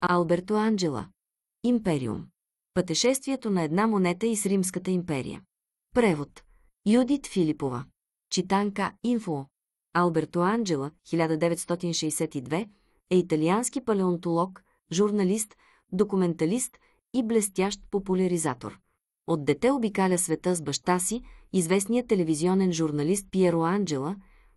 Алберто Анджела. Империум. Пътешествието на една монета из Римската империя. Превод. Юдит Филипова. Читанка Инфо. Алберто Анджела, 1962, е италиански палеонтолог, журналист, документалист и блестящ популяризатор. От дете обикаля света с баща си, известният телевизионен журналист Пиеро Анджела,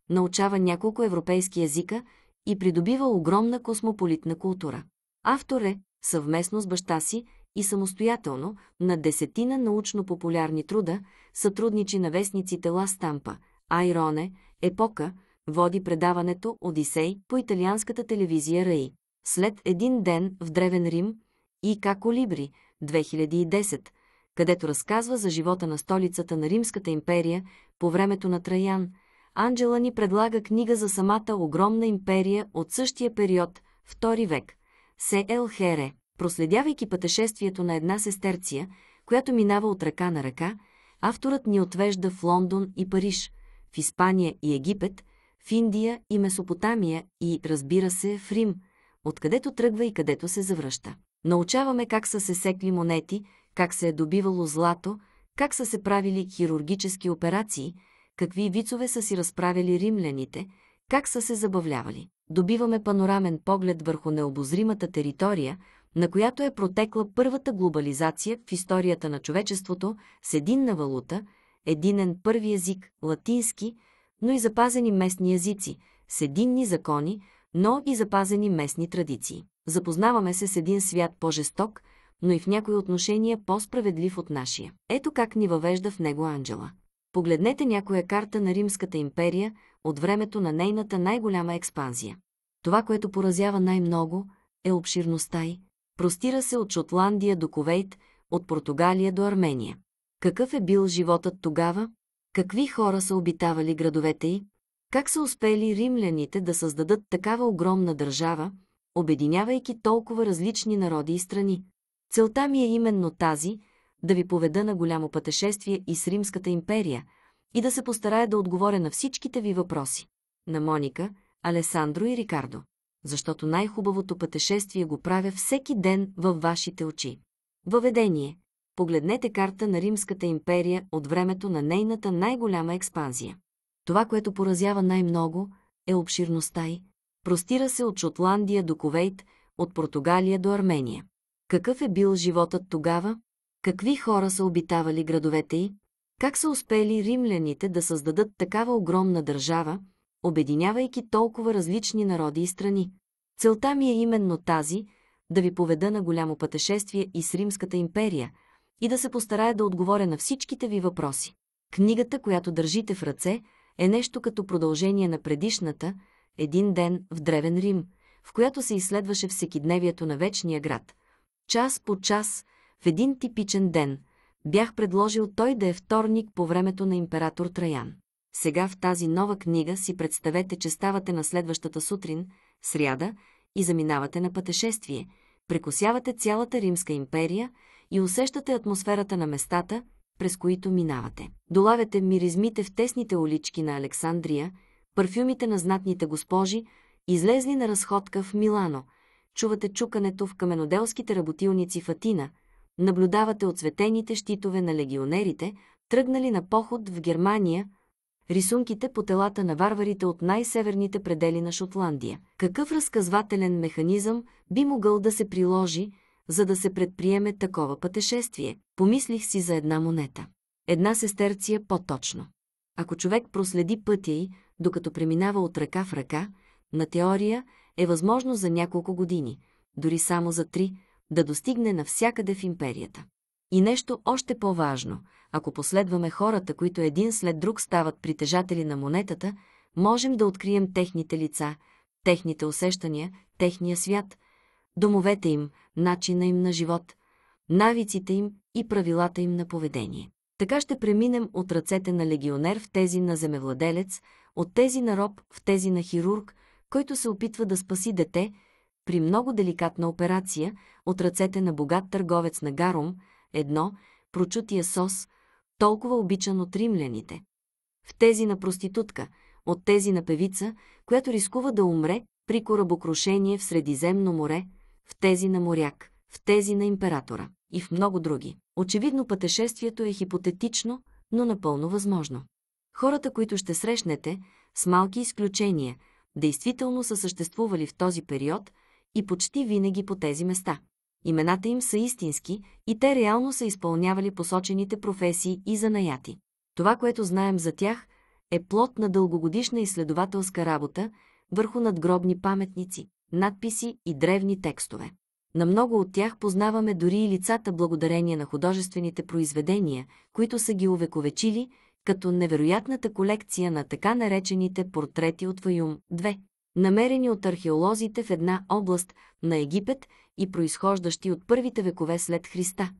научава няколко европейски езика и придобива огромна космополитна култура. Автор е, съвместно с баща си и самостоятелно, на десетина научно-популярни труда, сътрудничи на вестниците Ла Стампа, Айроне, Епока, води предаването Одисей по италианската телевизия Раи. След един ден в Древен Рим и Како Либри, 2010, където разказва за живота на столицата на Римската империя по времето на Траян, Анджела ни предлага книга за самата огромна империя от същия период, II век – Сел Хере, проследявайки пътешествието на една сестерция, която минава от ръка на ръка, авторът ни отвежда в Лондон и Париж, в Испания и Египет, в Индия и Месопотамия и, разбира се, в Рим, откъдето тръгва и където се завръща. Научаваме как са се секли монети, как се е добивало злато, как са се правили хирургически операции, какви вицове са си разправили римляните – как са се забавлявали? Добиваме панорамен поглед върху необозримата територия, на която е протекла първата глобализация в историята на човечеството с единна валута, единен първи език – латински, но и запазени местни езици, с единни закони, но и запазени местни традиции. Запознаваме се с един свят по-жесток, но и в някои отношения по-справедлив от нашия. Ето как ни въвежда в него Анджела. Погледнете някоя карта на Римската империя – от времето на нейната най-голяма експанзия. Това, което поразява най-много, е обширността й. Простира се от Шотландия до Ковейт, от Португалия до Армения. Какъв е бил животът тогава? Какви хора са обитавали градовете й? Как са успели римляните да създадат такава огромна държава, обединявайки толкова различни народи и страни? Целта ми е именно тази – да ви поведа на голямо пътешествие и с Римската империя – и да се постарая да отговоря на всичките ви въпроси. На Моника, Алесандро и Рикардо. Защото най-хубавото пътешествие го правя всеки ден във вашите очи. Въведение. Погледнете карта на Римската империя от времето на нейната най-голяма експанзия. Това, което поразява най-много, е обширността й. Простира се от Шотландия до Ковейт, от Португалия до Армения. Какъв е бил животът тогава? Какви хора са обитавали градовете й? Как са успели римляните да създадат такава огромна държава, обединявайки толкова различни народи и страни? Целта ми е именно тази да ви поведа на голямо пътешествие и с Римската империя и да се постарая да отговоря на всичките ви въпроси. Книгата, която държите в ръце, е нещо като продължение на предишната «Един ден в Древен Рим», в която се изследваше всекидневието на Вечния град. Час по час, в един типичен ден – Бях предложил той да е вторник по времето на император Траян. Сега в тази нова книга си представете, че ставате на следващата сутрин, сряда, и заминавате на пътешествие, прекосявате цялата Римска империя и усещате атмосферата на местата, през които минавате. Долавяте миризмите в тесните улички на Александрия, парфюмите на знатните госпожи, излезли на разходка в Милано, чувате чукането в каменоделските работилници в Атина – наблюдавате оцветените щитове на легионерите, тръгнали на поход в Германия, рисунките по телата на варварите от най-северните предели на Шотландия. Какъв разказвателен механизъм би могъл да се приложи, за да се предприеме такова пътешествие? Помислих си за една монета. Една сестерция по-точно. Ако човек проследи пътя й, докато преминава от ръка в ръка, на теория е възможно за няколко години, дори само за три – да достигне навсякъде в империята. И нещо още по-важно, ако последваме хората, които един след друг стават притежатели на монетата, можем да открием техните лица, техните усещания, техния свят, домовете им, начина им на живот, навиците им и правилата им на поведение. Така ще преминем от ръцете на легионер в тези на земевладелец, от тези на роб в тези на хирург, който се опитва да спаси дете, при много деликатна операция от ръцете на богат търговец на Гарум, едно, прочутия сос, толкова обичан от римляните. В тези на проститутка, от тези на певица, която рискува да умре при корабокрушение в Средиземно море, в тези на моряк, в тези на императора и в много други. Очевидно пътешествието е хипотетично, но напълно възможно. Хората, които ще срещнете, с малки изключения, действително са съществували в този период и почти винаги по тези места. Имената им са истински и те реално са изпълнявали посочените професии и занаяти. Това, което знаем за тях, е плод на дългогодишна изследователска работа върху надгробни паметници, надписи и древни текстове. На много от тях познаваме дори и лицата благодарение на художествените произведения, които са ги увековечили, като невероятната колекция на така наречените портрети от Фаюм намерени от археолозите в една област на Египет и произхождащи от първите векове след Христа.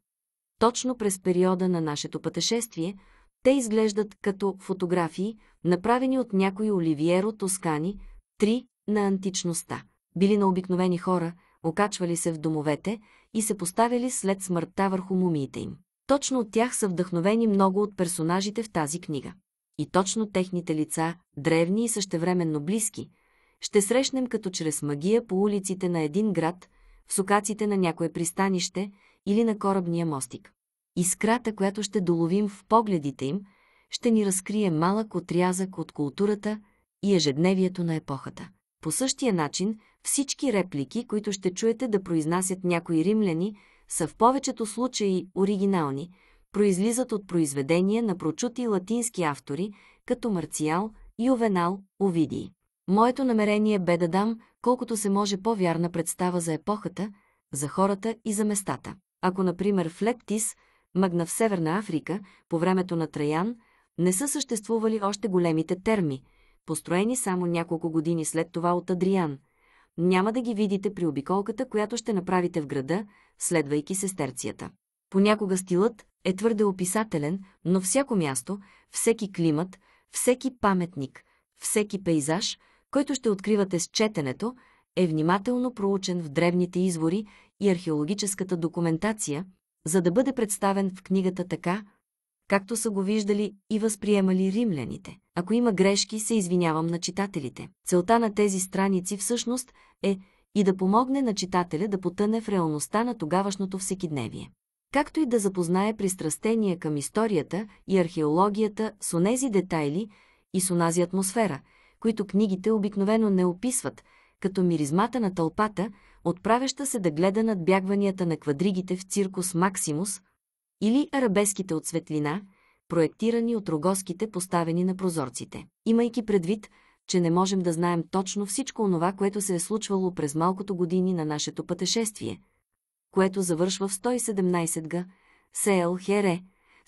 Точно през периода на нашето пътешествие те изглеждат като фотографии, направени от някои Оливиеро Тоскани, три на античността. Били на обикновени хора, окачвали се в домовете и се поставили след смъртта върху мумиите им. Точно от тях са вдъхновени много от персонажите в тази книга. И точно техните лица, древни и същевременно близки – ще срещнем като чрез магия по улиците на един град, в сукаците на някое пристанище или на корабния мостик. Искрата, която ще доловим в погледите им, ще ни разкрие малък отрязък от културата и ежедневието на епохата. По същия начин, всички реплики, които ще чуете да произнасят някои римляни, са в повечето случаи оригинални, произлизат от произведения на прочути латински автори, като Марциал, Ювенал, Овидий. Моето намерение бе да дам, колкото се може по-вярна представа за епохата, за хората и за местата. Ако, например, в Лептис, магна в Северна Африка, по времето на Траян, не са съществували още големите терми, построени само няколко години след това от Адриан. Няма да ги видите при обиколката, която ще направите в града, следвайки сестерцията. Понякога стилът е твърде описателен, но всяко място, всеки климат, всеки паметник, всеки пейзаж – който ще откривате с четенето, е внимателно проучен в древните извори и археологическата документация, за да бъде представен в книгата така, както са го виждали и възприемали римляните. Ако има грешки, се извинявам на читателите. Целта на тези страници всъщност е и да помогне на читателя да потъне в реалността на тогавашното всекидневие. Както и да запознае пристрастение към историята и археологията с онези детайли и с онази атмосфера – които книгите обикновено не описват, като миризмата на тълпата, отправяща се да гледа над бягванията на квадригите в циркус Максимус или арабеските от светлина, проектирани от рогоските поставени на прозорците. Имайки предвид, че не можем да знаем точно всичко онова, което се е случвало през малкото години на нашето пътешествие, което завършва в 117 г. Сел Хере,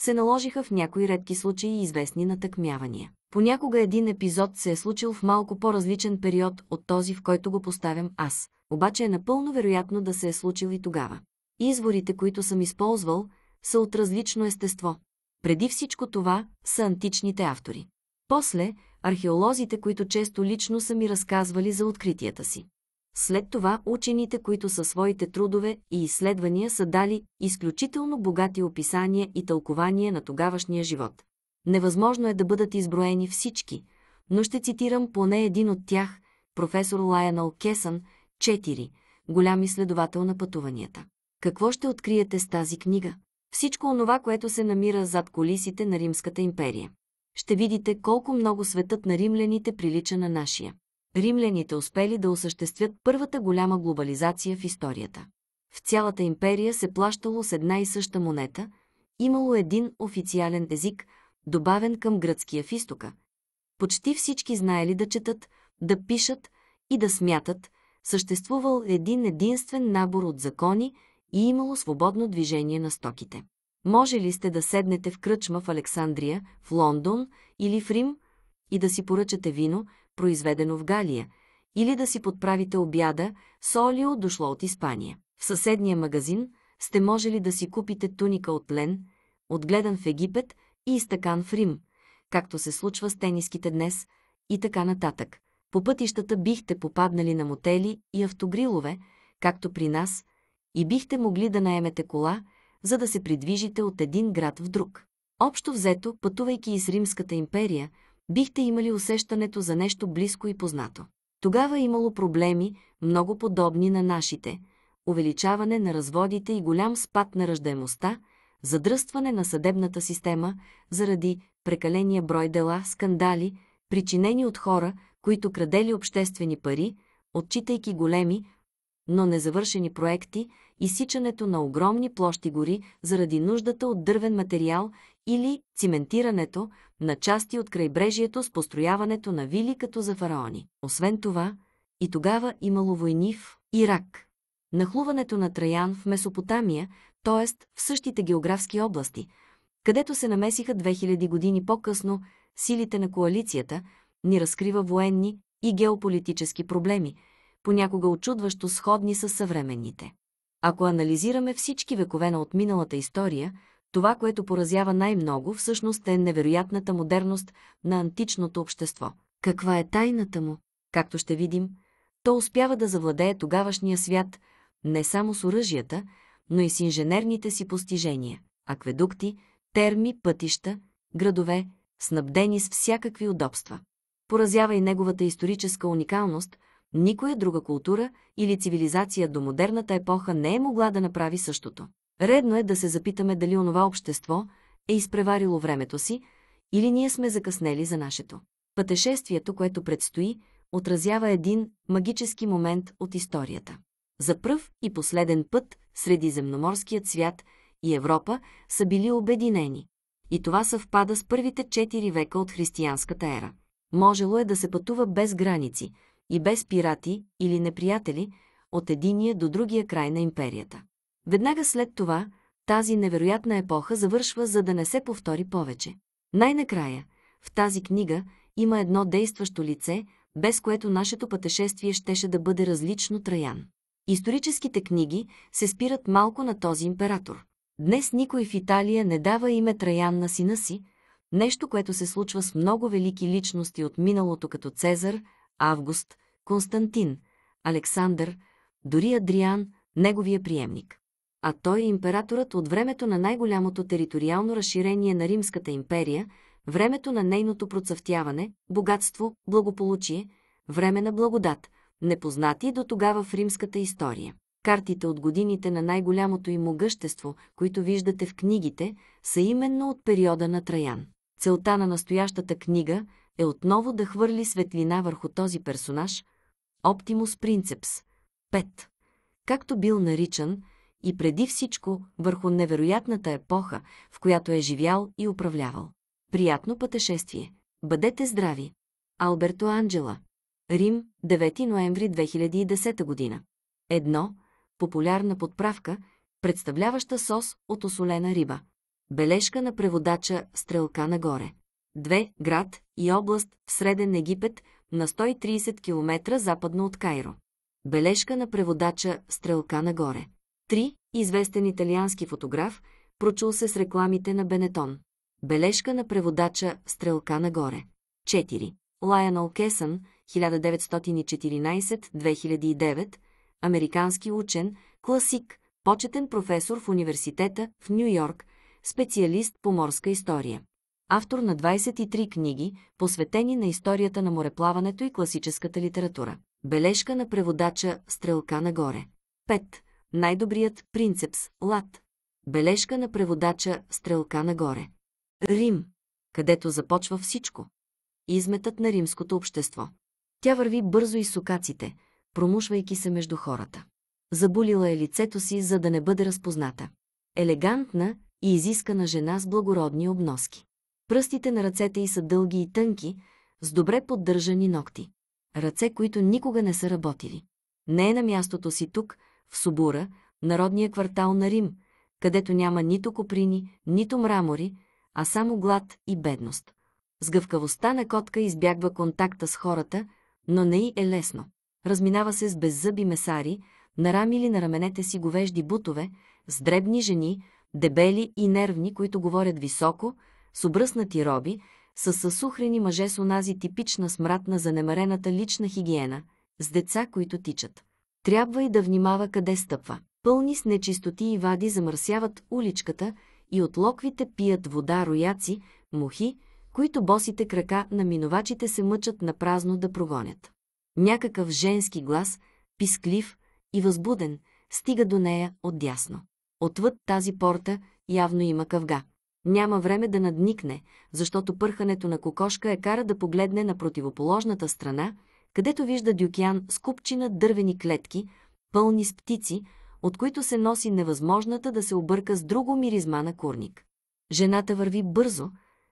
се наложиха в някои редки случаи известни натъкмявания. Понякога един епизод се е случил в малко по-различен период от този, в който го поставям аз, обаче е напълно вероятно да се е случил и тогава. Изворите, които съм използвал, са от различно естество. Преди всичко това са античните автори. После – археолозите, които често лично са ми разказвали за откритията си. След това учените, които със своите трудове и изследвания са дали изключително богати описания и тълкования на тогавашния живот. Невъзможно е да бъдат изброени всички, но ще цитирам поне един от тях, професор Лайонел Кесън, 4, голям изследовател на пътуванията. Какво ще откриете с тази книга? Всичко онова, което се намира зад колисите на Римската империя. Ще видите колко много светът на римляните прилича на нашия римляните успели да осъществят първата голяма глобализация в историята. В цялата империя се плащало с една и съща монета, имало един официален език, добавен към гръцкия в изтока. Почти всички знаели да четат, да пишат и да смятат, съществувал един единствен набор от закони и имало свободно движение на стоките. Може ли сте да седнете в кръчма в Александрия, в Лондон или в Рим и да си поръчате вино, произведено в Галия, или да си подправите обяда с олио дошло от Испания. В съседния магазин сте можели да си купите туника от лен, отгледан в Египет и изтъкан в Рим, както се случва с тениските днес и така нататък. По пътищата бихте попаднали на мотели и автогрилове, както при нас, и бихте могли да наемете кола, за да се придвижите от един град в друг. Общо взето, пътувайки из Римската империя, бихте имали усещането за нещо близко и познато. Тогава е имало проблеми, много подобни на нашите – увеличаване на разводите и голям спад на ръждаемостта, задръстване на съдебната система заради прекаления брой дела, скандали, причинени от хора, които крадели обществени пари, отчитайки големи, но незавършени проекти, изсичането на огромни площи гори заради нуждата от дървен материал или циментирането на части от крайбрежието с построяването на вили като за фараони. Освен това, и тогава имало войни в Ирак. Нахлуването на Траян в Месопотамия, т.е. в същите географски области, където се намесиха 2000 години по-късно силите на коалицията, ни разкрива военни и геополитически проблеми, понякога очудващо сходни с съвременните. Ако анализираме всички векове на отминалата история – това, което поразява най-много, всъщност е невероятната модерност на античното общество. Каква е тайната му? Както ще видим, то успява да завладее тогавашния свят не само с оръжията, но и с инженерните си постижения – акведукти, терми, пътища, градове, снабдени с всякакви удобства. Поразява и неговата историческа уникалност – никоя друга култура или цивилизация до модерната епоха не е могла да направи същото. Редно е да се запитаме дали онова общество е изпреварило времето си или ние сме закъснели за нашето. Пътешествието, което предстои, отразява един магически момент от историята. За пръв и последен път средиземноморският свят и Европа са били обединени. И това съвпада с първите четири века от християнската ера. Можело е да се пътува без граници и без пирати или неприятели от единия до другия край на империята. Веднага след това, тази невероятна епоха завършва, за да не се повтори повече. Най-накрая, в тази книга има едно действащо лице, без което нашето пътешествие щеше да бъде различно Траян. Историческите книги се спират малко на този император. Днес никой в Италия не дава име Траян на сина си, нещо, което се случва с много велики личности от миналото като Цезар, Август, Константин, Александър, дори Адриан, неговия приемник а той е императорът от времето на най-голямото териториално разширение на Римската империя, времето на нейното процъфтяване, богатство, благополучие, време на благодат, непознати до тогава в римската история. Картите от годините на най-голямото им могъщество, които виждате в книгите, са именно от периода на Траян. Целта на настоящата книга е отново да хвърли светлина върху този персонаж, Оптимус Принцепс, 5. Както бил наричан, и преди всичко върху невероятната епоха, в която е живял и управлявал. Приятно пътешествие! Бъдете здрави! Алберто Анджела Рим, 9 ноември 2010 година. Едно популярна подправка, представляваща сос от осолена риба. Бележка на преводача Стрелка нагоре. 2. Град и област в Среден Египет на 130 км западно от Кайро. Бележка на преводача Стрелка нагоре. 3. Известен италиански фотограф, прочул се с рекламите на Бенетон. Бележка на преводача Стрелка нагоре. 4. Лайонел Кесън, 1914-2009, американски учен, класик, почетен професор в университета в Нью Йорк, специалист по морска история. Автор на 23 книги, посветени на историята на мореплаването и класическата литература. Бележка на преводача Стрелка нагоре. 5. Най-добрият принцепс – лад. Бележка на преводача – стрелка нагоре. Рим, където започва всичко. Изметът на римското общество. Тя върви бързо и сукаците, промушвайки се между хората. Забулила е лицето си, за да не бъде разпозната. Елегантна и изискана жена с благородни обноски. Пръстите на ръцете й са дълги и тънки, с добре поддържани ногти. Ръце, които никога не са работили. Не е на мястото си тук, в Субура, народния квартал на Рим, където няма нито коприни, нито мрамори, а само глад и бедност. С гъвкавостта на котка избягва контакта с хората, но не и е лесно. Разминава се с беззъби месари, нарамили на раменете си говежди бутове, с дребни жени, дебели и нервни, които говорят високо, с обръснати роби, с съсухрени мъже с онази типична смратна занемарената лична хигиена, с деца, които тичат. Трябва и да внимава къде стъпва. Пълни с нечистоти и вади замърсяват уличката и от локвите пият вода рояци, мухи, които босите крака на минувачите се мъчат на празно да прогонят. Някакъв женски глас, писклив и възбуден, стига до нея отдясно. Отвъд тази порта явно има къвга. Няма време да надникне, защото пърхането на кокошка е кара да погледне на противоположната страна където вижда Дюкян с купчина дървени клетки, пълни с птици, от които се носи невъзможната да се обърка с друго миризма на курник. Жената върви бързо,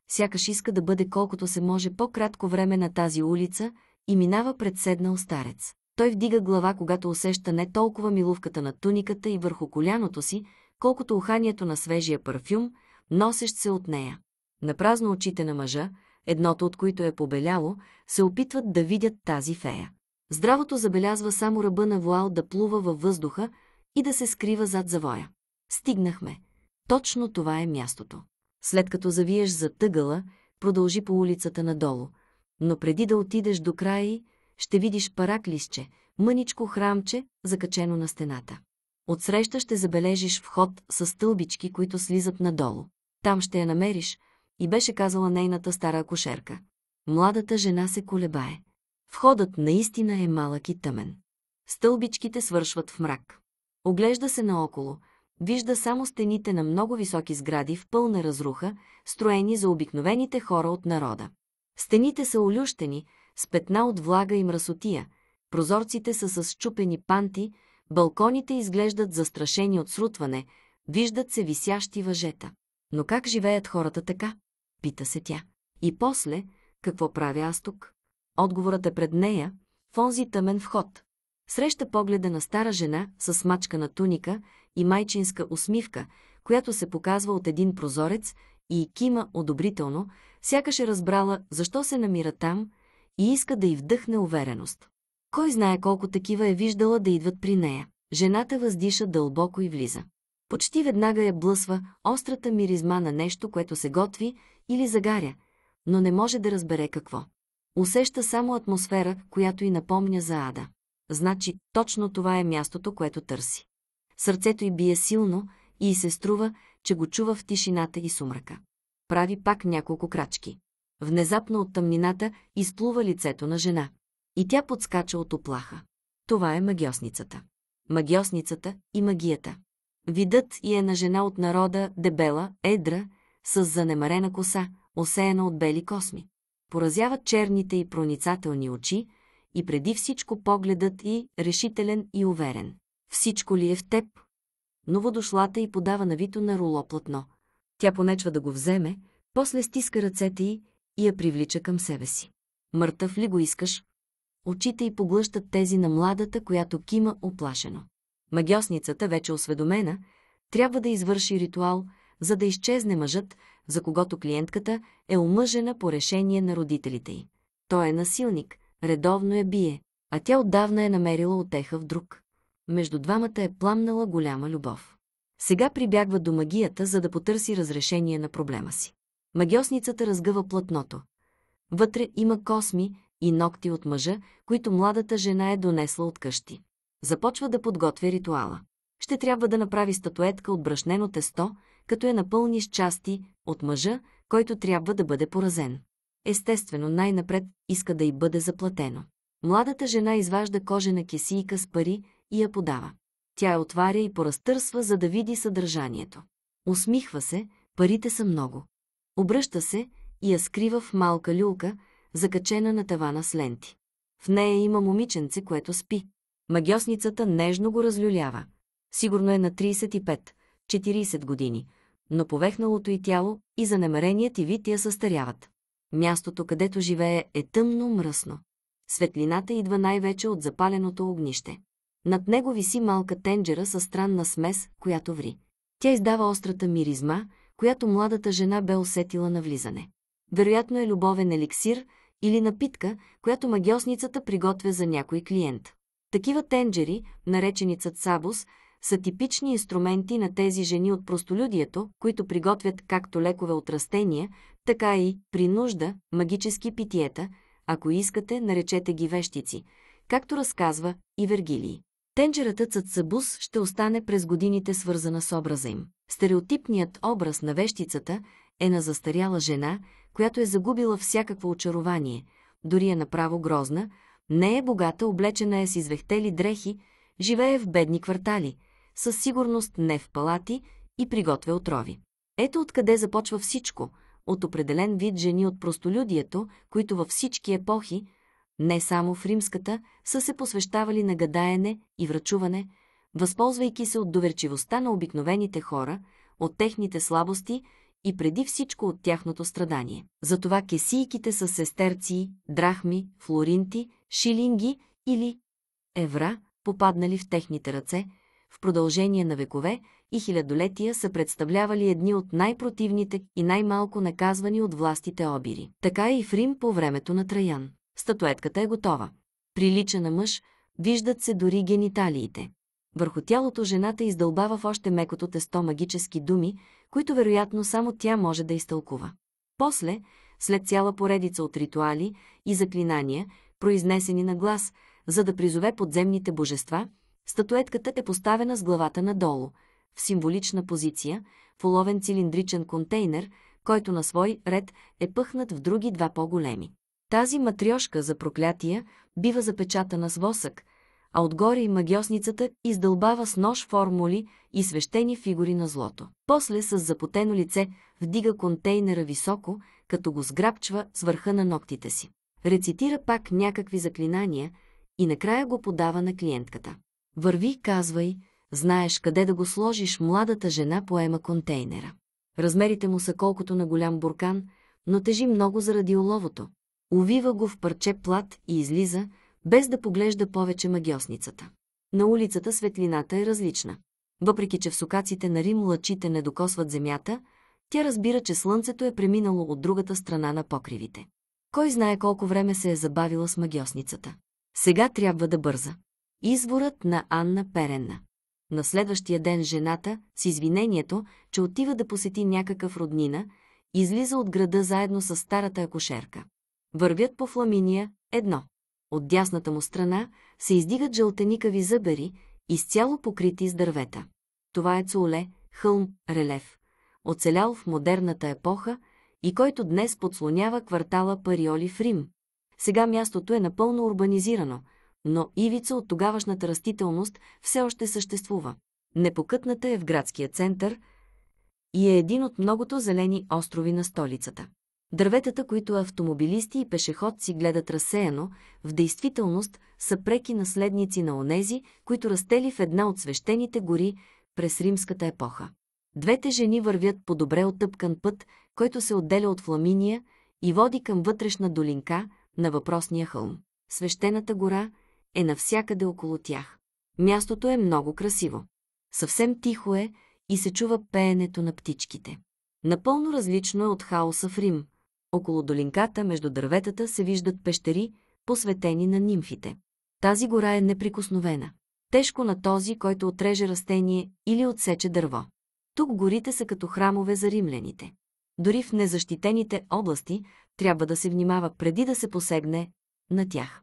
сякаш иска да бъде колкото се може по-кратко време на тази улица и минава пред седнал старец. Той вдига глава, когато усеща не толкова милувката на туниката и върху коляното си, колкото уханието на свежия парфюм, носещ се от нея. На празно очите на мъжа, едното от които е побеляло, се опитват да видят тази фея. Здравото забелязва само ръба на вуал да плува във въздуха и да се скрива зад завоя. Стигнахме. Точно това е мястото. След като завиеш за тъгъла, продължи по улицата надолу. Но преди да отидеш до края й, ще видиш параклисче, мъничко храмче, закачено на стената. Отсреща ще забележиш вход с стълбички, които слизат надолу. Там ще я намериш – и беше казала нейната стара акушерка. Младата жена се колебае. Входът наистина е малък и тъмен. Стълбичките свършват в мрак. Оглежда се наоколо, вижда само стените на много високи сгради в пълна разруха, строени за обикновените хора от народа. Стените са олющени, с петна от влага и мръсотия, прозорците са с щупени панти, балконите изглеждат застрашени от срутване, виждат се висящи въжета. Но как живеят хората така? Пита се тя. И после, какво правя аз тук? Отговорът е пред нея, в онзи тъмен вход. Среща погледа на стара жена с смачкана туника и майчинска усмивка, която се показва от един прозорец и кима одобрително, сякаш е разбрала защо се намира там и иска да й вдъхне увереност. Кой знае колко такива е виждала да идват при нея. Жената въздиша дълбоко и влиза. Почти веднага я блъсва острата миризма на нещо, което се готви или загаря, но не може да разбере какво. Усеща само атмосфера, която й напомня за ада. Значи, точно това е мястото, което търси. Сърцето й бие силно и се струва, че го чува в тишината и сумрака. Прави пак няколко крачки. Внезапно от тъмнината изплува лицето на жена. И тя подскача от оплаха. Това е магиосницата. Магиосницата и магията. Видът и е на жена от народа, дебела, едра, с занемарена коса, осеяна от бели косми. Поразяват черните и проницателни очи и преди всичко погледът и решителен и уверен. Всичко ли е в теб? Новодошлата й подава на Вито на руло платно. Тя понечва да го вземе, после стиска ръцете й и я привлича към себе си. Мъртъв ли го искаш? Очите й поглъщат тези на младата, която кима оплашено. Магиосницата, вече осведомена, трябва да извърши ритуал, за да изчезне мъжът, за когото клиентката е омъжена по решение на родителите й. Той е насилник, редовно я бие, а тя отдавна е намерила отеха в друг. Между двамата е пламнала голяма любов. Сега прибягва до магията, за да потърси разрешение на проблема си. Магиосницата разгъва платното. Вътре има косми и ногти от мъжа, които младата жена е донесла от къщи. Започва да подготвя ритуала. Ще трябва да направи статуетка от брашнено тесто, като я напълни с части от мъжа, който трябва да бъде поразен. Естествено, най-напред иска да й бъде заплатено. Младата жена изважда кожена кесийка с пари и я подава. Тя я отваря и поразтърсва, за да види съдържанието. Усмихва се, парите са много. Обръща се и я скрива в малка люлка, закачена на тавана с ленти. В нея има момиченце, което спи. Магиосницата нежно го разлюлява. Сигурно е на 35-40 години, но повехналото и тяло и за и вид я състаряват. Мястото, където живее, е тъмно мръсно. Светлината идва най-вече от запаленото огнище. Над него виси малка тенджера със странна смес, която ври. Тя издава острата миризма, която младата жена бе усетила на влизане. Вероятно е любовен еликсир или напитка, която магиосницата приготвя за някой клиент. Такива тенджери, наречени цацабус, са типични инструменти на тези жени от простолюдието, които приготвят както лекове от растения, така и, при нужда, магически питиета, ако искате, наречете ги вещици, както разказва и Вергилий. Тенджерата цацабус ще остане през годините свързана с образа им. Стереотипният образ на вещицата е на застаряла жена, която е загубила всякакво очарование, дори е направо грозна, не е богата, облечена е с извехтели дрехи, живее в бедни квартали, със сигурност не в палати и приготвя отрови. Ето откъде започва всичко, от определен вид жени от простолюдието, които във всички епохи, не само в римската, са се посвещавали на гадаене и врачуване, възползвайки се от доверчивостта на обикновените хора, от техните слабости и преди всичко от тяхното страдание. Затова кесийките са сестерци, драхми, флоринти – шилинги или евра, попаднали в техните ръце, в продължение на векове и хилядолетия са представлявали едни от най-противните и най-малко наказвани от властите обири. Така и в Рим по времето на Траян. Статуетката е готова. Прилича на мъж, виждат се дори гениталиите. Върху тялото жената издълбава в още мекото тесто магически думи, които вероятно само тя може да изтълкува. После, след цяла поредица от ритуали и заклинания, произнесени на глас, за да призове подземните божества, статуетката е поставена с главата надолу, в символична позиция, в уловен цилиндричен контейнер, който на свой ред е пъхнат в други два по-големи. Тази матрешка за проклятия бива запечатана с восък, а отгоре и магиосницата издълбава с нож формули и свещени фигури на злото. После с запотено лице вдига контейнера високо, като го сграбчва с върха на ногтите си рецитира пак някакви заклинания и накрая го подава на клиентката. Върви, казвай, знаеш къде да го сложиш, младата жена поема контейнера. Размерите му са колкото на голям буркан, но тежи много заради оловото. Увива го в парче плат и излиза, без да поглежда повече магиосницата. На улицата светлината е различна. Въпреки, че в сукаците на Рим лъчите не докосват земята, тя разбира, че слънцето е преминало от другата страна на покривите. Кой знае колко време се е забавила с магиосницата. Сега трябва да бърза. Изворът на Анна Перенна. На следващия ден жената, с извинението, че отива да посети някакъв роднина, излиза от града заедно с старата акушерка. Вървят по фламиния едно. От дясната му страна се издигат жълтеникави зъбери, изцяло покрити с дървета. Това е Цуле, хълм, релеф, оцелял в модерната епоха – и който днес подслонява квартала Париоли в Рим. Сега мястото е напълно урбанизирано, но ивица от тогавашната растителност все още съществува. Непокътната е в градския център и е един от многото зелени острови на столицата. Дърветата, които автомобилисти и пешеходци гледат разсеяно, в действителност са преки наследници на онези, които растели в една от свещените гори през римската епоха. Двете жени вървят по добре оттъпкан път който се отделя от Фламиния и води към вътрешна долинка на въпросния хълм. Свещената гора е навсякъде около тях. Мястото е много красиво. Съвсем тихо е и се чува пеенето на птичките. Напълно различно е от хаоса в Рим. Около долинката между дърветата се виждат пещери, посветени на нимфите. Тази гора е неприкосновена. Тежко на този, който отреже растение или отсече дърво. Тук горите са като храмове за римляните. Дори в незащитените области трябва да се внимава преди да се посегне на тях.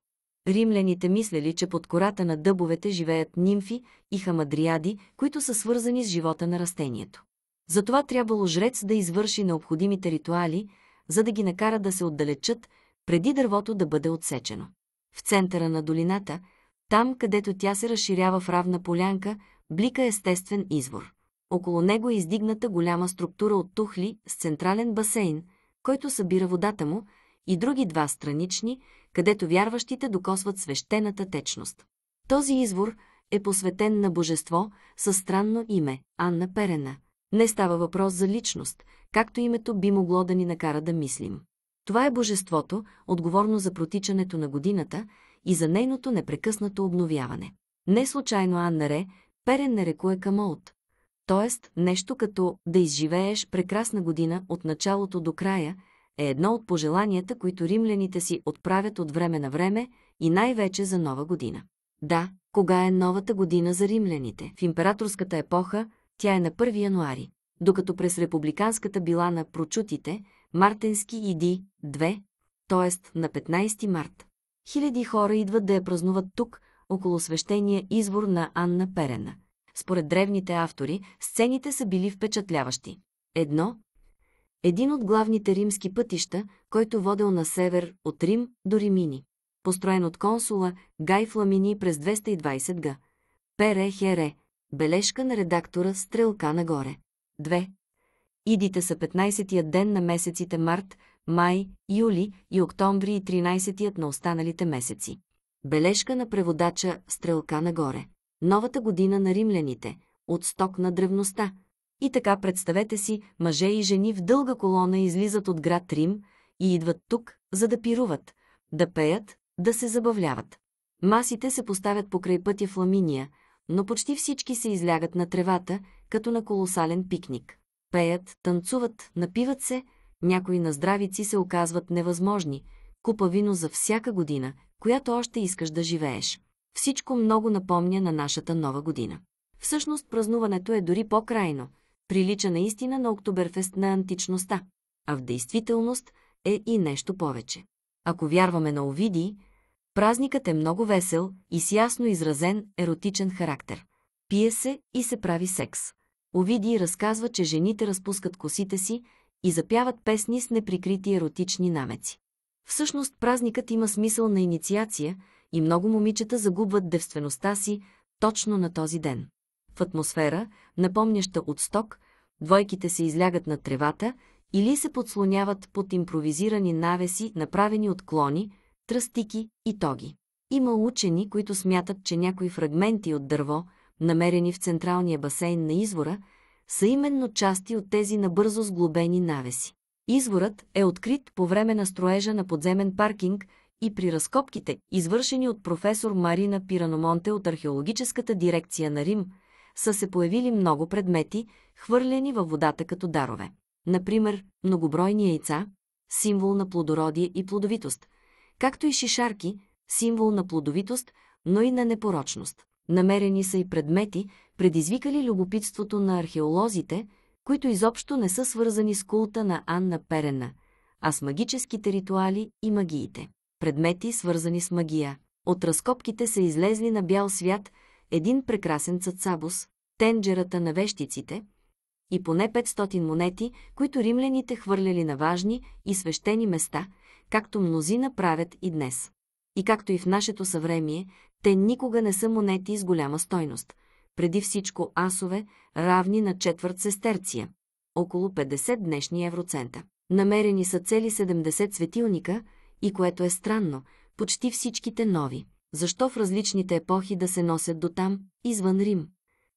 Римляните мислели, че под кората на дъбовете живеят нимфи и хамадриади, които са свързани с живота на растението. Затова трябвало жрец да извърши необходимите ритуали, за да ги накара да се отдалечат, преди дървото да бъде отсечено. В центъра на долината, там където тя се разширява в равна полянка, блика естествен извор. Около него е издигната голяма структура от тухли с централен басейн, който събира водата му, и други два странични, където вярващите докосват свещената течност. Този извор е посветен на божество със странно име – Анна Перена. Не става въпрос за личност, както името би могло да ни накара да мислим. Това е божеството, отговорно за протичането на годината и за нейното непрекъснато обновяване. Не случайно Анна Ре, Перен нарекуе Камаут, т.е. нещо като да изживееш прекрасна година от началото до края, е едно от пожеланията, които римляните си отправят от време на време и най-вече за нова година. Да, кога е новата година за римляните? В императорската епоха тя е на 1 януари, докато през републиканската била на прочутите Мартенски иди 2, т.е. на 15 март. Хиляди хора идват да я празнуват тук, около свещения извор на Анна Перена – според древните автори, сцените са били впечатляващи. Едно. Един от главните римски пътища, който водел на север от Рим до Римини. Построен от консула Гай Фламини през 220 г. Пере Хере. Бележка на редактора Стрелка нагоре. 2. Идите са 15-тият ден на месеците март, май, юли и октомври и 13-тият на останалите месеци. Бележка на преводача Стрелка нагоре новата година на римляните, от сток на древността. И така представете си, мъже и жени в дълга колона излизат от град Рим и идват тук, за да пируват, да пеят, да се забавляват. Масите се поставят покрай пътя в Ламиния, но почти всички се излягат на тревата, като на колосален пикник. Пеят, танцуват, напиват се, някои на здравици се оказват невъзможни, купа вино за всяка година, която още искаш да живееш. Всичко много напомня на нашата нова година. Всъщност празнуването е дори по-крайно, прилича наистина на Октоберфест на античността, а в действителност е и нещо повече. Ако вярваме на Овидий, празникът е много весел и с ясно изразен еротичен характер. Пие се и се прави секс. Овидий разказва, че жените разпускат косите си и запяват песни с неприкрити еротични намеци. Всъщност празникът има смисъл на инициация – и много момичета загубват девствеността си точно на този ден. В атмосфера, напомняща от сток, двойките се излягат на тревата или се подслоняват под импровизирани навеси, направени от клони, тръстики и тоги. Има учени, които смятат, че някои фрагменти от дърво, намерени в централния басейн на извора, са именно части от тези набързо сглобени навеси. Изворът е открит по време на строежа на подземен паркинг и при разкопките, извършени от професор Марина Пираномонте от археологическата дирекция на Рим, са се появили много предмети, хвърлени във водата като дарове. Например, многобройни яйца, символ на плодородие и плодовитост, както и шишарки, символ на плодовитост, но и на непорочност. Намерени са и предмети, предизвикали любопитството на археолозите, които изобщо не са свързани с култа на Анна Перена, а с магическите ритуали и магиите предмети, свързани с магия. От разкопките са излезли на бял свят един прекрасен цацабус, тенджерата на вещиците и поне 500 монети, които римляните хвърляли на важни и свещени места, както мнозина правят и днес. И както и в нашето съвремие, те никога не са монети с голяма стойност, преди всичко асове, равни на четвърт сестерция, около 50 днешни евроцента. Намерени са цели 70 светилника – и което е странно, почти всичките нови. Защо в различните епохи да се носят до там, извън Рим?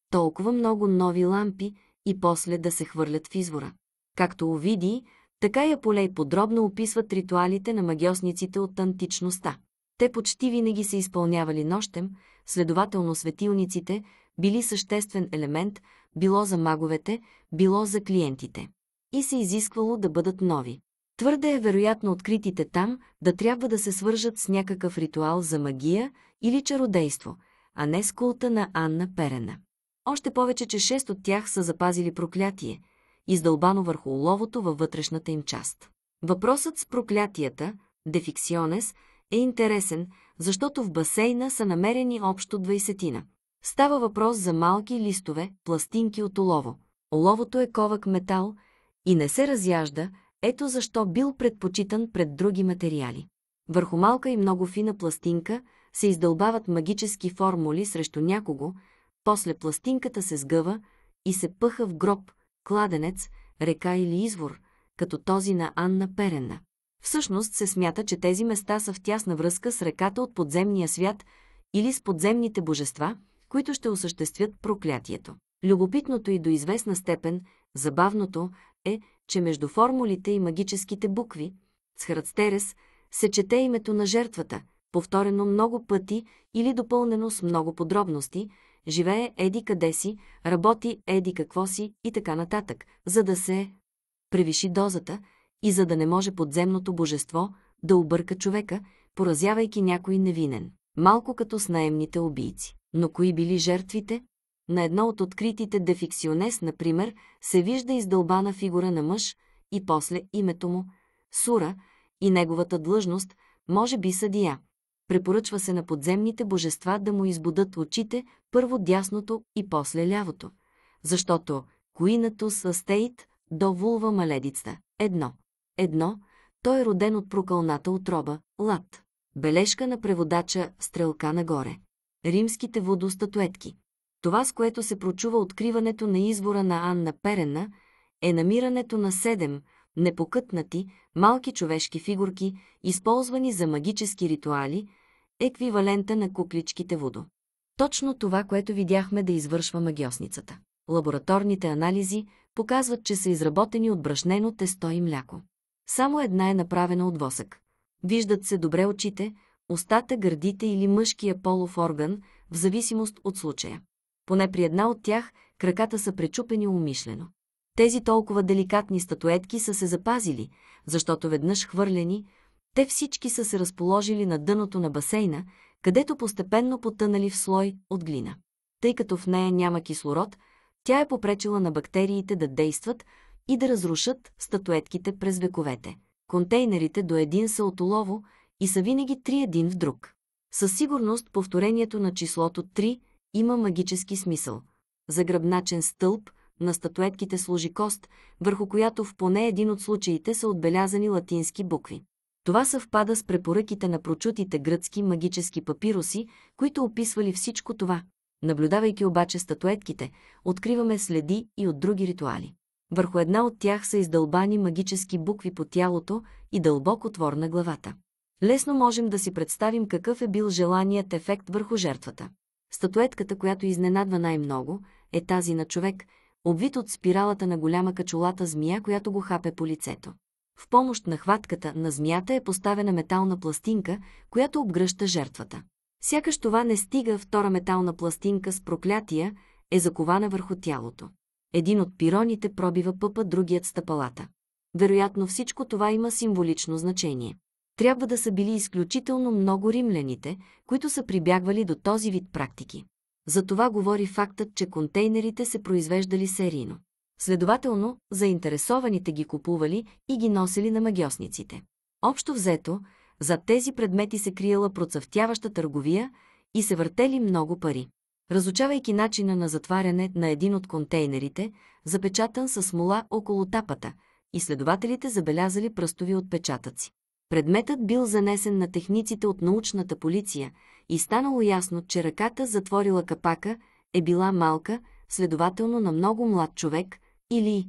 Толкова много нови лампи и после да се хвърлят в извора. Както увиди, така я полей подробно описват ритуалите на магиосниците от античността. Те почти винаги се изпълнявали нощем, следователно светилниците били съществен елемент, било за маговете, било за клиентите. И се изисквало да бъдат нови. Твърде е вероятно откритите там да трябва да се свържат с някакъв ритуал за магия или чародейство, а не с култа на Анна Перена. Още повече, че шест от тях са запазили проклятие, издълбано върху оловото във вътрешната им част. Въпросът с проклятията, дефиксионес, е интересен, защото в басейна са намерени общо двайсетина. Става въпрос за малки листове, пластинки от олово. Оловото е ковък метал и не се разяжда, ето защо бил предпочитан пред други материали. Върху малка и много фина пластинка се издълбават магически формули срещу някого, после пластинката се сгъва и се пъха в гроб, кладенец, река или извор, като този на Анна Перена. Всъщност се смята, че тези места са в тясна връзка с реката от подземния свят или с подземните божества, които ще осъществят проклятието. Любопитното и до известна степен, забавното е, че между формулите и магическите букви с се чете името на жертвата, повторено много пъти или допълнено с много подробности, живее еди къде си, работи еди какво си и така нататък, за да се превиши дозата и за да не може подземното божество да обърка човека, поразявайки някой невинен, малко като с наемните убийци. Но кои били жертвите? На едно от откритите дефиксионес, например, се вижда издълбана фигура на мъж и после името му, Сура, и неговата длъжност, може би съдия. Препоръчва се на подземните божества да му избудат очите първо дясното и после лявото, защото Куинато с Астейт до вулва маледица. Едно. Едно. Той е роден от прокълната отроба, лад. Бележка на преводача, стрелка нагоре. Римските водостатуетки. Това, с което се прочува откриването на извора на Анна Перена, е намирането на седем непокътнати малки човешки фигурки, използвани за магически ритуали, еквивалента на кукличките водо. Точно това, което видяхме да извършва магиосницата. Лабораторните анализи показват, че са изработени от брашнено тесто и мляко. Само една е направена от восък. Виждат се добре очите, устата, гърдите или мъжкия полов орган, в зависимост от случая. Поне при една от тях краката са пречупени умишлено. Тези толкова деликатни статуетки са се запазили, защото веднъж хвърлени, те всички са се разположили на дъното на басейна, където постепенно потънали в слой от глина. Тъй като в нея няма кислород, тя е попречила на бактериите да действат и да разрушат статуетките през вековете. Контейнерите до един са от олово и са винаги три един в друг. Със сигурност повторението на числото 3 има магически смисъл. За гръбначен стълб на статуетките служи кост, върху която в поне един от случаите са отбелязани латински букви. Това съвпада с препоръките на прочутите гръцки магически папироси, които описвали всичко това. Наблюдавайки обаче статуетките, откриваме следи и от други ритуали. Върху една от тях са издълбани магически букви по тялото и дълбок отвор на главата. Лесно можем да си представим какъв е бил желаният ефект върху жертвата. Статуетката, която изненадва най-много, е тази на човек, обвит от спиралата на голяма качулата змия, която го хапе по лицето. В помощ на хватката на змията е поставена метална пластинка, която обгръща жертвата. Сякаш това не стига, втора метална пластинка с проклятия е закована върху тялото. Един от пироните пробива пъпа, другият стъпалата. Вероятно всичко това има символично значение трябва да са били изключително много римляните, които са прибягвали до този вид практики. За това говори фактът, че контейнерите се произвеждали серийно. Следователно, заинтересованите ги купували и ги носили на магиосниците. Общо взето, за тези предмети се криела процъфтяваща търговия и се въртели много пари. Разучавайки начина на затваряне на един от контейнерите, запечатан с смола около тапата, изследователите забелязали пръстови отпечатъци. Предметът бил занесен на техниците от научната полиция и станало ясно, че ръката затворила капака е била малка, следователно на много млад човек или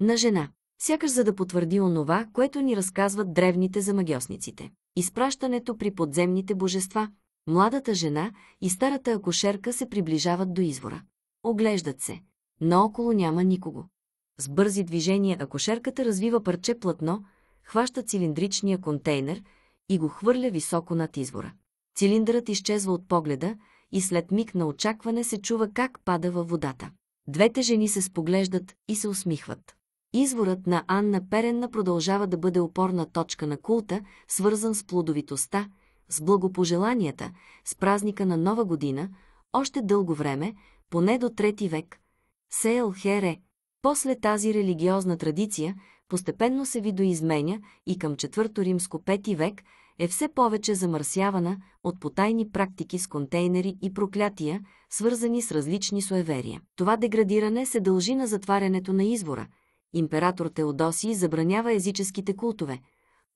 на жена. Сякаш за да потвърди онова, което ни разказват древните за магиосниците. Изпращането при подземните божества, младата жена и старата акушерка се приближават до извора. Оглеждат се. Наоколо няма никого. С бързи движения акушерката развива парче платно, хваща цилиндричния контейнер и го хвърля високо над извора. Цилиндърът изчезва от погледа и след миг на очакване се чува как пада във водата. Двете жени се споглеждат и се усмихват. Изворът на Анна Перенна продължава да бъде опорна точка на култа, свързан с плодовитостта, с благопожеланията, с празника на Нова година, още дълго време, поне до трети век. Сейл Хере. После тази религиозна традиция – постепенно се видоизменя и към четвърто римско 5 век е все повече замърсявана от потайни практики с контейнери и проклятия, свързани с различни суеверия. Това деградиране се дължи на затварянето на извора. Император Теодосий забранява езическите култове,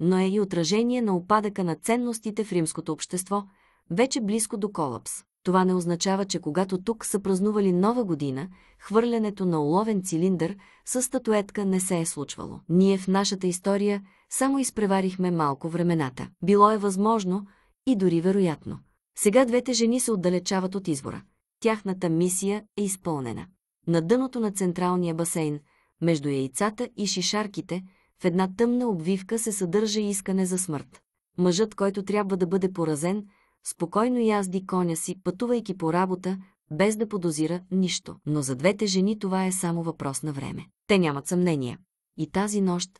но е и отражение на опадъка на ценностите в римското общество, вече близко до колапс. Това не означава, че когато тук са празнували нова година, хвърлянето на уловен цилиндър с статуетка не се е случвало. Ние в нашата история само изпреварихме малко времената. Било е възможно и дори вероятно. Сега двете жени се отдалечават от извора. Тяхната мисия е изпълнена. На дъното на централния басейн, между яйцата и шишарките, в една тъмна обвивка се съдържа искане за смърт. Мъжът, който трябва да бъде поразен, спокойно язди коня си, пътувайки по работа, без да подозира нищо. Но за двете жени това е само въпрос на време. Те нямат съмнение. И тази нощ,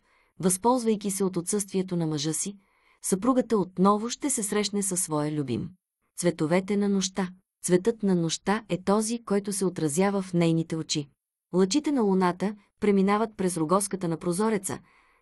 възползвайки се от отсъствието на мъжа си, съпругата отново ще се срещне със своя любим. Цветовете на нощта. Цветът на нощта е този, който се отразява в нейните очи. Лъчите на луната преминават през рогоската на прозореца,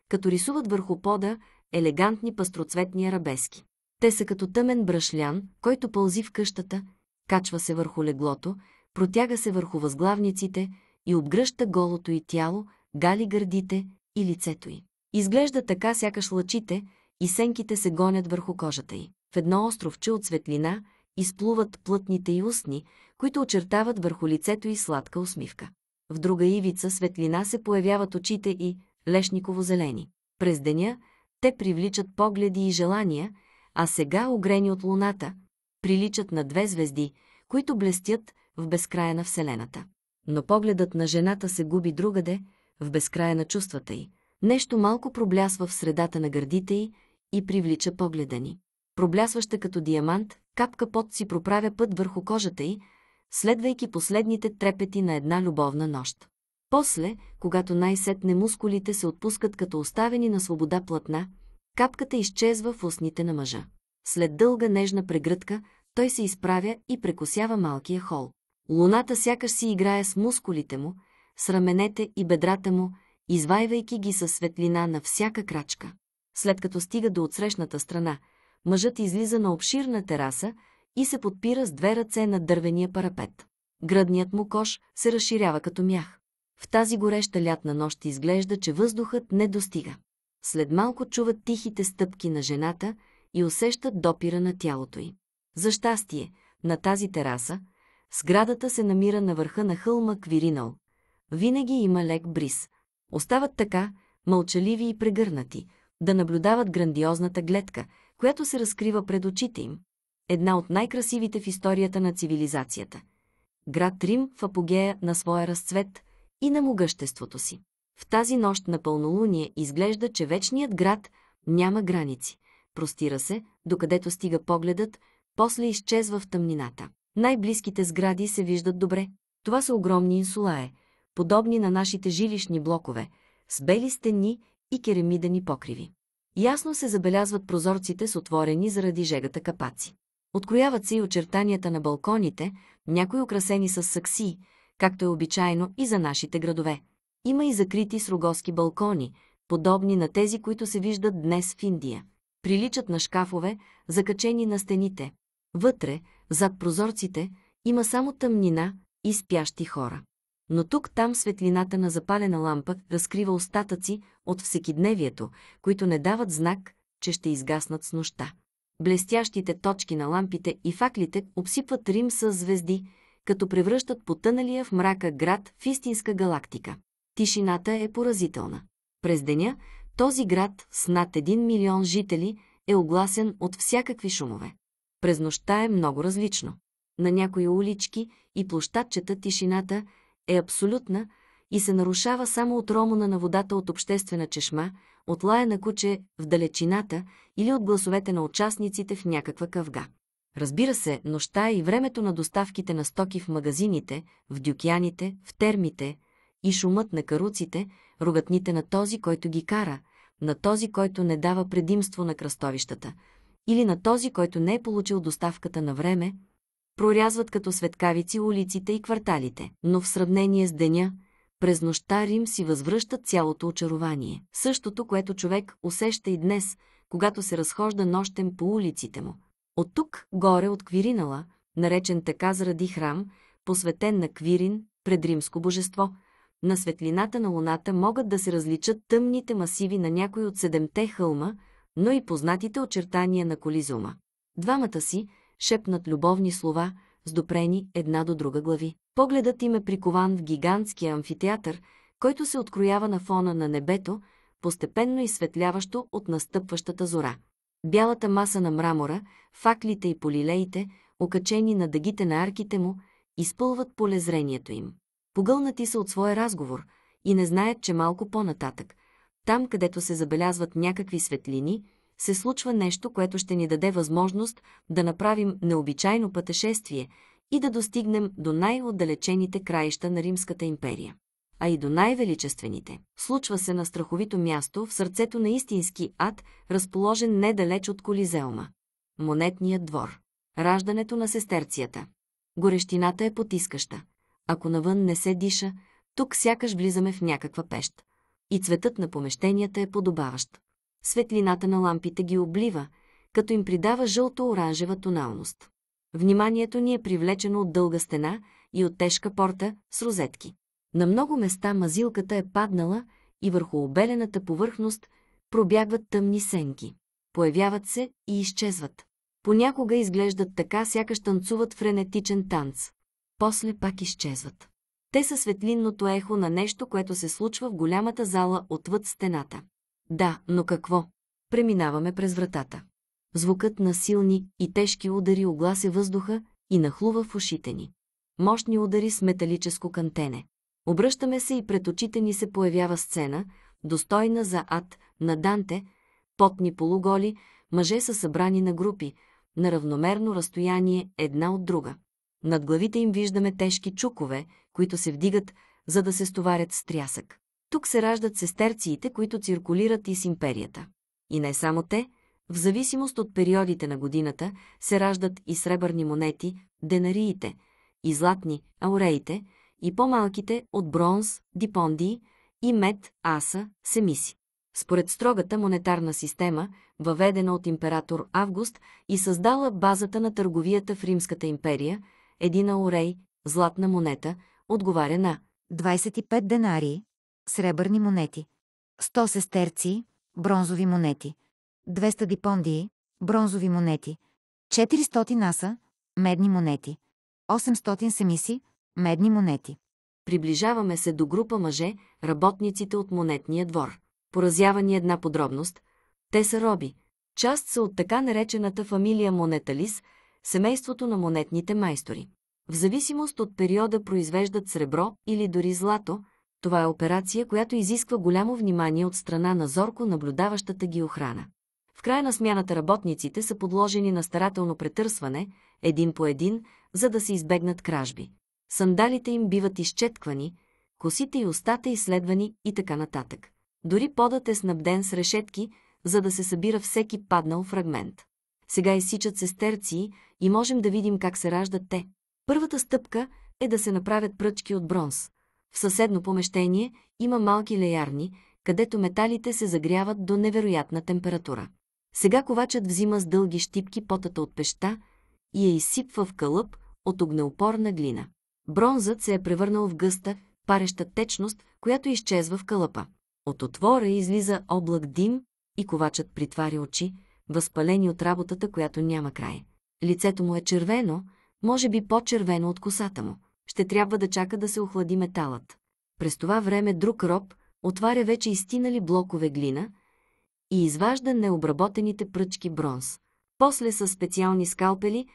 като рисуват върху пода елегантни пастроцветни арабески. Те са като тъмен брашлян, който пълзи в къщата, качва се върху леглото, протяга се върху възглавниците и обгръща голото й тяло, гали гърдите и лицето й. Изглежда така сякаш лъчите и сенките се гонят върху кожата й. В едно островче от светлина изплуват плътните й устни, които очертават върху лицето й сладка усмивка. В друга ивица светлина се появяват очите и лешниково зелени. През деня те привличат погледи и желания – а сега огрени от луната, приличат на две звезди, които блестят в безкрая на Вселената. Но погледът на жената се губи другаде, в безкрая на чувствата й. Нещо малко проблясва в средата на гърдите й и привлича погледа ни. Проблясваща като диамант, капка пот си проправя път върху кожата й, следвайки последните трепети на една любовна нощ. После, когато най-сетне мускулите се отпускат като оставени на свобода платна, Капката изчезва в устните на мъжа. След дълга нежна прегръдка, той се изправя и прекосява малкия хол. Луната сякаш си играе с мускулите му, с раменете и бедрата му, извайвайки ги със светлина на всяка крачка. След като стига до отсрещната страна, мъжът излиза на обширна тераса и се подпира с две ръце на дървения парапет. Гръдният му кош се разширява като мях. В тази гореща лятна нощ изглежда, че въздухът не достига. След малко чуват тихите стъпки на жената и усещат допира на тялото й. За щастие, на тази тераса, сградата се намира на върха на хълма Квиринал. Винаги има лек бриз. Остават така, мълчаливи и прегърнати, да наблюдават грандиозната гледка, която се разкрива пред очите им. Една от най-красивите в историята на цивилизацията. Град Рим в апогея на своя разцвет и на могъществото си. В тази нощ на пълнолуние изглежда, че вечният град няма граници. Простира се, докъдето стига погледът, после изчезва в тъмнината. Най-близките сгради се виждат добре. Това са огромни инсулае, подобни на нашите жилищни блокове, с бели стени и керамидени покриви. Ясно се забелязват прозорците с отворени заради жегата капаци. Открояват се и очертанията на балконите, някои украсени с сакси, както е обичайно и за нашите градове. Има и закрити с рогоски балкони, подобни на тези, които се виждат днес в Индия. Приличат на шкафове, закачени на стените. Вътре, зад прозорците, има само тъмнина и спящи хора. Но тук-там светлината на запалена лампа разкрива остатъци от всекидневието, които не дават знак, че ще изгаснат с нощта. Блестящите точки на лампите и факлите обсипват Рим с звезди, като превръщат потъналия в мрака град в истинска галактика тишината е поразителна. През деня този град с над 1 милион жители е огласен от всякакви шумове. През нощта е много различно. На някои улички и площадчета тишината е абсолютна и се нарушава само от ромона на водата от обществена чешма, от лая на куче в далечината или от гласовете на участниците в някаква кавга. Разбира се, нощта е и времето на доставките на стоки в магазините, в дюкяните, в термите, и шумът на каруците, ругатните на този, който ги кара, на този, който не дава предимство на кръстовищата, или на този, който не е получил доставката на време, прорязват като светкавици улиците и кварталите, но в сравнение с деня, през нощта Рим си възвръща цялото очарование. Същото, което човек усеща и днес, когато се разхожда нощем по улиците му. От тук, горе от Квиринала, наречен така заради храм, посветен на Квирин, предримско божество – на светлината на Луната могат да се различат тъмните масиви на някой от седемте хълма, но и познатите очертания на колизума. Двамата си шепнат любовни слова, сдопрени една до друга глави. Погледът им е прикован в гигантския амфитеатър, който се откроява на фона на небето, постепенно изсветляващо от настъпващата зора. Бялата маса на мрамора, факлите и полилеите, окачени на дъгите на арките му, изпълват полезрението им. Погълнати са от своя разговор и не знаят, че малко по-нататък, там където се забелязват някакви светлини, се случва нещо, което ще ни даде възможност да направим необичайно пътешествие и да достигнем до най-отдалечените краища на Римската империя, а и до най-величествените. Случва се на страховито място в сърцето на истински ад, разположен недалеч от Колизеума. Монетният двор. Раждането на сестерцията. Горещината е потискаща. Ако навън не се диша, тук сякаш влизаме в някаква пещ. И цветът на помещенията е подобаващ. Светлината на лампите ги облива, като им придава жълто-оранжева тоналност. Вниманието ни е привлечено от дълга стена и от тежка порта с розетки. На много места мазилката е паднала и върху обелената повърхност пробягват тъмни сенки. Появяват се и изчезват. Понякога изглеждат така, сякаш танцуват френетичен танц после пак изчезват. Те са светлинното ехо на нещо, което се случва в голямата зала отвъд стената. Да, но какво? Преминаваме през вратата. Звукът на силни и тежки удари оглася въздуха и нахлува в ушите ни. Мощни удари с металическо кантене. Обръщаме се и пред очите ни се появява сцена, достойна за ад на Данте, потни полуголи, мъже са събрани на групи, на равномерно разстояние една от друга. Над главите им виждаме тежки чукове, които се вдигат, за да се стоварят с трясък. Тук се раждат сестерциите, които циркулират и с империята. И не само те, в зависимост от периодите на годината се раждат и сребърни монети, денариите, и златни, ауреите, и по-малките от бронз, дипондии, и мед, аса, семиси. Според строгата монетарна система, въведена от император Август и създала базата на търговията в Римската империя – един аурей, златна монета, отговаря на 25 денари, сребърни монети, 100 сестерци, бронзови монети, 200 дипондии, бронзови монети, 400 наса, медни монети, 800 семиси, медни монети. Приближаваме се до група мъже, работниците от монетния двор. Поразява ни една подробност. Те са роби. Част са от така наречената фамилия Монеталис – семейството на монетните майстори. В зависимост от периода произвеждат сребро или дори злато, това е операция, която изисква голямо внимание от страна на зорко наблюдаващата ги охрана. В края на смяната работниците са подложени на старателно претърсване, един по един, за да се избегнат кражби. Сандалите им биват изчетквани, косите и устата изследвани и така нататък. Дори подът е снабден с решетки, за да се събира всеки паднал фрагмент. Сега изсичат сестерци и можем да видим как се раждат те. Първата стъпка е да се направят пръчки от бронз. В съседно помещение има малки леярни, където металите се загряват до невероятна температура. Сега ковачът взима с дълги щипки потата от пеща и я изсипва в кълъп от огнеупорна глина. Бронзът се е превърнал в гъста, пареща течност, която изчезва в кълъпа. От отвора излиза облак дим и ковачът притваря очи, възпалени от работата, която няма край. Лицето му е червено, може би по-червено от косата му. Ще трябва да чака да се охлади металът. През това време друг роб отваря вече изтинали блокове глина и изважда необработените пръчки бронз. После с специални скалпели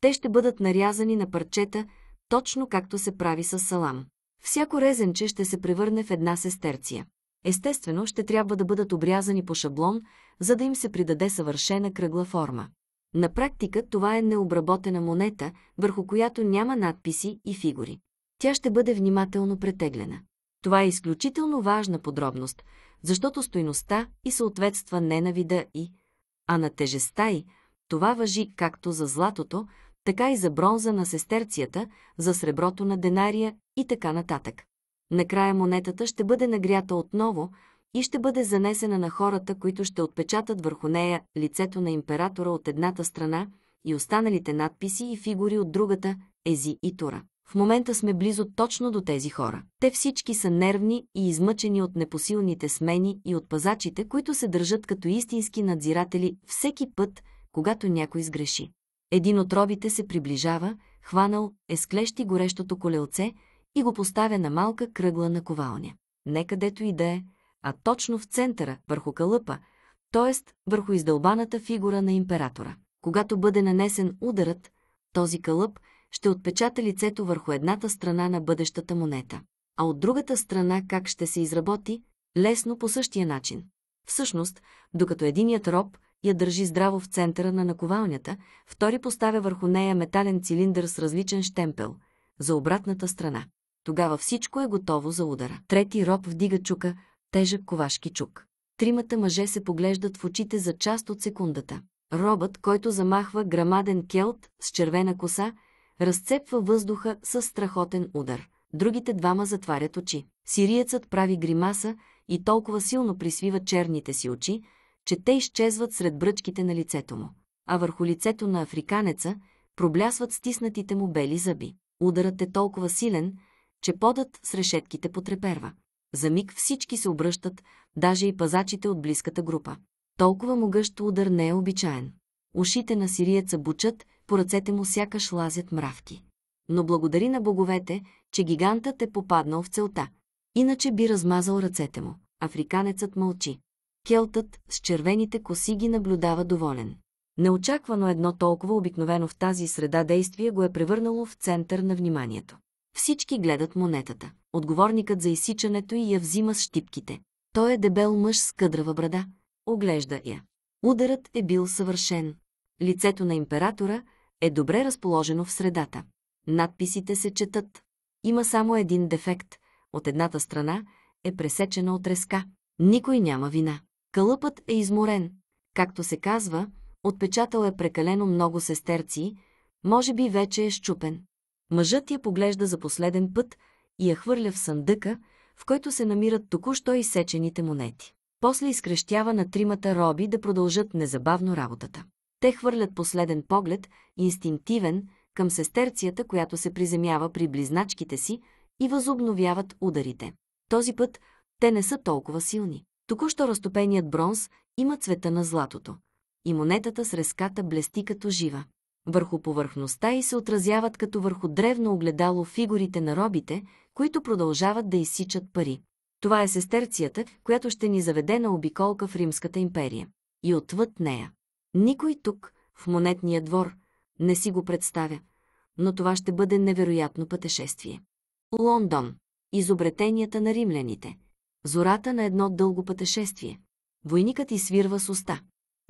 те ще бъдат нарязани на парчета, точно както се прави с салам. Всяко резенче ще се превърне в една сестерция. Естествено, ще трябва да бъдат обрязани по шаблон, за да им се придаде съвършена кръгла форма. На практика това е необработена монета, върху която няма надписи и фигури. Тя ще бъде внимателно претеглена. Това е изключително важна подробност, защото стойността и съответства не на вида и, а на тежестта и това въжи както за златото, така и за бронза на сестерцията, за среброто на денария и така нататък. Накрая монетата ще бъде нагрята отново, и ще бъде занесена на хората, които ще отпечатат върху нея лицето на императора от едната страна и останалите надписи и фигури от другата – Ези и Тура. В момента сме близо точно до тези хора. Те всички са нервни и измъчени от непосилните смени и от пазачите, които се държат като истински надзиратели всеки път, когато някой сгреши. Един от робите се приближава, хванал, есклещи горещото колелце и го поставя на малка кръгла на Не Некъдето и да е, а точно в центъра, върху калъпа, т.е. върху издълбаната фигура на императора. Когато бъде нанесен ударът, този калъп ще отпечата лицето върху едната страна на бъдещата монета, а от другата страна как ще се изработи, лесно по същия начин. Всъщност, докато единият роб я държи здраво в центъра на наковалнята, втори поставя върху нея метален цилиндър с различен штемпел за обратната страна. Тогава всичко е готово за удара. Трети роб вдига чука, тежък ковашки чук. Тримата мъже се поглеждат в очите за част от секундата. Робът, който замахва грамаден келт с червена коса, разцепва въздуха с страхотен удар. Другите двама затварят очи. Сириецът прави гримаса и толкова силно присвива черните си очи, че те изчезват сред бръчките на лицето му. А върху лицето на африканеца проблясват стиснатите му бели зъби. Ударът е толкова силен, че подът с решетките потреперва. За миг всички се обръщат, даже и пазачите от близката група. Толкова могъщ удар не е обичаен. Ушите на сириеца бучат, по ръцете му сякаш лазят мравки. Но благодари на боговете, че гигантът е попаднал в целта. Иначе би размазал ръцете му. Африканецът мълчи. Келтът с червените коси ги наблюдава доволен. Неочаквано едно толкова обикновено в тази среда действие го е превърнало в център на вниманието. Всички гледат монетата. Отговорникът за изсичането й я взима с щипките. Той е дебел мъж с къдрава брада. Оглежда я. Ударът е бил съвършен. Лицето на императора е добре разположено в средата. Надписите се четат. Има само един дефект. От едната страна е пресечена от резка. Никой няма вина. Кълъпът е изморен. Както се казва, отпечатал е прекалено много сестерци, може би вече е щупен. Мъжът я поглежда за последен път и я хвърля в съндъка, в който се намират току-що изсечените монети. После изкръщява на тримата роби да продължат незабавно работата. Те хвърлят последен поглед, инстинктивен, към сестерцията, която се приземява при близначките си и възобновяват ударите. Този път те не са толкова силни. Току-що разтопеният бронз има цвета на златото и монетата с резката блести като жива върху повърхността и се отразяват като върху древно огледало фигурите на робите, които продължават да изсичат пари. Това е сестерцията, която ще ни заведе на обиколка в Римската империя. И отвъд нея. Никой тук, в монетния двор, не си го представя, но това ще бъде невероятно пътешествие. Лондон. Изобретенията на римляните. Зората на едно дълго пътешествие. Войникът изсвирва с уста.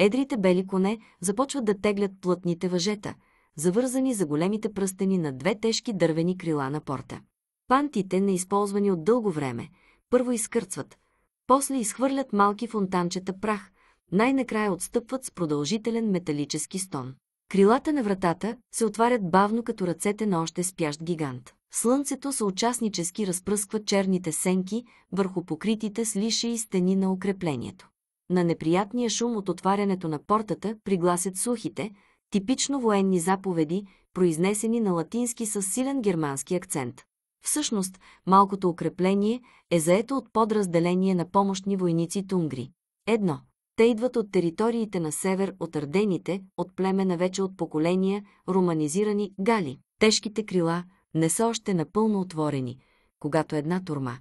Едрите бели коне започват да теглят плътните въжета, завързани за големите пръстени на две тежки дървени крила на порта. Пантите, неизползвани от дълго време, първо изкърцват, после изхвърлят малки фонтанчета прах, най-накрая отстъпват с продължителен металически стон. Крилата на вратата се отварят бавно като ръцете на още спящ гигант. Слънцето съучастнически разпръсква черните сенки върху покритите с лиши и стени на укреплението на неприятния шум от отварянето на портата пригласят сухите, типично военни заповеди, произнесени на латински с силен германски акцент. Всъщност, малкото укрепление е заето от подразделение на помощни войници тунгри. Едно. Те идват от териториите на север от Ардените, от племена вече от поколения, романизирани гали. Тежките крила не са още напълно отворени, когато една турма,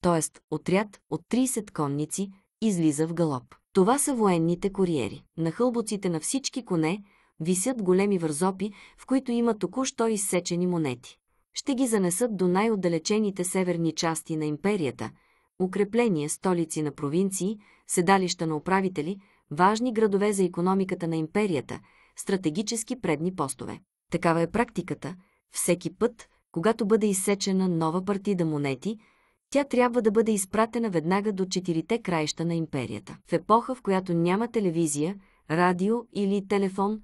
т.е. отряд от 30 конници, излиза в галоп. Това са военните куриери. На хълбоците на всички коне висят големи вързопи, в които има току-що изсечени монети. Ще ги занесат до най-отдалечените северни части на империята, укрепления, столици на провинции, седалища на управители, важни градове за економиката на империята, стратегически предни постове. Такава е практиката. Всеки път, когато бъде изсечена нова партида монети – тя трябва да бъде изпратена веднага до четирите краища на империята. В епоха, в която няма телевизия, радио или телефон,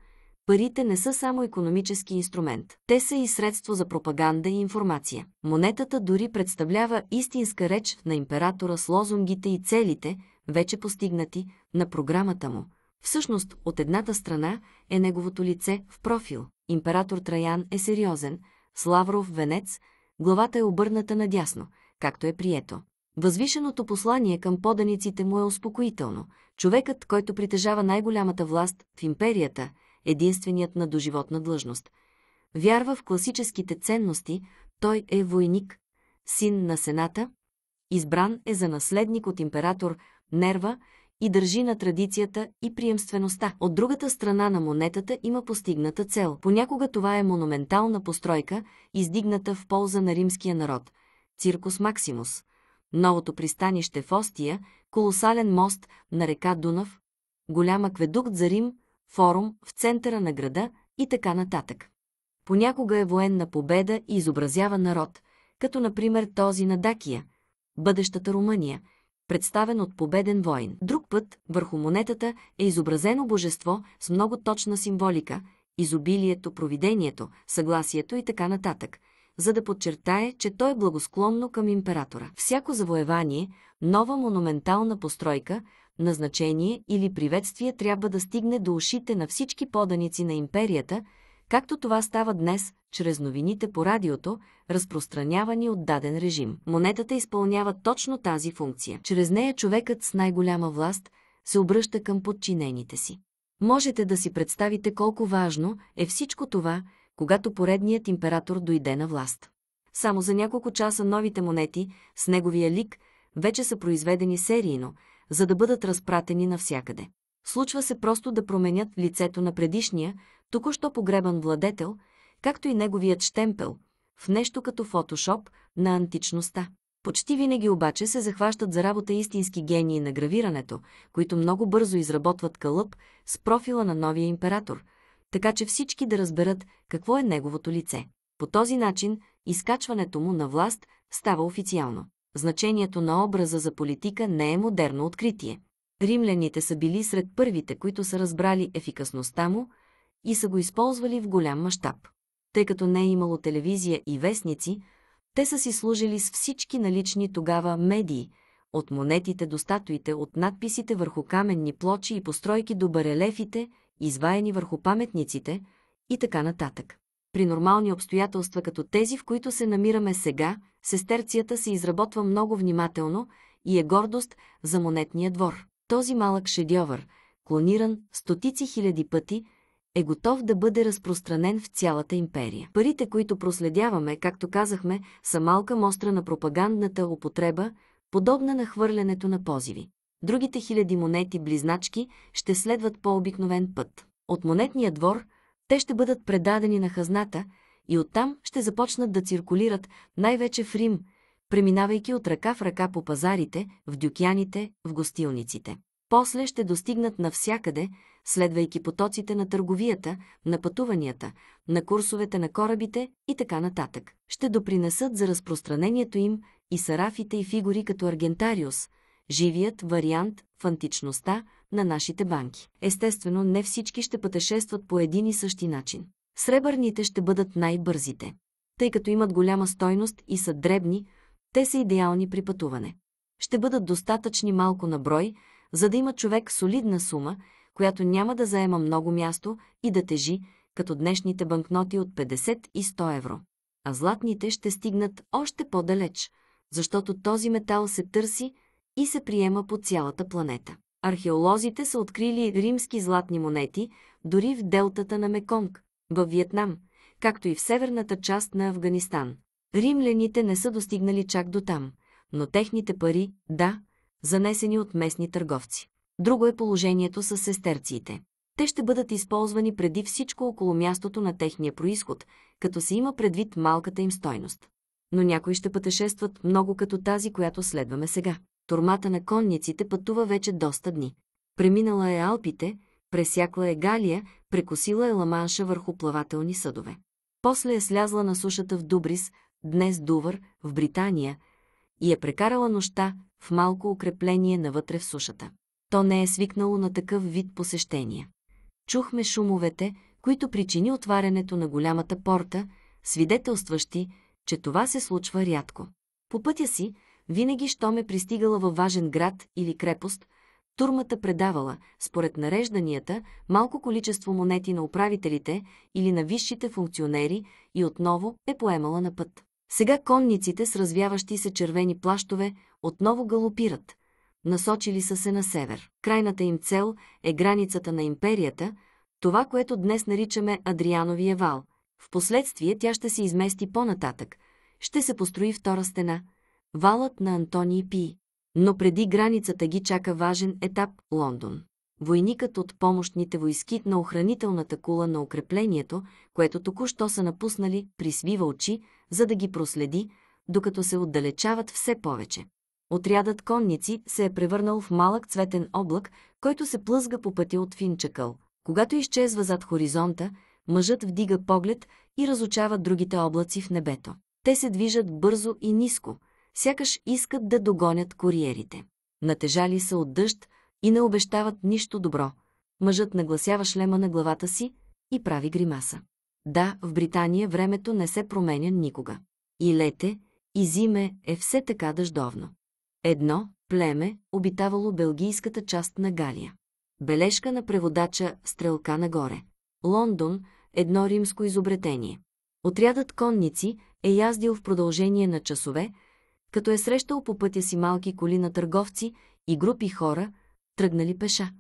парите не са само економически инструмент. Те са и средство за пропаганда и информация. Монетата дори представлява истинска реч на императора с лозунгите и целите, вече постигнати, на програмата му. Всъщност, от едната страна е неговото лице в профил. Император Траян е сериозен, с лавров венец, главата е обърната надясно – както е прието. Възвишеното послание към поданиците му е успокоително. Човекът, който притежава най-голямата власт в империята, единственият на доживотна длъжност. Вярва в класическите ценности, той е войник, син на Сената, избран е за наследник от император Нерва и държи на традицията и приемствеността. От другата страна на монетата има постигната цел. Понякога това е монументална постройка, издигната в полза на римския народ – Циркус Максимус, новото пристанище в Остия, колосален мост на река Дунав, голям акведукт за Рим, форум в центъра на града и така нататък. Понякога е военна победа и изобразява народ, като например този на Дакия, бъдещата Румъния, представен от победен воин. Друг път върху монетата е изобразено божество с много точна символика – изобилието, провидението, съгласието и така нататък – за да подчертае, че той е благосклонно към императора. Всяко завоевание, нова монументална постройка, назначение или приветствие трябва да стигне до ушите на всички поданици на империята, както това става днес, чрез новините по радиото, разпространявани от даден режим. Монетата изпълнява точно тази функция. Чрез нея човекът с най-голяма власт се обръща към подчинените си. Можете да си представите колко важно е всичко това, когато поредният император дойде на власт. Само за няколко часа новите монети с неговия лик вече са произведени серийно, за да бъдат разпратени навсякъде. Случва се просто да променят лицето на предишния, току-що погребан владетел, както и неговият штемпел, в нещо като фотошоп на античността. Почти винаги обаче се захващат за работа истински гении на гравирането, които много бързо изработват кълъп с профила на новия император, така че всички да разберат какво е неговото лице. По този начин изкачването му на власт става официално. Значението на образа за политика не е модерно откритие. Римляните са били сред първите, които са разбрали ефикасността му и са го използвали в голям мащаб. Тъй като не е имало телевизия и вестници, те са си служили с всички налични тогава медии, от монетите до статуите, от надписите върху каменни плочи и постройки до барелефите – изваяни върху паметниците и така нататък. При нормални обстоятелства като тези, в които се намираме сега, сестерцията се изработва много внимателно и е гордост за монетния двор. Този малък шедьовър, клониран стотици хиляди пъти, е готов да бъде разпространен в цялата империя. Парите, които проследяваме, както казахме, са малка мостра на пропагандната употреба, подобна на хвърлянето на позиви другите хиляди монети-близначки ще следват по-обикновен път. От монетния двор те ще бъдат предадени на хазната и оттам ще започнат да циркулират най-вече в Рим, преминавайки от ръка в ръка по пазарите, в дюкяните, в гостилниците. После ще достигнат навсякъде, следвайки потоците на търговията, на пътуванията, на курсовете на корабите и така нататък. Ще допринесат за разпространението им и сарафите и фигури като Аргентариус – живият вариант в античността на нашите банки. Естествено, не всички ще пътешестват по един и същи начин. Сребърните ще бъдат най-бързите. Тъй като имат голяма стойност и са дребни, те са идеални при пътуване. Ще бъдат достатъчни малко на брой, за да има човек солидна сума, която няма да заема много място и да тежи, като днешните банкноти от 50 и 100 евро. А златните ще стигнат още по-далеч, защото този метал се търси и се приема по цялата планета. Археолозите са открили римски златни монети дори в делтата на Меконг, във Виетнам, както и в северната част на Афганистан. Римляните не са достигнали чак до там, но техните пари, да, занесени от местни търговци. Друго е положението с сестерциите. Те ще бъдат използвани преди всичко около мястото на техния происход, като се има предвид малката им стойност. Но някои ще пътешестват много като тази, която следваме сега. Турмата на конниците пътува вече доста дни. Преминала е Алпите, пресякла е Галия, прекосила е Ламанша върху плавателни съдове. После е слязла на сушата в Дубрис, днес Дувър, в Британия, и е прекарала нощта в малко укрепление навътре в сушата. То не е свикнало на такъв вид посещения. Чухме шумовете, които причини отварянето на голямата порта, свидетелстващи, че това се случва рядко. По пътя си, винаги, що ме пристигала във важен град или крепост, турмата предавала, според нарежданията, малко количество монети на управителите или на висшите функционери и отново е поемала на път. Сега конниците с развяващи се червени плащове отново галопират. Насочили са се на север. Крайната им цел е границата на империята, това, което днес наричаме Адриановия вал. Впоследствие тя ще се измести по-нататък. Ще се построи втора стена – валът на Антони Пи. Но преди границата ги чака важен етап – Лондон. Войникът от помощните войски на охранителната кула на укреплението, което току-що са напуснали, присвива очи, за да ги проследи, докато се отдалечават все повече. Отрядът конници се е превърнал в малък цветен облак, който се плъзга по пътя от Финчакъл. Когато изчезва зад хоризонта, мъжът вдига поглед и разучава другите облаци в небето. Те се движат бързо и ниско – сякаш искат да догонят куриерите. Натежали са от дъжд и не обещават нищо добро. Мъжът нагласява шлема на главата си и прави гримаса. Да, в Британия времето не се променя никога. И лете, и зиме е все така дъждовно. Едно племе обитавало белгийската част на Галия. Бележка на преводача Стрелка нагоре. Лондон – едно римско изобретение. Отрядът конници е яздил в продължение на часове – като е срещал по пътя си малки коли на търговци и групи хора, тръгнали пеша.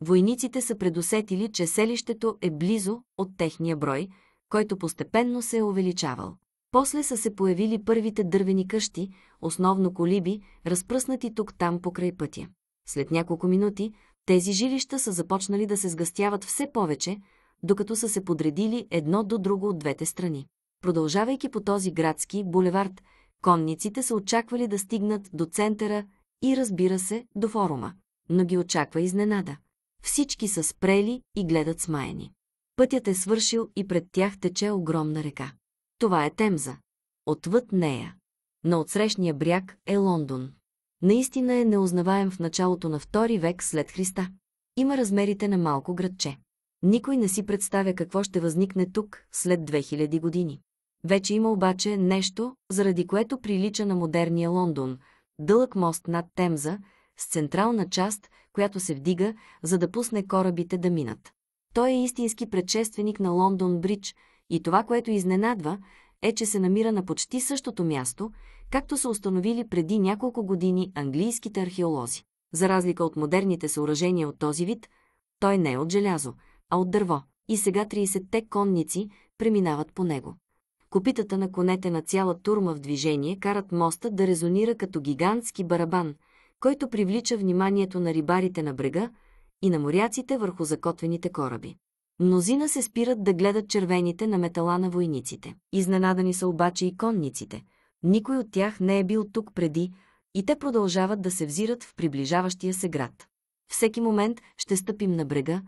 Войниците са предусетили, че селището е близо от техния брой, който постепенно се е увеличавал. После са се появили първите дървени къщи, основно колиби, разпръснати тук-там покрай пътя. След няколко минути тези жилища са започнали да се сгъстяват все повече, докато са се подредили едно до друго от двете страни. Продължавайки по този градски булевард, Конниците са очаквали да стигнат до центъра и, разбира се, до форума, но ги очаква изненада. Всички са спрели и гледат смаяни. Пътят е свършил и пред тях тече огромна река. Това е Темза. Отвъд нея. На отсрещния бряг е Лондон. Наистина е неузнаваем в началото на втори век след Христа. Има размерите на малко градче. Никой не си представя какво ще възникне тук след 2000 години. Вече има обаче нещо, заради което прилича на модерния Лондон – дълъг мост над Темза, с централна част, която се вдига, за да пусне корабите да минат. Той е истински предшественик на Лондон Бридж и това, което изненадва, е, че се намира на почти същото място, както са установили преди няколко години английските археолози. За разлика от модерните съоръжения от този вид, той не е от желязо, а от дърво, и сега 30-те конници преминават по него. Копитата на конете на цяла турма в движение карат моста да резонира като гигантски барабан, който привлича вниманието на рибарите на брега и на моряците върху закотвените кораби. Мнозина се спират да гледат червените на метала на войниците. Изненадани са обаче и конниците. Никой от тях не е бил тук преди и те продължават да се взират в приближаващия се град. Всеки момент ще стъпим на брега,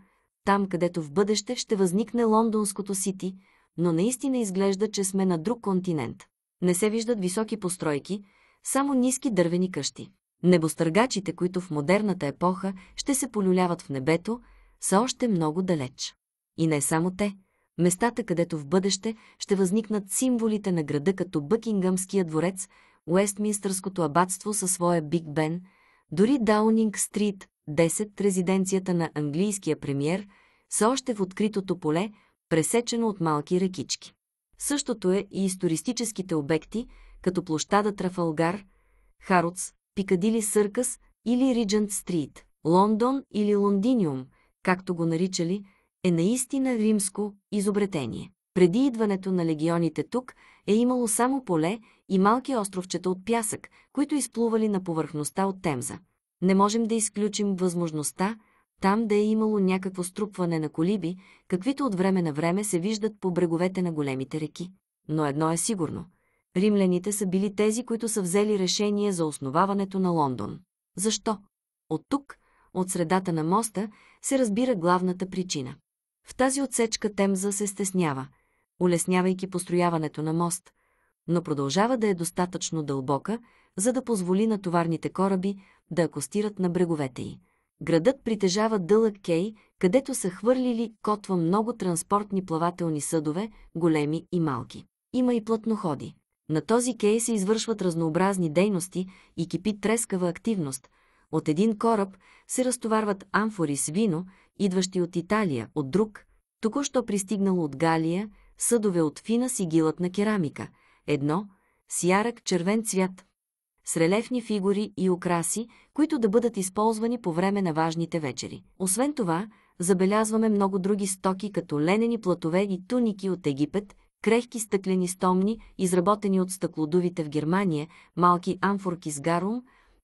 там където в бъдеще ще възникне лондонското сити – но наистина изглежда, че сме на друг континент. Не се виждат високи постройки, само ниски дървени къщи. Небостъргачите, които в модерната епоха ще се полюляват в небето, са още много далеч. И не само те. Местата, където в бъдеще ще възникнат символите на града като Бъкингъмския дворец, Уестминстърското абатство със своя Биг Бен, дори Даунинг Стрит 10, резиденцията на английския премьер, са още в откритото поле, пресечено от малки рекички. Същото е и с туристическите обекти, като площада Трафалгар, Хароц, Пикадили Съркъс или Риджент Стрит. Лондон или Лондиниум, както го наричали, е наистина римско изобретение. Преди идването на легионите тук е имало само поле и малки островчета от пясък, които изплували на повърхността от Темза. Не можем да изключим възможността, там да е имало някакво струпване на колиби, каквито от време на време се виждат по бреговете на големите реки. Но едно е сигурно. Римляните са били тези, които са взели решение за основаването на Лондон. Защо? От тук, от средата на моста, се разбира главната причина. В тази отсечка Темза се стеснява, улеснявайки построяването на мост, но продължава да е достатъчно дълбока, за да позволи на товарните кораби да акостират на бреговете й. Градът притежава дълъг кей, където са хвърлили котва много транспортни плавателни съдове, големи и малки. Има и плътноходи. На този кей се извършват разнообразни дейности и кипи трескава активност. От един кораб се разтоварват амфори с вино, идващи от Италия, от друг, току-що пристигнало от Галия, съдове от фина сигилът на керамика. Едно, с ярък червен цвят, с релефни фигури и украси, които да бъдат използвани по време на важните вечери. Освен това, забелязваме много други стоки, като ленени платове и туники от Египет, крехки стъклени стомни, изработени от стъклодувите в Германия, малки амфорки с гарум,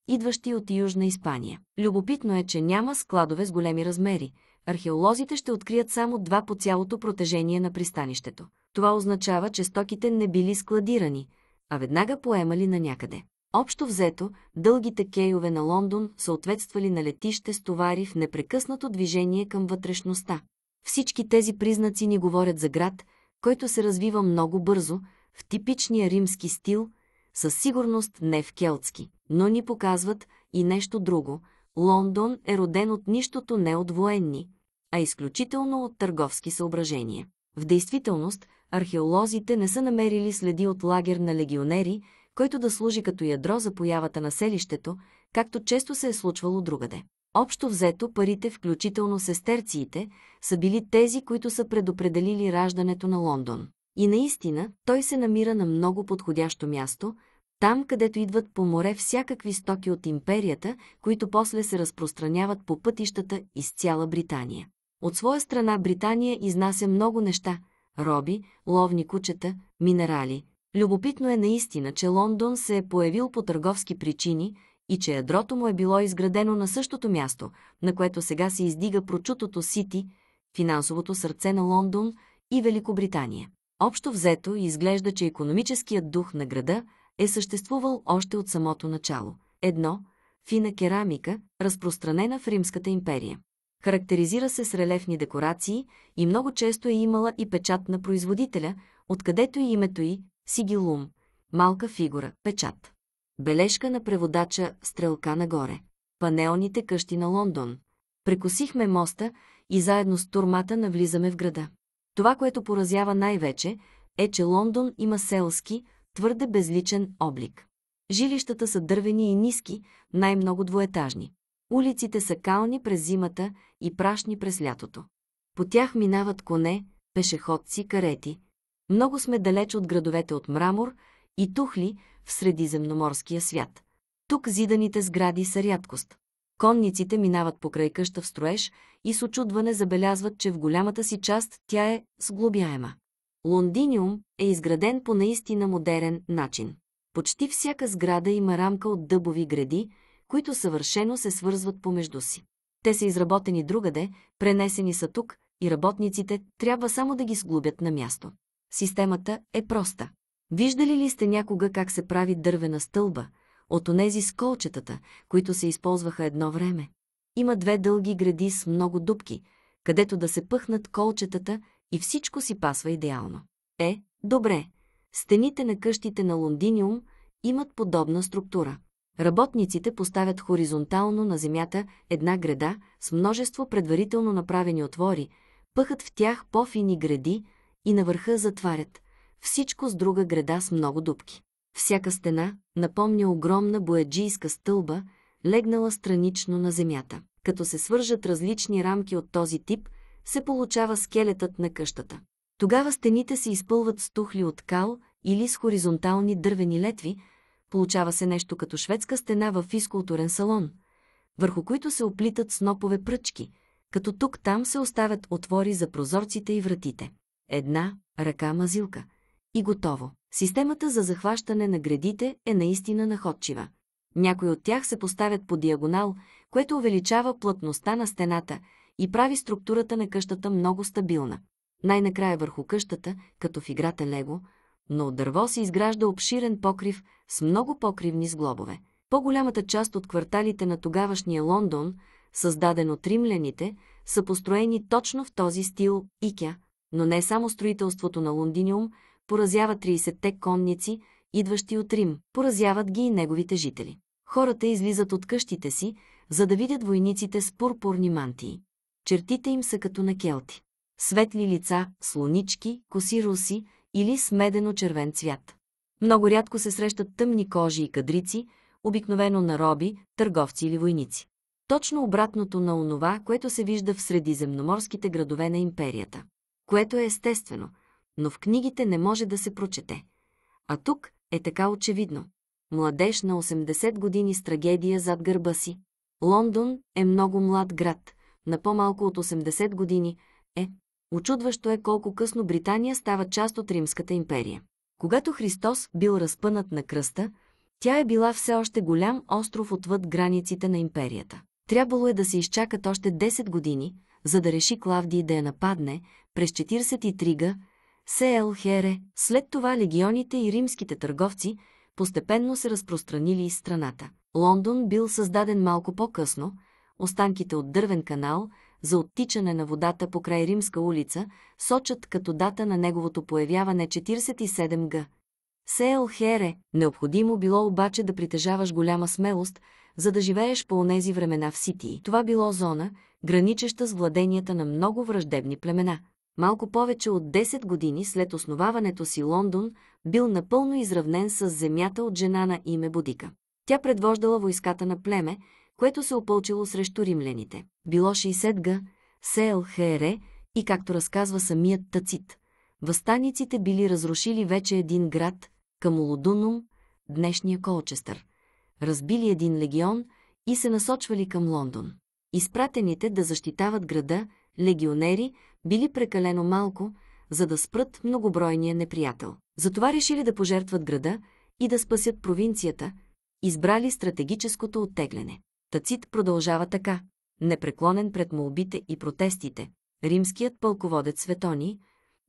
идващи от Южна Испания. Любопитно е, че няма складове с големи размери. Археолозите ще открият само два по цялото протежение на пристанището. Това означава, че стоките не били складирани, а веднага поемали на някъде. Общо взето, дългите кейове на Лондон съответствали на летище с товари в непрекъснато движение към вътрешността. Всички тези признаци ни говорят за град, който се развива много бързо, в типичния римски стил, със сигурност не в келтски, но ни показват и нещо друго. Лондон е роден от нищото не от военни, а изключително от търговски съображения. В действителност, археолозите не са намерили следи от лагер на легионери – който да служи като ядро за появата на селището, както често се е случвало другаде. Общо взето парите, включително сестерциите, са били тези, които са предопределили раждането на Лондон. И наистина, той се намира на много подходящо място, там, където идват по море всякакви стоки от империята, които после се разпространяват по пътищата из цяла Британия. От своя страна Британия изнася много неща – роби, ловни кучета, минерали, Любопитно е наистина, че Лондон се е появил по търговски причини и че ядрото му е било изградено на същото място, на което сега се издига прочутото Сити, финансовото сърце на Лондон и Великобритания. Общо взето изглежда, че економическият дух на града е съществувал още от самото начало. Едно – фина керамика, разпространена в Римската империя. Характеризира се с релефни декорации и много често е имала и печат на производителя, откъдето и името й Сигилум. Малка фигура. Печат. Бележка на преводача Стрелка нагоре. Панелните къщи на Лондон. Прекосихме моста и заедно с турмата навлизаме в града. Това, което поразява най-вече, е, че Лондон има селски, твърде безличен облик. Жилищата са дървени и ниски, най-много двоетажни. Улиците са кални през зимата и прашни през лятото. По тях минават коне, пешеходци, карети, много сме далеч от градовете от мрамор и тухли в средиземноморския свят. Тук зиданите сгради са рядкост. Конниците минават покрай къща в строеж и с очудване забелязват, че в голямата си част тя е сглобяема. Лондиниум е изграден по наистина модерен начин. Почти всяка сграда има рамка от дъбови гради, които съвършено се свързват помежду си. Те са изработени другаде, пренесени са тук и работниците трябва само да ги сглобят на място. Системата е проста. Виждали ли сте някога как се прави дървена стълба от онези сколчетата, които се използваха едно време? Има две дълги гради с много дубки, където да се пъхнат колчетата и всичко си пасва идеално. Е, добре, стените на къщите на Лондиниум имат подобна структура. Работниците поставят хоризонтално на земята една града с множество предварително направени отвори, пъхат в тях по-фини гради, и на върха затварят. Всичко с друга града с много дубки. Всяка стена напомня огромна бояджийска стълба, легнала странично на земята. Като се свържат различни рамки от този тип, се получава скелетът на къщата. Тогава стените се изпълват с тухли от кал или с хоризонтални дървени летви, получава се нещо като шведска стена в физкултурен салон, върху които се оплитат снопове пръчки, като тук-там се оставят отвори за прозорците и вратите. Една ръка мазилка. И готово. Системата за захващане на градите е наистина находчива. Някои от тях се поставят по диагонал, което увеличава плътността на стената и прави структурата на къщата много стабилна. Най-накрая върху къщата, като в играта Лего, но от дърво се изгражда обширен покрив с много покривни сглобове. По-голямата част от кварталите на тогавашния Лондон, създаден от римляните, са построени точно в този стил Икя, но не само строителството на Лундиниум, поразява 30-те конници, идващи от Рим, поразяват ги и неговите жители. Хората излизат от къщите си, за да видят войниците с пурпурни мантии. Чертите им са като на келти. Светли лица, слонички, коси руси или смедено червен цвят. Много рядко се срещат тъмни кожи и кадрици, обикновено на роби, търговци или войници. Точно обратното на онова, което се вижда в средиземноморските градове на империята което е естествено, но в книгите не може да се прочете. А тук е така очевидно. Младеж на 80 години с трагедия зад гърба си. Лондон е много млад град, на по-малко от 80 години е. Очудващо е колко късно Британия става част от Римската империя. Когато Христос бил разпънат на кръста, тя е била все още голям остров отвъд границите на империята. Трябвало е да се изчакат още 10 години, за да реши Клавдий да я нападне, през 43-га, Сеел Хере, след това легионите и римските търговци постепенно се разпространили из страната. Лондон бил създаден малко по-късно, останките от дървен канал за оттичане на водата покрай Римска улица сочат като дата на неговото появяване 47 г. Сеел Хере, необходимо било обаче да притежаваш голяма смелост, за да живееш по онези времена в Сити. Това било зона, граничеща с владенията на много враждебни племена. Малко повече от 10 години след основаването си Лондон бил напълно изравнен с земята от жена на име Бодика. Тя предвождала войската на племе, което се опълчило срещу римляните. Било 60 га, Сел Хере и, както разказва самият Тацит, възстаниците били разрушили вече един град, Камолодунум, днешния Колчестър разбили един легион и се насочвали към Лондон. Изпратените да защитават града, легионери, били прекалено малко, за да спрат многобройния неприятел. Затова решили да пожертват града и да спасят провинцията, избрали стратегическото оттегляне. Тацит продължава така, непреклонен пред молбите и протестите. Римският пълководец Светони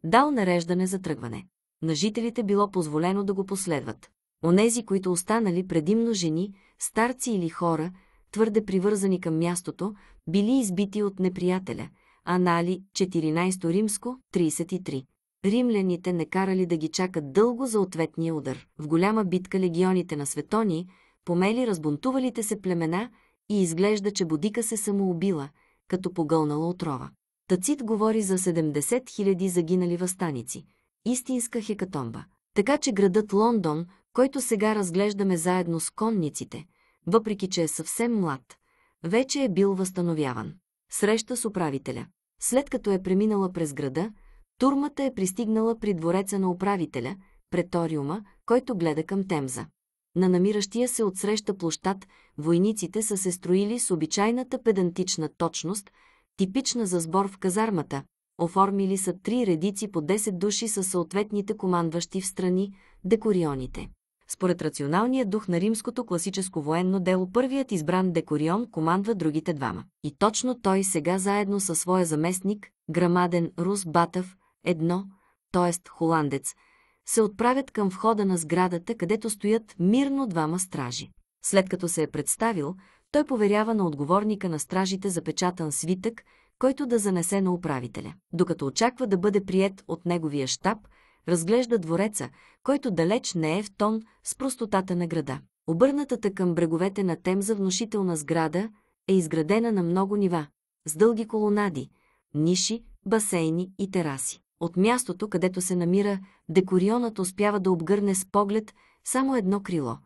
дал нареждане за тръгване. На жителите било позволено да го последват. Онези, които останали предимно жени, старци или хора, твърде привързани към мястото, били избити от неприятеля. Анали 14 Римско 33 римляните не карали да ги чакат дълго за ответния удар. В голяма битка легионите на Светони помели разбунтувалите се племена и изглежда, че Бодика се самоубила, като погълнала отрова. Тацит говори за 70 000 загинали възстаници. Истинска хекатомба. Така че градът Лондон, който сега разглеждаме заедно с конниците, въпреки че е съвсем млад, вече е бил възстановяван. Среща с управителя. След като е преминала през града, турмата е пристигнала при двореца на управителя, преториума, който гледа към Темза. На намиращия се отсреща площад, войниците са се строили с обичайната педантична точност, типична за сбор в казармата. Оформили са три редици по 10 души със съответните командващи в страни, декорионите. Според рационалния дух на римското класическо военно дело, първият избран Декорион командва другите двама. И точно той сега заедно със своя заместник, грамаден Рус Батав, едно, т.е. холандец, се отправят към входа на сградата, където стоят мирно двама стражи. След като се е представил, той поверява на отговорника на стражите запечатан свитък, който да занесе на управителя. Докато очаква да бъде прият от неговия щаб, разглежда двореца, който далеч не е в тон с простотата на града. Обърнатата към бреговете на Темза внушителна сграда е изградена на много нива, с дълги колонади, ниши, басейни и тераси. От мястото, където се намира, декорионът успява да обгърне с поглед само едно крило,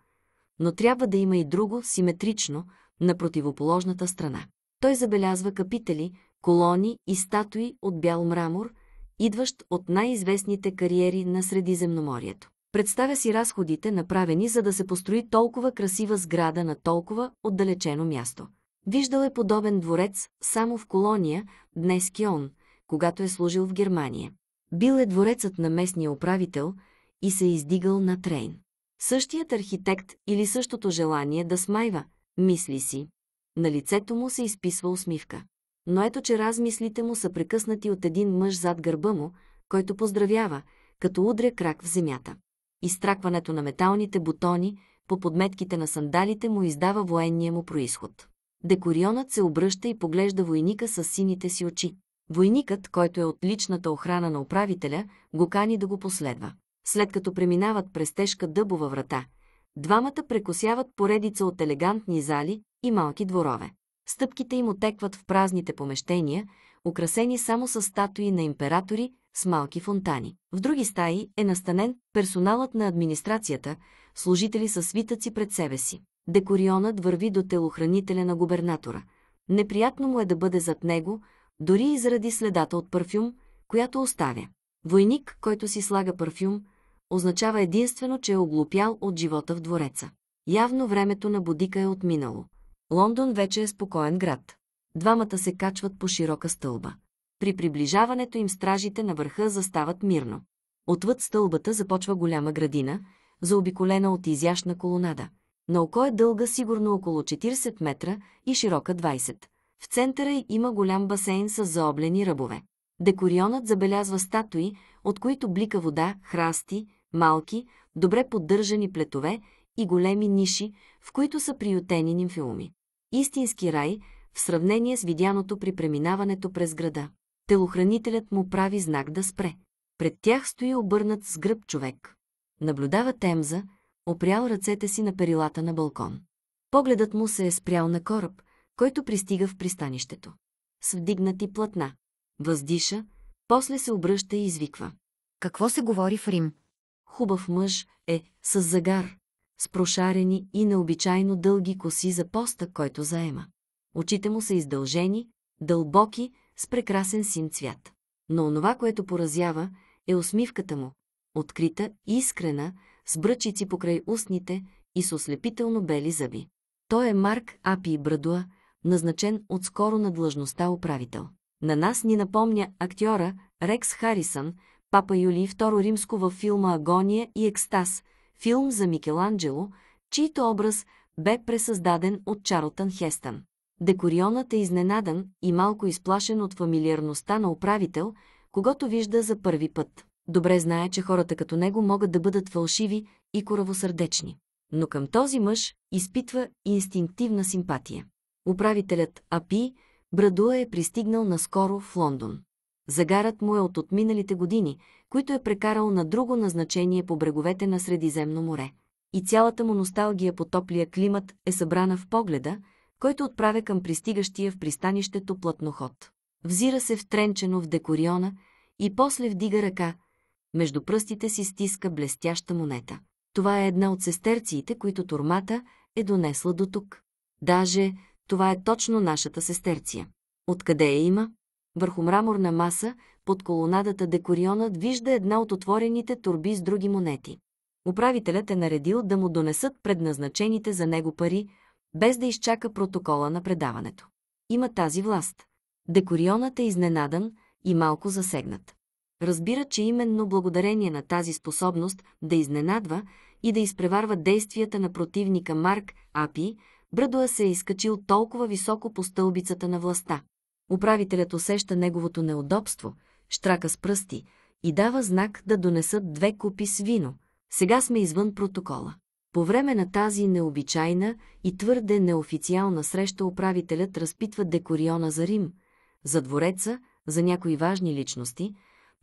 но трябва да има и друго, симетрично, на противоположната страна. Той забелязва капители, колони и статуи от бял мрамор, идващ от най-известните кариери на Средиземноморието. Представя си разходите, направени за да се построи толкова красива сграда на толкова отдалечено място. Виждал е подобен дворец само в колония, днес Кион, когато е служил в Германия. Бил е дворецът на местния управител и се е издигал на трейн. Същият архитект или същото желание да смайва, мисли си. На лицето му се изписва усмивка но ето че размислите му са прекъснати от един мъж зад гърба му, който поздравява, като удря крак в земята. Изтракването на металните бутони по подметките на сандалите му издава военния му происход. Декорионът се обръща и поглежда войника с сините си очи. Войникът, който е от личната охрана на управителя, го кани да го последва. След като преминават през тежка дъбова врата, двамата прекосяват поредица от елегантни зали и малки дворове. Стъпките им отекват в празните помещения, украсени само с статуи на императори с малки фонтани. В други стаи е настанен персоналът на администрацията, служители с свитъци пред себе си. Декорионът върви до телохранителя на губернатора. Неприятно му е да бъде зад него, дори и заради следата от парфюм, която оставя. Войник, който си слага парфюм, означава единствено, че е оглупял от живота в двореца. Явно времето на Бодика е отминало. Лондон вече е спокоен град. Двамата се качват по широка стълба. При приближаването им стражите на върха застават мирно. Отвъд стълбата започва голяма градина, заобиколена от изящна колонада. На око е дълга сигурно около 40 метра и широка 20. В центъра й има голям басейн с заоблени ръбове. Декорионът забелязва статуи, от които блика вода, храсти, малки, добре поддържани плетове и големи ниши, в които са приютени нимфеуми. Истински рай в сравнение с видяното при преминаването през града. Телохранителят му прави знак да спре. Пред тях стои обърнат с гръб човек. Наблюдава Темза, опрял ръцете си на перилата на балкон. Погледът му се е спрял на кораб, който пристига в пристанището. С вдигнати платна. Въздиша, после се обръща и извиква. Какво се говори в Рим? Хубав мъж е с загар, с прошарени и необичайно дълги коси за поста, който заема. Очите му са издължени, дълбоки, с прекрасен син цвят. Но онова, което поразява, е усмивката му, открита и искрена, с бръчици покрай устните и с ослепително бели зъби. Той е Марк Апи Брадуа, назначен отскоро на длъжността управител. На нас ни напомня актьора Рекс Харисън, папа Юлий II Римско във филма «Агония и екстаз», филм за Микеланджело, чийто образ бе пресъздаден от Чарлтън Хестън. Декорионът е изненадан и малко изплашен от фамилиарността на управител, когато вижда за първи път. Добре знае, че хората като него могат да бъдат фалшиви и коравосърдечни. Но към този мъж изпитва инстинктивна симпатия. Управителят Апи Брадуа е пристигнал наскоро в Лондон. Загарът му е от отминалите години – които е прекарал на друго назначение по бреговете на Средиземно море. И цялата му носталгия по топлия климат е събрана в погледа, който отправя към пристигащия в пристанището плътноход. Взира се втренчено в декориона и после вдига ръка, между пръстите си стиска блестяща монета. Това е една от сестерциите, които турмата е донесла до тук. Даже това е точно нашата сестерция. Откъде я има? Върху мраморна маса, под колонадата декорионът вижда една от отворените турби с други монети. Управителят е наредил да му донесат предназначените за него пари, без да изчака протокола на предаването. Има тази власт. Декорионът е изненадан и малко засегнат. Разбира, че именно благодарение на тази способност да изненадва и да изпреварва действията на противника Марк Апи, Брадуа се е изкачил толкова високо по стълбицата на властта. Управителят усеща неговото неудобство – штрака с пръсти и дава знак да донесат две купи с вино. Сега сме извън протокола. По време на тази необичайна и твърде неофициална среща управителят разпитва декориона за Рим, за двореца, за някои важни личности,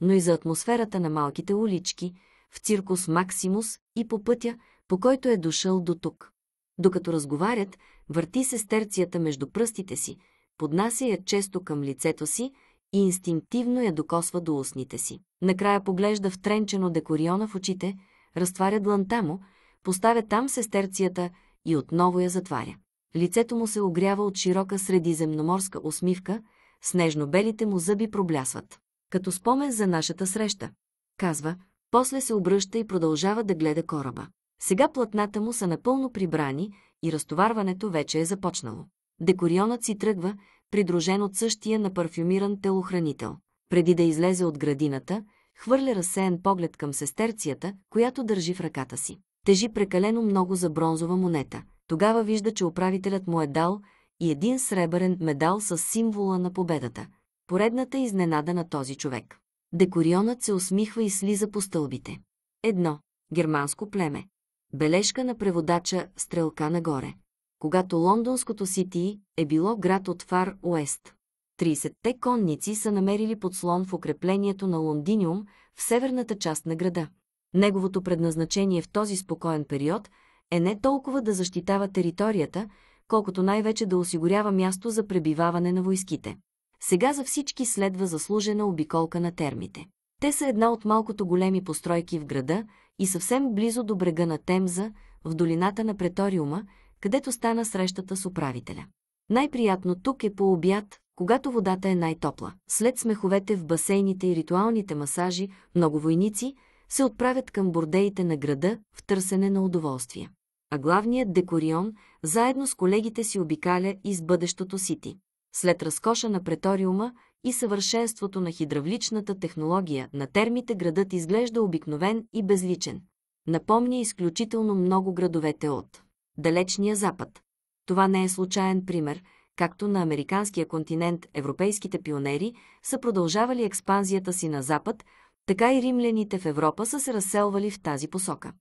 но и за атмосферата на малките улички, в циркус Максимус и по пътя, по който е дошъл до тук. Докато разговарят, върти се стерцията между пръстите си, поднася я често към лицето си и инстинктивно я докосва до устните си. Накрая поглежда втренчено декориона в очите, разтваря дланта му, поставя там сестерцията и отново я затваря. Лицето му се огрява от широка средиземноморска усмивка, с нежно-белите му зъби проблясват. Като спомен за нашата среща, казва, после се обръща и продължава да гледа кораба. Сега платната му са напълно прибрани и разтоварването вече е започнало. Декорионът си тръгва, придружен от същия на парфюмиран телохранител. Преди да излезе от градината, хвърля разсеян поглед към сестерцията, която държи в ръката си. Тежи прекалено много за бронзова монета. Тогава вижда, че управителят му е дал и един сребърен медал с символа на победата. Поредната изненада на този човек. Декорионът се усмихва и слиза по стълбите. Едно. Германско племе. Бележка на преводача «Стрелка нагоре» когато лондонското Сити е било град от Фар Уест. 30-те конници са намерили подслон в укреплението на Лондиниум в северната част на града. Неговото предназначение в този спокоен период е не толкова да защитава територията, колкото най-вече да осигурява място за пребиваване на войските. Сега за всички следва заслужена обиколка на термите. Те са една от малкото големи постройки в града и съвсем близо до брега на Темза, в долината на Преториума, където стана срещата с управителя. Най-приятно тук е по обяд, когато водата е най-топла. След смеховете в басейните и ритуалните масажи, много войници се отправят към бордеите на града в търсене на удоволствие. А главният декорион заедно с колегите си обикаля и с бъдещото сити. След разкоша на преториума и съвършенството на хидравличната технология на термите градът изглежда обикновен и безличен. Напомня изключително много градовете от далечния Запад. Това не е случайен пример, както на американския континент европейските пионери са продължавали експанзията си на Запад, така и римляните в Европа са се разселвали в тази посока.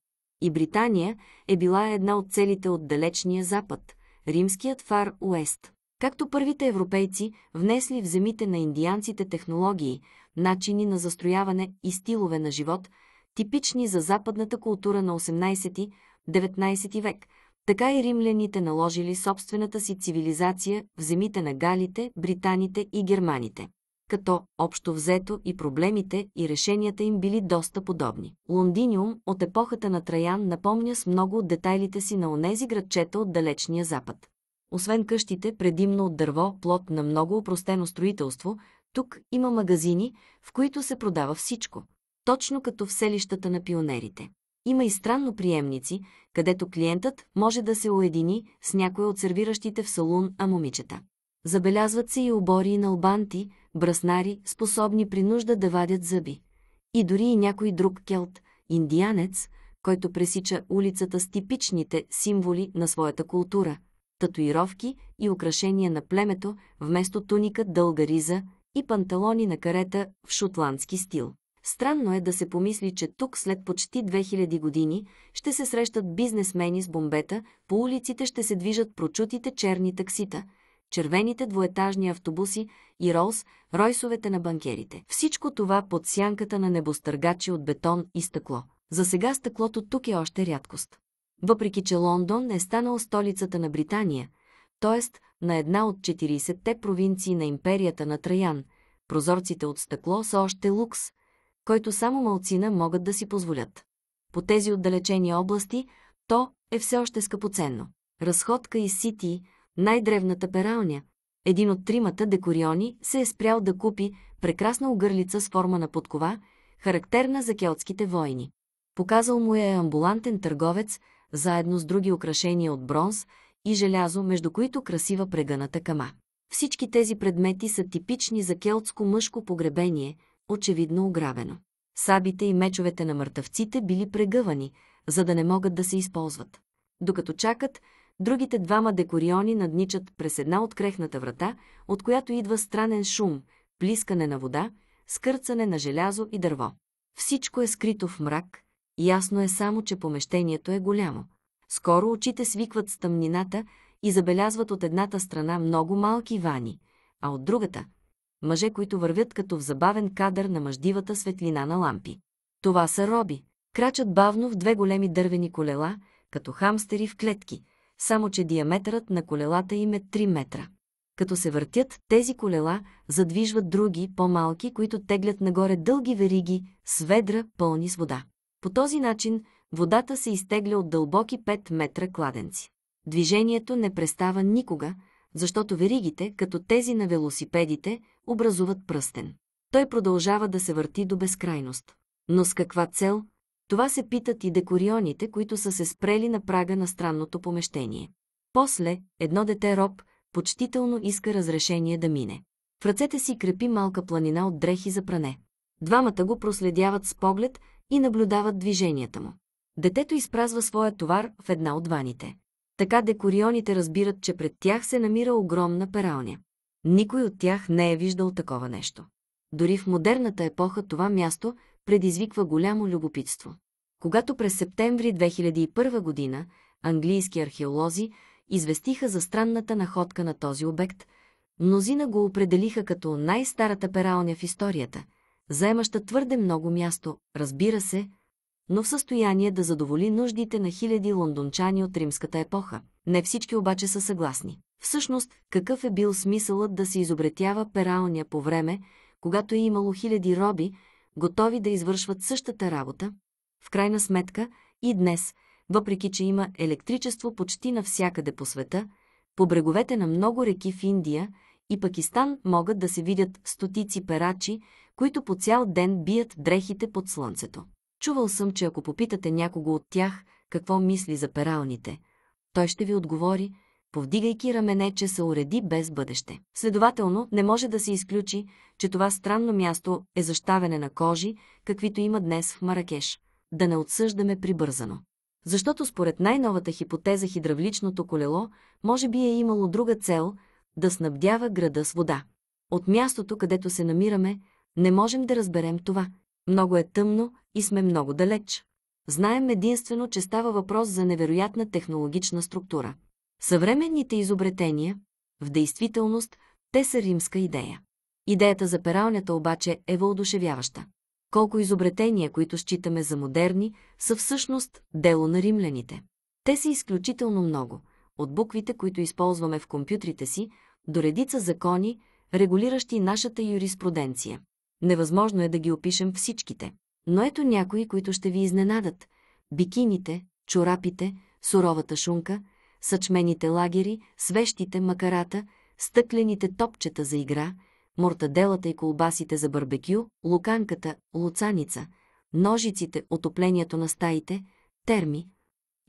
И Британия е била една от целите от далечния Запад, римският фар Уест. Както първите европейци внесли в земите на индианците технологии, начини на застрояване и стилове на живот, типични за западната култура на 18-19 век – така и римляните наложили собствената си цивилизация в земите на галите, британите и германите като общо взето и проблемите и решенията им били доста подобни. Лондиниум от епохата на Траян напомня с много от детайлите си на онези градчета от далечния запад. Освен къщите, предимно от дърво, плод на много упростено строителство, тук има магазини, в които се продава всичко, точно като в селищата на пионерите. Има и странно приемници, където клиентът може да се уедини с някой от сервиращите в салун, а момичета. Забелязват се и обори на албанти, браснари, способни при нужда да вадят зъби. И дори и някой друг келт, индианец, който пресича улицата с типичните символи на своята култура – татуировки и украшения на племето, вместо туника дълга риза и панталони на карета в шотландски стил. Странно е да се помисли, че тук след почти 2000 години ще се срещат бизнесмени с бомбета, по улиците ще се движат прочутите черни таксита, червените двоетажни автобуси и Ролс, ройсовете на банкерите. Всичко това под сянката на небостъргачи от бетон и стъкло. За сега стъклото тук е още рядкост. Въпреки, че Лондон е станал столицата на Британия, т.е. на една от 40-те провинции на империята на Траян, прозорците от стъкло са още лукс – който само малцина могат да си позволят. По тези отдалечени области то е все още скъпоценно. Разходка и Сити, най-древната пералня, един от тримата декориони се е спрял да купи прекрасна огърлица с форма на подкова, характерна за келтските войни. Показал му е амбулантен търговец, заедно с други украшения от бронз и желязо, между които красива прегъната кама. Всички тези предмети са типични за келтско мъжко погребение – очевидно ограбено. Сабите и мечовете на мъртъвците били прегъвани, за да не могат да се използват. Докато чакат, другите двама декориони надничат през една от крехната врата, от която идва странен шум, плискане на вода, скърцане на желязо и дърво. Всичко е скрито в мрак, ясно е само, че помещението е голямо. Скоро очите свикват с тъмнината и забелязват от едната страна много малки вани, а от другата мъже, които вървят като в забавен кадър на мъждивата светлина на лампи. Това са роби. Крачат бавно в две големи дървени колела, като хамстери в клетки, само че диаметърът на колелата им е 3 метра. Като се въртят, тези колела задвижват други, по-малки, които теглят нагоре дълги вериги с ведра, пълни с вода. По този начин водата се изтегля от дълбоки 5 метра кладенци. Движението не престава никога, защото веригите, като тези на велосипедите, образуват пръстен. Той продължава да се върти до безкрайност. Но с каква цел? Това се питат и декорионите, които са се спрели на прага на странното помещение. После, едно дете роб, почтително иска разрешение да мине. В ръцете си крепи малка планина от дрехи за пране. Двамата го проследяват с поглед и наблюдават движенията му. Детето изпразва своя товар в една от ваните. Така декорионите разбират, че пред тях се намира огромна пералня. Никой от тях не е виждал такова нещо. Дори в модерната епоха това място предизвиква голямо любопитство. Когато през септември 2001 година английски археолози известиха за странната находка на този обект, мнозина го определиха като най-старата пералня в историята, заемаща твърде много място, разбира се, но в състояние да задоволи нуждите на хиляди лондончани от римската епоха. Не всички обаче са съгласни. Всъщност, какъв е бил смисълът да се изобретява пералня по време, когато е имало хиляди роби, готови да извършват същата работа? В крайна сметка, и днес, въпреки че има електричество почти навсякъде по света, по бреговете на много реки в Индия и Пакистан могат да се видят стотици перачи, които по цял ден бият дрехите под слънцето. Чувал съм, че ако попитате някого от тях какво мисли за пералните, той ще ви отговори, повдигайки рамене, че се уреди без бъдеще. Следователно, не може да се изключи, че това странно място е защавяне на кожи, каквито има днес в Маракеш. Да не отсъждаме прибързано. Защото според най-новата хипотеза хидравличното колело може би е имало друга цел – да снабдява града с вода. От мястото, където се намираме, не можем да разберем това – много е тъмно и сме много далеч. Знаем единствено, че става въпрос за невероятна технологична структура. Съвременните изобретения, в действителност, те са римска идея. Идеята за пералнята обаче е вълдушевяваща. Колко изобретения, които считаме за модерни, са всъщност дело на римляните. Те са изключително много, от буквите, които използваме в компютрите си, до редица закони, регулиращи нашата юриспруденция. Невъзможно е да ги опишем всичките. Но ето някои, които ще ви изненадат. Бикините, чорапите, суровата шунка, съчмените лагери, свещите, макарата, стъклените топчета за игра, мортаделата и колбасите за барбекю, луканката, луцаница, ножиците, отоплението на стаите, терми,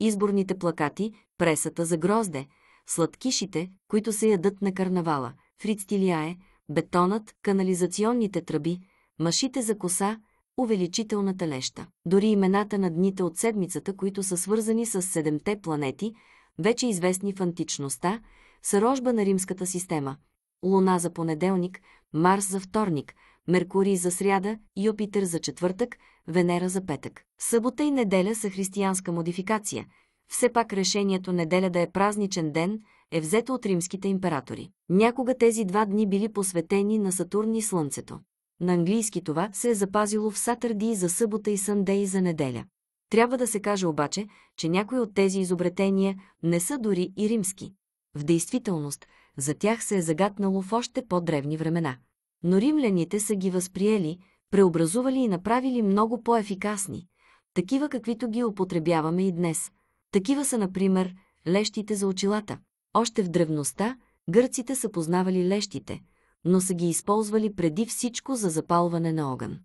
изборните плакати, пресата за грозде, сладкишите, които се ядат на карнавала, фрицтилияе, бетонът, канализационните тръби, машите за коса, увеличителната леща. Дори имената на дните от седмицата, които са свързани с седемте планети, вече известни в античността, са рожба на римската система. Луна за понеделник, Марс за вторник, Меркурий за сряда, Юпитер за четвъртък, Венера за петък. Събота и неделя са християнска модификация – все пак решението неделя да е празничен ден е взето от римските императори. Някога тези два дни били посветени на Сатурн и Слънцето. На английски това се е запазило в Сатърди за събота и Съндей за неделя. Трябва да се каже обаче, че някои от тези изобретения не са дори и римски. В действителност, за тях се е загатнало в още по-древни времена. Но римляните са ги възприели, преобразували и направили много по-ефикасни, такива каквито ги употребяваме и днес, такива са, например, лещите за очилата. Още в древността гърците са познавали лещите, но са ги използвали преди всичко за запалване на огън.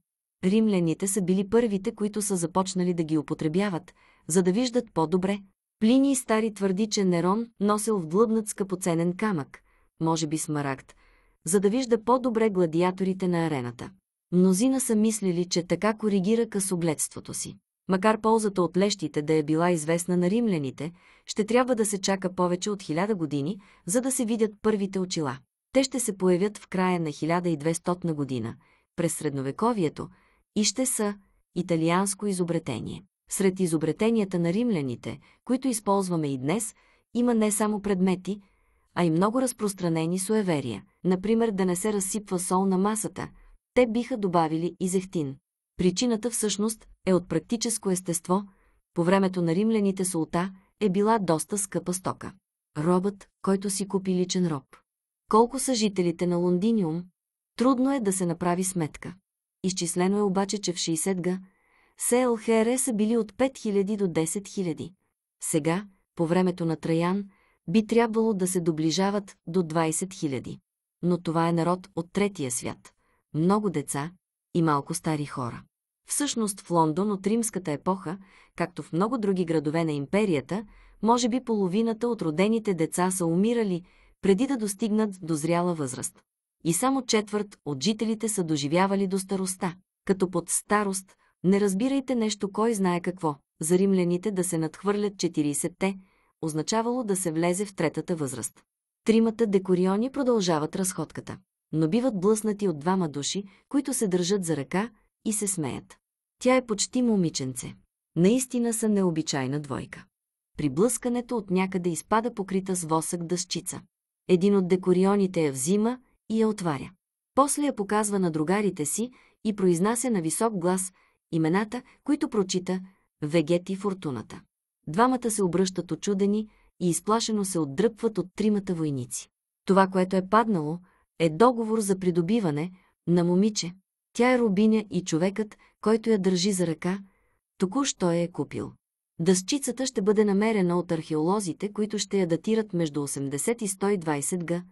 Римляните са били първите, които са започнали да ги употребяват, за да виждат по-добре. Плини и Стари твърди, че Нерон носил в длъбнат скъпоценен камък, може би смарагд, за да вижда по-добре гладиаторите на арената. Мнозина са мислили, че така коригира късогледството си. Макар ползата от лещите да е била известна на римляните, ще трябва да се чака повече от 1000 години, за да се видят първите очила. Те ще се появят в края на 1200 година, през средновековието, и ще са италианско изобретение. Сред изобретенията на римляните, които използваме и днес, има не само предмети, а и много разпространени суеверия. Например, да не се разсипва сол на масата, те биха добавили и зехтин. Причината всъщност е от практическо естество, по времето на римляните солта е била доста скъпа стока. Робът, който си купи личен роб. Колко са жителите на Лондиниум? Трудно е да се направи сметка. Изчислено е обаче, че в 60 га Хере са били от 5000 до 10 000. Сега, по времето на Траян, би трябвало да се доближават до 20 000. Но това е народ от третия свят. Много деца и малко стари хора. Всъщност в Лондон от римската епоха, както в много други градове на империята, може би половината от родените деца са умирали преди да достигнат до зряла възраст. И само четвърт от жителите са доживявали до староста. Като под старост, не разбирайте нещо кой знае какво. За римляните да се надхвърлят 40-те, означавало да се влезе в третата възраст. Тримата декориони продължават разходката, но биват блъснати от двама души, които се държат за ръка и се смеят. Тя е почти момиченце. Наистина са необичайна двойка. При блъскането от някъде изпада покрита с восък дъщица. Един от декорионите я взима и я отваря. После я показва на другарите си и произнася на висок глас имената, които прочита Вегет и Фортуната. Двамата се обръщат очудени и изплашено се отдръпват от тримата войници. Това, което е паднало, е договор за придобиване на момиче, тя е рубиня и човекът, който я държи за ръка, току-що я е купил. Дъсчицата ще бъде намерена от археолозите, които ще я датират между 80 и 120 г.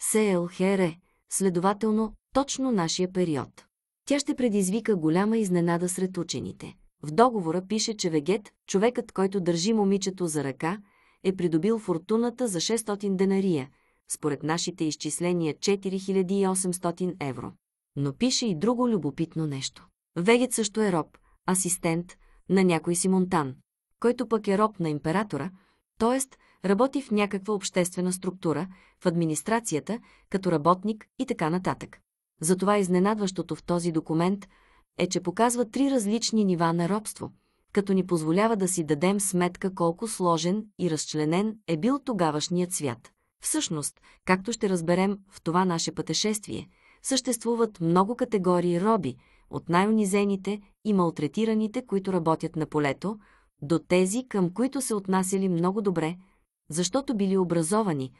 Сеел Хере, следователно, точно нашия период. Тя ще предизвика голяма изненада сред учените. В договора пише, че Вегет, човекът, който държи момичето за ръка, е придобил фортуната за 600 денария, според нашите изчисления 4800 евро но пише и друго любопитно нещо. Вегет също е роб, асистент на някой си Монтан, който пък е роб на императора, т.е. работи в някаква обществена структура, в администрацията, като работник и така нататък. Затова изненадващото в този документ е, че показва три различни нива на робство, като ни позволява да си дадем сметка колко сложен и разчленен е бил тогавашният свят. Всъщност, както ще разберем в това наше пътешествие – съществуват много категории роби, от най-унизените и малтретираните, които работят на полето, до тези, към които се отнасяли много добре, защото били образовани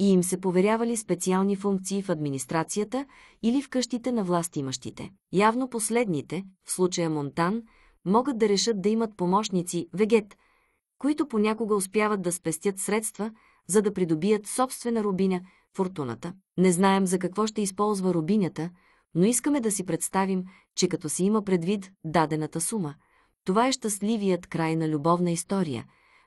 и им се поверявали специални функции в администрацията или в къщите на властимащите. Явно последните, в случая Монтан, могат да решат да имат помощници, вегет, които понякога успяват да спестят средства, за да придобият собствена рубиня – фортуната. Не знаем за какво ще използва рубинята, но искаме да си представим, че като се има предвид дадената сума, това е щастливият край на любовна история.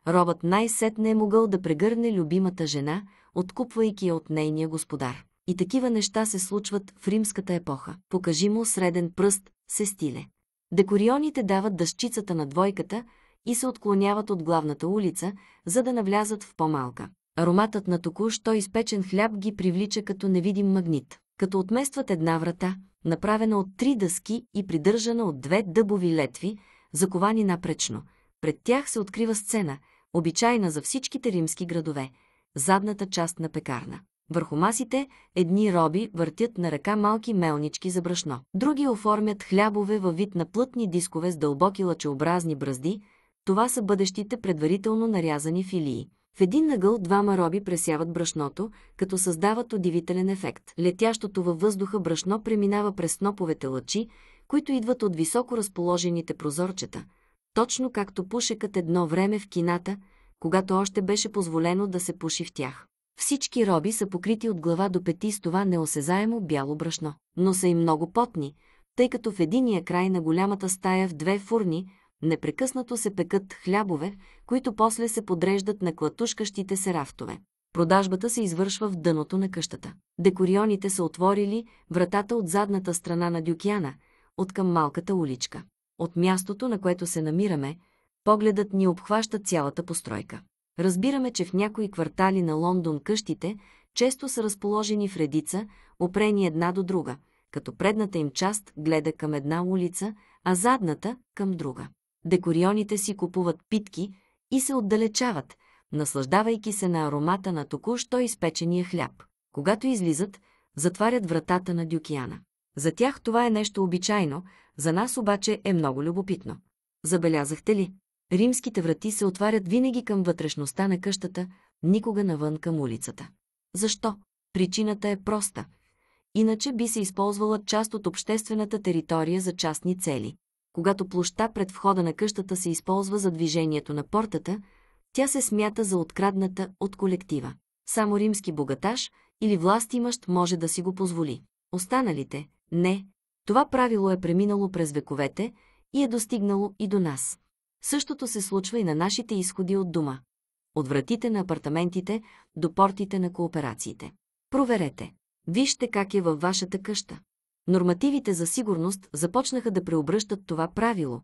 Робът най-сетне е могъл да прегърне любимата жена, откупвайки я от нейния господар. И такива неща се случват в римската епоха. Покажи му среден пръст се стиле. Декорионите дават дъщицата на двойката и се отклоняват от главната улица, за да навлязат в по-малка. Ароматът на току-що изпечен хляб ги привлича като невидим магнит. Като отместват една врата, направена от три дъски и придържана от две дъбови летви, заковани напречно. Пред тях се открива сцена, обичайна за всичките римски градове – задната част на пекарна. Върху масите едни роби въртят на ръка малки мелнички за брашно. Други оформят хлябове във вид на плътни дискове с дълбоки лъчеобразни бръзди. Това са бъдещите предварително нарязани филии. В един нагъл двама роби пресяват брашното, като създават удивителен ефект. Летящото във въздуха брашно преминава през сноповете лъчи, които идват от високо разположените прозорчета, точно както пушекът едно време в кината, когато още беше позволено да се пуши в тях. Всички роби са покрити от глава до пети с това неосезаемо бяло брашно, но са и много потни, тъй като в единия край на голямата стая в две фурни, Непрекъснато се пекат хлябове, които после се подреждат на клатушкащите се рафтове. Продажбата се извършва в дъното на къщата. Декорионите са отворили вратата от задната страна на Дюкяна, от към малката уличка. От мястото, на което се намираме, погледът ни обхваща цялата постройка. Разбираме, че в някои квартали на Лондон къщите често са разположени в редица, опрени една до друга, като предната им част гледа към една улица, а задната – към друга. Декорионите си купуват питки и се отдалечават, наслаждавайки се на аромата на току-що изпечения хляб. Когато излизат, затварят вратата на Дюкиана. За тях това е нещо обичайно, за нас обаче е много любопитно. Забелязахте ли? Римските врати се отварят винаги към вътрешността на къщата, никога навън към улицата. Защо? Причината е проста. Иначе би се използвала част от обществената територия за частни цели. Когато площта пред входа на къщата се използва за движението на портата, тя се смята за открадната от колектива. Само римски богаташ или имащ може да си го позволи. Останалите – не. Това правило е преминало през вековете и е достигнало и до нас. Същото се случва и на нашите изходи от дома. От вратите на апартаментите до портите на кооперациите. Проверете. Вижте как е във вашата къща. Нормативите за сигурност започнаха да преобръщат това правило.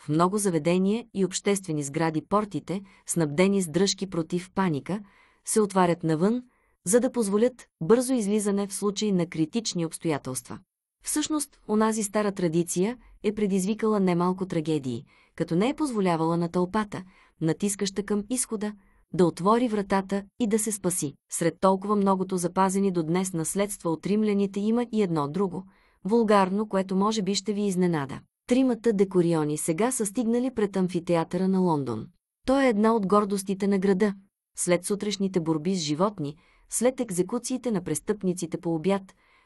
В много заведения и обществени сгради портите, снабдени с дръжки против паника, се отварят навън, за да позволят бързо излизане в случай на критични обстоятелства. Всъщност, онази стара традиция е предизвикала немалко трагедии, като не е позволявала на тълпата, натискаща към изхода, да отвори вратата и да се спаси. Сред толкова многото запазени до днес наследства от римляните има и едно друго, вулгарно, което може би ще ви изненада. Тримата декориони сега са стигнали пред амфитеатъра на Лондон. Той е една от гордостите на града. След сутрешните борби с животни, след екзекуциите на престъпниците по обяд,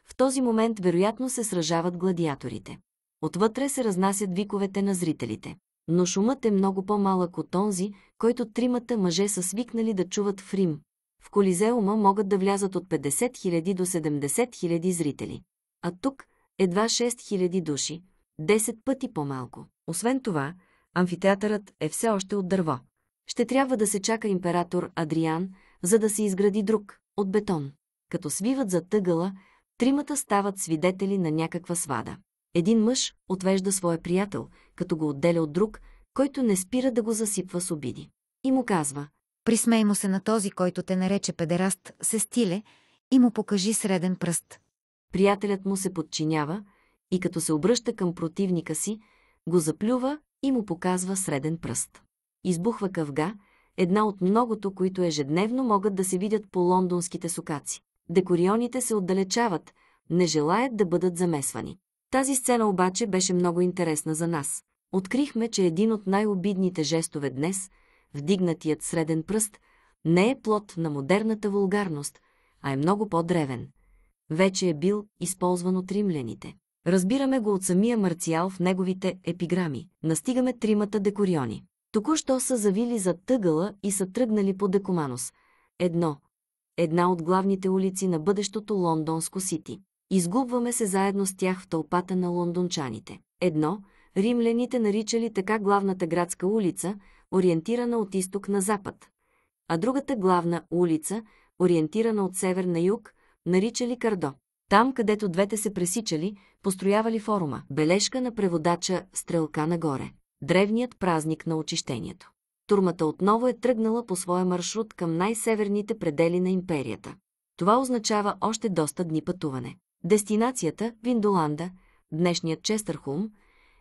в този момент вероятно се сражават гладиаторите. Отвътре се разнасят виковете на зрителите но шумът е много по-малък от онзи, който тримата мъже са свикнали да чуват в Рим. В Колизеума могат да влязат от 50 000 до 70 000 зрители. А тук едва 6 000 души, 10 пъти по-малко. Освен това, амфитеатърът е все още от дърво. Ще трябва да се чака император Адриан, за да се изгради друг, от бетон. Като свиват за тъгъла, тримата стават свидетели на някаква свада. Един мъж отвежда своя приятел, като го отделя от друг, който не спира да го засипва с обиди. И му казва, присмей му се на този, който те нарече педераст, се стиле и му покажи среден пръст. Приятелят му се подчинява и като се обръща към противника си, го заплюва и му показва среден пръст. Избухва къвга, една от многото, които ежедневно могат да се видят по лондонските сукаци. Декорионите се отдалечават, не желаят да бъдат замесвани. Тази сцена обаче беше много интересна за нас, открихме, че един от най-обидните жестове днес, вдигнатият среден пръст, не е плод на модерната вулгарност, а е много по-древен. Вече е бил използван от римляните. Разбираме го от самия Марциал в неговите епиграми. Настигаме тримата декориони. Току-що са завили за тъгъла и са тръгнали по Декоманус. Едно. Една от главните улици на бъдещото лондонско сити. Изгубваме се заедно с тях в тълпата на лондончаните. Едно римляните наричали така главната градска улица, ориентирана от изток на запад, а другата главна улица, ориентирана от север на юг, наричали Кардо. Там, където двете се пресичали, построявали форума, бележка на преводача Стрелка нагоре, древният празник на очищението. Турмата отново е тръгнала по своя маршрут към най-северните предели на империята. Това означава още доста дни пътуване. Дестинацията – Виндоланда, днешният Честърхум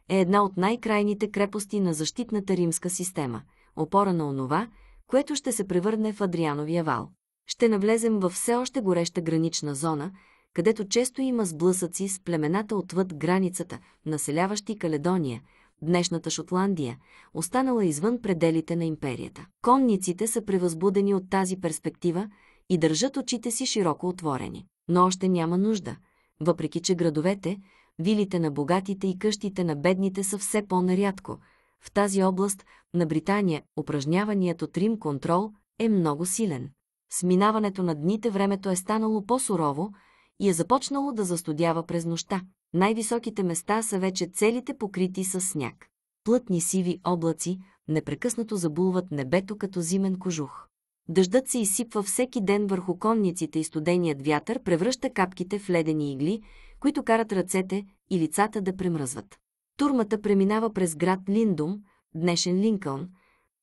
е една от най-крайните крепости на защитната римска система, опора на онова, което ще се превърне в Адриановия вал. Ще навлезем в все още гореща гранична зона, където често има сблъсъци с племената отвъд границата, населяващи Каледония, днешната Шотландия, останала извън пределите на империята. Конниците са превъзбудени от тази перспектива и държат очите си широко отворени. Но още няма нужда, въпреки че градовете, вилите на богатите и къщите на бедните са все по-нарядко. В тази област на Британия упражняваният от Рим контрол е много силен. С минаването на дните времето е станало по-сурово и е започнало да застудява през нощта. Най-високите места са вече целите покрити с сняг. Плътни сиви облаци непрекъснато забулват небето като зимен кожух. Дъждът се изсипва всеки ден върху конниците и студеният вятър превръща капките в ледени игли, които карат ръцете и лицата да премръзват. Турмата преминава през град Линдум, днешен Линкълн,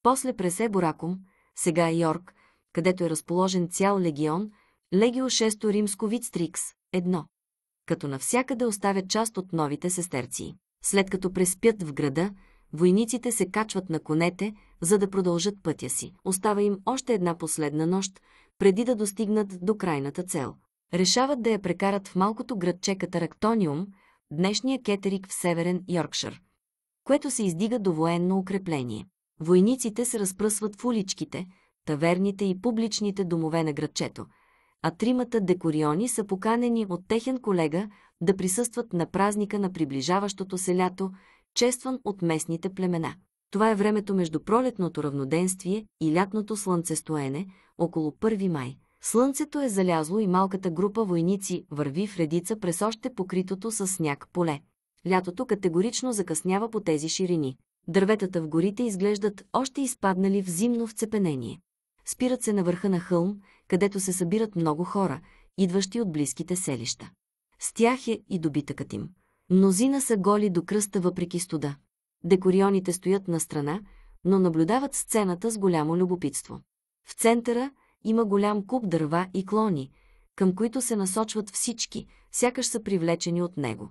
после през Еборакум, сега Йорк, където е разположен цял легион, Легио 6 римско Вицтрикс, 1, като навсякъде оставят част от новите сестерци. След като преспят в града, войниците се качват на конете, за да продължат пътя си. Остава им още една последна нощ, преди да достигнат до крайната цел – решават да я прекарат в малкото градче Катарактониум, днешния кетерик в северен Йоркшир, което се издига до военно укрепление. Войниците се разпръсват в уличките, таверните и публичните домове на градчето, а тримата декориони са поканени от техен колега да присъстват на празника на приближаващото се лято, честван от местните племена. Това е времето между пролетното равноденствие и лятното слънцестоене, около 1 май – Слънцето е залязло и малката група войници върви в редица през още покритото с сняг поле. Лятото категорично закъснява по тези ширини. Дърветата в горите изглеждат още изпаднали в зимно вцепенение. Спират се на върха на хълм, където се събират много хора, идващи от близките селища. С тях е и добитъкът им. Мнозина са голи до кръста въпреки студа. Декорионите стоят на страна, но наблюдават сцената с голямо любопитство. В центъра – има голям куп дърва и клони, към които се насочват всички, сякаш са привлечени от него.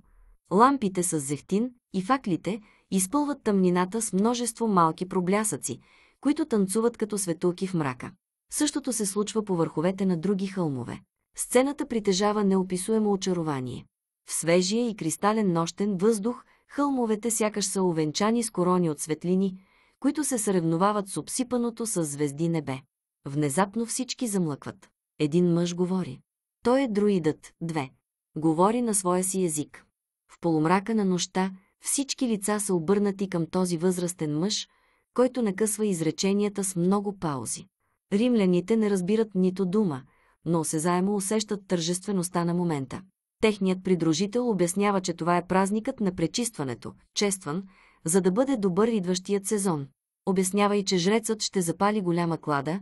Лампите с зехтин и факлите изпълват тъмнината с множество малки проблясъци, които танцуват като светулки в мрака. Същото се случва по върховете на други хълмове. Сцената притежава неописуемо очарование. В свежия и кристален нощен въздух хълмовете сякаш са овенчани с корони от светлини, които се съревновават с обсипаното с звезди небе. Внезапно всички замлъкват. Един мъж говори. Той е друидът, две. Говори на своя си език. В полумрака на нощта всички лица са обърнати към този възрастен мъж, който накъсва изреченията с много паузи. Римляните не разбират нито дума, но осезаемо усещат тържествеността на момента. Техният придружител обяснява, че това е празникът на пречистването, честван, за да бъде добър идващият сезон. Обяснява и, че жрецът ще запали голяма клада,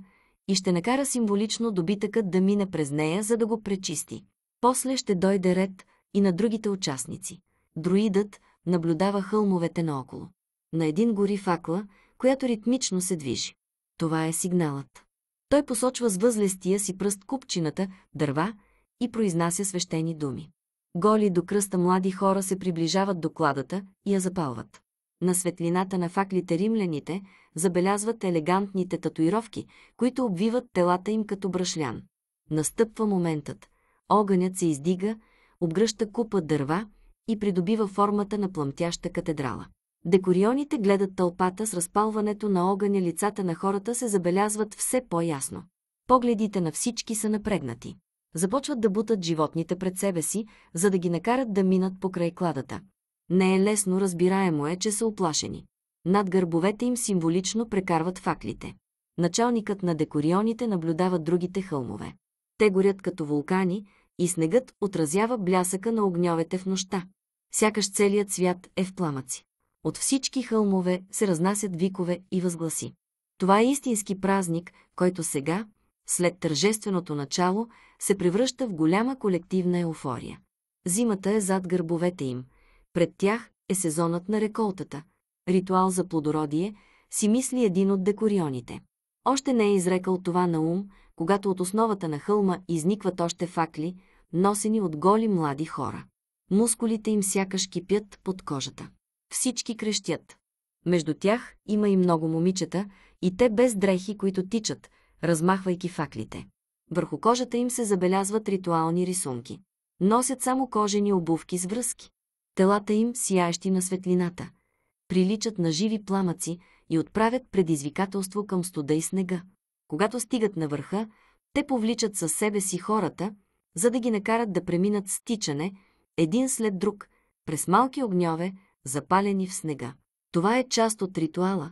и ще накара символично добитъкът да мине през нея, за да го пречисти. После ще дойде ред и на другите участници. Друидът наблюдава хълмовете наоколо. На един гори факла, която ритмично се движи. Това е сигналът. Той посочва с възлестия си пръст купчината, дърва и произнася свещени думи. Голи до кръста млади хора се приближават до кладата и я запалват на светлината на факлите римляните, забелязват елегантните татуировки, които обвиват телата им като брашлян. Настъпва моментът. Огънят се издига, обгръща купа дърва и придобива формата на пламтяща катедрала. Декорионите гледат тълпата с разпалването на огъня, лицата на хората се забелязват все по-ясно. Погледите на всички са напрегнати. Започват да бутат животните пред себе си, за да ги накарат да минат покрай кладата. Не е лесно, разбираемо е, че са оплашени. Над гърбовете им символично прекарват факлите. Началникът на декорионите наблюдава другите хълмове. Те горят като вулкани и снегът отразява блясъка на огньовете в нощта. Сякаш целият свят е в пламъци. От всички хълмове се разнасят викове и възгласи. Това е истински празник, който сега, след тържественото начало, се превръща в голяма колективна еуфория. Зимата е зад гърбовете им, пред тях е сезонът на реколтата, ритуал за плодородие, си мисли един от декорионите. Още не е изрекал това на ум, когато от основата на хълма изникват още факли, носени от голи млади хора. Мускулите им сякаш кипят под кожата. Всички крещят. Между тях има и много момичета, и те без дрехи, които тичат, размахвайки факлите. Върху кожата им се забелязват ритуални рисунки. Носят само кожени обувки с връзки телата им сияещи на светлината, приличат на живи пламъци и отправят предизвикателство към студа и снега. Когато стигат на върха, те повличат със себе си хората, за да ги накарат да преминат стичане, един след друг, през малки огньове, запалени в снега. Това е част от ритуала.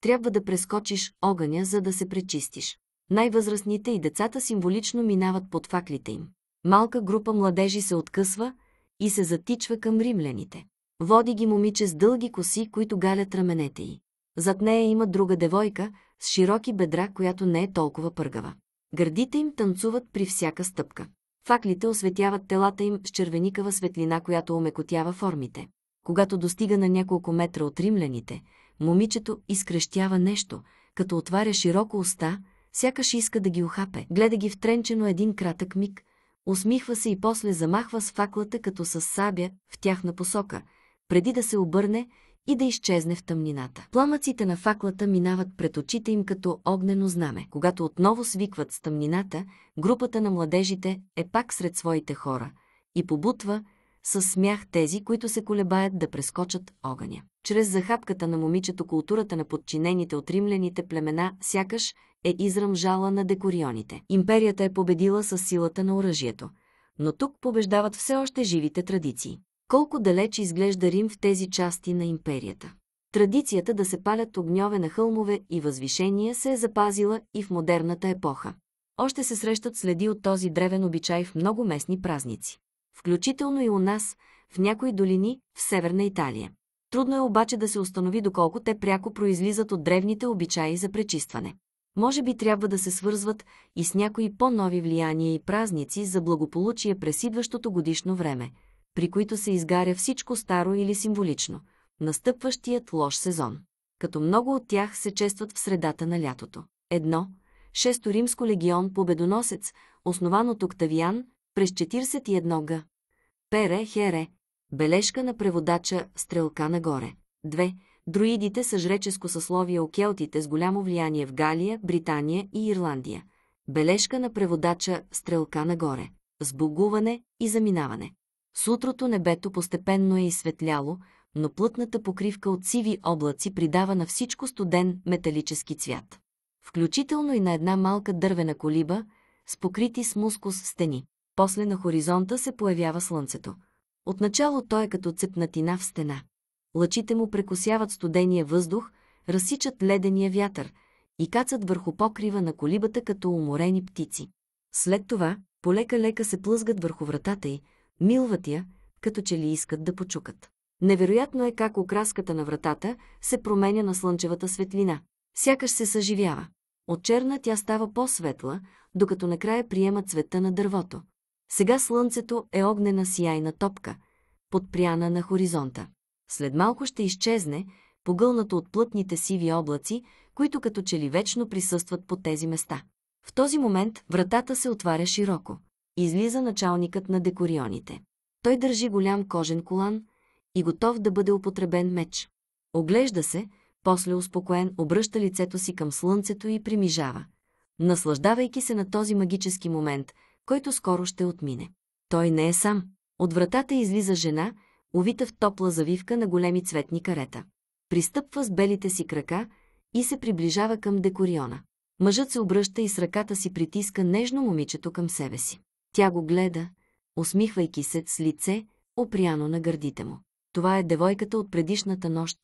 Трябва да прескочиш огъня, за да се пречистиш. Най-възрастните и децата символично минават под факлите им. Малка група младежи се откъсва, и се затичва към римляните. Води ги момиче с дълги коси, които галят раменете й. Зад нея има друга девойка с широки бедра, която не е толкова пъргава. Гърдите им танцуват при всяка стъпка. Факлите осветяват телата им с червеникава светлина, която омекотява формите. Когато достига на няколко метра от римляните, момичето изкрещява нещо, като отваря широко уста, сякаш иска да ги охапе. Гледа ги втренчено един кратък миг – усмихва се и после замахва с факлата като с сабя в тяхна посока, преди да се обърне и да изчезне в тъмнината. Пламъците на факлата минават пред очите им като огнено знаме. Когато отново свикват с тъмнината, групата на младежите е пак сред своите хора и побутва, с смях тези, които се колебаят да прескочат огъня. Чрез захапката на момичето културата на подчинените от римляните племена сякаш е израмжала на декорионите. Империята е победила с силата на оръжието, но тук побеждават все още живите традиции. Колко далеч изглежда Рим в тези части на империята? Традицията да се палят огньове на хълмове и възвишения се е запазила и в модерната епоха. Още се срещат следи от този древен обичай в много местни празници включително и у нас, в някои долини в Северна Италия. Трудно е обаче да се установи доколко те пряко произлизат от древните обичаи за пречистване. Може би трябва да се свързват и с някои по-нови влияния и празници за благополучие през идващото годишно време, при които се изгаря всичко старо или символично, настъпващият лош сезон. Като много от тях се честват в средата на лятото. Едно – Шесто римско легион Победоносец, основан от Октавиан, през 41 г. Пере Хере. Бележка на преводача Стрелка нагоре. 2. Друидите са жреческо съсловие у келтите с голямо влияние в Галия, Британия и Ирландия. Бележка на преводача Стрелка нагоре. Сбогуване и заминаване. Сутрото небето постепенно е изсветляло, но плътната покривка от сиви облаци придава на всичко студен металически цвят. Включително и на една малка дървена колиба, с покрити с мускус стени. После на хоризонта се появява слънцето. Отначало той е като цепнатина в стена. Лъчите му прекосяват студения въздух, разсичат ледения вятър и кацат върху покрива на колибата като уморени птици. След това, полека-лека се плъзгат върху вратата й, милват я, като че ли искат да почукат. Невероятно е как окраската на вратата се променя на слънчевата светлина. Сякаш се съживява. От черна тя става по-светла, докато накрая приема цвета на дървото. Сега слънцето е огнена сияйна топка, подпряна на хоризонта. След малко ще изчезне, погълнато от плътните сиви облаци, които като че ли вечно присъстват по тези места. В този момент вратата се отваря широко. Излиза началникът на декорионите. Той държи голям кожен колан и готов да бъде употребен меч. Оглежда се, после успокоен обръща лицето си към слънцето и примижава. Наслаждавайки се на този магически момент – който скоро ще отмине. Той не е сам. От вратата излиза жена, увита в топла завивка на големи цветни карета. Пристъпва с белите си крака и се приближава към декориона. Мъжът се обръща и с ръката си притиска нежно момичето към себе си. Тя го гледа, усмихвайки се с лице, опряно на гърдите му. Това е девойката от предишната нощ,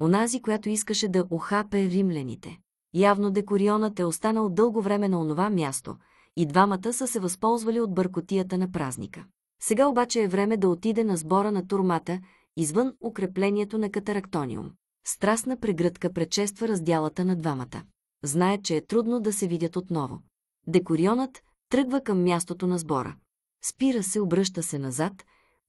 онази, която искаше да охапе римляните. Явно декорионът е останал дълго време на онова място – и двамата са се възползвали от бъркотията на празника. Сега обаче е време да отиде на сбора на турмата, извън укреплението на катарактониум. Страстна прегръдка предчества разделата на двамата. Знае, че е трудно да се видят отново. Декорионът тръгва към мястото на сбора. Спира се, обръща се назад,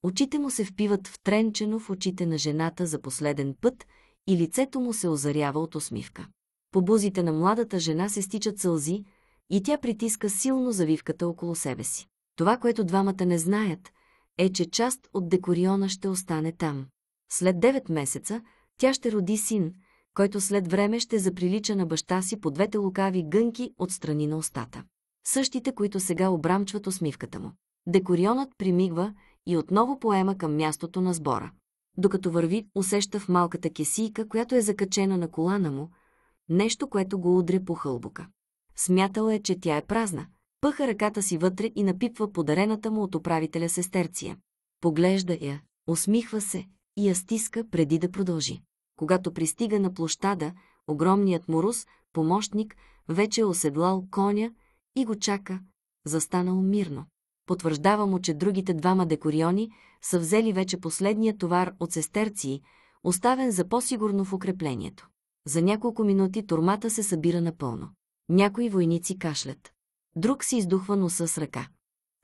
очите му се впиват втренчено в очите на жената за последен път и лицето му се озарява от усмивка. По бузите на младата жена се стичат сълзи, и тя притиска силно завивката около себе си. Това, което двамата не знаят, е, че част от декориона ще остане там. След 9 месеца тя ще роди син, който след време ще заприлича на баща си по двете лукави гънки от страни на устата. Същите, които сега обрамчват усмивката му. Декорионът примигва и отново поема към мястото на сбора. Докато върви, усеща в малката кесийка, която е закачена на колана му, нещо, което го удря по хълбука. Смятала е, че тя е празна. Пъха ръката си вътре и напипва подарената му от управителя сестерция. Поглежда я, усмихва се и я стиска преди да продължи. Когато пристига на площада, огромният морус, помощник, вече е оседлал коня и го чака, застанал мирно. Потвърждава му, че другите двама декориони са взели вече последния товар от сестерции, оставен за по-сигурно в укреплението. За няколко минути турмата се събира напълно. Някои войници кашлят. Друг си издухва носа с ръка.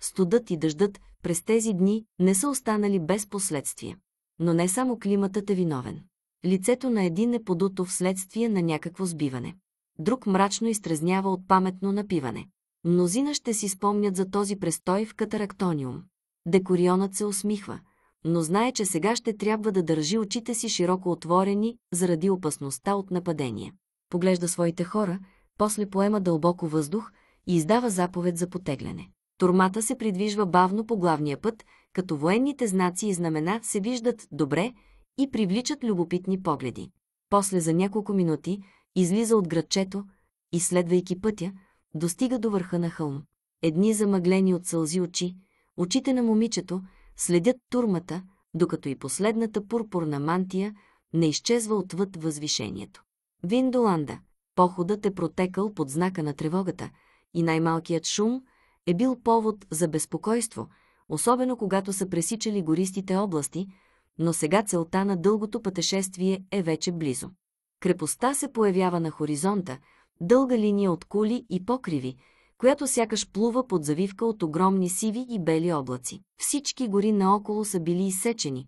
Студът и дъждът през тези дни не са останали без последствия. Но не само климатът е виновен. Лицето на един е подуто вследствие на някакво сбиване. Друг мрачно изтрезнява от паметно напиване. Мнозина ще си спомнят за този престой в катарактониум. Декорионът се усмихва, но знае, че сега ще трябва да държи очите си широко отворени заради опасността от нападение. Поглежда своите хора – после поема дълбоко въздух и издава заповед за потегляне. Турмата се придвижва бавно по главния път, като военните знаци и знамена се виждат добре и привличат любопитни погледи. После за няколко минути излиза от градчето и, следвайки пътя, достига до върха на хълм. Едни замъглени от сълзи очи, очите на момичето следят турмата, докато и последната пурпурна мантия не изчезва отвъд възвишението. Виндоланда, Походът е протекал под знака на тревогата и най-малкият шум е бил повод за безпокойство, особено когато са пресичали гористите области, но сега целта на дългото пътешествие е вече близо. Крепостта се появява на хоризонта, дълга линия от кули и покриви, която сякаш плува под завивка от огромни сиви и бели облаци. Всички гори наоколо са били изсечени.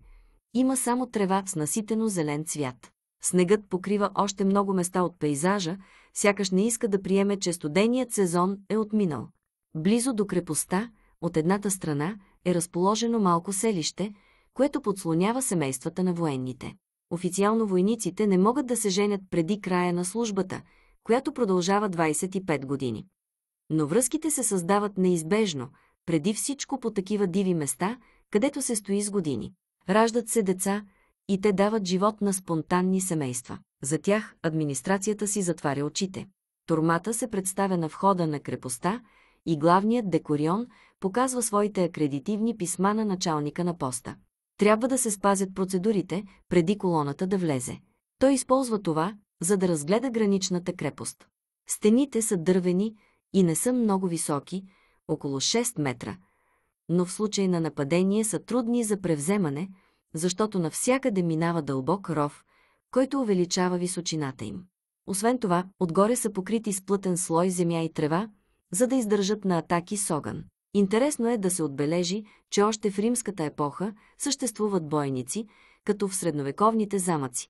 Има само трева с наситено зелен цвят. Снегът покрива още много места от пейзажа, сякаш не иска да приеме, че студеният сезон е отминал. Близо до крепостта, от едната страна, е разположено малко селище, което подслонява семействата на военните. Официално войниците не могат да се женят преди края на службата, която продължава 25 години. Но връзките се създават неизбежно, преди всичко по такива диви места, където се стои с години. Раждат се деца, и те дават живот на спонтанни семейства. За тях администрацията си затваря очите. Турмата се представя на входа на крепостта и главният декорион показва своите акредитивни писма на началника на поста. Трябва да се спазят процедурите, преди колоната да влезе. Той използва това, за да разгледа граничната крепост. Стените са дървени и не са много високи, около 6 метра, но в случай на нападение са трудни за превземане – защото навсякъде минава дълбок ров, който увеличава височината им. Освен това, отгоре са покрити с плътен слой земя и трева, за да издържат на атаки с огън. Интересно е да се отбележи, че още в римската епоха съществуват бойници, като в средновековните замъци.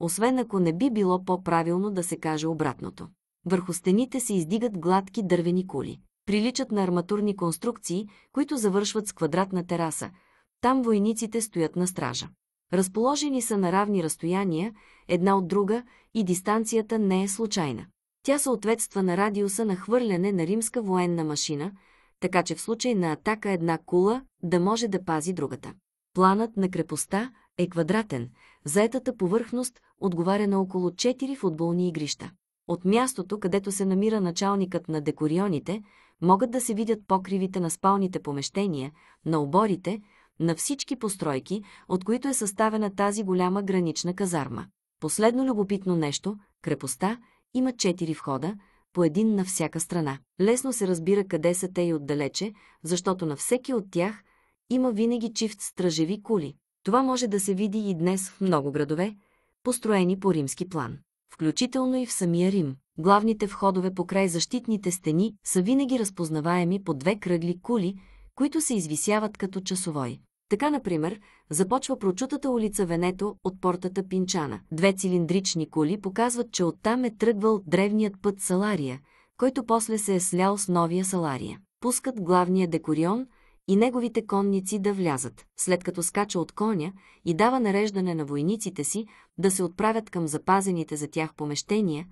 Освен ако не би било по-правилно да се каже обратното. Върху стените се издигат гладки дървени кули. Приличат на арматурни конструкции, които завършват с квадратна тераса – там войниците стоят на стража. Разположени са на равни разстояния, една от друга, и дистанцията не е случайна. Тя съответства на радиуса на хвърляне на римска военна машина, така че в случай на атака една кула да може да пази другата. Планът на крепостта е квадратен, заетата повърхност отговаря на около 4 футболни игрища. От мястото, където се намира началникът на декорионите, могат да се видят покривите на спалните помещения, на оборите, на всички постройки, от които е съставена тази голяма гранична казарма. Последно любопитно нещо – крепостта има четири входа, по един на всяка страна. Лесно се разбира къде са те и отдалече, защото на всеки от тях има винаги чифт стражеви кули. Това може да се види и днес в много градове, построени по римски план. Включително и в самия Рим. Главните входове покрай защитните стени са винаги разпознаваеми по две кръгли кули, които се извисяват като часовой. Така, например, започва прочутата улица Венето от портата Пинчана. Две цилиндрични коли показват, че оттам е тръгвал древният път Салария, който после се е слял с новия Салария. Пускат главния декорион и неговите конници да влязат, след като скача от коня и дава нареждане на войниците си да се отправят към запазените за тях помещения,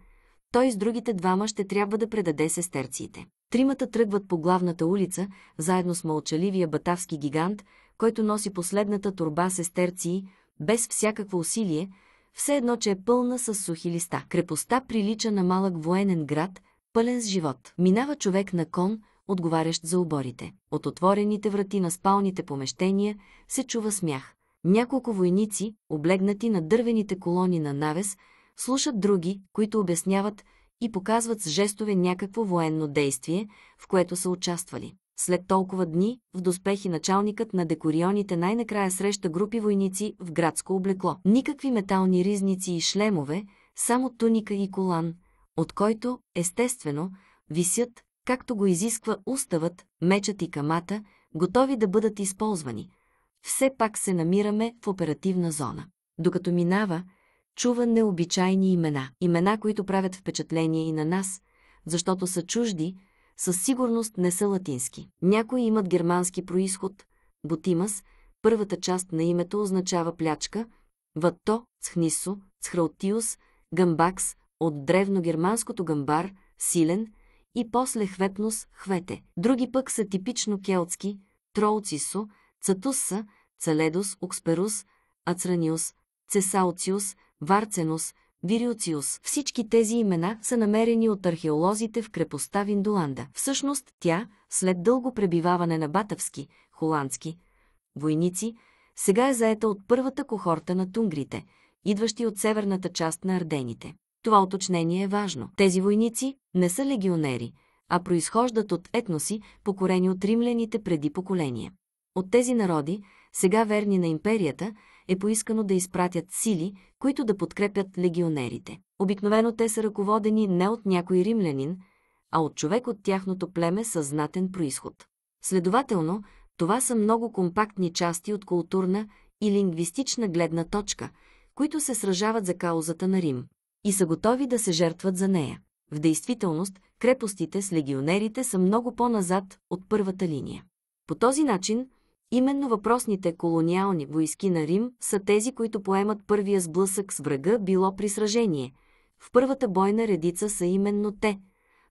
той с другите двама ще трябва да предаде сестерците. Тримата тръгват по главната улица, заедно с мълчаливия батавски гигант, който носи последната турба с естерци, без всякакво усилие, все едно, че е пълна с сухи листа. Крепостта прилича на малък военен град, пълен с живот. Минава човек на кон, отговарящ за оборите. От отворените врати на спалните помещения се чува смях. Няколко войници, облегнати на дървените колони на навес, слушат други, които обясняват и показват с жестове някакво военно действие, в което са участвали. След толкова дни, в доспехи началникът на декорионите най-накрая среща групи войници в градско облекло. Никакви метални ризници и шлемове, само туника и колан, от който, естествено, висят, както го изисква уставът, мечът и камата, готови да бъдат използвани. Все пак се намираме в оперативна зона. Докато минава, чува необичайни имена. Имена, които правят впечатление и на нас, защото са чужди, със сигурност не са латински. Някои имат германски происход. Бутимас, първата част на името означава плячка, ватто, цхнисо, цхраутиус, гамбакс, от древногерманското гамбар, силен, и после хвепнос, хвете. Други пък са типично келтски, троуцисо, цатусса, целедос, оксперус, ацраниус, цесауциус, варценус – Вириоциус. Всички тези имена са намерени от археолозите в крепостта Виндоланда. Всъщност тя, след дълго пребиваване на батавски, холандски, войници, сега е заета от първата кохорта на тунгрите, идващи от северната част на Ардените. Това уточнение е важно. Тези войници не са легионери, а произхождат от етноси, покорени от римляните преди поколение. От тези народи, сега верни на империята, е поискано да изпратят сили, които да подкрепят легионерите. Обикновено те са ръководени не от някой римлянин, а от човек от тяхното племе със знатен происход. Следователно, това са много компактни части от културна и лингвистична гледна точка, които се сражават за каузата на Рим и са готови да се жертват за нея. В действителност, крепостите с легионерите са много по-назад от първата линия. По този начин, Именно въпросните колониални войски на Рим са тези, които поемат първия сблъсък с врага, било при сражение. В първата бойна редица са именно те,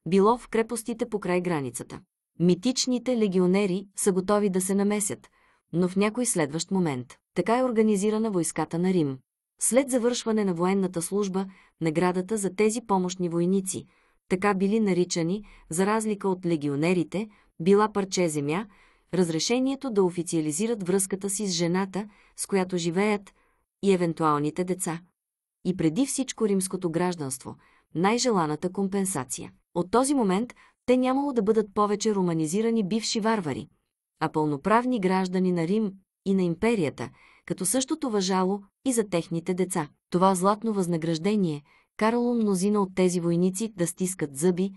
било в крепостите по край границата. Митичните легионери са готови да се намесят, но в някой следващ момент. Така е организирана войската на Рим. След завършване на военната служба, наградата за тези помощни войници, така били наричани, за разлика от легионерите, била парче земя, разрешението да официализират връзката си с жената, с която живеят, и евентуалните деца. И преди всичко римското гражданство, най-желаната компенсация. От този момент те нямало да бъдат повече романизирани бивши варвари, а пълноправни граждани на Рим и на империята, като същото въжало и за техните деца. Това златно възнаграждение карало мнозина от тези войници да стискат зъби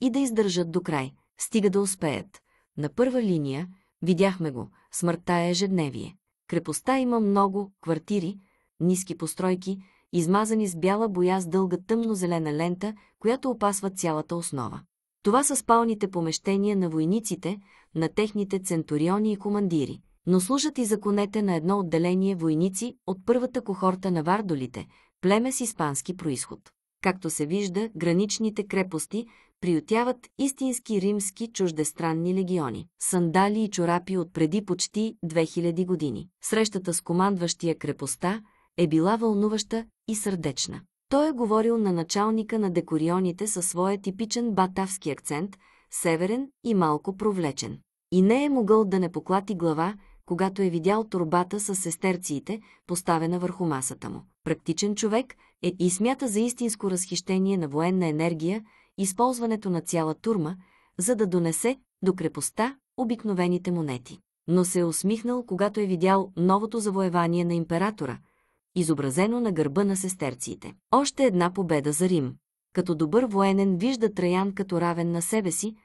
и да издържат до край, стига да успеят. На първа линия, видяхме го, смъртта е ежедневие. Крепостта има много квартири, ниски постройки, измазани с бяла боя с дълга тъмно-зелена лента, която опасва цялата основа. Това са спалните помещения на войниците, на техните центуриони и командири, но служат и за конете на едно отделение войници от първата кохорта на вардолите, племе с испански происход. Както се вижда, граничните крепости приютяват истински римски чуждестранни легиони, сандали и чорапи от преди почти 2000 години. Срещата с командващия крепостта е била вълнуваща и сърдечна. Той е говорил на началника на декорионите със своя типичен батавски акцент, северен и малко провлечен. И не е могъл да не поклати глава, когато е видял турбата с сестерциите, поставена върху масата му. Практичен човек е и смята за истинско разхищение на военна енергия използването на цяла турма, за да донесе до крепостта обикновените монети. Но се е усмихнал, когато е видял новото завоевание на императора, изобразено на гърба на сестерците. Още една победа за Рим. Като добър военен вижда Траян като равен на себе си,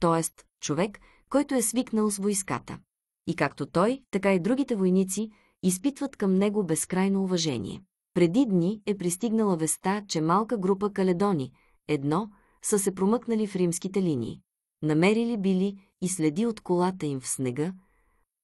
т.е. човек, който е свикнал с войската. И както той, така и другите войници изпитват към него безкрайно уважение. Преди дни е пристигнала веста, че малка група каледони, едно, са се промъкнали в римските линии. Намерили били и следи от колата им в снега,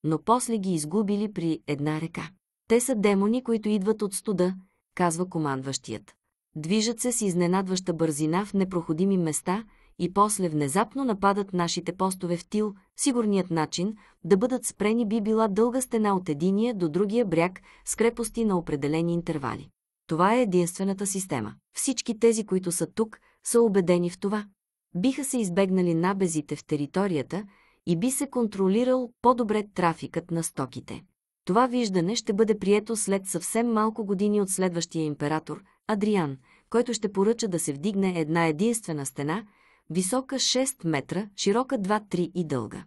но после ги изгубили при една река. Те са демони, които идват от студа, казва командващият. Движат се с изненадваща бързина в непроходими места и после внезапно нападат нашите постове в тил. Сигурният начин да бъдат спрени би била дълга стена от единия до другия бряг с крепости на определени интервали. Това е единствената система. Всички тези, които са тук, са убедени в това. Биха се избегнали набезите в територията и би се контролирал по-добре трафикът на стоките. Това виждане ще бъде прието след съвсем малко години от следващия император, Адриан, който ще поръча да се вдигне една единствена стена, висока 6 метра, широка 2-3 и дълга.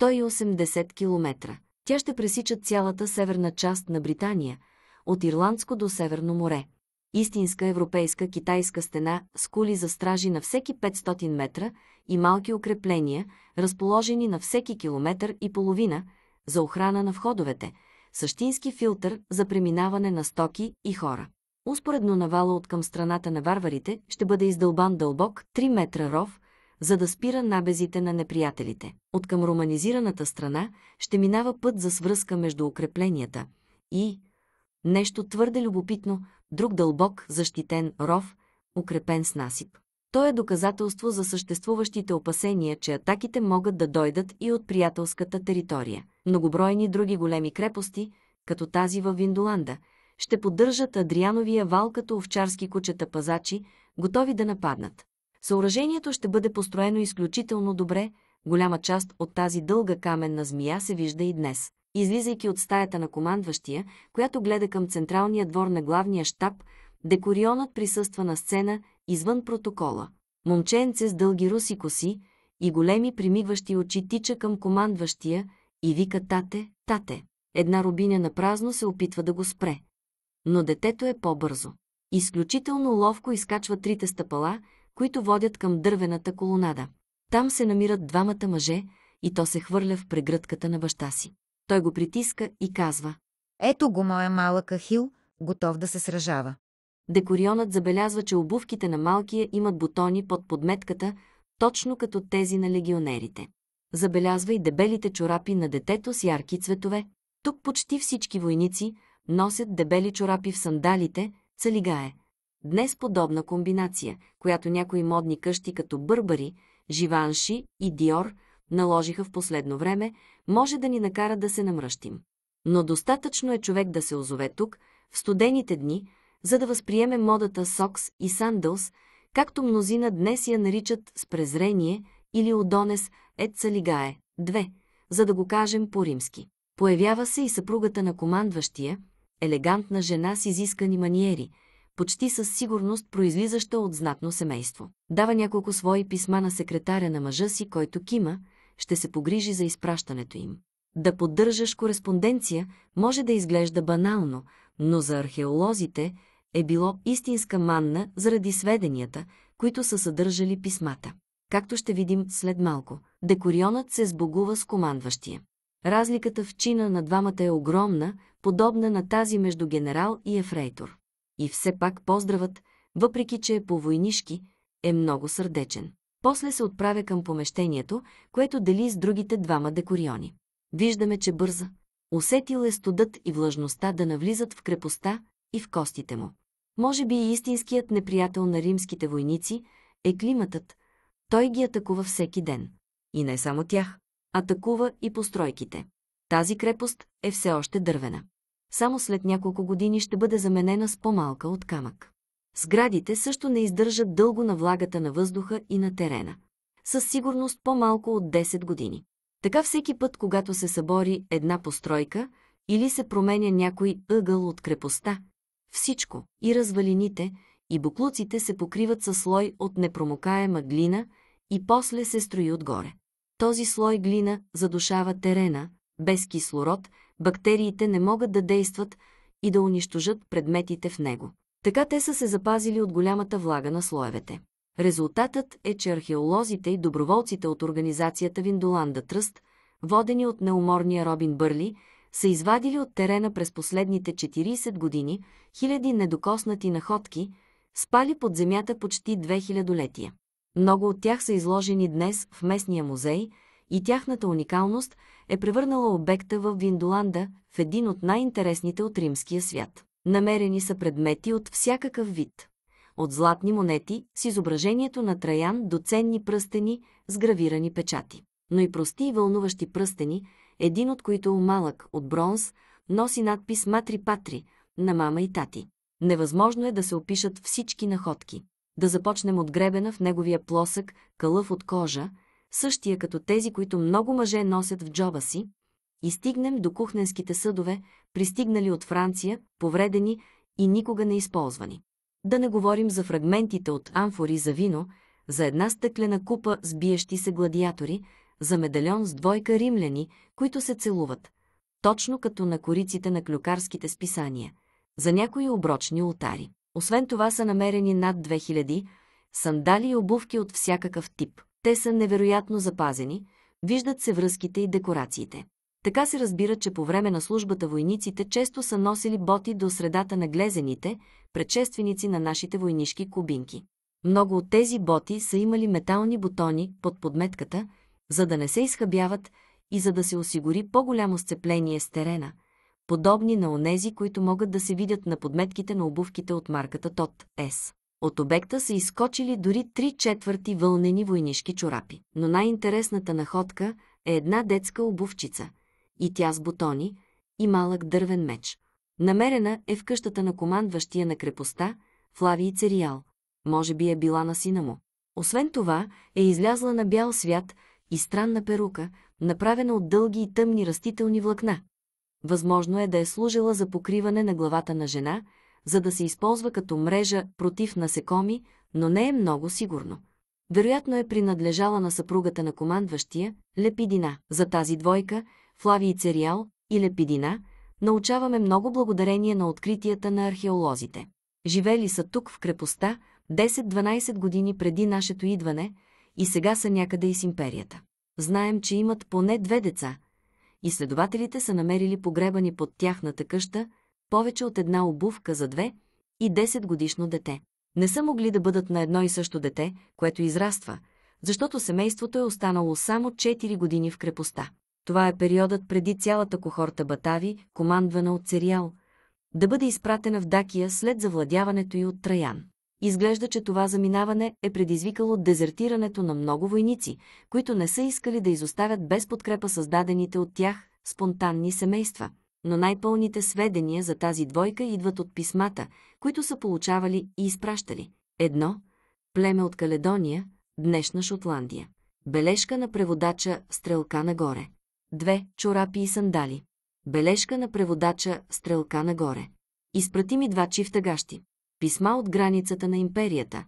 180 км. Тя ще пресича цялата северна част на Британия, от Ирландско до Северно море истинска европейска китайска стена с кули за стражи на всеки 500 метра и малки укрепления, разположени на всеки километър и половина, за охрана на входовете, същински филтър за преминаване на стоки и хора. Успоредно навала от към страната на варварите ще бъде издълбан дълбок 3 метра ров, за да спира набезите на неприятелите. От към романизираната страна ще минава път за свръзка между укрепленията и Нещо твърде любопитно, друг дълбок, защитен ров, укрепен с насип. То е доказателство за съществуващите опасения, че атаките могат да дойдат и от приятелската територия. Многобройни други големи крепости, като тази във Виндоланда, ще поддържат Адриановия вал като овчарски кучета пазачи, готови да нападнат. Съоръжението ще бъде построено изключително добре, голяма част от тази дълга каменна змия се вижда и днес. Излизайки от стаята на командващия, която гледа към централния двор на главния щаб, декорионът присъства на сцена извън протокола. Момченце с дълги руси коси и големи примигващи очи тича към командващия и вика тате, тате. Една рубиня на празно се опитва да го спре. Но детето е по-бързо. Изключително ловко изкачва трите стъпала, които водят към дървената колонада. Там се намират двамата мъже и то се хвърля в прегръдката на баща си. Той го притиска и казва. Ето го моя малък Ахил, готов да се сражава. Декорионът забелязва, че обувките на малкия имат бутони под подметката, точно като тези на легионерите. Забелязва и дебелите чорапи на детето с ярки цветове. Тук почти всички войници носят дебели чорапи в сандалите, цалигае. Днес подобна комбинация, която някои модни къщи като Бърбари, Живанши и Диор наложиха в последно време, може да ни накара да се намръщим. Но достатъчно е човек да се озове тук, в студените дни, за да възприеме модата сокс и сандълс, както мнозина днес я наричат с презрение или одонес ецалигае, две, за да го кажем по-римски. Появява се и съпругата на командващия, елегантна жена с изискани маниери, почти със сигурност произлизаща от знатно семейство. Дава няколко свои писма на секретаря на мъжа си, който кима, ще се погрижи за изпращането им. Да поддържаш кореспонденция може да изглежда банално, но за археолозите е било истинска манна заради сведенията, които са съдържали писмата. Както ще видим след малко, декорионът се сбогува с командващия. Разликата в чина на двамата е огромна, подобна на тази между генерал и ефрейтор. И все пак поздравът, въпреки че е по-войнишки, е много сърдечен. После се отправя към помещението, което дели с другите двама декориони. Виждаме, че бърза. Усетил е студът и влажността да навлизат в крепостта и в костите му. Може би и истинският неприятел на римските войници е климатът. Той ги атакува всеки ден. И не само тях. Атакува и постройките. Тази крепост е все още дървена. Само след няколко години ще бъде заменена с по-малка от камък. Сградите също не издържат дълго на влагата на въздуха и на терена. Със сигурност по-малко от 10 години. Така всеки път, когато се събори една постройка или се променя някой ъгъл от крепостта, всичко, и развалините, и буклуците се покриват със слой от непромокаема глина и после се строи отгоре. Този слой глина задушава терена, без кислород, бактериите не могат да действат и да унищожат предметите в него. Така те са се запазили от голямата влага на слоевете. Резултатът е, че археолозите и доброволците от организацията Виндоланда Тръст, водени от неуморния Робин Бърли, са извадили от терена през последните 40 години хиляди недокоснати находки, спали под земята почти две хилядолетия. Много от тях са изложени днес в местния музей и тяхната уникалност е превърнала обекта в Виндоланда в един от най-интересните от римския свят. Намерени са предмети от всякакъв вид. От златни монети с изображението на Траян до ценни пръстени с гравирани печати. Но и прости и вълнуващи пръстени, един от които е малък от бронз, носи надпис «Матри Патри» на мама и тати. Невъзможно е да се опишат всички находки. Да започнем от гребена в неговия плосък, кълъв от кожа, същия като тези, които много мъже носят в джоба си, и стигнем до кухненските съдове, пристигнали от Франция, повредени и никога не използвани. Да не говорим за фрагментите от амфори за вино, за една стъклена купа с биещи се гладиатори, за медальон с двойка римляни, които се целуват, точно като на кориците на клюкарските списания, за някои оброчни ултари. Освен това са намерени над 2000 сандали и обувки от всякакъв тип. Те са невероятно запазени, виждат се връзките и декорациите. Така се разбира, че по време на службата войниците често са носили боти до средата на глезените, предшественици на нашите войнишки кубинки. Много от тези боти са имали метални бутони под подметката, за да не се изхъбяват и за да се осигури по-голямо сцепление с терена, подобни на онези, които могат да се видят на подметките на обувките от марката ТОТ С. От обекта са изкочили дори три четвърти вълнени войнишки чорапи. Но най-интересната находка е една детска обувчица – и тя с бутони, и малък дървен меч. Намерена е в къщата на командващия на крепостта, Флавий Цериал. Може би е била на сина му. Освен това, е излязла на бял свят и странна перука, направена от дълги и тъмни растителни влакна. Възможно е да е служила за покриване на главата на жена, за да се използва като мрежа против насекоми, но не е много сигурно. Вероятно е принадлежала на съпругата на командващия, Лепидина. За тази двойка Флавий Цериал и Лепидина, научаваме много благодарение на откритията на археолозите. Живели са тук в крепостта 10-12 години преди нашето идване и сега са някъде из империята. Знаем, че имат поне две деца. Изследователите са намерили погребани под тяхната къща повече от една обувка за две и 10 годишно дете. Не са могли да бъдат на едно и също дете, което израства, защото семейството е останало само 4 години в крепостта това е периодът преди цялата кохорта Батави, командвана от Сериал, да бъде изпратена в Дакия след завладяването й от Траян. Изглежда, че това заминаване е предизвикало дезертирането на много войници, които не са искали да изоставят без подкрепа създадените от тях спонтанни семейства. Но най-пълните сведения за тази двойка идват от писмата, които са получавали и изпращали. Едно – племе от Каледония, днешна Шотландия. Бележка на преводача «Стрелка нагоре». Две Чорапи и сандали. Бележка на преводача Стрелка нагоре. Изпрати ми два чифта гащи. Писма от границата на империята.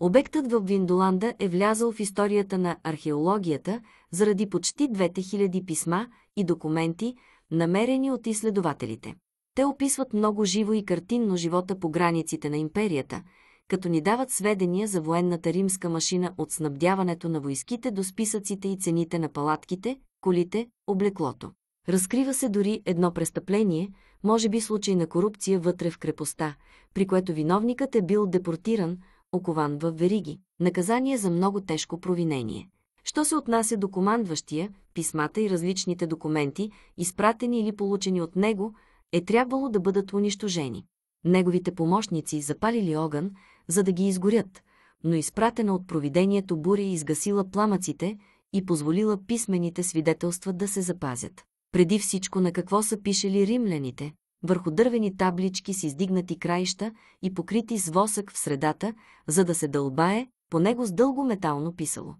Обектът в Виндоланда е влязъл в историята на археологията заради почти 2000 писма и документи, намерени от изследователите. Те описват много живо и картинно живота по границите на империята, като ни дават сведения за военната римска машина от снабдяването на войските до списъците и цените на палатките, колите, облеклото. Разкрива се дори едно престъпление, може би случай на корупция вътре в крепостта, при което виновникът е бил депортиран, окован в вериги. Наказание за много тежко провинение. Що се отнася до командващия, писмата и различните документи, изпратени или получени от него, е трябвало да бъдат унищожени. Неговите помощници запалили огън, за да ги изгорят, но изпратена от провидението буря изгасила пламъците – и позволила писмените свидетелства да се запазят. Преди всичко на какво са пишели римляните, върху дървени таблички с издигнати краища и покрити с восък в средата, за да се дълбае, по него с дълго метално писало.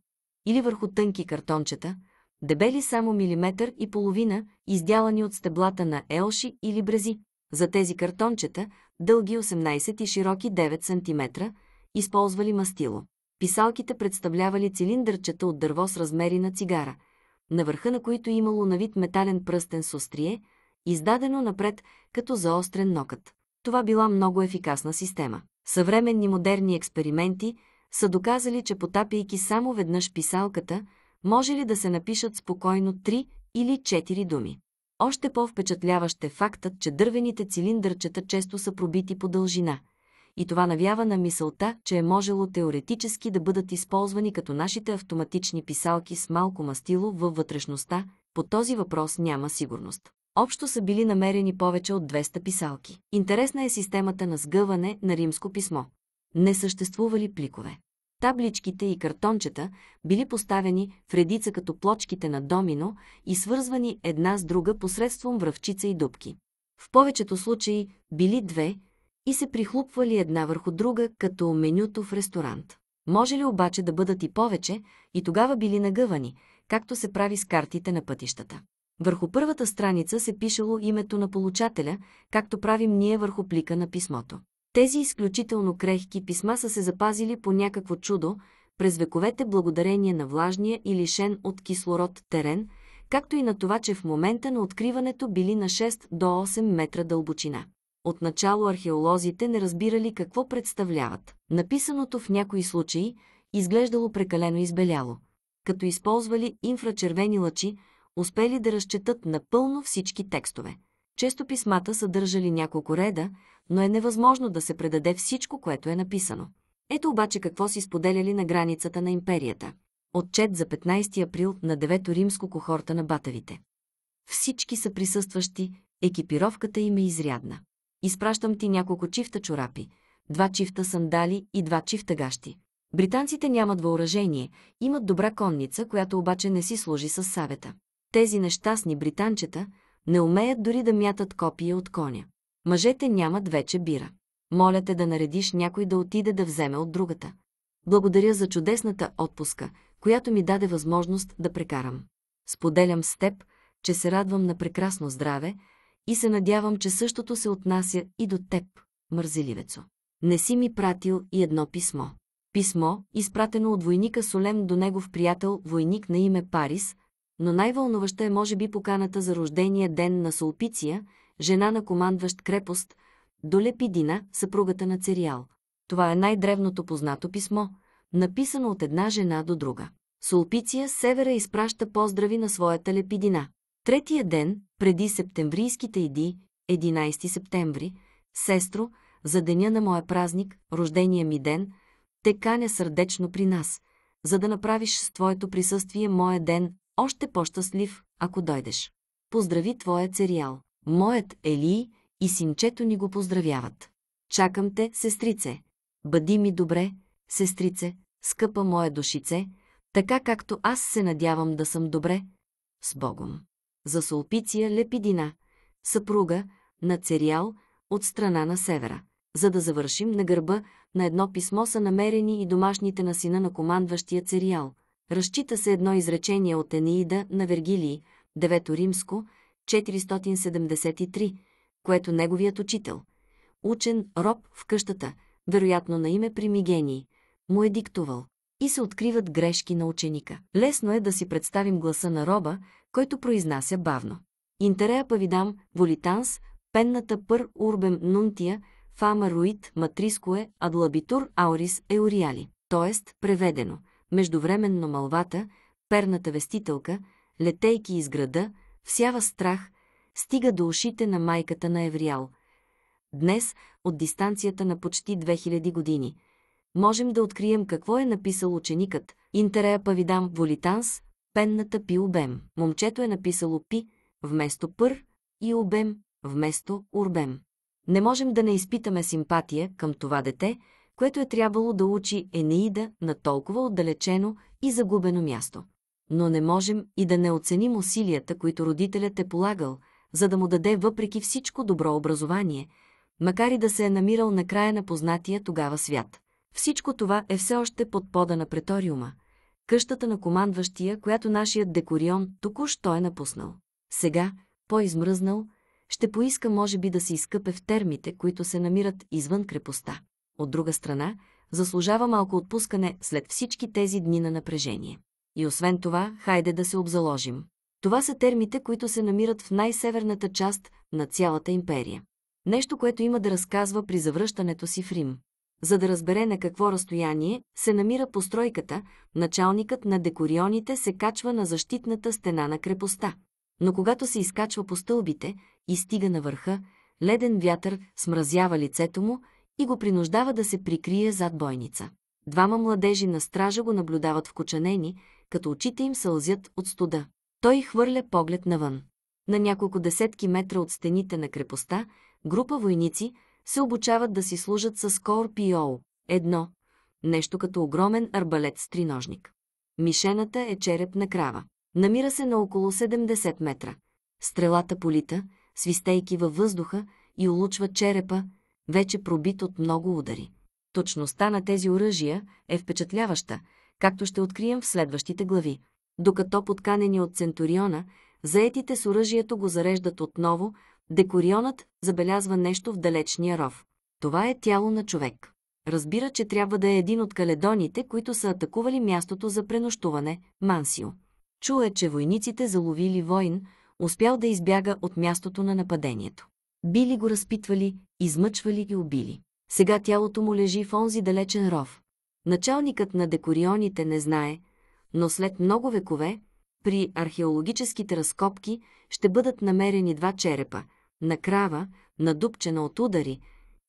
Или върху тънки картончета, дебели само милиметър и половина, издялани от стеблата на елши или брези. За тези картончета, дълги 18 и широки 9 см, използвали мастило. Писалките представлявали цилиндърчета от дърво с размери на цигара, на върха на които имало на вид метален пръстен с острие, издадено напред като заострен нокът. Това била много ефикасна система. Съвременни модерни експерименти са доказали, че потапяйки само веднъж писалката, може ли да се напишат спокойно три или четири думи. Още по-впечатляващ е фактът, че дървените цилиндърчета често са пробити по дължина – и това навява на мисълта, че е можело теоретически да бъдат използвани като нашите автоматични писалки с малко мастило във вътрешността, по този въпрос няма сигурност. Общо са били намерени повече от 200 писалки. Интересна е системата на сгъване на римско писмо. Не съществували пликове. Табличките и картончета били поставени в редица като плочките на домино и свързвани една с друга посредством връвчица и дубки. В повечето случаи били две, и се прихлупвали една върху друга, като менюто в ресторант. Може ли обаче да бъдат и повече, и тогава били нагъвани, както се прави с картите на пътищата. Върху първата страница се пишело името на получателя, както правим ние върху плика на писмото. Тези изключително крехки писма са се запазили по някакво чудо през вековете благодарение на влажния и лишен от кислород терен, както и на това, че в момента на откриването били на 6 до 8 метра дълбочина. Отначало археолозите не разбирали какво представляват. Написаното в някои случаи изглеждало прекалено избеляло. Като използвали инфрачервени лъчи, успели да разчетат напълно всички текстове. Често писмата съдържали няколко реда, но е невъзможно да се предаде всичко, което е написано. Ето обаче какво си споделяли на границата на империята. Отчет за 15 април на 9-то римско кохорта на батавите. Всички са присъстващи, екипировката им е изрядна. Изпращам ти няколко чифта чорапи, два чифта сандали и два чифта гащи. Британците нямат въоръжение, имат добра конница, която обаче не си служи с савета. Тези нещастни британчета не умеят дори да мятат копия от коня. Мъжете нямат вече бира. Моля те да наредиш някой да отиде да вземе от другата. Благодаря за чудесната отпуска, която ми даде възможност да прекарам. Споделям с теб, че се радвам на прекрасно здраве, и се надявам, че същото се отнася и до теб, мързеливецо. Не си ми пратил и едно писмо. Писмо, изпратено от войника Солем до негов приятел, войник на име Парис, но най-вълнуваща е може би поканата за рождения ден на Солпиция, жена на командващ крепост, до Лепидина, съпругата на Цериал. Това е най-древното познато писмо, написано от една жена до друга. Солпиция севера изпраща поздрави на своята Лепидина. Третия ден, преди септемврийските иди, 11 септември, сестро, за деня на моя празник, рождения ми ден, те каня сърдечно при нас, за да направиш с твоето присъствие моя ден още по-щастлив, ако дойдеш. Поздрави твоя цериал. Моят Ели и синчето ни го поздравяват. Чакам те, сестрице. Бъди ми добре, сестрице, скъпа моя душице, така както аз се надявам да съм добре, с Богом за Солпиция Лепидина, съпруга на Цериал от страна на севера. За да завършим на гърба на едно писмо са намерени и домашните на сина на командващия Цериал. Разчита се едно изречение от Енеида на Вергилии 9 римско, 473, което неговият учител, учен роб в къщата, вероятно на име Примигений, му е диктувал и се откриват грешки на ученика. Лесно е да си представим гласа на роба, който произнася бавно. Интерея павидам, волитанс, пенната пър урбем нунтия, фама руит матриское адлабитур аурис еуриали. Тоест, преведено, междувременно малвата, перната вестителка, летейки из града, всява страх, стига до ушите на майката на Евриал. Днес, от дистанцията на почти 2000 години – можем да открием какво е написал ученикът. Интерея павидам волитанс, пенната пи обем. Момчето е написало пи вместо пър и обем вместо урбем. Не можем да не изпитаме симпатия към това дете, което е трябвало да учи Енеида на толкова отдалечено и загубено място. Но не можем и да не оценим усилията, които родителят е полагал, за да му даде въпреки всичко добро образование, макар и да се е намирал на края на познатия тогава свят. Всичко това е все още под пода на преториума, къщата на командващия, която нашият декорион току-що е напуснал. Сега, по-измръзнал, ще поиска може би да се изкъпе в термите, които се намират извън крепостта. От друга страна, заслужава малко отпускане след всички тези дни на напрежение. И освен това, хайде да се обзаложим. Това са термите, които се намират в най-северната част на цялата империя. Нещо, което има да разказва при завръщането си в Рим за да разбере на какво разстояние се намира постройката, началникът на декорионите се качва на защитната стена на крепостта. Но когато се изкачва по стълбите и стига на върха, леден вятър смразява лицето му и го принуждава да се прикрие зад бойница. Двама младежи на стража го наблюдават в кучанени, като очите им сълзят от студа. Той хвърля поглед навън. На няколко десетки метра от стените на крепостта, група войници – се обучават да си служат с Корпиол. Едно. Нещо като огромен арбалет с триножник. Мишената е череп на крава. Намира се на около 70 метра. Стрелата полита, свистейки във въздуха и улучва черепа, вече пробит от много удари. Точността на тези оръжия е впечатляваща, както ще открием в следващите глави. Докато подканени от Центуриона, заетите с оръжието го зареждат отново, Декорионът забелязва нещо в далечния ров. Това е тяло на човек. Разбира, че трябва да е един от каледоните, които са атакували мястото за пренощуване – Мансио. Чуе, че войниците заловили воин, успял да избяга от мястото на нападението. Били го разпитвали, измъчвали и убили. Сега тялото му лежи в онзи далечен ров. Началникът на декорионите не знае, но след много векове, при археологическите разкопки, ще бъдат намерени два черепа – на крава, надупчена от удари,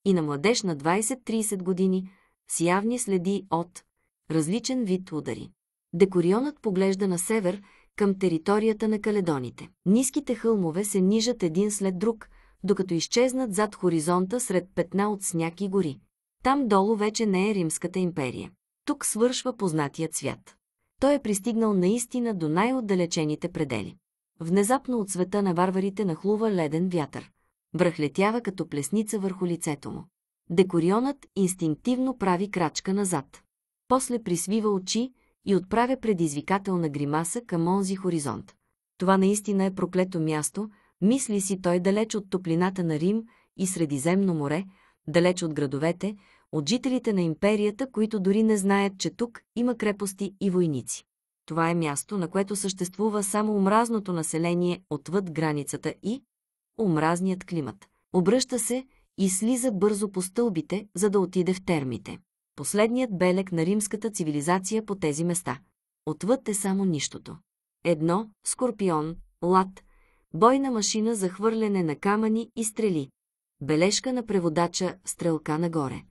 и на младеж на 20-30 години, с явни следи от различен вид удари. Декорионът поглежда на север, към територията на Каледоните. Ниските хълмове се нижат един след друг, докато изчезнат зад хоризонта сред петна от сняг и гори. Там долу вече не е Римската империя. Тук свършва познатият свят. Той е пристигнал наистина до най-отдалечените предели. Внезапно от света на варварите нахлува леден вятър. Връхлетява като плесница върху лицето му. Декорионът инстинктивно прави крачка назад. После присвива очи и отправя предизвикателна гримаса към онзи хоризонт. Това наистина е проклето място, мисли си той далеч от топлината на Рим и Средиземно море, далеч от градовете, от жителите на империята, които дори не знаят, че тук има крепости и войници. Това е място, на което съществува само омразното население отвъд границата и омразният климат. Обръща се и слиза бързо по стълбите, за да отиде в термите. Последният белег на римската цивилизация по тези места. Отвъд е само нищото. Едно, скорпион, лад, бойна машина за хвърляне на камъни и стрели. Бележка на преводача «Стрелка нагоре».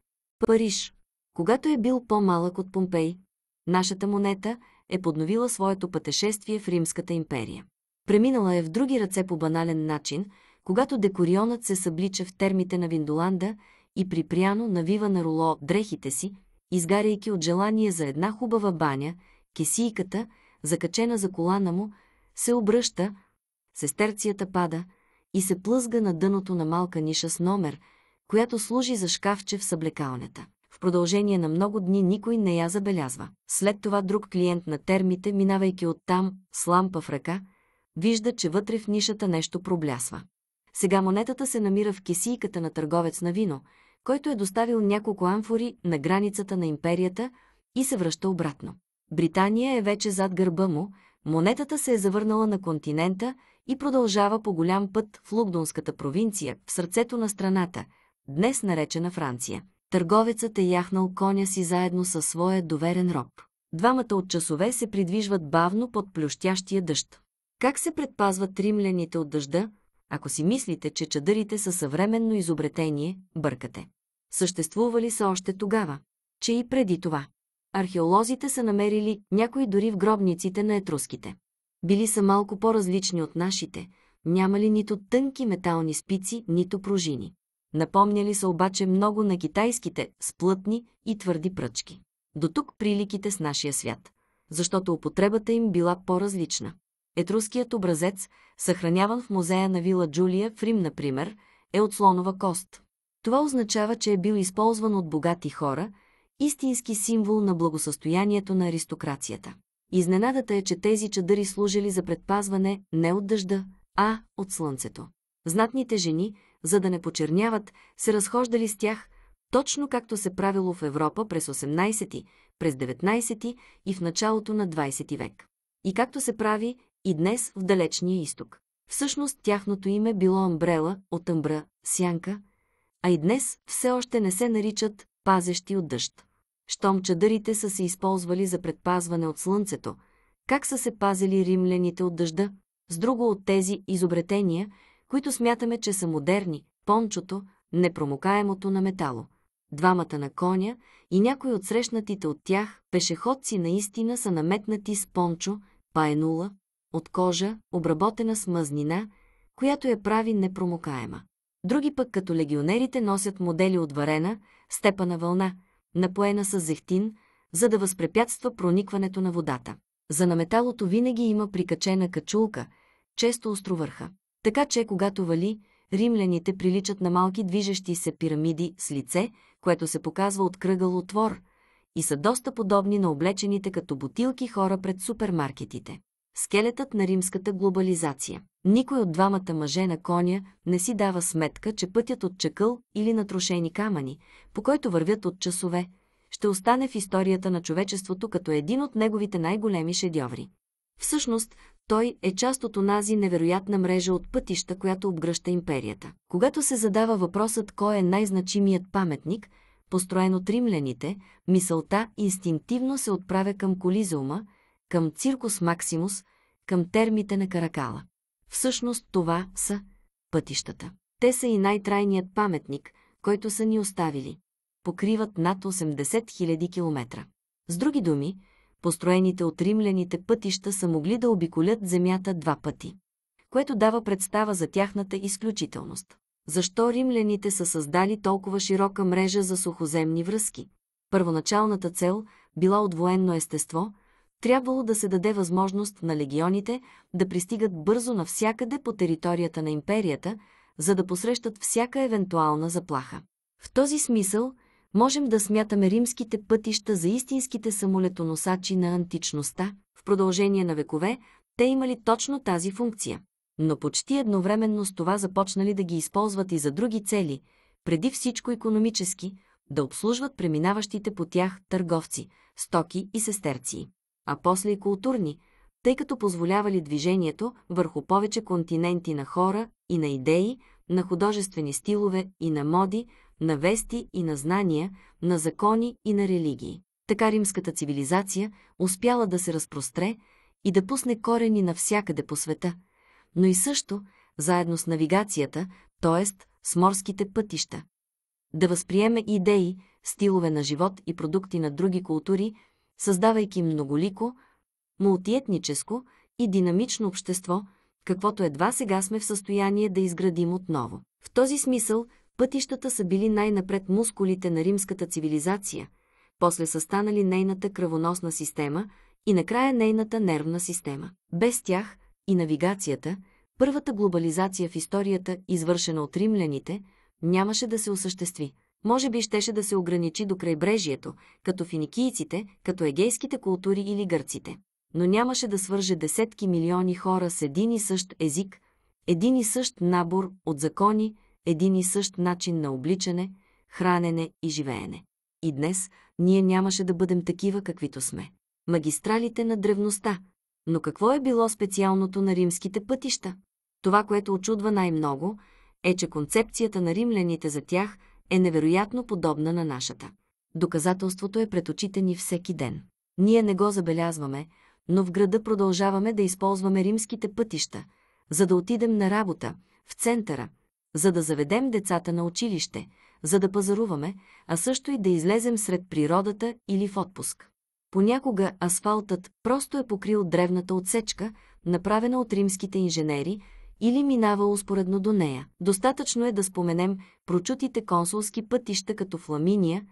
Париж. Когато е бил по-малък от Помпей, нашата монета – е подновила своето пътешествие в Римската империя. Преминала е в други ръце по банален начин, когато декорионът се съблича в термите на Виндоланда и припряно навива на руло дрехите си, изгаряйки от желание за една хубава баня, кесийката, закачена за колана му, се обръща, сестерцията пада и се плъзга на дъното на малка ниша с номер, която служи за шкафче в съблекалнята. В продължение на много дни никой не я забелязва. След това друг клиент на термите, минавайки оттам, с лампа в ръка, вижда, че вътре в нишата нещо проблясва. Сега монетата се намира в кисийката на търговец на вино, който е доставил няколко амфори на границата на империята и се връща обратно. Британия е вече зад гърба му, монетата се е завърнала на континента и продължава по голям път в Лугдонската провинция, в сърцето на страната, днес наречена Франция. Търговецът е яхнал коня си заедно със своя доверен роб. Двамата от часове се придвижват бавно под плющящия дъжд. Как се предпазват римляните от дъжда, ако си мислите, че чадърите са съвременно изобретение, бъркате. Съществували са още тогава, че и преди това. Археолозите са намерили някои дори в гробниците на етруските. Били са малко по-различни от нашите, нямали нито тънки метални спици, нито пружини. Напомняли са обаче много на китайските, с плътни и твърди пръчки. До тук приликите с нашия свят, защото употребата им била по-различна. Етруският образец, съхраняван в музея на Вила Джулия в Рим, например, е от слонова кост. Това означава, че е бил използван от богати хора, истински символ на благосъстоянието на аристокрацията. Изненадата е, че тези чадъри служили за предпазване не от дъжда, а от слънцето. Знатните жени, за да не почерняват, се разхождали с тях, точно както се правило в Европа през 18-ти, през 19-ти и в началото на 20 век. И както се прави и днес в далечния изток. Всъщност тяхното име било амбрела от амбра, сянка, а и днес все още не се наричат пазещи от дъжд. Щом чадърите са се използвали за предпазване от слънцето, как са се пазили римляните от дъжда? С друго от тези изобретения – които смятаме, че са модерни, пончото, непромокаемото на метало. Двамата на коня и някои от срещнатите от тях пешеходци наистина са наметнати с пончо, паенула, от кожа, обработена с мазнина, която я прави непромокаема. Други пък като легионерите носят модели от варена, степана вълна, напоена с зехтин, за да възпрепятства проникването на водата. За наметалото винаги има прикачена качулка, често островърха. Така че, когато вали, римляните приличат на малки движещи се пирамиди с лице, което се показва от кръгъл отвор, и са доста подобни на облечените като бутилки хора пред супермаркетите. Скелетът на римската глобализация. Никой от двамата мъже на коня не си дава сметка, че пътят от чакъл или натрошени камъни, по който вървят от часове, ще остане в историята на човечеството като един от неговите най-големи шедьоври. Всъщност, той е част от онази невероятна мрежа от пътища, която обгръща империята. Когато се задава въпросът кой е най-значимият паметник, построен от римляните, мисълта инстинктивно се отправя към Колизеума, към Циркус Максимус, към термите на Каракала. Всъщност това са пътищата. Те са и най-трайният паметник, който са ни оставили. Покриват над 80 000 км. С други думи, построените от римляните пътища са могли да обиколят земята два пъти, което дава представа за тяхната изключителност. Защо римляните са създали толкова широка мрежа за сухоземни връзки? Първоначалната цел била от военно естество, трябвало да се даде възможност на легионите да пристигат бързо навсякъде по територията на империята, за да посрещат всяка евентуална заплаха. В този смисъл – можем да смятаме римските пътища за истинските самолетоносачи на античността, в продължение на векове те имали точно тази функция. Но почти едновременно с това започнали да ги използват и за други цели, преди всичко економически, да обслужват преминаващите по тях търговци, стоки и сестерци. а после и културни, тъй като позволявали движението върху повече континенти на хора и на идеи, на художествени стилове и на моди, на вести и на знания, на закони и на религии. Така римската цивилизация успяла да се разпростре и да пусне корени навсякъде по света, но и също, заедно с навигацията, т.е. с морските пътища. Да възприеме идеи, стилове на живот и продукти на други култури, създавайки многолико, мултиетническо и динамично общество, каквото едва сега сме в състояние да изградим отново. В този смисъл Пътищата са били най-напред мускулите на римската цивилизация, после са станали нейната кръвоносна система и накрая нейната нервна система. Без тях и навигацията, първата глобализация в историята, извършена от римляните, нямаше да се осъществи. Може би щеше да се ограничи до крайбрежието, като финикийците, като егейските култури или гърците. Но нямаше да свърже десетки милиони хора с един и същ език, един и същ набор от закони, един и същ начин на обличане, хранене и живеене. И днес ние нямаше да бъдем такива, каквито сме. Магистралите на древността. Но какво е било специалното на римските пътища? Това, което очудва най-много, е, че концепцията на римляните за тях е невероятно подобна на нашата. Доказателството е пред очите ни всеки ден. Ние не го забелязваме, но в града продължаваме да използваме римските пътища, за да отидем на работа, в центъра, за да заведем децата на училище, за да пазаруваме, а също и да излезем сред природата или в отпуск. Понякога асфалтът просто е покрил древната отсечка, направена от римските инженери, или минава успоредно до нея. Достатъчно е да споменем прочутите консулски пътища като Фламиния,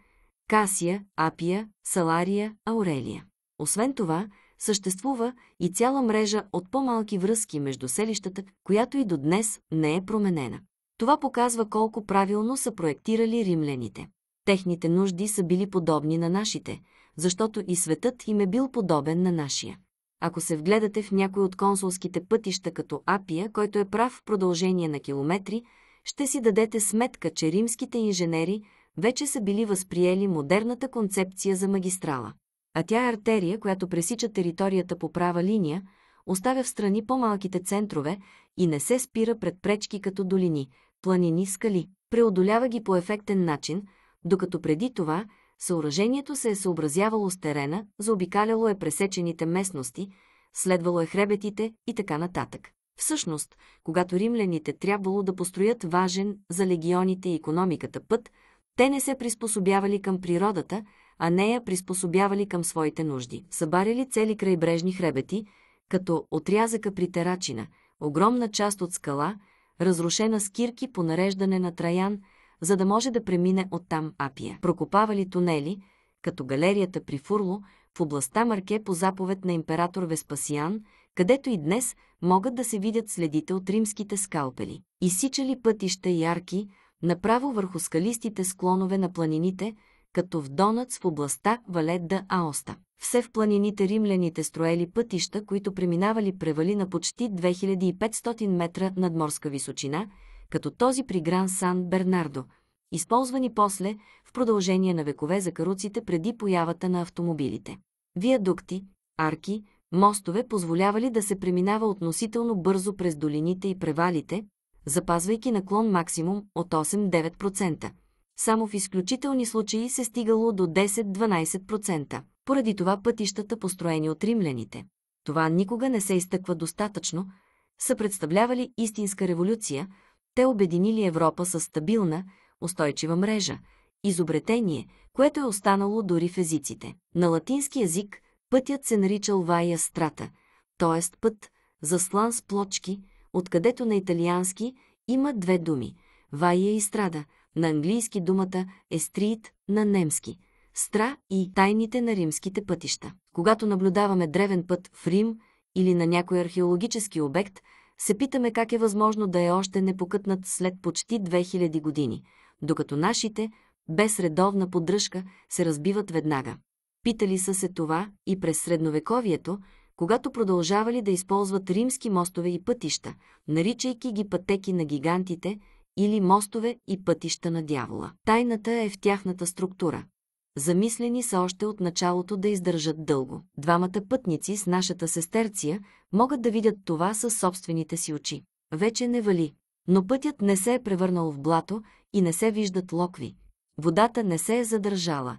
Касия, Апия, Салария, Аурелия. Освен това, съществува и цяла мрежа от по-малки връзки между селищата, която и до днес не е променена. Това показва колко правилно са проектирали римляните. Техните нужди са били подобни на нашите, защото и светът им е бил подобен на нашия. Ако се вгледате в някой от консулските пътища като Апия, който е прав в продължение на километри, ще си дадете сметка, че римските инженери вече са били възприели модерната концепция за магистрала. А тя е артерия, която пресича територията по права линия, оставя в страни по-малките центрове и не се спира пред пречки като долини – планини, скали, преодолява ги по ефектен начин, докато преди това съоръжението се е съобразявало с терена, заобикаляло е пресечените местности, следвало е хребетите и така нататък. Всъщност, когато римляните трябвало да построят важен за легионите и економиката път, те не се приспособявали към природата, а нея приспособявали към своите нужди. Събаряли цели крайбрежни хребети, като отрязъка при Терачина, огромна част от скала – разрушена с кирки по нареждане на Траян, за да може да премине оттам Апия. Прокопавали тунели, като галерията при Фурло, в областта Марке по заповед на император Веспасиан, където и днес могат да се видят следите от римските скалпели. Изсичали пътища и ярки, направо върху скалистите склонове на планините – като в донац в областта Валетда Аоста. Все в планините римляните строели пътища, които преминавали превали на почти 2500 метра над морска височина, като този при Гран Сан Бернардо, използвани после в продължение на векове за каруците преди появата на автомобилите. Виадукти, арки, мостове позволявали да се преминава относително бързо през долините и превалите, запазвайки наклон максимум от 8-9%. Само в изключителни случаи се стигало до 10-12%. Поради това пътищата, построени от римляните, това никога не се изтъква достатъчно, са представлявали истинска революция, те обединили Европа с стабилна, устойчива мрежа, изобретение, което е останало дори в езиците. На латински язик пътят се наричал Вая Страта, т.е. път, заслан с плочки, откъдето на италиански има две думи – Вая и Страда – на английски думата е стрит, на немски – стра и тайните на римските пътища. Когато наблюдаваме древен път в Рим или на някой археологически обект, се питаме как е възможно да е още непокътнат след почти 2000 години, докато нашите, без редовна поддръжка, се разбиват веднага. Питали са се това и през средновековието, когато продължавали да използват римски мостове и пътища, наричайки ги пътеки на гигантите или мостове и пътища на дявола. Тайната е в тяхната структура. Замислени са още от началото да издържат дълго. Двамата пътници с нашата сестерция могат да видят това със собствените си очи. Вече не вали, но пътят не се е превърнал в блато и не се виждат локви. Водата не се е задържала.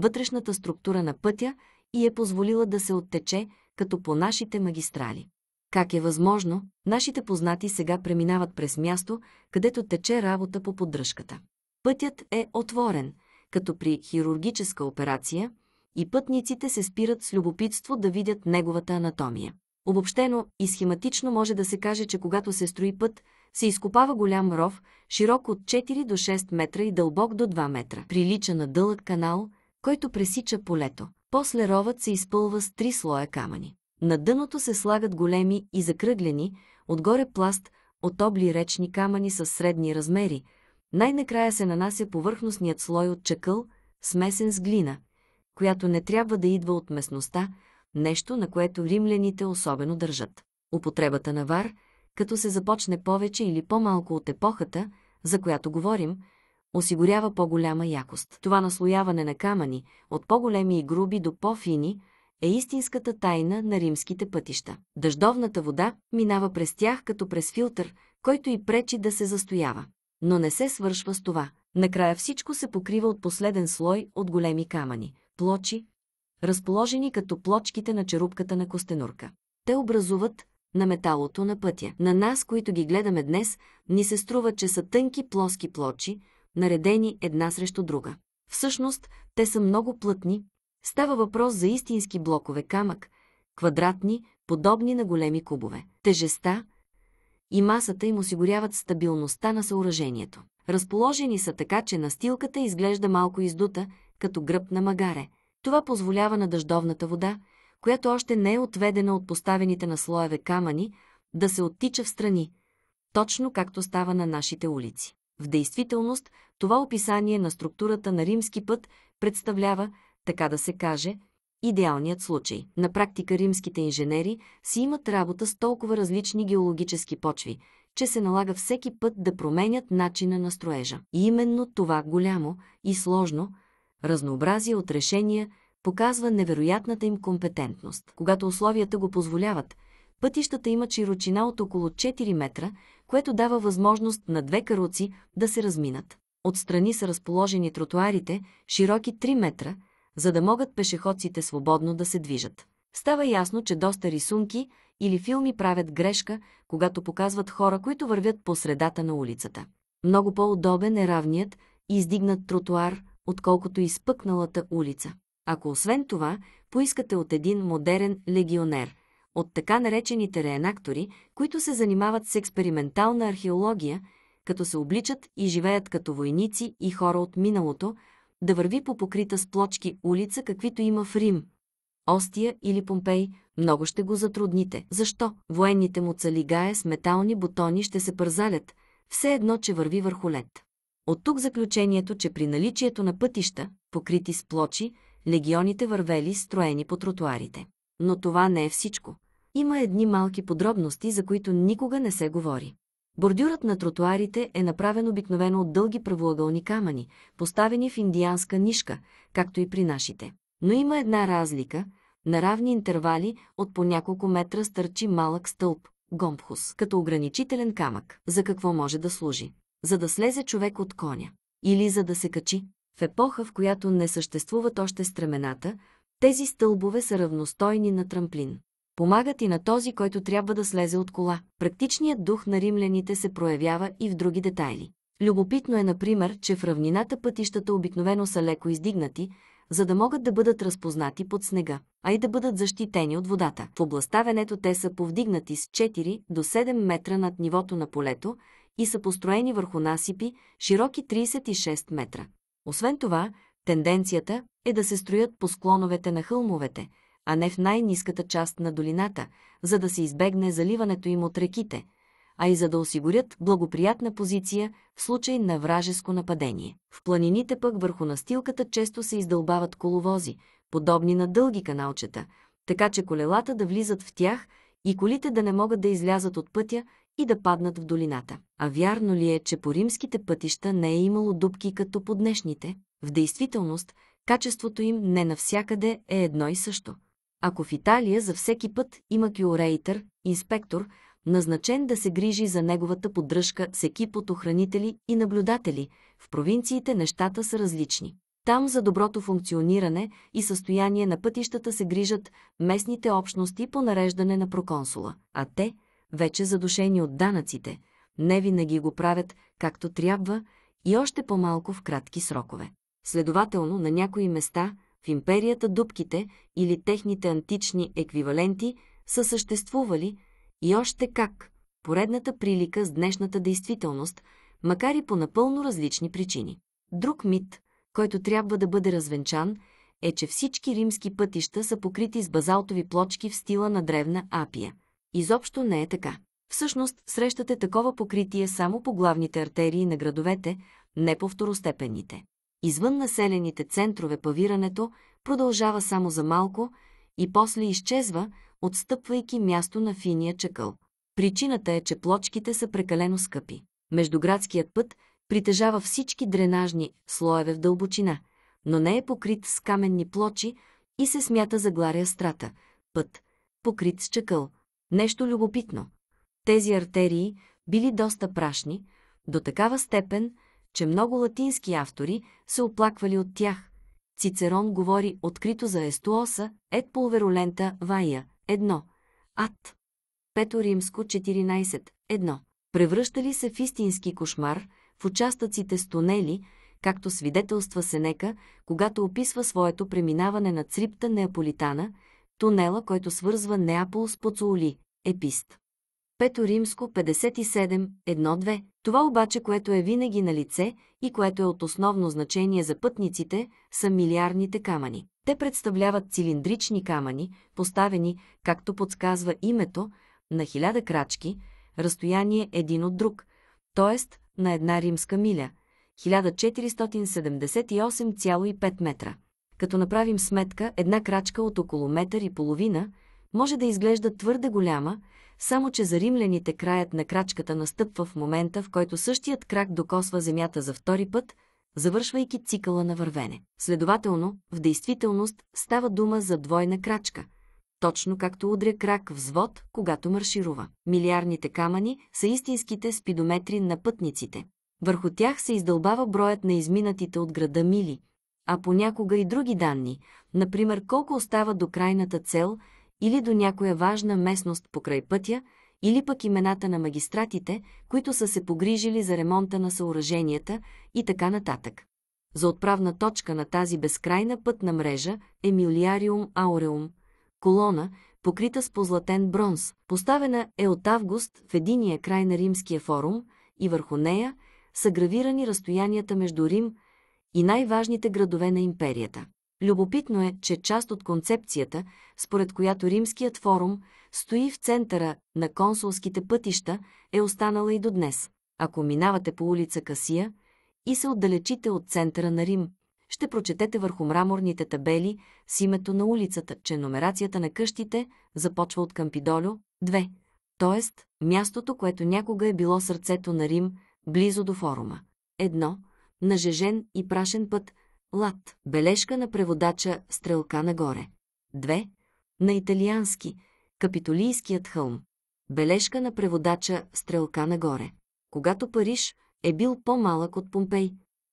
Вътрешната структура на пътя и е позволила да се оттече, като по нашите магистрали. Как е възможно, нашите познати сега преминават през място, където тече работа по поддръжката. Пътят е отворен, като при хирургическа операция, и пътниците се спират с любопитство да видят неговата анатомия. Обобщено и схематично може да се каже, че когато се строи път, се изкопава голям ров, широк от 4 до 6 метра и дълбок до 2 метра. Прилича на дълъг канал, който пресича полето. После ровът се изпълва с три слоя камъни. На дъното се слагат големи и закръглени, отгоре пласт от обли речни камъни с средни размери. Най-накрая се нанася повърхностният слой от чакъл, смесен с глина, която не трябва да идва от местността, нещо, на което римляните особено държат. Употребата на вар, като се започне повече или по-малко от епохата, за която говорим, осигурява по-голяма якост. Това наслояване на камъни, от по-големи и груби до по-фини, е истинската тайна на римските пътища. Дъждовната вода минава през тях като през филтър, който и пречи да се застоява. Но не се свършва с това. Накрая всичко се покрива от последен слой от големи камъни, плочи, разположени като плочките на черупката на костенурка. Те образуват на металото на пътя. На нас, които ги гледаме днес, ни се струва, че са тънки плоски плочи, наредени една срещу друга. Всъщност, те са много плътни, Става въпрос за истински блокове камък, квадратни, подобни на големи кубове. Тежеста и масата им осигуряват стабилността на съоръжението. Разположени са така, че настилката изглежда малко издута, като гръб на магаре. Това позволява на дъждовната вода, която още не е отведена от поставените на слоеве камъни, да се оттича в страни, точно както става на нашите улици. В действителност, това описание на структурата на римски път представлява така да се каже, идеалният случай. На практика римските инженери си имат работа с толкова различни геологически почви, че се налага всеки път да променят начина на строежа. И именно това голямо и сложно разнообразие от решения показва невероятната им компетентност. Когато условията го позволяват, пътищата имат широчина от около 4 метра, което дава възможност на две каруци да се разминат. Отстрани са разположени тротуарите, широки 3 метра – за да могат пешеходците свободно да се движат. Става ясно, че доста рисунки или филми правят грешка, когато показват хора, които вървят по средата на улицата. Много по-удобен е равният и издигнат тротуар, отколкото изпъкналата улица. Ако освен това поискате от един модерен легионер, от така наречените реенактори, които се занимават с експериментална археология, като се обличат и живеят като войници и хора от миналото, да върви по покрита с плочки улица, каквито има в Рим, Остия или Помпей, много ще го затрудните. Защо? Военните му цалигае с метални бутони ще се пързалят, все едно, че върви върху лед. От тук заключението, че при наличието на пътища, покрити с плочи, легионите вървели строени по тротуарите. Но това не е всичко. Има едни малки подробности, за които никога не се говори. Бордюрът на тротуарите е направен обикновено от дълги правоъгълни камъни, поставени в индианска нишка, както и при нашите. Но има една разлика – на равни интервали от по няколко метра стърчи малък стълб, гомбхус, като ограничителен камък. За какво може да служи? За да слезе човек от коня. Или за да се качи. В епоха, в която не съществуват още стремената, тези стълбове са равностойни на трамплин. Помагат и на този, който трябва да слезе от кола. Практичният дух на римляните се проявява и в други детайли. Любопитно е, например, че в равнината пътищата обикновено са леко издигнати, за да могат да бъдат разпознати под снега, а и да бъдат защитени от водата. В областта те са повдигнати с 4 до 7 метра над нивото на полето и са построени върху насипи, широки 36 метра. Освен това, тенденцията е да се строят по склоновете на хълмовете – а не в най-низката част на долината, за да се избегне заливането им от реките, а и за да осигурят благоприятна позиция в случай на вражеско нападение. В планините пък върху настилката често се издълбават коловози, подобни на дълги каналчета, така че колелата да влизат в тях и колите да не могат да излязат от пътя и да паднат в долината. А вярно ли е, че по римските пътища не е имало дупки като по днешните? В действителност, качеството им не навсякъде е едно и също. Ако в Италия за всеки път има кюрейтър, инспектор, назначен да се грижи за неговата поддръжка с екип от охранители и наблюдатели, в провинциите нещата са различни. Там за доброто функциониране и състояние на пътищата се грижат местните общности по нареждане на проконсула, а те, вече задушени от данъците, не винаги го правят както трябва и още по-малко в кратки срокове. Следователно, на някои места – в империята дубките или техните антични еквиваленти са съществували и още как поредната прилика с днешната действителност, макар и по напълно различни причини. Друг мит, който трябва да бъде развенчан, е, че всички римски пътища са покрити с базалтови плочки в стила на древна Апия. Изобщо не е така. Всъщност, срещате такова покритие само по главните артерии на градовете, не по второстепенните. Извън населените центрове павирането продължава само за малко и после изчезва, отстъпвайки място на финия чакъл. Причината е, че плочките са прекалено скъпи. Междуградският път притежава всички дренажни слоеве в дълбочина, но не е покрит с каменни плочи и се смята за глария страта – път, покрит с чакъл. Нещо любопитно. Тези артерии били доста прашни, до такава степен – че много латински автори се оплаквали от тях. Цицерон говори открито за Естуоса, Ед полверолента, Вая, едно. Ад. Пето Римско, 14, Едно. Превръщали се в истински кошмар, в участъците с тунели, както свидетелства Сенека, когато описва своето преминаване на црипта Неаполитана, тунела, който свързва Неапол с Поцоули, епист. Пето Римско 57, 1-2. Това обаче, което е винаги на лице и което е от основно значение за пътниците, са милиардните камъни. Те представляват цилиндрични камъни, поставени, както подсказва името, на хиляда крачки, разстояние един от друг, т.е. на една римска миля, 1478,5 метра. Като направим сметка, една крачка от около метър и половина може да изглежда твърде голяма, само че за римляните краят на крачката настъпва в момента, в който същият крак докосва земята за втори път, завършвайки цикъла на вървене. Следователно, в действителност става дума за двойна крачка, точно както удря крак взвод, когато марширува. Милиардните камъни са истинските спидометри на пътниците. Върху тях се издълбава броят на изминатите от града мили, а понякога и други данни, например колко остава до крайната цел – или до някоя важна местност покрай пътя, или пък имената на магистратите, които са се погрижили за ремонта на съоръженията и така нататък. За отправна точка на тази безкрайна пътна мрежа е Милиариум Ауреум, колона, покрита с позлатен бронз, поставена е от август в единия край на Римския форум и върху нея са гравирани разстоянията между Рим и най-важните градове на империята. Любопитно е, че част от концепцията, според която Римският форум стои в центъра на консулските пътища, е останала и до днес. Ако минавате по улица Касия и се отдалечите от центъра на Рим, ще прочетете върху мраморните табели с името на улицата, че номерацията на къщите започва от Кампидолю 2, т.е. мястото, което някога е било сърцето на Рим, близо до форума. Едно, нажежен и прашен път – Лат. Бележка на преводача Стрелка нагоре. 2. На италиански. Капитолийският хълм. Бележка на преводача Стрелка нагоре. Когато Париж е бил по-малък от Помпей,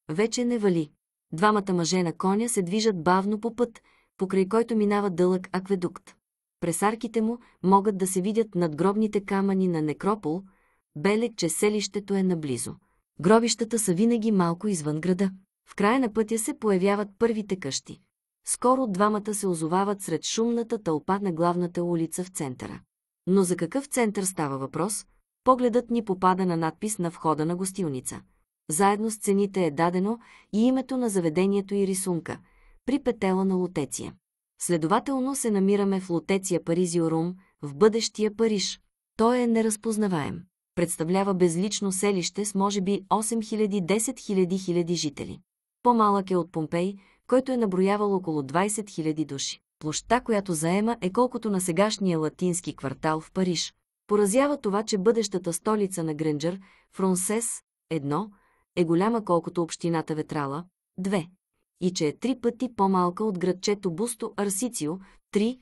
вече не вали. Двамата мъже на коня се движат бавно по път, покрай който минава дълъг акведукт. През арките му могат да се видят надгробните камъни на некропол, белег, че селището е наблизо. Гробищата са винаги малко извън града. В края на пътя се появяват първите къщи. Скоро двамата се озовават сред шумната тълпа на главната улица в центъра. Но за какъв център става въпрос? Погледът ни попада на надпис на входа на гостилница. Заедно с цените е дадено и името на заведението и рисунка – при петела на Лотеция. Следователно се намираме в Лотеция Паризиорум, в бъдещия Париж. Той е неразпознаваем. Представлява безлично селище с може би 8000-10 000 жители. По-малък е от Помпей, който е наброявал около 20 000 души. Площта, която заема, е колкото на сегашния латински квартал в Париж. Поразява това, че бъдещата столица на Гренджер, Фронсес, едно, е голяма колкото общината Ветрала, 2, и че е три пъти по-малка от градчето Бусто Арсицио, 3,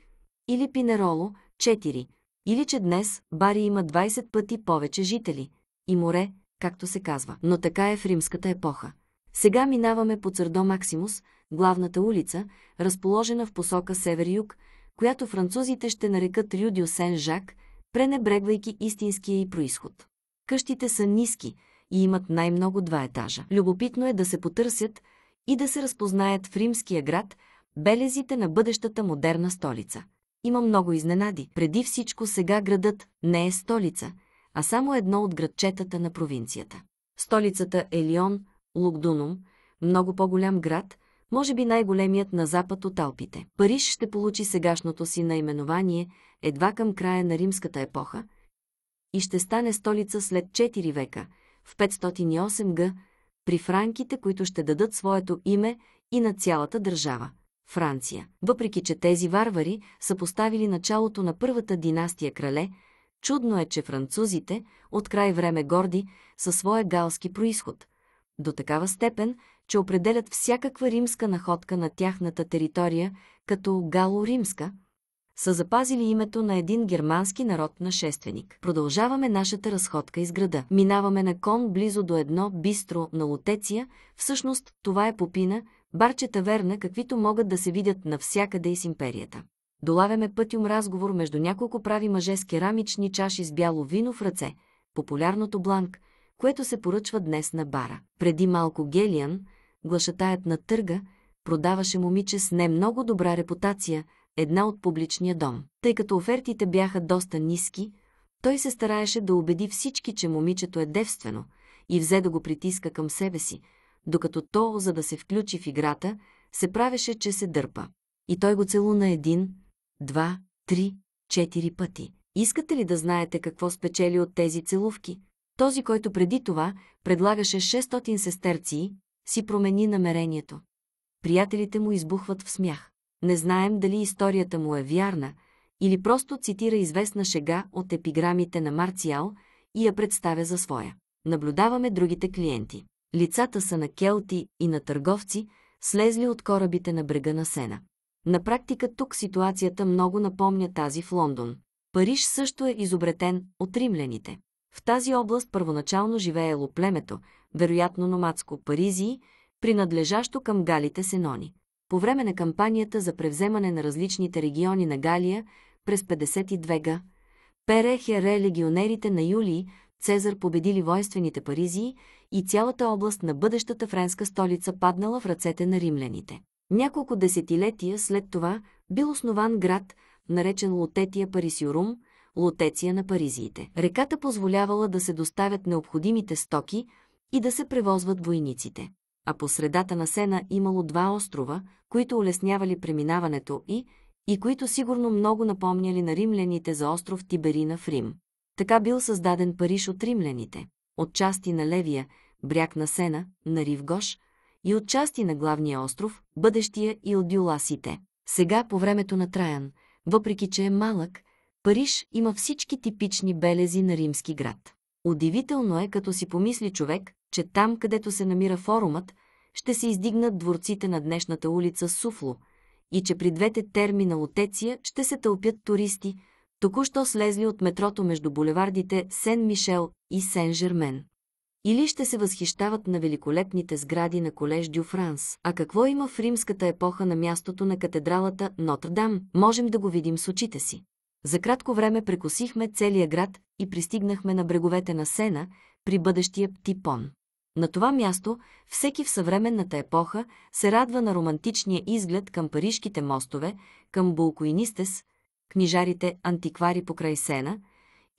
или Пинероло, 4, или че днес Бари има 20 пъти повече жители и море, както се казва. Но така е в римската епоха. Сега минаваме по Църдо Максимус, главната улица, разположена в посока север-юг, която французите ще нарекат Рюдио Сен-Жак, пренебрегвайки истинския и происход. Къщите са ниски и имат най-много два етажа. Любопитно е да се потърсят и да се разпознаят в римския град белезите на бъдещата модерна столица. Има много изненади. Преди всичко сега градът не е столица, а само едно от градчетата на провинцията. Столицата е Лион – Лугдунум, много по-голям град, може би най-големият на запад от Алпите. Париж ще получи сегашното си наименование едва към края на римската епоха и ще стане столица след 4 века, в 508 г., при франките, които ще дадат своето име и на цялата държава – Франция. Въпреки, че тези варвари са поставили началото на първата династия крале, чудно е, че французите, от край време горди, със своя галски происход – до такава степен, че определят всякаква римска находка на тяхната територия като гало-римска, са запазили името на един германски народ нашественик. Продължаваме нашата разходка из града. Минаваме на кон близо до едно бистро на Лотеция, всъщност това е попина, барче таверна, каквито могат да се видят навсякъде из империята. Долавяме пътюм разговор между няколко прави мъже с керамични чаши с бяло вино в ръце, популярното бланк – което се поръчва днес на бара. Преди малко Гелиан, глашатаят на търга, продаваше момиче с не много добра репутация, една от публичния дом. Тъй като офертите бяха доста ниски, той се стараеше да убеди всички, че момичето е девствено и взе да го притиска към себе си, докато то, за да се включи в играта, се правеше, че се дърпа. И той го целуна един, два, три, четири пъти. Искате ли да знаете какво спечели от тези целувки? Този, който преди това предлагаше 600 сестерции, си промени намерението. Приятелите му избухват в смях. Не знаем дали историята му е вярна или просто цитира известна шега от епиграмите на Марциал и я представя за своя. Наблюдаваме другите клиенти. Лицата са на келти и на търговци, слезли от корабите на брега на Сена. На практика тук ситуацията много напомня тази в Лондон. Париж също е изобретен от римляните. В тази област първоначално живеело племето, вероятно номадско Паризии, принадлежащо към галите Сенони. По време на кампанията за превземане на различните региони на Галия през 52 г. Перехере легионерите на Юлии Цезар победили воинствените Паризии и цялата област на бъдещата френска столица паднала в ръцете на римляните. Няколко десетилетия след това бил основан град, наречен Лотетия Парисиорум, лотеция на паризиите. Реката позволявала да се доставят необходимите стоки и да се превозват войниците. А по средата на Сена имало два острова, които улеснявали преминаването и, и които сигурно много напомняли на римляните за остров Тиберина в Рим. Така бил създаден Париж от римляните, от части на левия, бряг на Сена, на Ривгош, и от части на главния остров, бъдещия Илдюласите. Сега, по времето на Траян, въпреки че е малък, Париж има всички типични белези на римски град. Удивително е, като си помисли човек, че там, където се намира форумът, ще се издигнат дворците на днешната улица Суфло и че при двете термина отеция ще се тълпят туристи, току-що слезли от метрото между булевардите Сен-Мишел и Сен-Жермен. Или ще се възхищават на великолепните сгради на колеж Дю Франс. А какво има в римската епоха на мястото на катедралата Нотр-Дам? Можем да го видим с очите си. За кратко време прекосихме целия град и пристигнахме на бреговете на Сена при бъдещия Птипон. На това място всеки в съвременната епоха се радва на романтичния изглед към парижките мостове, към Булкоинистес, книжарите антиквари покрай Сена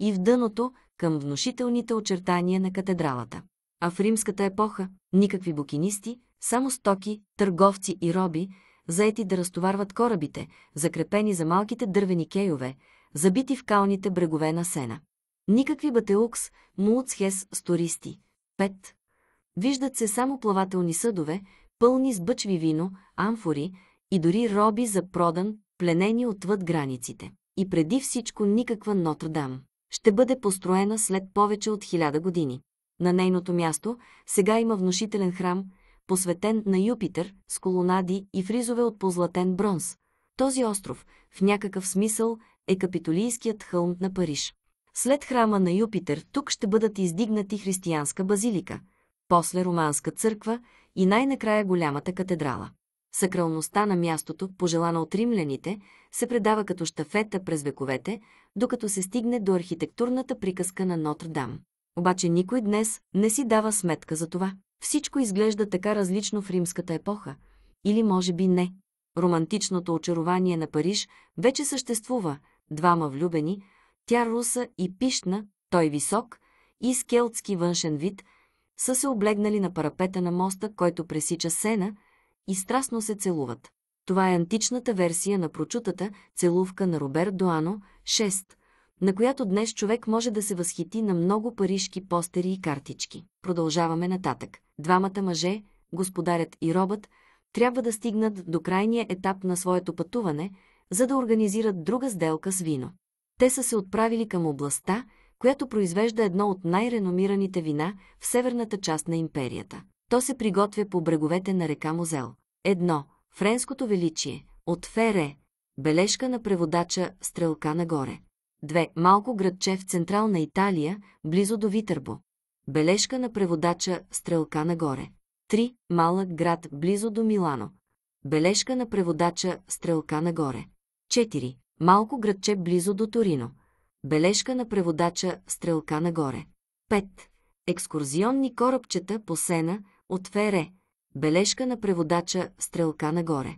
и в дъното към внушителните очертания на катедралата. А в римската епоха никакви букинисти, само стоки, търговци и роби, заети да разтоварват корабите, закрепени за малките дървени кейове, забити в калните брегове на сена. Никакви бателукс, муцхес с туристи. 5. Виждат се само плавателни съдове, пълни с бъчви вино, амфори и дори роби за продан, пленени отвъд границите. И преди всичко никаква Нотр-Дам. Ще бъде построена след повече от хиляда години. На нейното място сега има внушителен храм, посветен на Юпитер, с колонади и фризове от позлатен бронз. Този остров, в някакъв смисъл, е Капитолийският хълм на Париж. След храма на Юпитер тук ще бъдат издигнати християнска базилика, после романска църква и най-накрая голямата катедрала. Съкралността на мястото, пожелана от римляните, се предава като штафета през вековете, докато се стигне до архитектурната приказка на Нотр-Дам. Обаче никой днес не си дава сметка за това. Всичко изглежда така различно в римската епоха. Или може би не. Романтичното очарование на Париж вече съществува – двама влюбени, тя руса и пишна, той висок и с келтски външен вид, са се облегнали на парапета на моста, който пресича сена, и страстно се целуват. Това е античната версия на прочутата целувка на Роберт Дуано, 6, на която днес човек може да се възхити на много парижки постери и картички. Продължаваме нататък. Двамата мъже, господарят и робът, трябва да стигнат до крайния етап на своето пътуване – за да организират друга сделка с вино. Те са се отправили към областта, която произвежда едно от най-реномираните вина в северната част на империята. То се приготвя по бреговете на река Мозел. Едно – Френското величие, от Фере, бележка на преводача Стрелка нагоре. Две – малко градче в централна Италия, близо до Витърбо. Бележка на преводача Стрелка нагоре. Три – малък град близо до Милано. Бележка на преводача Стрелка нагоре. 4. Малко градче близо до Торино. Бележка на преводача Стрелка нагоре. 5. Екскурзионни корабчета по Сена от Фере. Бележка на преводача Стрелка нагоре.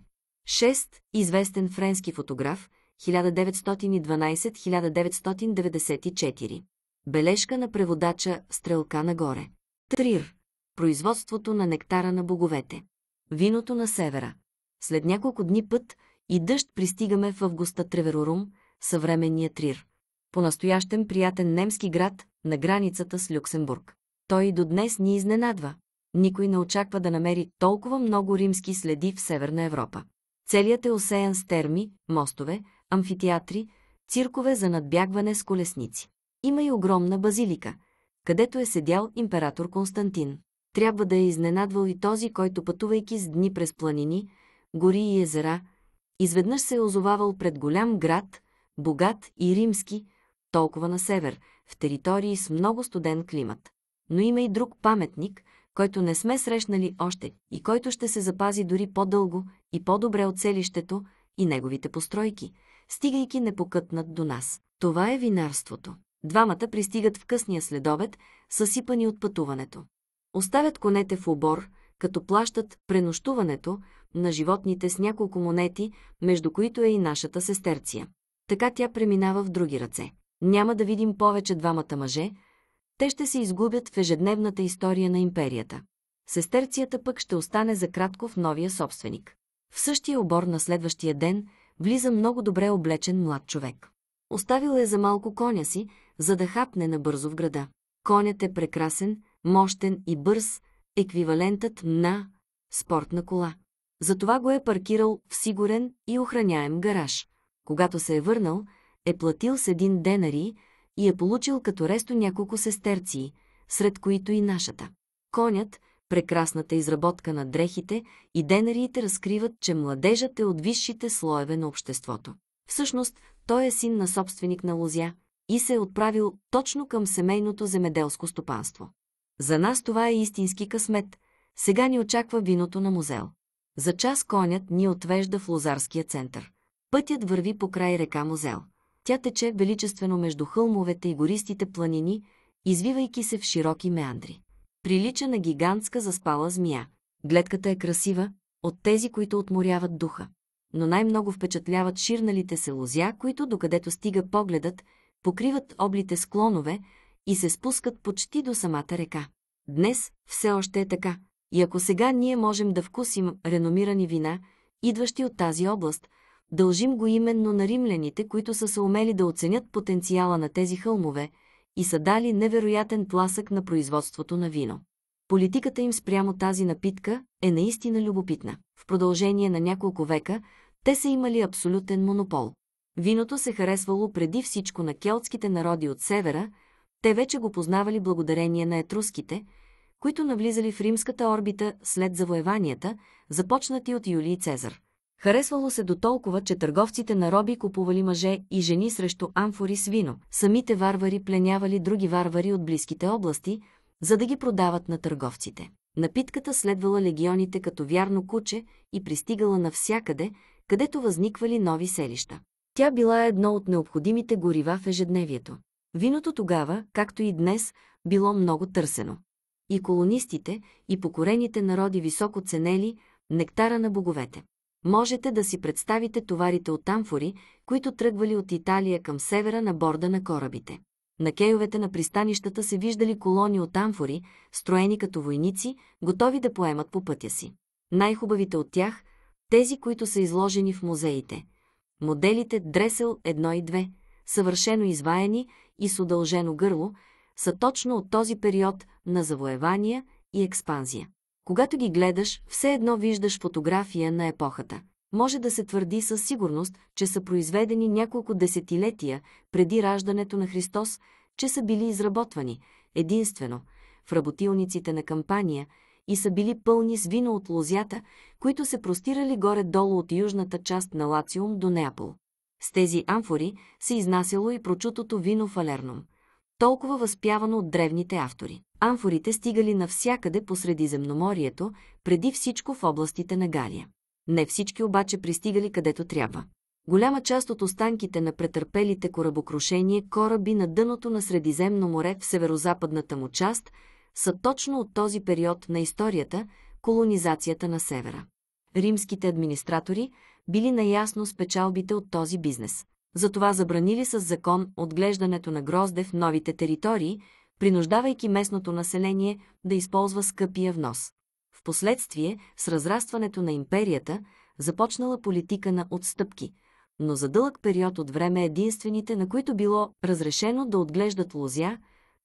6. Известен френски фотограф 1912-1994. Бележка на преводача Стрелка нагоре. Трир. Производството на нектара на боговете. Виното на севера. След няколко дни път и дъжд пристигаме в августа Треверорум, съвременния Трир. по настоящен приятен немски град на границата с Люксембург. Той и до днес ни изненадва. Никой не очаква да намери толкова много римски следи в Северна Европа. Целият е осеян с терми, мостове, амфитеатри, циркове за надбягване с колесници. Има и огромна базилика, където е седял император Константин. Трябва да е изненадвал и този, който пътувайки с дни през планини, гори и езера, Изведнъж се е озовавал пред голям град, богат и римски, толкова на север, в територии с много студен климат. Но има и друг паметник, който не сме срещнали още и който ще се запази дори по-дълго и по-добре от селището и неговите постройки, стигайки непокътнат до нас. Това е винарството. Двамата пристигат в късния следобед, съсипани от пътуването. Оставят конете в обор, като плащат пренощуването, на животните с няколко монети, между които е и нашата сестерция. Така тя преминава в други ръце. Няма да видим повече двамата мъже, те ще се изгубят в ежедневната история на империята. Сестерцията пък ще остане за кратко в новия собственик. В същия обор на следващия ден влиза много добре облечен млад човек. Оставил е за малко коня си, за да хапне набързо в града. Конят е прекрасен, мощен и бърз, еквивалентът на спортна кола. Затова го е паркирал в сигурен и охраняем гараж. Когато се е върнал, е платил с един денари и е получил като ресто няколко сестерции, сред които и нашата. Конят, прекрасната изработка на дрехите и денариите разкриват, че младежът е от висшите слоеве на обществото. Всъщност, той е син на собственик на лузя и се е отправил точно към семейното земеделско стопанство. За нас това е истински късмет. Сега ни очаква виното на музел. За час конят ни отвежда в лозарския център. Пътят върви по край река Мозел. Тя тече величествено между хълмовете и гористите планини, извивайки се в широки меандри. Прилича на гигантска заспала змия. Гледката е красива, от тези, които отморяват духа. Но най-много впечатляват ширналите се лозя, които, докъдето стига погледът, покриват облите склонове и се спускат почти до самата река. Днес все още е така, и ако сега ние можем да вкусим реномирани вина, идващи от тази област, дължим го именно на римляните, които са се умели да оценят потенциала на тези хълмове и са дали невероятен тласък на производството на вино. Политиката им спрямо тази напитка е наистина любопитна. В продължение на няколко века те са имали абсолютен монопол. Виното се харесвало преди всичко на келтските народи от севера, те вече го познавали благодарение на етруските – които навлизали в римската орбита след завоеванията, започнати от Юлий Цезар. Харесвало се до толкова, че търговците на роби купували мъже и жени срещу амфори с вино. Самите варвари пленявали други варвари от близките области, за да ги продават на търговците. Напитката следвала легионите като вярно куче и пристигала навсякъде, където възниквали нови селища. Тя била едно от необходимите горива в ежедневието. Виното тогава, както и днес, било много търсено и колонистите, и покорените народи високо ценели нектара на боговете. Можете да си представите товарите от амфори, които тръгвали от Италия към севера на борда на корабите. На кейовете на пристанищата се виждали колони от амфори, строени като войници, готови да поемат по пътя си. Най-хубавите от тях – тези, които са изложени в музеите. Моделите Дресел 1 и 2, съвършено изваяни и с удължено гърло – са точно от този период на завоевания и експанзия. Когато ги гледаш, все едно виждаш фотография на епохата. Може да се твърди със сигурност, че са произведени няколко десетилетия преди раждането на Христос, че са били изработвани единствено в работилниците на кампания и са били пълни с вино от лозята, които се простирали горе-долу от южната част на Лациум до Неапол. С тези амфори се изнасяло и прочутото вино в Алерном – толкова възпявано от древните автори. Амфорите стигали навсякъде по Средиземноморието, преди всичко в областите на Галия. Не всички обаче пристигали където трябва. Голяма част от останките на претърпелите корабокрушение кораби на дъното на Средиземно море в северо-западната му част са точно от този период на историята – колонизацията на севера. Римските администратори били наясно с печалбите от този бизнес затова забранили с закон отглеждането на грозде в новите територии, принуждавайки местното население да използва скъпия внос. Впоследствие, с разрастването на империята, започнала политика на отстъпки, но за дълъг период от време единствените, на които било разрешено да отглеждат лозя,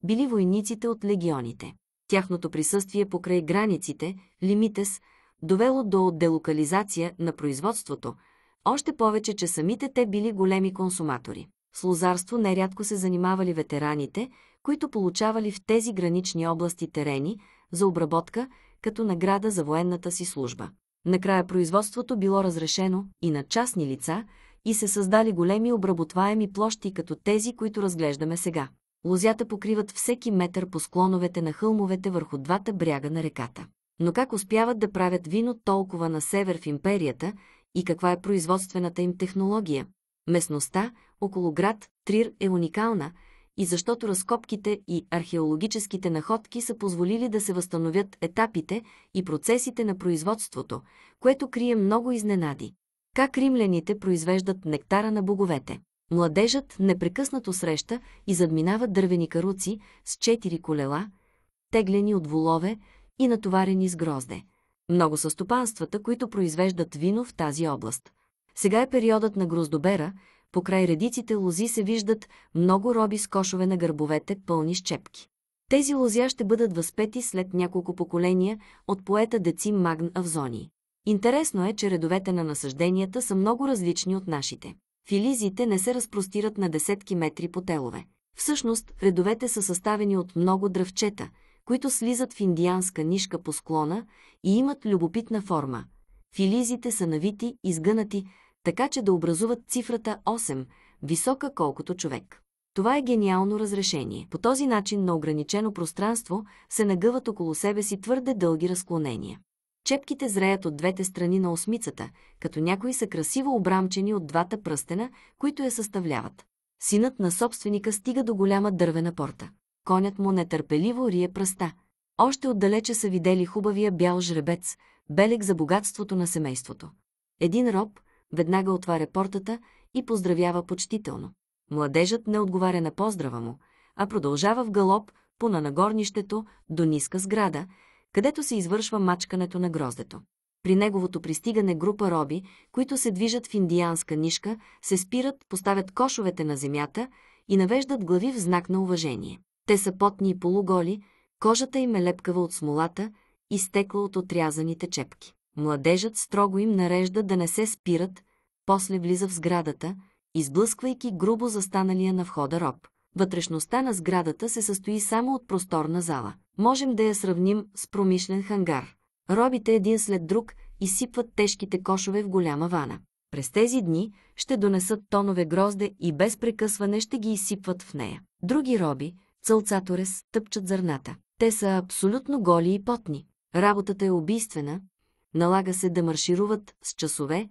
били войниците от легионите. Тяхното присъствие покрай границите, лимитес, довело до делокализация на производството – още повече, че самите те били големи консуматори. С лозарство нерядко се занимавали ветераните, които получавали в тези гранични области терени за обработка като награда за военната си служба. Накрая производството било разрешено и на частни лица и се създали големи обработваеми площи като тези, които разглеждаме сега. Лозята покриват всеки метър по склоновете на хълмовете върху двата бряга на реката. Но как успяват да правят вино толкова на север в империята и каква е производствената им технология. Местността около град Трир е уникална и защото разкопките и археологическите находки са позволили да се възстановят етапите и процесите на производството, което крие много изненади. Как римляните произвеждат нектара на боговете? Младежът непрекъснато среща и задминава дървени каруци с четири колела, теглени от волове и натоварени с грозде – много са стопанствата, които произвеждат вино в тази област. Сега е периодът на гроздобера, по край редиците лози се виждат много роби с кошове на гърбовете, пълни с чепки. Тези лозя ще бъдат възпети след няколко поколения от поета Деци Магн Авзони. Интересно е, че редовете на насъжденията са много различни от нашите. Филизите не се разпростират на десетки метри по телове. Всъщност, редовете са съставени от много дръвчета – които слизат в индианска нишка по склона и имат любопитна форма. Филизите са навити, изгънати, така че да образуват цифрата 8, висока колкото човек. Това е гениално разрешение. По този начин на ограничено пространство се нагъват около себе си твърде дълги разклонения. Чепките зреят от двете страни на осмицата, като някои са красиво обрамчени от двата пръстена, които я съставляват. Синът на собственика стига до голяма дървена порта конят му нетърпеливо рие пръста. Още отдалече са видели хубавия бял жребец, белег за богатството на семейството. Един роб веднага отваря портата и поздравява почтително. Младежът не отговаря на поздрава му, а продължава в галоп по нанагорнището до ниска сграда, където се извършва мачкането на гроздето. При неговото пристигане група роби, които се движат в индианска нишка, се спират, поставят кошовете на земята и навеждат глави в знак на уважение. Те са потни и полуголи, кожата им е лепкава от смолата, изтекла от отрязаните чепки. Младежът строго им нарежда да не се спират, после влиза в сградата, изблъсквайки грубо застаналия на входа роб. Вътрешността на сградата се състои само от просторна зала. Можем да я сравним с промишлен хангар. Робите един след друг изсипват тежките кошове в голяма вана. През тези дни ще донесат тонове грозде и без прекъсване ще ги изсипват в нея. Други роби, Цълцаторес тъпчат зърната. Те са абсолютно голи и потни. Работата е убийствена, налага се да маршируват с часове,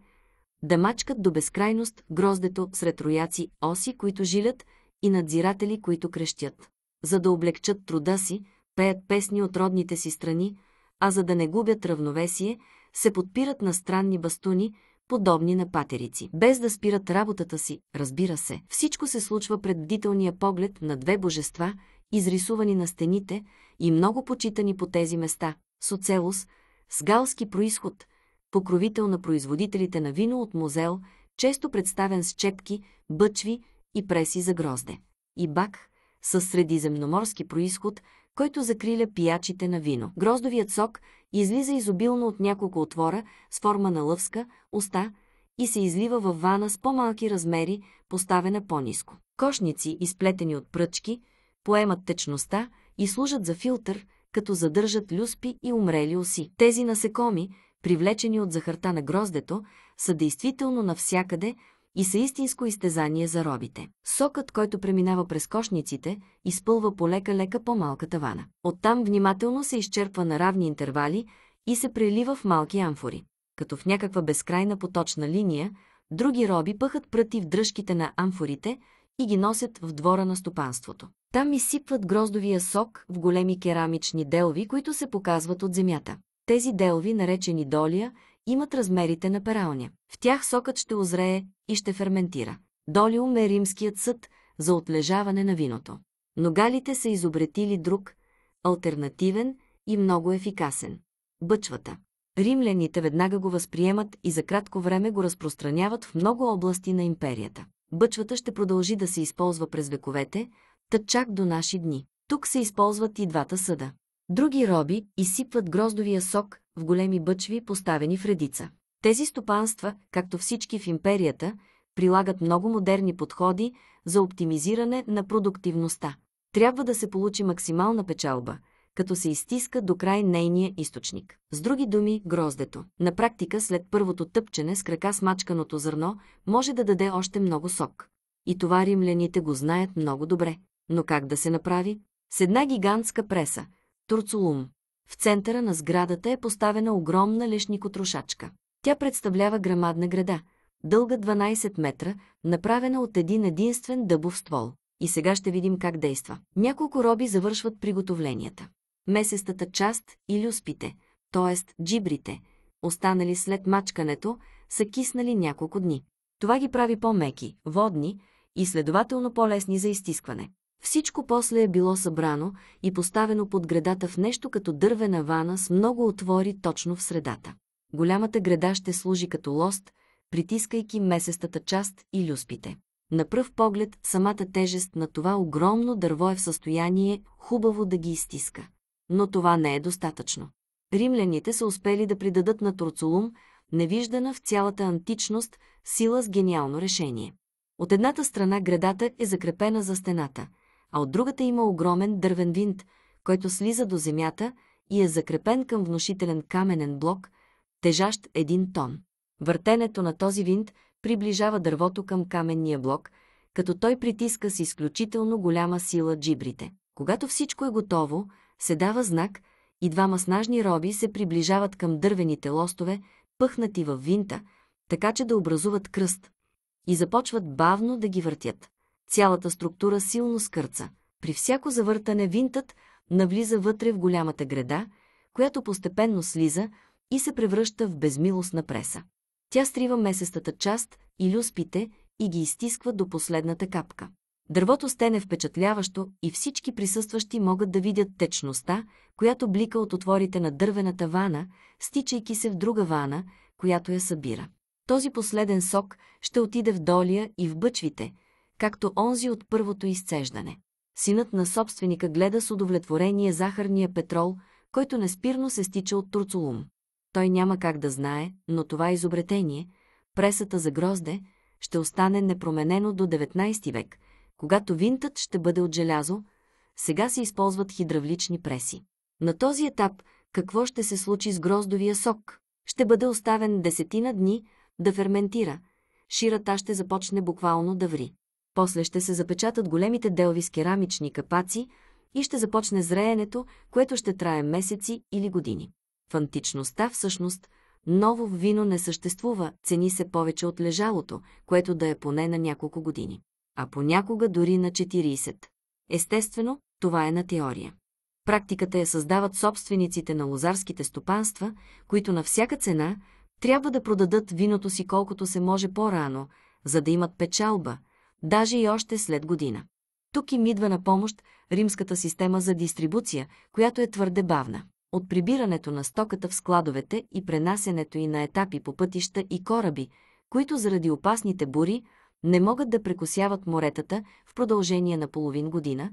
да мачкат до безкрайност гроздето сред рояци оси, които жилят, и надзиратели, които крещят. За да облегчат труда си, пеят песни от родните си страни, а за да не губят равновесие, се подпират на странни бастуни – подобни на патерици. Без да спират работата си, разбира се, всичко се случва пред бдителния поглед на две божества, изрисувани на стените и много почитани по тези места – Соцелус, с галски происход, покровител на производителите на вино от музел, често представен с чепки, бъчви и преси за грозде. И бак, със средиземноморски происход, който закриля пиячите на вино. Гроздовият сок – излиза изобилно от няколко отвора с форма на лъвска, уста и се излива във вана с по-малки размери, поставена по-низко. Кошници, изплетени от пръчки, поемат течността и служат за филтър, като задържат люспи и умрели оси. Тези насекоми, привлечени от захарта на гроздето, са действително навсякъде, и са истинско изтезание за робите. Сокът, който преминава през кошниците, изпълва полека-лека по-малка тавана. Оттам внимателно се изчерпва на равни интервали и се прелива в малки амфори. Като в някаква безкрайна поточна линия, други роби пъхат пръти в дръжките на амфорите и ги носят в двора на стопанството. Там изсипват гроздовия сок в големи керамични делви, които се показват от земята. Тези делви, наречени долия, имат размерите на пералня. В тях сокът ще озрее и ще ферментира. Долиум е римският съд за отлежаване на виното. Но галите са изобретили друг, альтернативен и много ефикасен – бъчвата. Римляните веднага го възприемат и за кратко време го разпространяват в много области на империята. Бъчвата ще продължи да се използва през вековете, тъчак до наши дни. Тук се използват и двата съда. Други роби изсипват гроздовия сок в големи бъчви, поставени в редица. Тези стопанства, както всички в империята, прилагат много модерни подходи за оптимизиране на продуктивността. Трябва да се получи максимална печалба, като се изтиска до край нейния източник. С други думи, гроздето. На практика, след първото тъпчене с крака смачканото зърно, може да даде още много сок. И това римляните го знаят много добре. Но как да се направи? С една гигантска преса – Турцулум. В центъра на сградата е поставена огромна лешникотрошачка. Тя представлява грамадна града, дълга 12 метра, направена от един единствен дъбов ствол. И сега ще видим как действа. Няколко роби завършват приготовленията. Месестата част и люспите, т.е. джибрите, останали след мачкането, са киснали няколко дни. Това ги прави по-меки, водни и следователно по-лесни за изтискване. Всичко после е било събрано и поставено под градата в нещо като дървена вана с много отвори точно в средата. Голямата града ще служи като лост, притискайки месестата част и люспите. На пръв поглед самата тежест на това огромно дърво е в състояние хубаво да ги изтиска. Но това не е достатъчно. Римляните са успели да придадат на Турцулум невиждана в цялата античност сила с гениално решение. От едната страна градата е закрепена за стената – а от другата има огромен дървен винт, който слиза до земята и е закрепен към внушителен каменен блок, тежащ един тон. Въртенето на този винт приближава дървото към каменния блок, като той притиска с изключително голяма сила джибрите. Когато всичко е готово, се дава знак и двама снажни роби се приближават към дървените лостове, пъхнати във винта, така че да образуват кръст, и започват бавно да ги въртят. Цялата структура силно скърца. При всяко завъртане винтът навлиза вътре в голямата града, която постепенно слиза и се превръща в безмилостна преса. Тя стрива месестата част и люспите и ги изтисква до последната капка. Дървото стене е впечатляващо и всички присъстващи могат да видят течността, която блика от отворите на дървената вана, стичайки се в друга вана, която я събира. Този последен сок ще отиде в долия и в бъчвите, както онзи от първото изцеждане. Синът на собственика гледа с удовлетворение захарния петрол, който неспирно се стича от Турцулум. Той няма как да знае, но това изобретение, пресата за грозде, ще остане непроменено до 19 век, когато винтът ще бъде от желязо, сега се използват хидравлични преси. На този етап какво ще се случи с гроздовия сок? Ще бъде оставен десетина дни да ферментира. Ширата ще започне буквално да ври. После ще се запечатат големите делви с керамични капаци и ще започне зреенето, което ще трае месеци или години. В античността всъщност ново вино не съществува, цени се повече от лежалото, което да е поне на няколко години, а понякога дори на 40. Естествено, това е на теория. Практиката я създават собствениците на лозарските стопанства, които на всяка цена трябва да продадат виното си колкото се може по-рано, за да имат печалба – даже и още след година. Тук им идва на помощ римската система за дистрибуция, която е твърде бавна. От прибирането на стоката в складовете и пренасенето и на етапи по пътища и кораби, които заради опасните бури не могат да прекосяват моретата в продължение на половин година,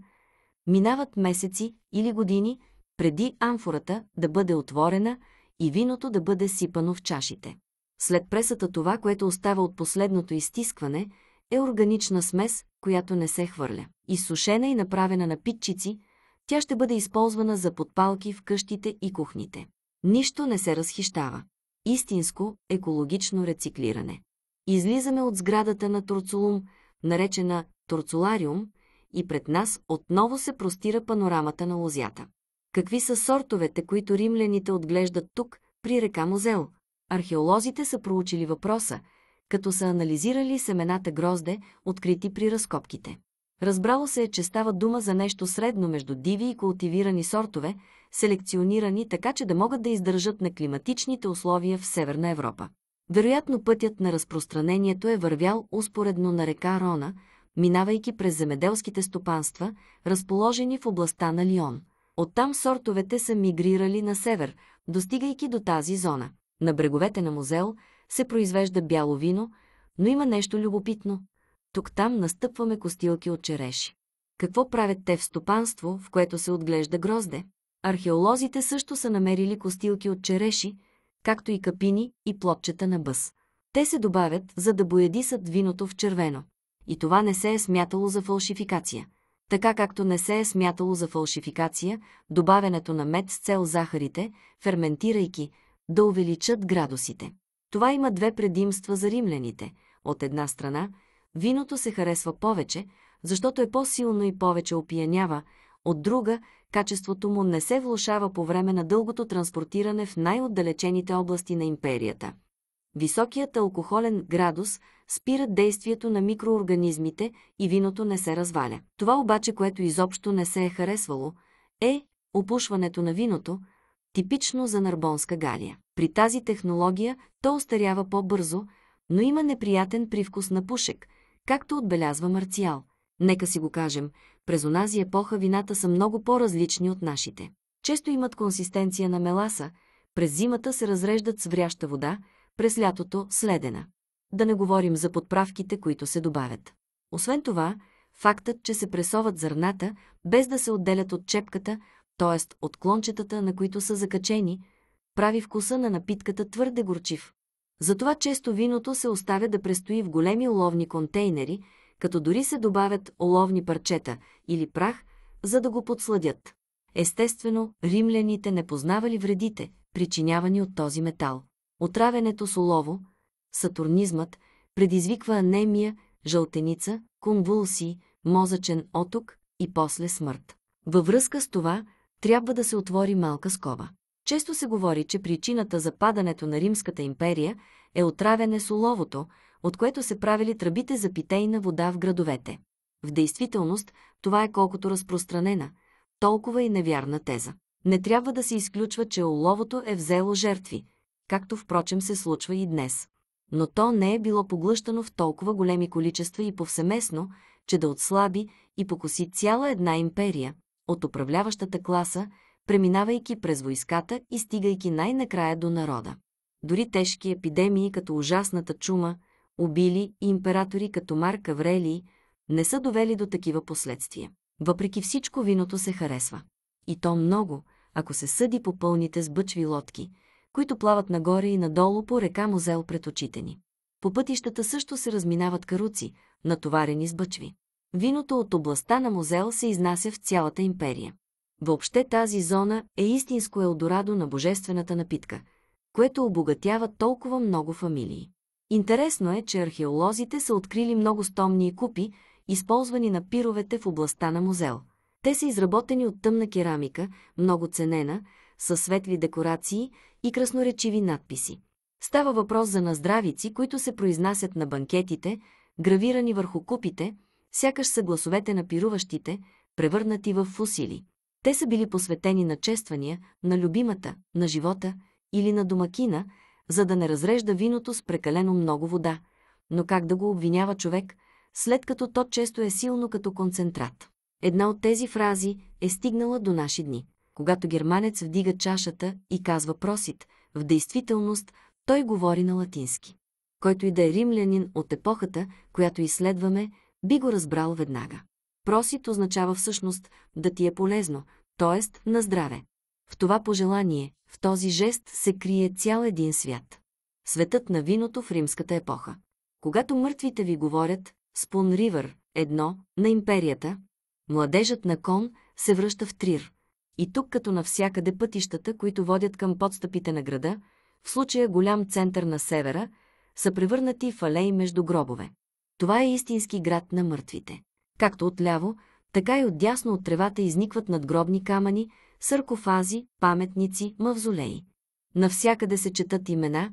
минават месеци или години преди амфората да бъде отворена и виното да бъде сипано в чашите. След пресата това, което остава от последното изтискване – е органична смес, която не се хвърля. Изсушена и направена на питчици, тя ще бъде използвана за подпалки в къщите и кухните. Нищо не се разхищава. Истинско екологично рециклиране. Излизаме от сградата на Турцулум, наречена Турцулариум, и пред нас отново се простира панорамата на лозята. Какви са сортовете, които римляните отглеждат тук, при река Мозел? Археолозите са проучили въпроса – като са анализирали семената грозде, открити при разкопките. Разбрало се е, че става дума за нещо средно между диви и култивирани сортове, селекционирани така, че да могат да издържат на климатичните условия в Северна Европа. Вероятно пътят на разпространението е вървял успоредно на река Рона, минавайки през земеделските стопанства, разположени в областта на Лион. Оттам сортовете са мигрирали на север, достигайки до тази зона. На бреговете на музел се произвежда бяло вино, но има нещо любопитно. Тук-там настъпваме костилки от череши. Какво правят те в стопанство, в което се отглежда грозде? Археолозите също са намерили костилки от череши, както и капини и плодчета на бъс. Те се добавят, за да боядисат виното в червено. И това не се е смятало за фалшификация. Така както не се е смятало за фалшификация, добавянето на мед с цел захарите, ферментирайки, да увеличат градусите. Това има две предимства за римляните. От една страна, виното се харесва повече, защото е по-силно и повече опиянява, от друга, качеството му не се влушава по време на дългото транспортиране в най-отдалечените области на империята. Високият алкохолен градус спира действието на микроорганизмите и виното не се разваля. Това обаче, което изобщо не се е харесвало, е опушването на виното, типично за Нарбонска Галия. При тази технология то остарява по-бързо, но има неприятен привкус на пушек, както отбелязва Марциал. Нека си го кажем, през онази епоха вината са много по-различни от нашите. Често имат консистенция на меласа, през зимата се разреждат с вряща вода, през лятото – следена. Да не говорим за подправките, които се добавят. Освен това, фактът, че се пресоват зърната, без да се отделят от чепката, т.е. от клончетата, на които са закачени – прави вкуса на напитката твърде горчив. Затова често виното се оставя да престои в големи оловни контейнери, като дори се добавят оловни парчета или прах, за да го подсладят. Естествено, римляните не познавали вредите, причинявани от този метал. Отравянето с олово, сатурнизмът, предизвиква анемия, жълтеница, конвулсии, мозъчен оток и после смърт. Във връзка с това, трябва да се отвори малка скоба. Често се говори, че причината за падането на Римската империя е отравяне с оловото, от което се правили тръбите за питейна вода в градовете. В действителност, това е колкото разпространена, толкова и невярна теза. Не трябва да се изключва, че оловото е взело жертви, както впрочем се случва и днес. Но то не е било поглъщано в толкова големи количества и повсеместно, че да отслаби и покоси цяла една империя от управляващата класа преминавайки през войската и стигайки най-накрая до народа. Дори тежки епидемии като ужасната чума, убили и императори като Марк Аврелий не са довели до такива последствия. Въпреки всичко виното се харесва. И то много, ако се съди по пълните с бъчви лодки, които плават нагоре и надолу по река Мозел пред очите ни. По пътищата също се разминават каруци, натоварени с бъчви. Виното от областта на Мозел се изнася в цялата империя. Въобще тази зона е истинско елдорадо на божествената напитка, което обогатява толкова много фамилии. Интересно е, че археолозите са открили много стомни купи, използвани на пировете в областта на музел. Те са изработени от тъмна керамика, много ценена, със светли декорации и красноречиви надписи. Става въпрос за наздравици, които се произнасят на банкетите, гравирани върху купите, сякаш са гласовете на пируващите, превърнати в фусили. Те са били посветени на чествания, на любимата, на живота или на домакина, за да не разрежда виното с прекалено много вода. Но как да го обвинява човек, след като то често е силно като концентрат? Една от тези фрази е стигнала до наши дни. Когато германец вдига чашата и казва просит, в действителност той говори на латински. Който и да е римлянин от епохата, която изследваме, би го разбрал веднага. Просит означава всъщност да ти е полезно, т.е. на здраве. В това пожелание, в този жест се крие цял един свят. Светът на виното в римската епоха. Когато мъртвите ви говорят «Спун Ривър» едно на империята, младежът на кон се връща в Трир. И тук като навсякъде пътищата, които водят към подстъпите на града, в случая голям център на севера, са превърнати в алеи между гробове. Това е истински град на мъртвите както отляво, така и отдясно от тревата изникват надгробни камъни, саркофази, паметници, мавзолеи. Навсякъде се четат имена,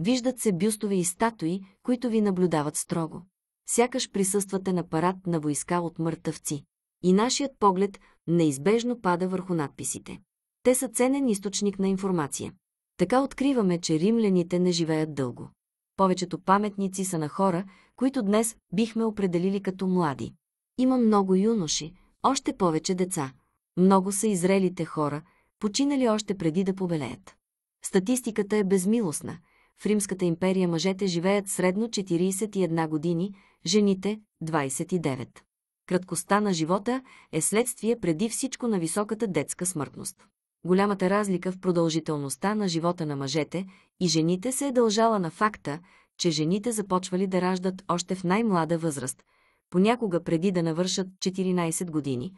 виждат се бюстове и статуи, които ви наблюдават строго. Сякаш присъствате на парад на войска от мъртъвци. И нашият поглед неизбежно пада върху надписите. Те са ценен източник на информация. Така откриваме, че римляните не живеят дълго. Повечето паметници са на хора, които днес бихме определили като млади. Има много юноши, още повече деца. Много са изрелите хора, починали още преди да побелеят. Статистиката е безмилостна. В Римската империя мъжете живеят средно 41 години, жените – 29. Краткостта на живота е следствие преди всичко на високата детска смъртност. Голямата разлика в продължителността на живота на мъжете и жените се е дължала на факта, че жените започвали да раждат още в най-млада възраст – понякога преди да навършат 14 години,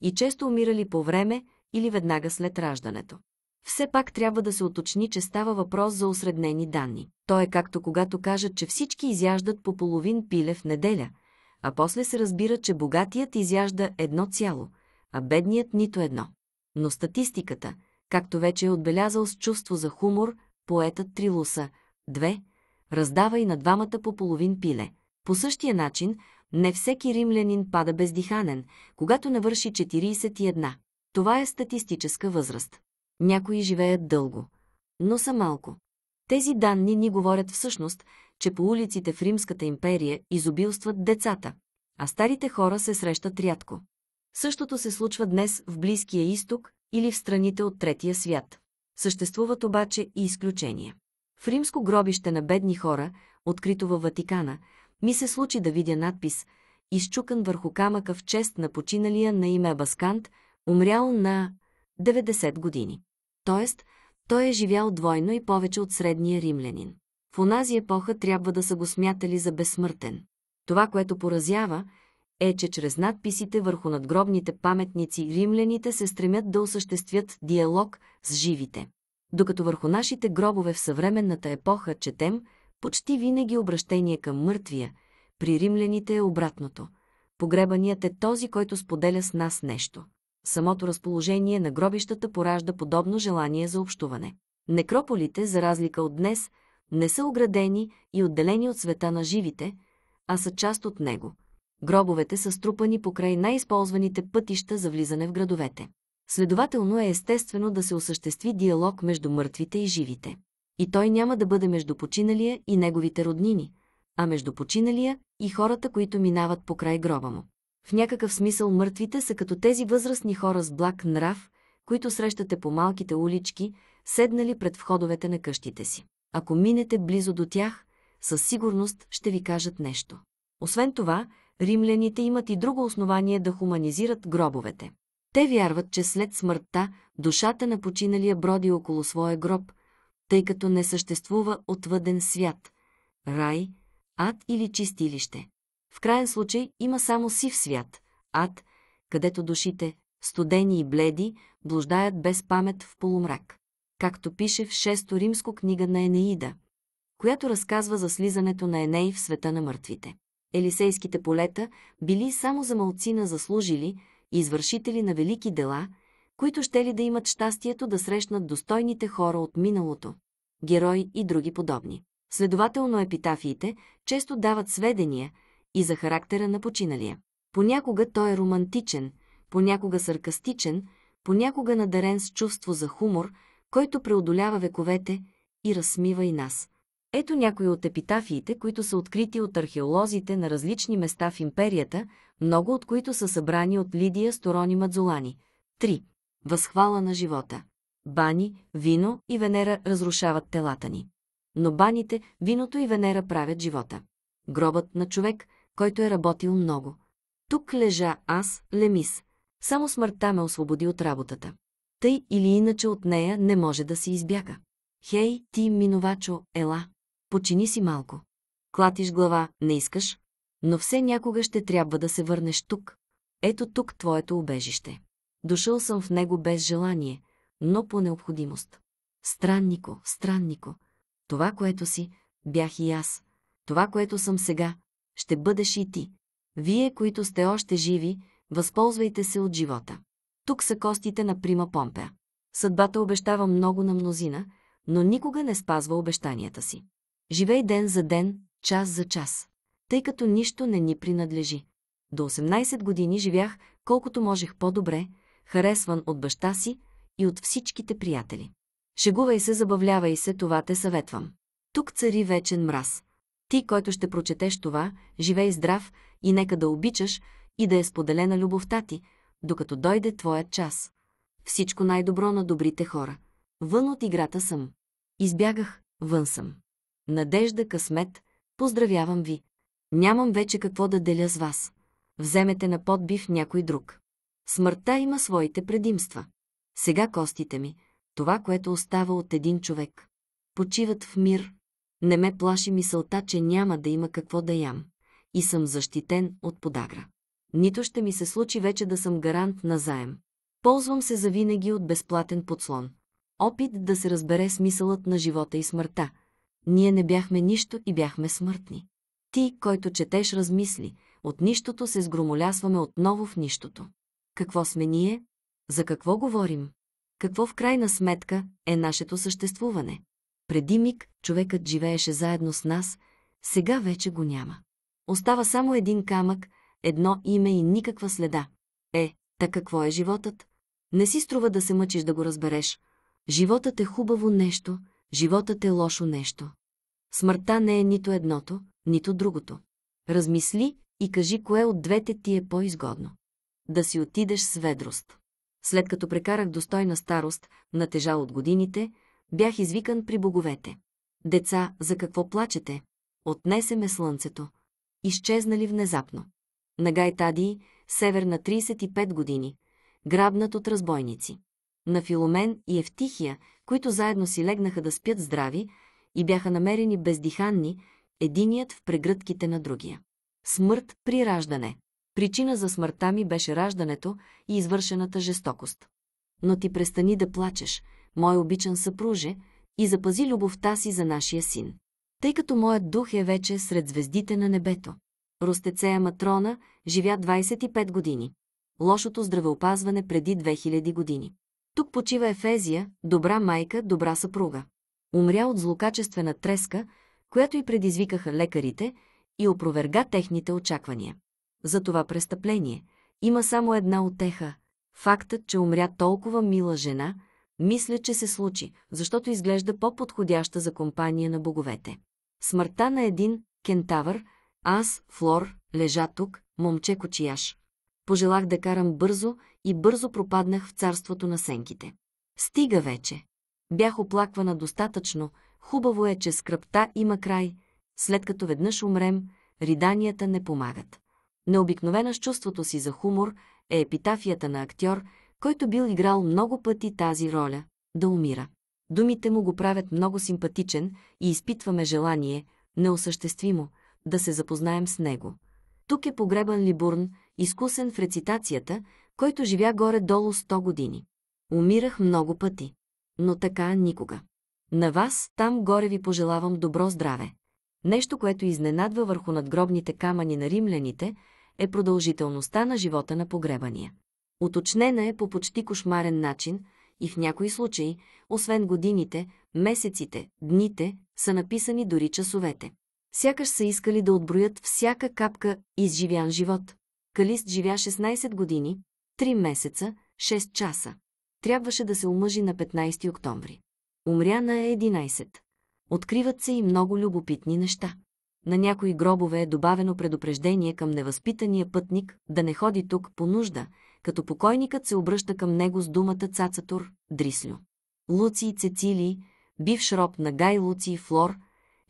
и често умирали по време или веднага след раждането. Все пак трябва да се уточни, че става въпрос за осреднени данни. То е както когато кажат, че всички изяждат по половин пиле в неделя, а после се разбира, че богатият изяжда едно цяло, а бедният нито едно. Но статистиката, както вече е отбелязал с чувство за хумор, поетът Трилуса, 2, раздава и на двамата по половин пиле. По същия начин, не всеки римлянин пада бездиханен, когато навърши 41. Това е статистическа възраст. Някои живеят дълго, но са малко. Тези данни ни говорят всъщност, че по улиците в Римската империя изобилстват децата, а старите хора се срещат рядко. Същото се случва днес в Близкия изток или в страните от Третия свят. Съществуват обаче и изключения. В римско гробище на бедни хора, открито във Ватикана, ми се случи да видя надпис, изчукан върху камъка в чест на починалия на име Баскант, умрял на 90 години. Тоест, той е живял двойно и повече от средния римлянин. В онази епоха трябва да са го смятали за безсмъртен. Това, което поразява, е, че чрез надписите върху надгробните паметници римляните се стремят да осъществят диалог с живите. Докато върху нашите гробове в съвременната епоха четем – почти винаги обращение към мъртвия, при римляните е обратното. Погребаният е този, който споделя с нас нещо. Самото разположение на гробищата поражда подобно желание за общуване. Некрополите, за разлика от днес, не са оградени и отделени от света на живите, а са част от него. Гробовете са струпани покрай най-използваните пътища за влизане в градовете. Следователно е естествено да се осъществи диалог между мъртвите и живите. И той няма да бъде между починалия и неговите роднини, а между починалия и хората, които минават покрай гроба му. В някакъв смисъл мъртвите са като тези възрастни хора с благ нрав, които срещате по малките улички, седнали пред входовете на къщите си. Ако минете близо до тях, със сигурност ще ви кажат нещо. Освен това, римляните имат и друго основание да хуманизират гробовете. Те вярват, че след смъртта душата на починалия броди около своя гроб, тъй като не съществува отвъден свят, рай, ад или чистилище. В крайен случай има само сив свят, ад, където душите, студени и бледи, блуждаят без памет в полумрак. Както пише в 6 римско книга на Енеида, която разказва за слизането на Еней в света на мъртвите. Елисейските полета били само за малцина заслужили, извършители на велики дела – които ще ли да имат щастието да срещнат достойните хора от миналото, герои и други подобни. Следователно епитафиите често дават сведения и за характера на починалия. Понякога той е романтичен, понякога саркастичен, понякога надарен с чувство за хумор, който преодолява вековете и разсмива и нас. Ето някои от епитафиите, които са открити от археолозите на различни места в империята, много от които са събрани от Лидия Сторони Мадзолани възхвала на живота. Бани, вино и Венера разрушават телата ни. Но баните, виното и Венера правят живота. Гробът на човек, който е работил много. Тук лежа аз, Лемис. Само смъртта ме освободи от работата. Тъй или иначе от нея не може да се избяга. Хей, ти, минувачо, ела. Почини си малко. Клатиш глава, не искаш, но все някога ще трябва да се върнеш тук. Ето тук твоето убежище. Дошъл съм в него без желание, но по необходимост. Страннико, страннико, това, което си, бях и аз. Това, което съм сега, ще бъдеш и ти. Вие, които сте още живи, възползвайте се от живота. Тук са костите на Прима Помпея. Съдбата обещава много на мнозина, но никога не спазва обещанията си. Живей ден за ден, час за час, тъй като нищо не ни принадлежи. До 18 години живях колкото можех по-добре, харесван от баща си и от всичките приятели. Шегувай се, забавлявай се, това те съветвам. Тук цари вечен мраз. Ти, който ще прочетеш това, живей здрав и нека да обичаш и да е споделена любовта ти, докато дойде твоят час. Всичко най-добро на добрите хора. Вън от играта съм. Избягах, вън съм. Надежда, късмет, поздравявам ви. Нямам вече какво да деля с вас. Вземете на подбив някой друг. Смъртта има своите предимства. Сега костите ми, това, което остава от един човек, почиват в мир. Не ме плаши мисълта, че няма да има какво да ям. И съм защитен от подагра. Нито ще ми се случи вече да съм гарант на заем. Ползвам се завинаги от безплатен подслон. Опит да се разбере смисълът на живота и смъртта. Ние не бяхме нищо и бяхме смъртни. Ти, който четеш, размисли. От нищото се сгромолясваме отново в нищото. Какво сме ние? За какво говорим? Какво в крайна сметка е нашето съществуване? Преди миг човекът живееше заедно с нас, сега вече го няма. Остава само един камък, едно име и никаква следа. Е, така какво е животът? Не си струва да се мъчиш да го разбереш. Животът е хубаво нещо, животът е лошо нещо. Смъртта не е нито едното, нито другото. Размисли и кажи кое от двете ти е по-изгодно да си отидеш с ведрост. След като прекарах достойна старост, натежал от годините, бях извикан при боговете. Деца, за какво плачете? Отнесе ме слънцето. Изчезнали внезапно. На Гайтадии, север на 35 години, грабнат от разбойници. На Филомен и Евтихия, които заедно си легнаха да спят здрави и бяха намерени бездиханни, единият в прегръдките на другия. Смърт при раждане. Причина за смъртта ми беше раждането и извършената жестокост. Но ти престани да плачеш, мой обичан съпруже, и запази любовта си за нашия син. Тъй като моят дух е вече сред звездите на небето. Ростецея Матрона живя 25 години. Лошото здравеопазване преди 2000 години. Тук почива Ефезия, добра майка, добра съпруга. Умря от злокачествена треска, която и предизвикаха лекарите и опроверга техните очаквания за това престъпление. Има само една отеха. Фактът, че умря толкова мила жена, мисля, че се случи, защото изглежда по-подходяща за компания на боговете. Смъртта на един кентавър, аз, Флор, лежа тук, момче кочияш. Пожелах да карам бързо и бързо пропаднах в царството на сенките. Стига вече. Бях оплаквана достатъчно, хубаво е, че скръпта има край, след като веднъж умрем, риданията не помагат. Необикновена с чувството си за хумор е епитафията на актьор, който бил играл много пъти тази роля – да умира. Думите му го правят много симпатичен и изпитваме желание, неосъществимо, да се запознаем с него. Тук е погребан Либурн, изкусен в рецитацията, който живя горе-долу 100 години. Умирах много пъти, но така никога. На вас там горе ви пожелавам добро здраве. Нещо, което изненадва върху надгробните камъни на римляните, е продължителността на живота на погребания. Уточнена е по почти кошмарен начин и в някои случаи, освен годините, месеците, дните, са написани дори часовете. Сякаш са искали да отброят всяка капка изживян живот. Калист живя 16 години, 3 месеца, 6 часа. Трябваше да се омъжи на 15 октомври. Умря на 11. Откриват се и много любопитни неща на някои гробове е добавено предупреждение към невъзпитания пътник да не ходи тук по нужда, като покойникът се обръща към него с думата Цацатур, Дрислю. Луци и Цецили, бивш роб на Гай Луци и Флор,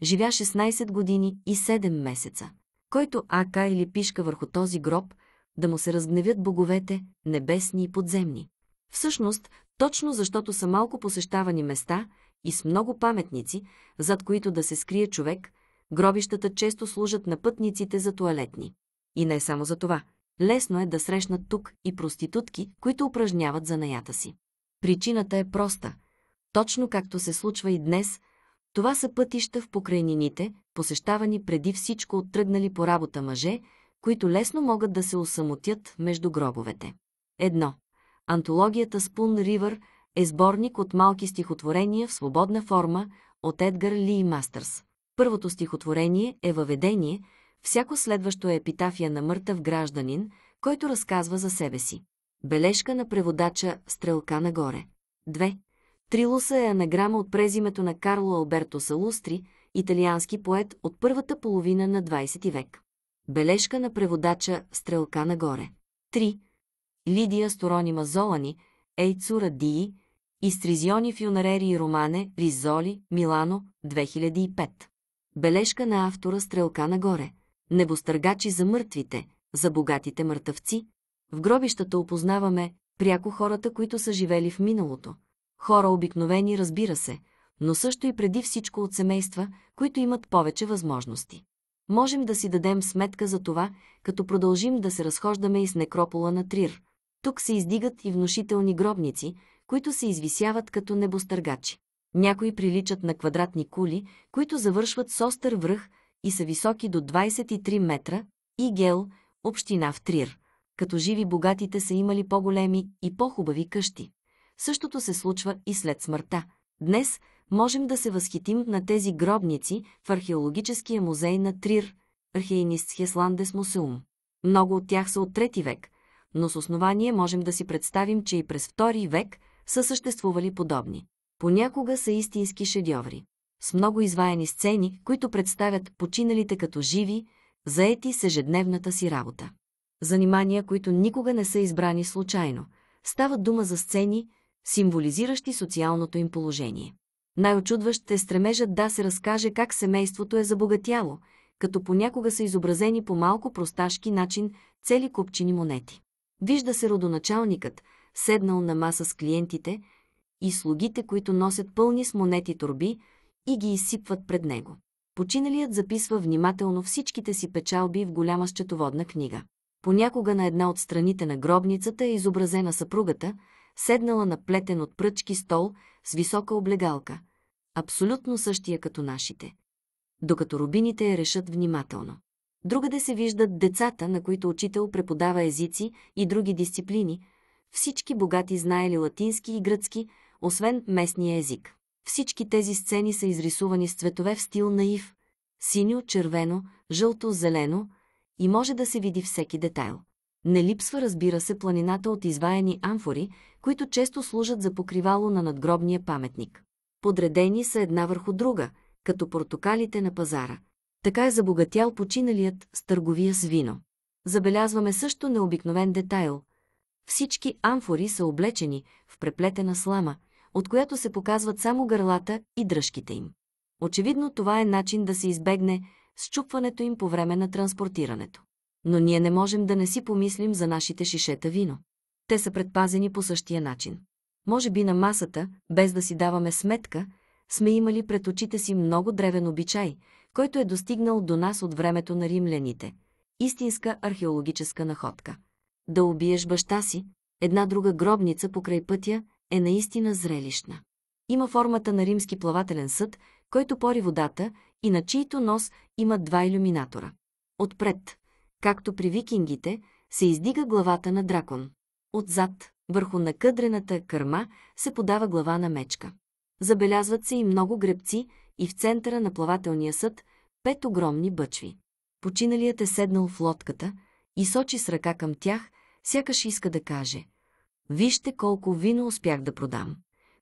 живя 16 години и 7 месеца. Който ака или пишка върху този гроб, да му се разгневят боговете, небесни и подземни. Всъщност, точно защото са малко посещавани места и с много паметници, зад които да се скрие човек – Гробищата често служат на пътниците за туалетни. И не само за това. Лесно е да срещнат тук и проститутки, които упражняват занаята си. Причината е проста. Точно както се случва и днес, това са пътища в покрайнините, посещавани преди всичко от тръгнали по работа мъже, които лесно могат да се осамотят между гробовете. Едно. Антологията Spoon River е сборник от малки стихотворения в свободна форма от Едгар Ли Мастърс. Първото стихотворение е въведение, всяко следващо е епитафия на мъртъв гражданин, който разказва за себе си. Бележка на преводача «Стрелка нагоре». 2. Трилуса е анаграма от презимето на Карло Алберто Салустри, италиански поет от първата половина на 20 век. Бележка на преводача «Стрелка нагоре». 3. Лидия Сторонима Золани, Ейцура Дии, Истризиони фюнерери и романе, Ризоли, Милано, 2005. Бележка на автора Стрелка нагоре. Небостъргачи за мъртвите, за богатите мъртъвци. В гробищата опознаваме пряко хората, които са живели в миналото. Хора обикновени, разбира се, но също и преди всичко от семейства, които имат повече възможности. Можем да си дадем сметка за това, като продължим да се разхождаме и с некропола на Трир. Тук се издигат и внушителни гробници, които се извисяват като небостъргачи. Някои приличат на квадратни кули, които завършват с остър връх и са високи до 23 метра, и гел, община в Трир. Като живи богатите са имали по-големи и по-хубави къщи. Същото се случва и след смъртта. Днес можем да се възхитим на тези гробници в археологическия музей на Трир, Археинист Хесландес Мусеум. Много от тях са от трети век, но с основание можем да си представим, че и през втори век са съществували подобни понякога са истински шедьоври. С много изваяни сцени, които представят починалите като живи, заети с ежедневната си работа. Занимания, които никога не са избрани случайно, стават дума за сцени, символизиращи социалното им положение. Най-очудващ е стремежът да се разкаже как семейството е забогатяло, като понякога са изобразени по малко просташки начин цели купчини монети. Вижда се родоначалникът, седнал на маса с клиентите, и слугите, които носят пълни с монети турби и ги изсипват пред него. Починалият записва внимателно всичките си печалби в голяма счетоводна книга. Понякога на една от страните на гробницата е изобразена съпругата, седнала на плетен от пръчки стол с висока облегалка, абсолютно същия като нашите. Докато рубините я решат внимателно. Другаде се виждат децата, на които учител преподава езици и други дисциплини. Всички богати знаели латински и гръцки, освен местния език. Всички тези сцени са изрисувани с цветове в стил наив – синьо, червено, жълто, зелено и може да се види всеки детайл. Не липсва, разбира се, планината от изваяни амфори, които често служат за покривало на надгробния паметник. Подредени са една върху друга, като портокалите на пазара. Така е забогатял починалият с търговия с вино. Забелязваме също необикновен детайл. Всички амфори са облечени в преплетена слама – от която се показват само гърлата и дръжките им. Очевидно това е начин да се избегне счупването им по време на транспортирането. Но ние не можем да не си помислим за нашите шишета вино. Те са предпазени по същия начин. Може би на масата, без да си даваме сметка, сме имали пред очите си много древен обичай, който е достигнал до нас от времето на римляните. Истинска археологическа находка. Да убиеш баща си, една друга гробница покрай пътя е наистина зрелищна. Има формата на римски плавателен съд, който пори водата и на чийто нос има два иллюминатора. Отпред, както при викингите, се издига главата на дракон. Отзад, върху накъдрената кърма, се подава глава на мечка. Забелязват се и много гребци и в центъра на плавателния съд пет огромни бъчви. Починалият е седнал в лодката и сочи с ръка към тях, сякаш иска да каже – Вижте колко вино успях да продам.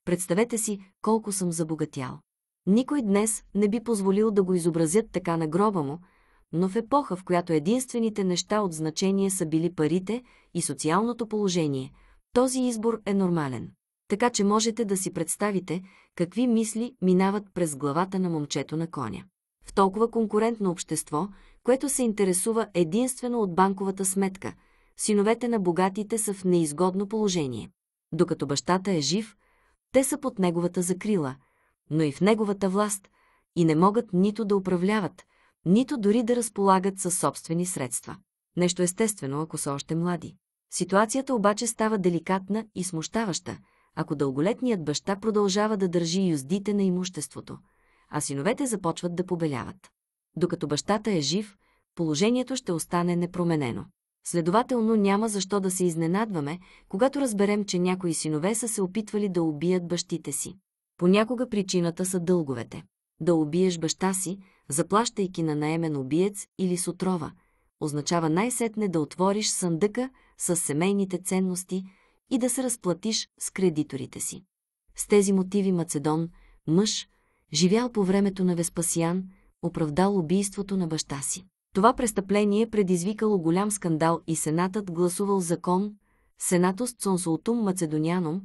Представете си колко съм забогатял. Никой днес не би позволил да го изобразят така на гроба му, но в епоха, в която единствените неща от значение са били парите и социалното положение, този избор е нормален. Така че можете да си представите какви мисли минават през главата на момчето на коня. В толкова конкурентно общество, което се интересува единствено от банковата сметка – синовете на богатите са в неизгодно положение. Докато бащата е жив, те са под неговата закрила, но и в неговата власт и не могат нито да управляват, нито дори да разполагат със собствени средства. Нещо естествено, ако са още млади. Ситуацията обаче става деликатна и смущаваща, ако дълголетният баща продължава да държи юздите на имуществото, а синовете започват да побеляват. Докато бащата е жив, положението ще остане непроменено. Следователно няма защо да се изненадваме, когато разберем, че някои синове са се опитвали да убият бащите си. Понякога причината са дълговете. Да убиеш баща си, заплащайки на наемен убиец или с отрова, означава най-сетне да отвориш съндъка с семейните ценности и да се разплатиш с кредиторите си. С тези мотиви Мацедон, мъж, живял по времето на Веспасиан, оправдал убийството на баща си. Това престъпление предизвикало голям скандал и Сенатът гласувал закон Сенатост Сонсултум Мацедонянум,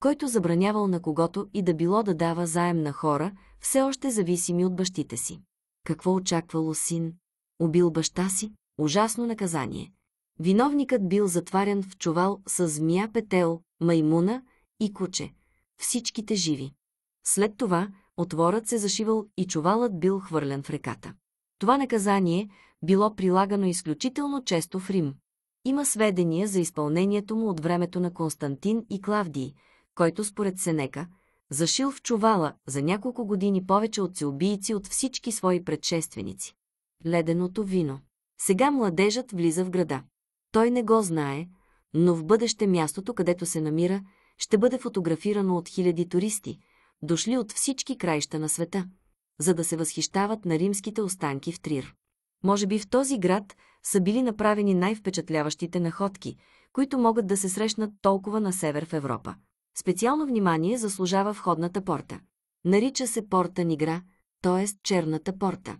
който забранявал на когото и да било да дава заем на хора, все още зависими от бащите си. Какво очаквало син? Убил баща си? Ужасно наказание. Виновникът бил затварян в чувал с змия петел, маймуна и куче. Всичките живи. След това отворът се зашивал и чувалът бил хвърлен в реката. Това наказание, било прилагано изключително често в Рим. Има сведения за изпълнението му от времето на Константин и Клавдий, който според Сенека, зашил в чувала за няколко години повече от силбийци от всички свои предшественици. Леденото вино. Сега младежът влиза в града. Той не го знае, но в бъдеще мястото, където се намира, ще бъде фотографирано от хиляди туристи, дошли от всички краища на света, за да се възхищават на римските останки в Трир. Може би в този град са били направени най-впечатляващите находки, които могат да се срещнат толкова на север в Европа. Специално внимание заслужава входната порта. Нарича се порта Нигра, т.е. черната порта.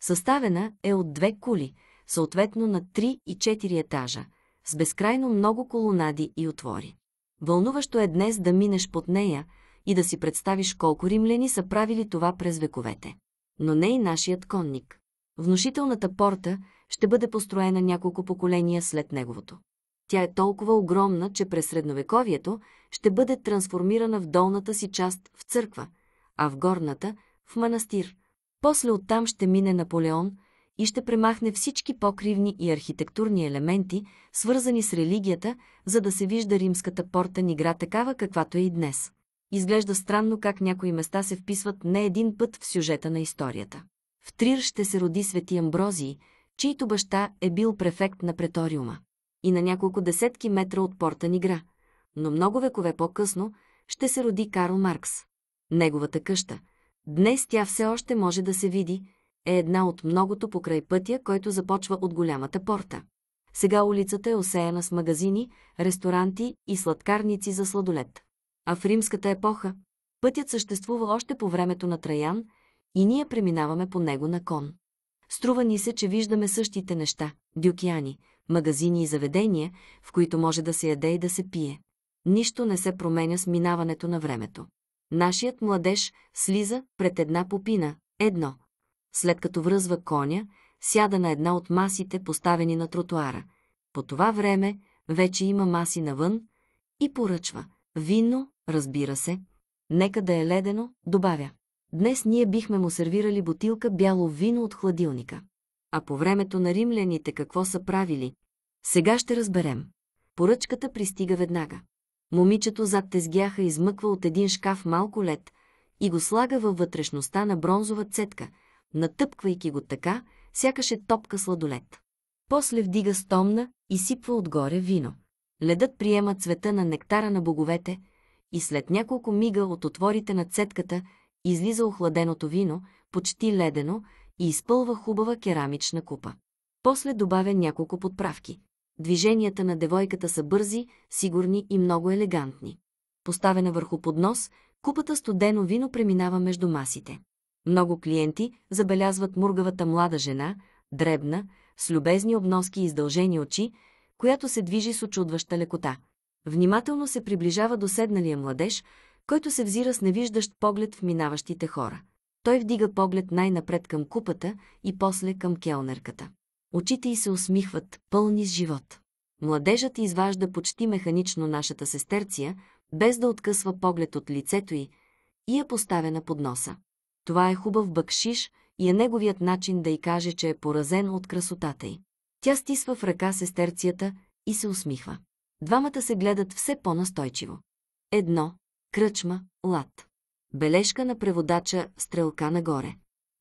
Съставена е от две кули, съответно на 3 и 4 етажа, с безкрайно много колонади и отвори. Вълнуващо е днес да минеш под нея и да си представиш колко римляни са правили това през вековете. Но не и нашият конник. Внушителната порта ще бъде построена няколко поколения след неговото. Тя е толкова огромна, че през средновековието ще бъде трансформирана в долната си част в църква, а в горната – в манастир. После оттам ще мине Наполеон и ще премахне всички покривни и архитектурни елементи, свързани с религията, за да се вижда римската порта нигра такава, каквато е и днес. Изглежда странно как някои места се вписват не един път в сюжета на историята. В Трир ще се роди Свети Амброзий, чийто баща е бил префект на преториума и на няколко десетки метра от порта Нигра, но много векове по-късно ще се роди Карл Маркс. Неговата къща, днес тя все още може да се види, е една от многото покрай пътя, който започва от голямата порта. Сега улицата е осеяна с магазини, ресторанти и сладкарници за сладолет. А в римската епоха пътят съществува още по времето на Траян – и ние преминаваме по него на кон. Струва ни се, че виждаме същите неща – дюкяни, магазини и заведения, в които може да се яде и да се пие. Нищо не се променя с минаването на времето. Нашият младеж слиза пред една попина, едно. След като връзва коня, сяда на една от масите, поставени на тротуара. По това време вече има маси навън и поръчва. Вино, разбира се. Нека да е ледено, добавя. Днес ние бихме му сервирали бутилка бяло вино от хладилника. А по времето на римляните какво са правили? Сега ще разберем. Поръчката пристига веднага. Момичето зад тезгяха измъква от един шкаф малко лед и го слага във вътрешността на бронзова цетка, натъпквайки го така, сякаше топка сладолет. После вдига стомна и сипва отгоре вино. Ледът приема цвета на нектара на боговете и след няколко мига от отворите на цетката излиза охладеното вино, почти ледено, и изпълва хубава керамична купа. После добавя няколко подправки. Движенията на девойката са бързи, сигурни и много елегантни. Поставена върху поднос, купата студено вино преминава между масите. Много клиенти забелязват мургавата млада жена, дребна, с любезни обноски и издължени очи, която се движи с очудваща лекота. Внимателно се приближава до седналия младеж, който се взира с невиждащ поглед в минаващите хора. Той вдига поглед най-напред към купата и после към келнерката. Очите й се усмихват, пълни с живот. Младежът изважда почти механично нашата сестерция, без да откъсва поглед от лицето й и я поставя на подноса. Това е хубав бъкшиш и е неговият начин да й каже, че е поразен от красотата й. Тя стисва в ръка сестерцията и се усмихва. Двамата се гледат все по-настойчиво. Едно, Кръчма, лад. Бележка на преводача стрелка нагоре.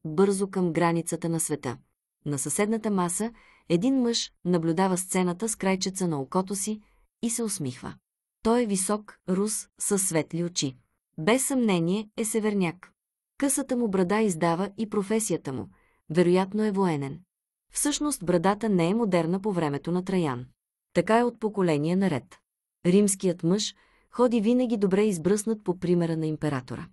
Бързо към границата на света. На съседната маса един мъж наблюдава сцената с крайчеца на окото си и се усмихва. Той е висок, рус, със светли очи. Без съмнение е северняк. Късата му брада издава и професията му. Вероятно е военен. Всъщност брадата не е модерна по времето на Траян. Така е от поколение наред. Римският мъж – ходи винаги добре избръснат по примера на императора.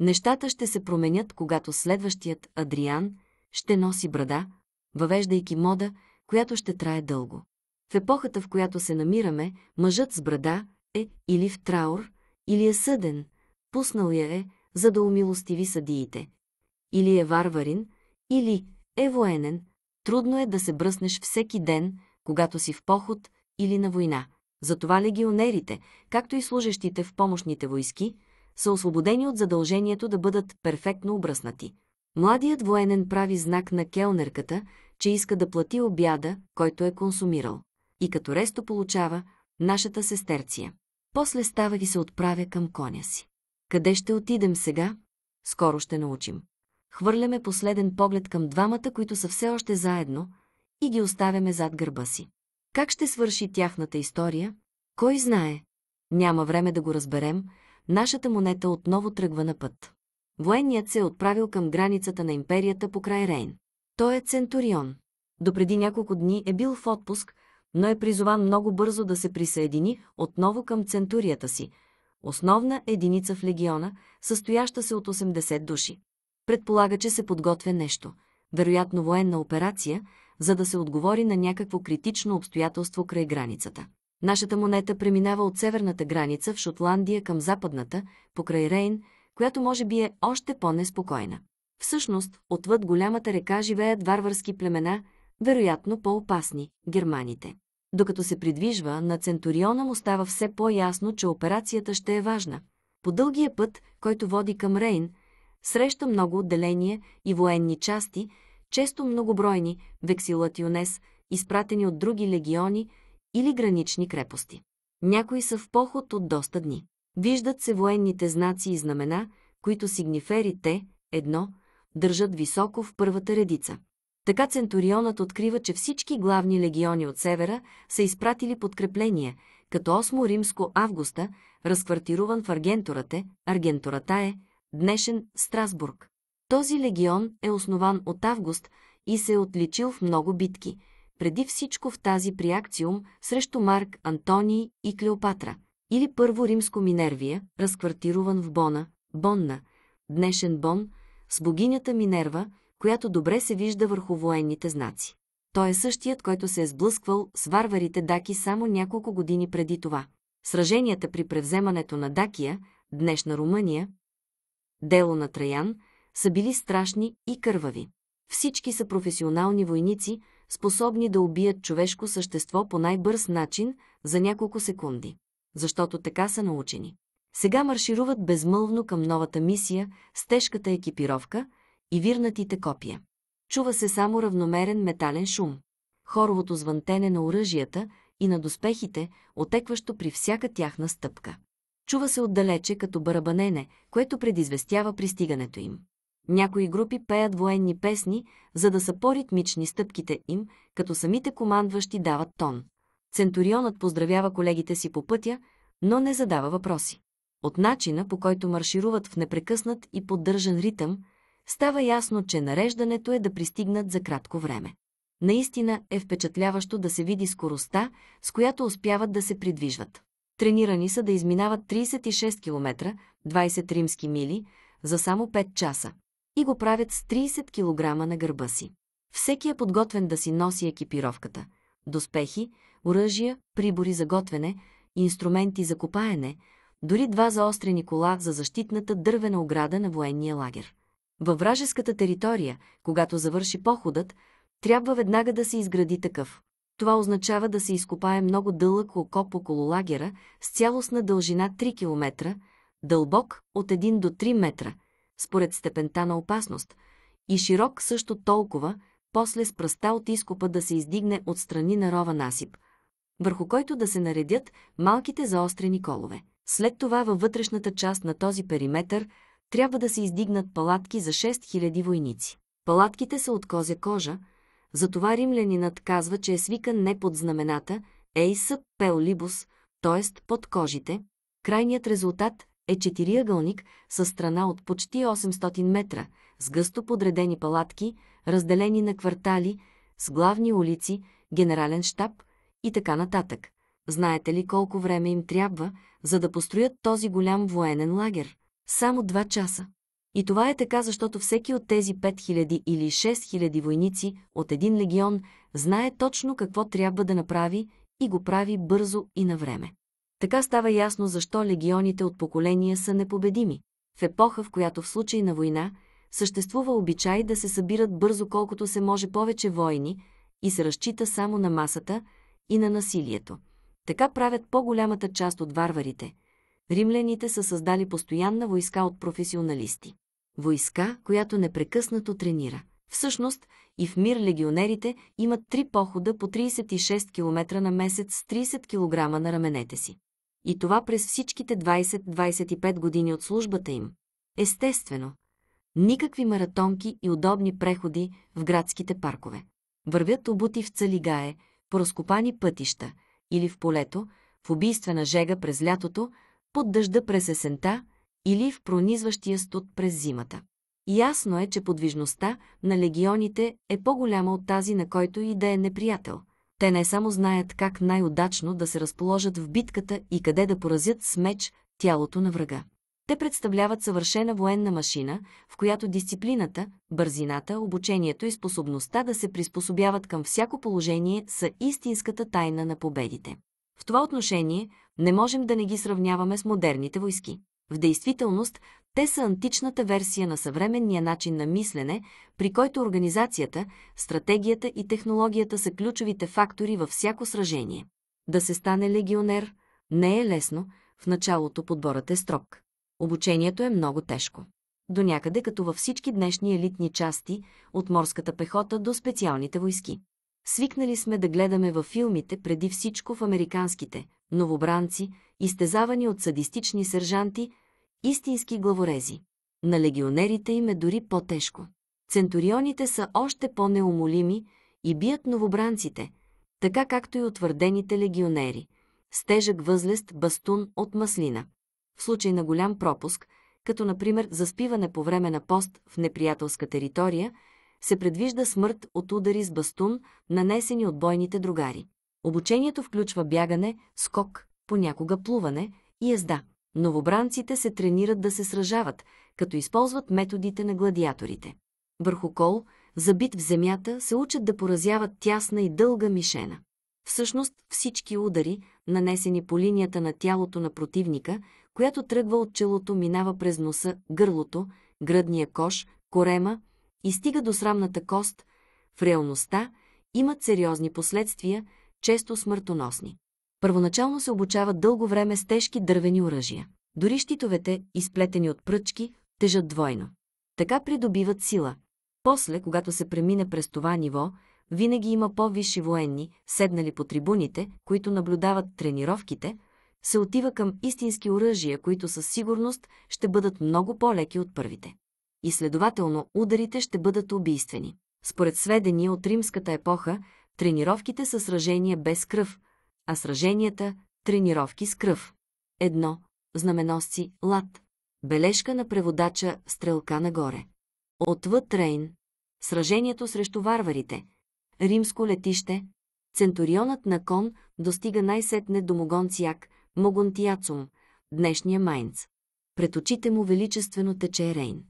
Нещата ще се променят, когато следващият Адриан ще носи брада, въвеждайки мода, която ще трае дълго. В епохата, в която се намираме, мъжът с брада е или в траур, или е съден, пуснал я е, за да умилостиви съдиите. Или е варварин, или е военен. Трудно е да се бръснеш всеки ден, когато си в поход или на война. Затова легионерите, както и служащите в помощните войски, са освободени от задължението да бъдат перфектно обръснати. Младият военен прави знак на келнерката, че иска да плати обяда, който е консумирал. И като ресто получава нашата сестерция. После става и се отправя към коня си. Къде ще отидем сега? Скоро ще научим. Хвърляме последен поглед към двамата, които са все още заедно, и ги оставяме зад гърба си. Как ще свърши тяхната история? Кой знае? Няма време да го разберем, нашата монета отново тръгва на път. Военният се е отправил към границата на империята по край Рейн. Той е Центурион. Допреди няколко дни е бил в отпуск, но е призован много бързо да се присъедини отново към центурията си, основна единица в легиона, състояща се от 80 души. Предполага, че се подготвя нещо, вероятно военна операция, за да се отговори на някакво критично обстоятелство край границата. Нашата монета преминава от северната граница в Шотландия към западната, покрай Рейн, която може би е още по-неспокойна. Всъщност, отвъд голямата река живеят варварски племена, вероятно по-опасни – германите. Докато се придвижва, на Центуриона му става все по-ясно, че операцията ще е важна. По дългия път, който води към Рейн, среща много отделения и военни части – често многобройни, вексилатионес, изпратени от други легиони или гранични крепости. Някои са в поход от доста дни. Виждат се военните знаци и знамена, които сигниферите, едно, държат високо в първата редица. Така Центурионът открива, че всички главни легиони от севера са изпратили подкрепление, като 8 римско августа, разквартирован в Аргентурате, Аргентурата е, днешен Страсбург. Този легион е основан от Август и се е отличил в много битки, преди всичко в тази при Акциум срещу Марк Антоний и Клеопатра, или първо римско Минервия, разквартирован в Бона, Бонна, днешен Бон, с богинята Минерва, която добре се вижда върху военните знаци. Той е същият, който се е сблъсквал с варварите Даки само няколко години преди това. Сраженията при превземането на Дакия, днешна Румъния, дело на Траян – са били страшни и кървави. Всички са професионални войници, способни да убият човешко същество по най-бърз начин за няколко секунди, защото така са научени. Сега маршируват безмълвно към новата мисия с тежката екипировка и вирнатите копия. Чува се само равномерен метален шум. Хоровото звънтене на оръжията и на доспехите, отекващо при всяка тяхна стъпка. Чува се отдалече като барабанене, което предизвестява пристигането им. Някои групи пеят военни песни, за да са по-ритмични стъпките им, като самите командващи дават тон. Центурионът поздравява колегите си по пътя, но не задава въпроси. От начина, по който маршируват в непрекъснат и поддържан ритъм, става ясно, че нареждането е да пристигнат за кратко време. Наистина е впечатляващо да се види скоростта, с която успяват да се придвижват. Тренирани са да изминават 36 км, 20 римски мили, за само 5 часа и го правят с 30 кг на гърба си. Всеки е подготвен да си носи екипировката – доспехи, оръжия, прибори за готвене, инструменти за копаене, дори два заострени кола за защитната дървена ограда на военния лагер. Във вражеската територия, когато завърши походът, трябва веднага да се изгради такъв. Това означава да се изкопае много дълъг окоп около лагера с цялостна дължина 3 км, дълбок от 1 до 3 метра – според степента на опасност, и широк също толкова, после с пръста от изкопа да се издигне от страни на рова насип, върху който да се наредят малките заострени колове. След това във вътрешната част на този периметър трябва да се издигнат палатки за 6000 войници. Палатките са от козя кожа, затова римлянинът казва, че е свикан не под знамената Ейсъп Пеолибус, т.е. под кожите. Крайният резултат е четириъгълник с страна от почти 800 метра, с гъсто подредени палатки, разделени на квартали, с главни улици, генерален штаб и така нататък. Знаете ли колко време им трябва, за да построят този голям военен лагер? Само два часа. И това е така, защото всеки от тези 5000 или 6000 войници от един легион знае точно какво трябва да направи и го прави бързо и на време. Така става ясно защо легионите от поколения са непобедими. В епоха, в която в случай на война съществува обичай да се събират бързо колкото се може повече войни и се разчита само на масата и на насилието. Така правят по-голямата част от варварите. Римляните са създали постоянна войска от професионалисти. Войска, която непрекъснато тренира. Всъщност и в мир легионерите имат три похода по 36 км на месец с 30 кг на раменете си. И това през всичките 20-25 години от службата им. Естествено, никакви маратонки и удобни преходи в градските паркове. Вървят обути в Цалигае, по разкопани пътища или в полето, в убийствена жега през лятото, под дъжда през есента или в пронизващия студ през зимата. Ясно е, че подвижността на легионите е по-голяма от тази на който и да е неприятел – те не само знаят как най-удачно да се разположат в битката и къде да поразят с меч тялото на врага. Те представляват съвършена военна машина, в която дисциплината, бързината, обучението и способността да се приспособяват към всяко положение са истинската тайна на победите. В това отношение не можем да не ги сравняваме с модерните войски. В действителност, те са античната версия на съвременния начин на мислене, при който организацията, стратегията и технологията са ключовите фактори във всяко сражение. Да се стане легионер не е лесно, в началото подборът е строг. Обучението е много тежко. До някъде като във всички днешни елитни части, от морската пехота до специалните войски. Свикнали сме да гледаме във филмите преди всичко в американските, новобранци, изтезавани от садистични сержанти, истински главорези. На легионерите им е дори по-тежко. Центурионите са още по-неумолими и бият новобранците, така както и утвърдените легионери, с тежък възлест бастун от маслина. В случай на голям пропуск, като например заспиване по време на пост в неприятелска територия, се предвижда смърт от удари с бастун, нанесени от бойните другари. Обучението включва бягане, скок, понякога плуване и езда. Новобранците се тренират да се сражават, като използват методите на гладиаторите. Върху кол, забит в земята, се учат да поразяват тясна и дълга мишена. Всъщност всички удари, нанесени по линията на тялото на противника, която тръгва от челото, минава през носа, гърлото, гръдния кош, корема и стига до срамната кост, в реалността имат сериозни последствия, често смъртоносни. Първоначално се обучават дълго време с тежки дървени оръжия. Дори щитовете, изплетени от пръчки, тежат двойно. Така придобиват сила. После, когато се премине през това ниво, винаги има по-висши военни, седнали по трибуните, които наблюдават тренировките, се отива към истински оръжия, които със сигурност ще бъдат много по-леки от първите. И следователно ударите ще бъдат убийствени. Според сведения от римската епоха, Тренировките са сражения без кръв, а сраженията – тренировки с кръв. Едно – знаменосци, лад. Бележка на преводача, стрелка нагоре. Отвъд Рейн. Сражението срещу варварите. Римско летище. Центурионът на кон достига най-сетне до Могонцияк, Могонтияцум, днешния Майнц. Пред очите му величествено тече Рейн.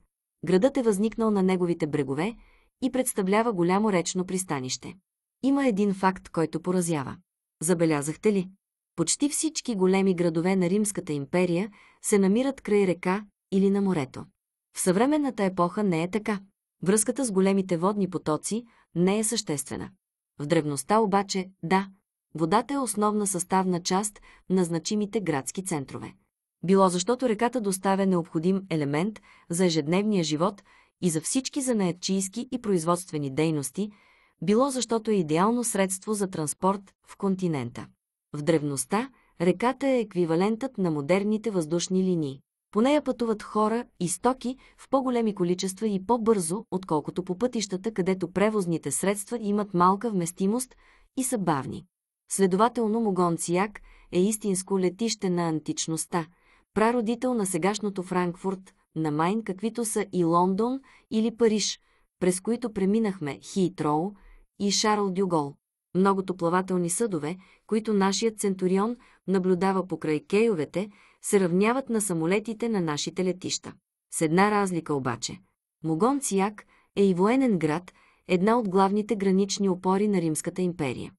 Градът е възникнал на неговите брегове и представлява голямо речно пристанище. Има един факт, който поразява. Забелязахте ли? Почти всички големи градове на Римската империя се намират край река или на морето. В съвременната епоха не е така. Връзката с големите водни потоци не е съществена. В древността обаче, да, водата е основна съставна част на значимите градски центрове. Било защото реката доставя необходим елемент за ежедневния живот и за всички занаятчийски и производствени дейности – било защото е идеално средство за транспорт в континента. В древността реката е еквивалентът на модерните въздушни линии. По нея пътуват хора и стоки в по-големи количества и по-бързо, отколкото по пътищата, където превозните средства имат малка вместимост и са бавни. Следователно Могонцияк е истинско летище на античността, прародител на сегашното Франкфурт, на Майн, каквито са и Лондон или Париж, през които преминахме Хитроу, и Шарл Дюгол. Многото плавателни съдове, които нашият Центурион наблюдава покрай кейовете, се равняват на самолетите на нашите летища. С една разлика обаче. Могонцияк е и военен град, една от главните гранични опори на Римската империя.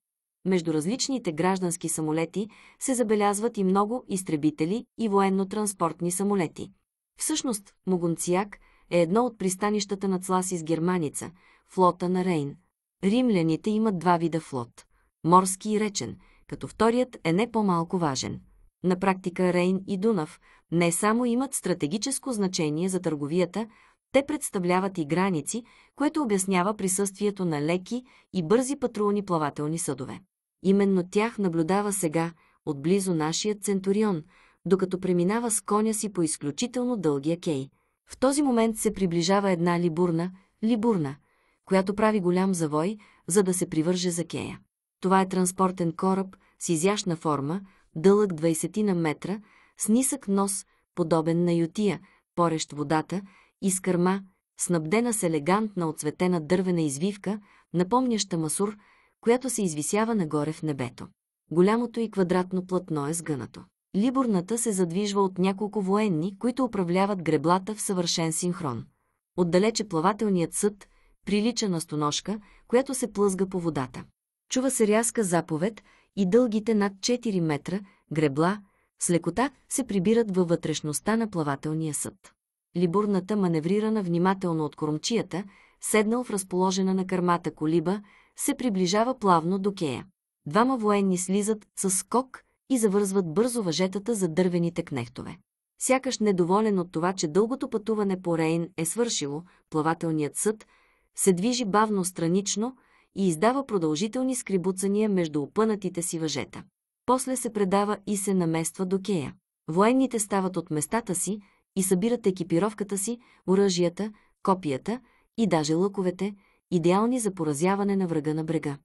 Между различните граждански самолети се забелязват и много изтребители и военно-транспортни самолети. Всъщност, Могонцияк е едно от пристанищата на Цласис Германица, флота на Рейн – Римляните имат два вида флот – морски и речен, като вторият е не по-малко важен. На практика Рейн и Дунав не само имат стратегическо значение за търговията, те представляват и граници, което обяснява присъствието на леки и бързи патрулни плавателни съдове. Именно тях наблюдава сега отблизо нашия Центурион, докато преминава с коня си по изключително дългия кей. В този момент се приближава една либурна, либурна – която прави голям завой, за да се привърже за кея. Това е транспортен кораб с изящна форма, дълъг 20 на метра, с нисък нос, подобен на ютия, порещ водата, и с кърма, снабдена с елегантна отцветена дървена извивка, напомняща масур, която се извисява нагоре в небето. Голямото и квадратно платно е сгънато. Либурната се задвижва от няколко военни, които управляват греблата в съвършен синхрон. Отдалече плавателният съд, прилича на стоножка, която се плъзга по водата. Чува се рязка заповед и дългите над 4 метра гребла с лекота се прибират във вътрешността на плавателния съд. Либурната маневрирана внимателно от кормчията, седнал в разположена на кърмата колиба, се приближава плавно до кея. Двама военни слизат с скок и завързват бързо въжетата за дървените кнехтове. Сякаш недоволен от това, че дългото пътуване по Рейн е свършило, плавателният съд се движи бавно странично и издава продължителни скрибуцания между опънатите си въжета. После се предава и се намества до кея. Военните стават от местата си и събират екипировката си, оръжията, копията и даже лъковете, идеални за поразяване на врага на брега.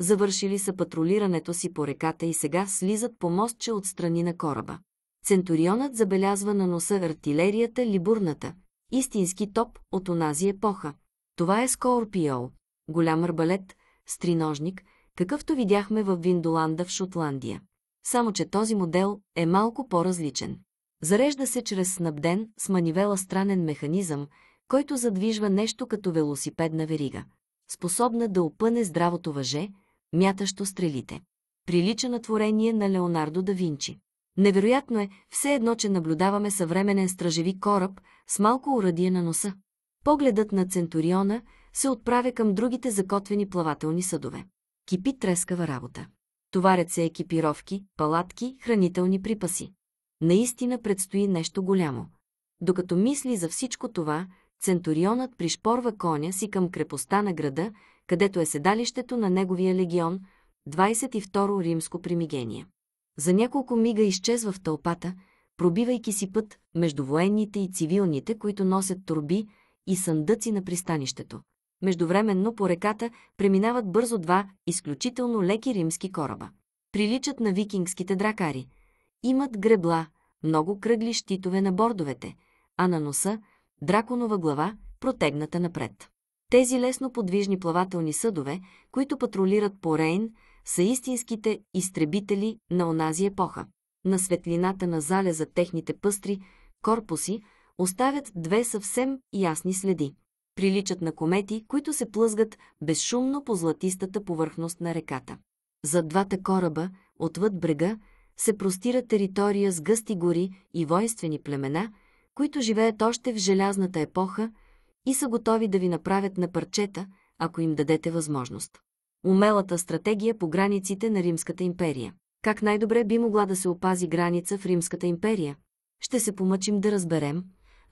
Завършили са патрулирането си по реката и сега слизат по мостче от страни на кораба. Центурионът забелязва на носа артилерията либурната, истински топ от онази епоха, това е скорпио, голям арбалет, стриножник, какъвто видяхме в Виндоланда в Шотландия. Само, че този модел е малко по-различен. Зарежда се чрез снабден с манивела странен механизъм, който задвижва нещо като велосипедна верига, способна да опъне здравото въже, мятащо стрелите. Прилича на творение на Леонардо да Винчи. Невероятно е, все едно, че наблюдаваме съвременен стражеви кораб с малко урадие на носа. Погледът на Центуриона се отправя към другите закотвени плавателни съдове. Кипи трескава работа. Товарят се екипировки, палатки, хранителни припаси. Наистина предстои нещо голямо. Докато мисли за всичко това, Центурионът пришпорва коня си към крепостта на града, където е седалището на неговия легион, 22-ро римско примигение. За няколко мига изчезва в тълпата, пробивайки си път между военните и цивилните, които носят турби, и съндъци на пристанището. Междувременно по реката преминават бързо два изключително леки римски кораба. Приличат на викингските дракари. Имат гребла, много кръгли щитове на бордовете, а на носа – драконова глава, протегната напред. Тези лесно подвижни плавателни съдове, които патрулират по Рейн, са истинските изтребители на онази епоха. На светлината на залеза техните пъстри, корпуси – оставят две съвсем ясни следи. Приличат на комети, които се плъзгат безшумно по златистата повърхност на реката. За двата кораба, отвъд брега, се простира територия с гъсти гори и воинствени племена, които живеят още в желязната епоха и са готови да ви направят на парчета, ако им дадете възможност. Умелата стратегия по границите на Римската империя. Как най-добре би могла да се опази граница в Римската империя? Ще се помъчим да разберем,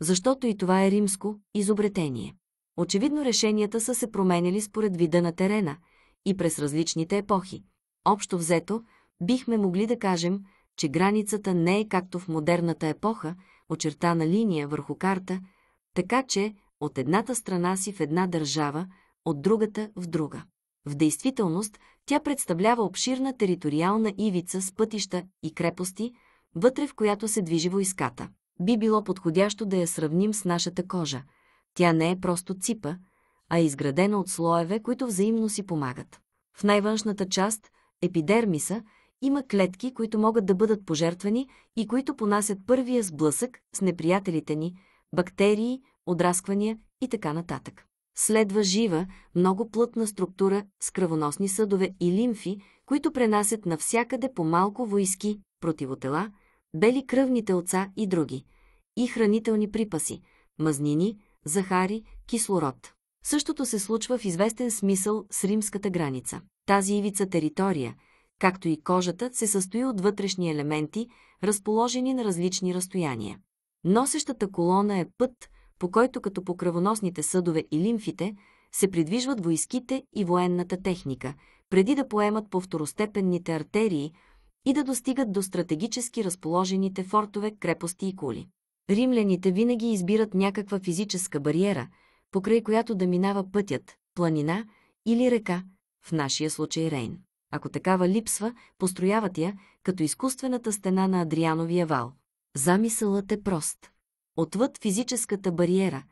защото и това е римско изобретение. Очевидно решенията са се променяли според вида на терена и през различните епохи. Общо взето, бихме могли да кажем, че границата не е както в модерната епоха, очертана линия върху карта, така че от едната страна си в една държава, от другата в друга. В действителност тя представлява обширна териториална ивица с пътища и крепости, вътре в която се движи войската би било подходящо да я сравним с нашата кожа. Тя не е просто ципа, а е изградена от слоеве, които взаимно си помагат. В най-външната част, епидермиса, има клетки, които могат да бъдат пожертвани и които понасят първия сблъсък с неприятелите ни, бактерии, отрасквания и така нататък. Следва жива, много плътна структура с кръвоносни съдове и лимфи, които пренасят навсякъде по малко войски, противотела, бели кръвни телца и други, и хранителни припаси, мазнини, захари, кислород. Същото се случва в известен смисъл с римската граница. Тази ивица територия, както и кожата, се състои от вътрешни елементи, разположени на различни разстояния. Носещата колона е път, по който като по кръвоносните съдове и лимфите се придвижват войските и военната техника, преди да поемат по второстепенните артерии, и да достигат до стратегически разположените фортове, крепости и кули. Римляните винаги избират някаква физическа бариера, покрай която да минава пътят, планина или река, в нашия случай Рейн. Ако такава липсва, построяват я като изкуствената стена на Адриановия вал. Замисълът е прост. Отвъд физическата бариера,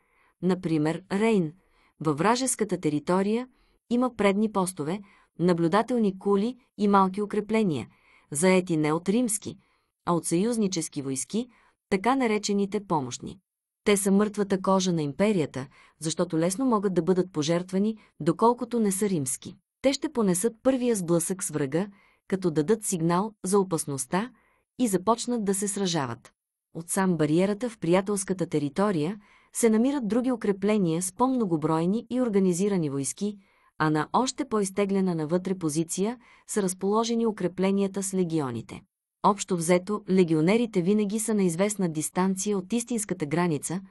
например Рейн, във вражеската територия има предни постове, наблюдателни кули и малки укрепления, заети не от римски, а от съюзнически войски, така наречените помощни. Те са мъртвата кожа на империята, защото лесно могат да бъдат пожертвани, доколкото не са римски. Те ще понесат първия сблъсък с врага, като дадат сигнал за опасността и започнат да се сражават. От сам бариерата в приятелската територия се намират други укрепления с по-многобройни и организирани войски, а на още по-изтеглена навътре позиция са разположени укрепленията с легионите. Общо взето, легионерите винаги са на известна дистанция от истинската граница,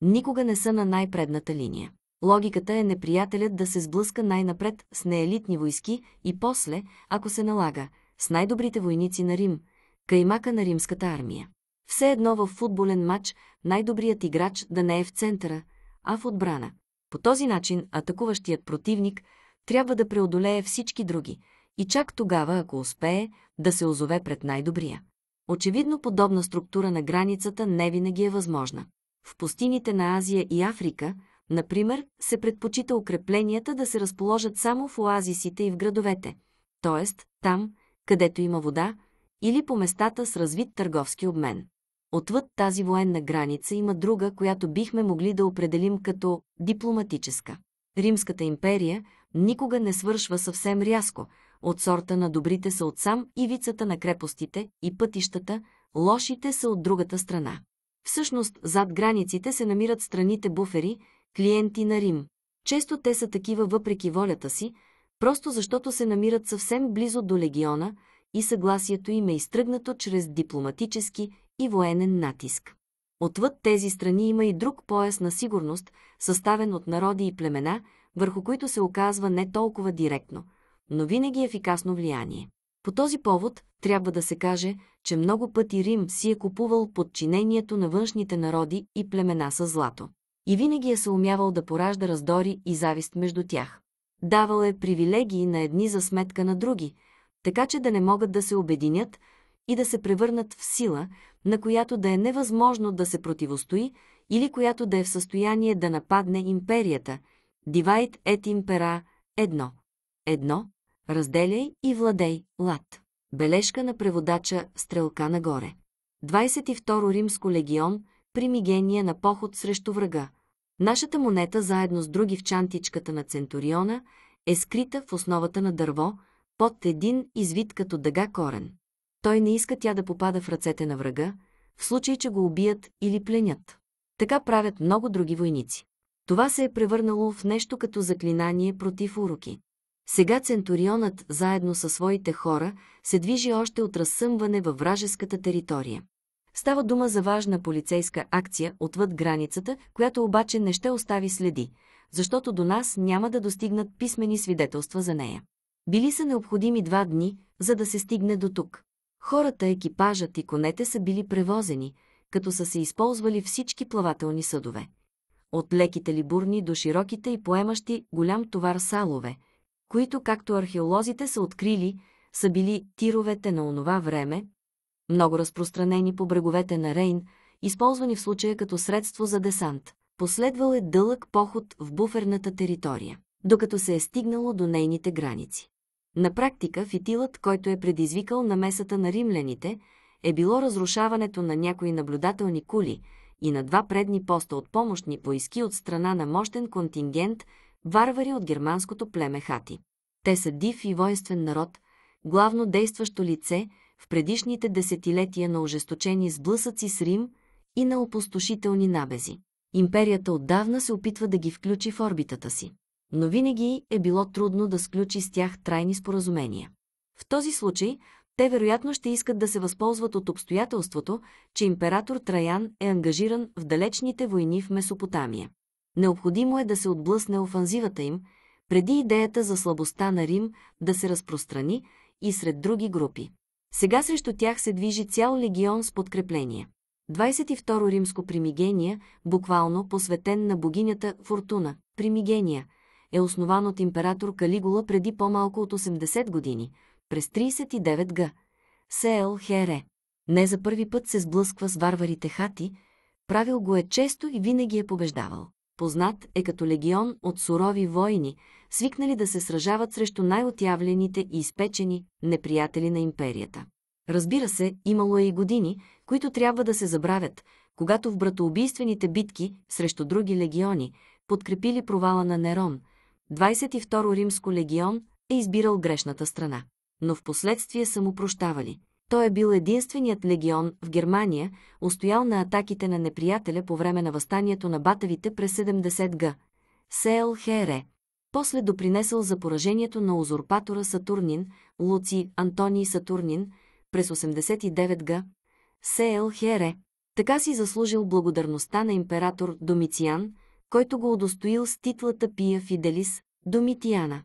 никога не са на най-предната линия. Логиката е неприятелят да се сблъска най-напред с неелитни войски и после, ако се налага, с най-добрите войници на Рим, каймака на римската армия. Все едно в футболен матч най-добрият играч да не е в центъра, а в отбрана. По този начин атакуващият противник трябва да преодолее всички други и чак тогава, ако успее, да се озове пред най-добрия. Очевидно подобна структура на границата не винаги е възможна. В пустините на Азия и Африка, например, се предпочита укрепленията да се разположат само в оазисите и в градовете, т.е. там, където има вода, или по местата с развит търговски обмен. Отвъд тази военна граница има друга, която бихме могли да определим като дипломатическа. Римската империя никога не свършва съвсем рязко, от сорта на добрите са от сам ивицата на крепостите и пътищата, лошите са от другата страна. Всъщност, зад границите се намират страните буфери, клиенти на Рим. Често те са такива въпреки волята си, просто защото се намират съвсем близо до легиона и съгласието им е изтръгнато чрез дипломатически и военен натиск. Отвъд тези страни има и друг пояс на сигурност, съставен от народи и племена, върху които се оказва не толкова директно, но винаги ефикасно влияние. По този повод трябва да се каже, че много пъти Рим си е купувал подчинението на външните народи и племена с злато. И винаги е съумявал да поражда раздори и завист между тях. Давал е привилегии на едни за сметка на други, така че да не могат да се обединят, и да се превърнат в сила, на която да е невъзможно да се противостои или която да е в състояние да нападне империята. Divide et impera – едно. Едно – разделяй и владей – лад. Бележка на преводача – стрелка нагоре. 22 Римско легион – примигение на поход срещу врага. Нашата монета заедно с други в чантичката на Центуриона е скрита в основата на дърво, под един извит като дъга корен. Той не иска тя да попада в ръцете на врага, в случай, че го убият или пленят. Така правят много други войници. Това се е превърнало в нещо като заклинание против уроки. Сега Центурионът, заедно със своите хора, се движи още от разсъмване във вражеската територия. Става дума за важна полицейска акция отвъд границата, която обаче не ще остави следи, защото до нас няма да достигнат писмени свидетелства за нея. Били са необходими два дни, за да се стигне до тук. Хората, екипажът и конете са били превозени, като са се използвали всички плавателни съдове. От леките либурни до широките и поемащи голям товар салове, които, както археолозите са открили, са били тировете на онова време, много разпространени по бреговете на Рейн, използвани в случая като средство за десант. Последвал е дълъг поход в буферната територия, докато се е стигнало до нейните граници. На практика фитилът, който е предизвикал намесата на римляните, е било разрушаването на някои наблюдателни кули и на два предни поста от помощни поиски от страна на мощен контингент варвари от германското племе хати. Те са див и воинствен народ, главно действащо лице в предишните десетилетия на ожесточени сблъсъци с Рим и на опустошителни набези. Империята отдавна се опитва да ги включи в орбитата си но винаги е било трудно да сключи с тях трайни споразумения. В този случай, те вероятно ще искат да се възползват от обстоятелството, че император Траян е ангажиран в далечните войни в Месопотамия. Необходимо е да се отблъсне офанзивата им, преди идеята за слабостта на Рим да се разпространи и сред други групи. Сега срещу тях се движи цял легион с подкрепление. 22 римско примигение, буквално посветен на богинята Фортуна, примигения – е основан от император Калигула преди по-малко от 80 години, през 39 г. Сел Хере. Не за първи път се сблъсква с варварите хати, правил го е често и винаги е побеждавал. Познат е като легион от сурови войни, свикнали да се сражават срещу най-отявлените и изпечени неприятели на империята. Разбира се, имало е и години, които трябва да се забравят, когато в братоубийствените битки срещу други легиони подкрепили провала на Нерон – 22 римско легион е избирал грешната страна. Но в последствие са му прощавали. Той е бил единственият легион в Германия, устоял на атаките на неприятеля по време на възстанието на батавите през 70 г. Сел Хере. После допринесъл за поражението на узурпатора Сатурнин, Луци Антоний Сатурнин, през 89 г. Сел Хере. Така си заслужил благодарността на император Домициан – който го удостоил с титлата Пия Фиделис, Домитиана.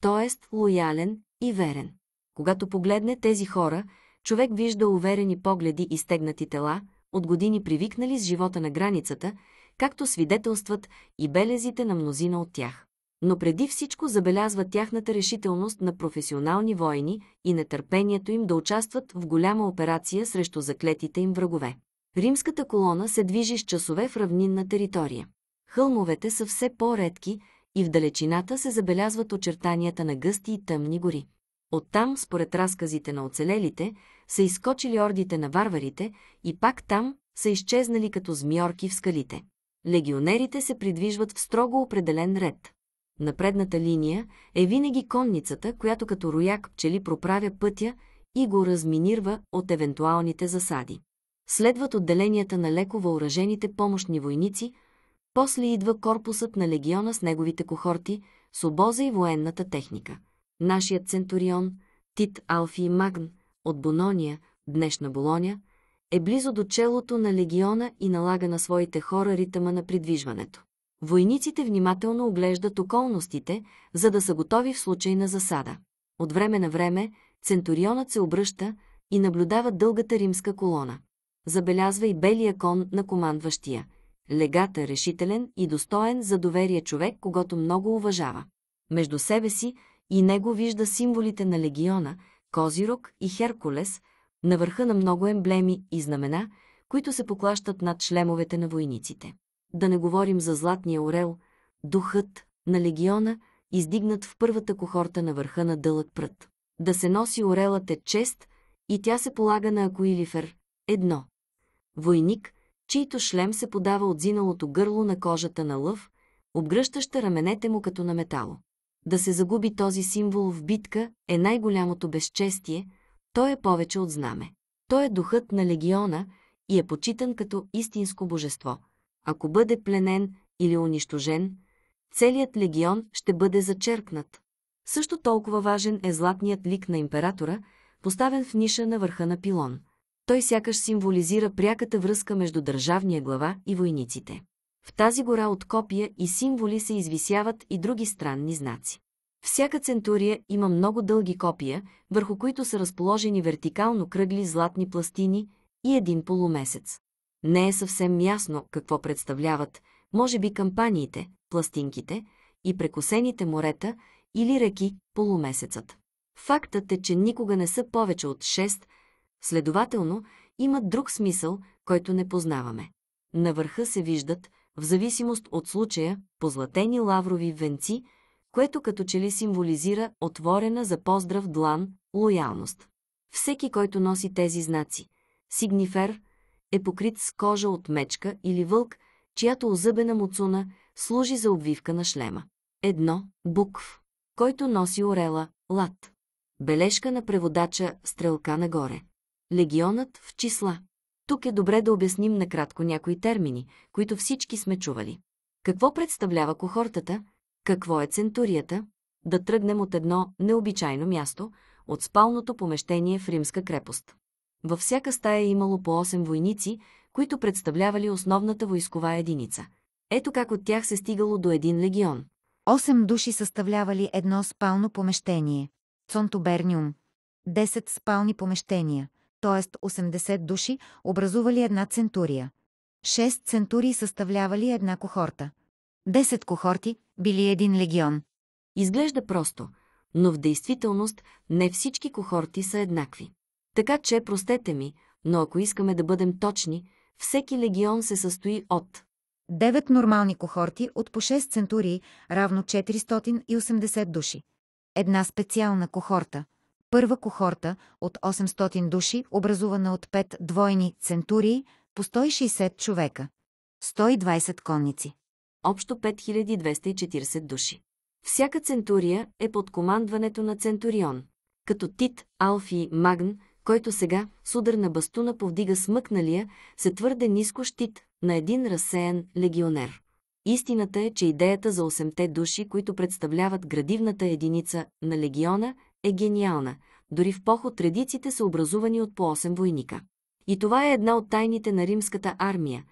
Тоест лоялен и верен. Когато погледне тези хора, човек вижда уверени погледи и стегнати тела, от години привикнали с живота на границата, както свидетелстват и белезите на мнозина от тях. Но преди всичко забелязва тяхната решителност на професионални войни и нетърпението им да участват в голяма операция срещу заклетите им врагове. Римската колона се движи с часове в равнинна територия. Хълмовете са все по-редки и в далечината се забелязват очертанията на гъсти и тъмни гори. Оттам, според разказите на оцелелите, са изкочили ордите на варварите и пак там са изчезнали като змиорки в скалите. Легионерите се придвижват в строго определен ред. Напредната линия е винаги конницата, която като рояк пчели проправя пътя и го разминирва от евентуалните засади. Следват отделенията на леко въоръжените помощни войници – после идва корпусът на легиона с неговите кохорти, с обоза и военната техника. Нашият центурион, Тит Алфи Магн, от Бонония, днешна болония, е близо до челото на легиона и налага на своите хора ритъма на придвижването. Войниците внимателно оглеждат околностите, за да са готови в случай на засада. От време на време центурионът се обръща и наблюдава дългата римска колона. Забелязва и белия кон на командващия – легата е решителен и достоен за доверие човек, когато много уважава. Между себе си и него вижда символите на легиона, Козирог и Херкулес, на върха на много емблеми и знамена, които се поклащат над шлемовете на войниците. Да не говорим за златния орел, духът на легиона, издигнат в първата кохорта на върха на дълъг прът. Да се носи орелът е чест и тя се полага на Акуилифер. Едно. Войник, чийто шлем се подава от зиналото гърло на кожата на лъв, обгръщаща раменете му като на метало. Да се загуби този символ в битка е най-голямото безчестие, той е повече от знаме. Той е духът на легиона и е почитан като истинско божество. Ако бъде пленен или унищожен, целият легион ще бъде зачеркнат. Също толкова важен е златният лик на императора, поставен в ниша на върха на пилон. Той сякаш символизира пряката връзка между държавния глава и войниците. В тази гора от копия и символи се извисяват и други странни знаци. Всяка центурия има много дълги копия, върху които са разположени вертикално кръгли златни пластини и един полумесец. Не е съвсем ясно какво представляват, може би кампаниите, пластинките и прекосените морета или реки, полумесецът. Фактът е, че никога не са повече от 6 Следователно, имат друг смисъл, който не познаваме. На върха се виждат, в зависимост от случая, позлатени лаврови венци, което като че ли символизира отворена за поздрав длан лоялност. Всеки, който носи тези знаци, сигнифер, е покрит с кожа от мечка или вълк, чиято озъбена муцуна служи за обвивка на шлема. Едно букв, който носи орела, лад. Бележка на преводача стрелка нагоре. Легионът в числа. Тук е добре да обясним накратко някои термини, които всички сме чували. Какво представлява кохортата? Какво е центурията? Да тръгнем от едно необичайно място, от спалното помещение в римска крепост. Във всяка стая е имало по 8 войници, които представлявали основната войскова единица. Ето как от тях се стигало до един легион. Осем души съставлявали едно спално помещение – Цонтоберниум. Десет спални помещения – т.е. 80 души, образували една центурия. 6 центурии съставлявали една кохорта. 10 кохорти били един легион. Изглежда просто, но в действителност не всички кохорти са еднакви. Така че, простете ми, но ако искаме да бъдем точни, всеки легион се състои от 9 нормални кохорти от по 6 центурии, равно 480 души. Една специална кохорта – Първа кохорта от 800 души, образувана от 5 двойни центурии, по 160 човека. 120 конници. Общо 5240 души. Всяка центурия е под командването на центурион. Като Тит, Алфи, Магн, който сега с удар на бастуна повдига смъкналия се твърде ниско щит на един разсеян легионер. Истината е, че идеята за 8-те души, които представляват градивната единица на легиона – е гениална, дори в поход редиците са образувани от по 8 войника. И това е една от тайните на римската армия.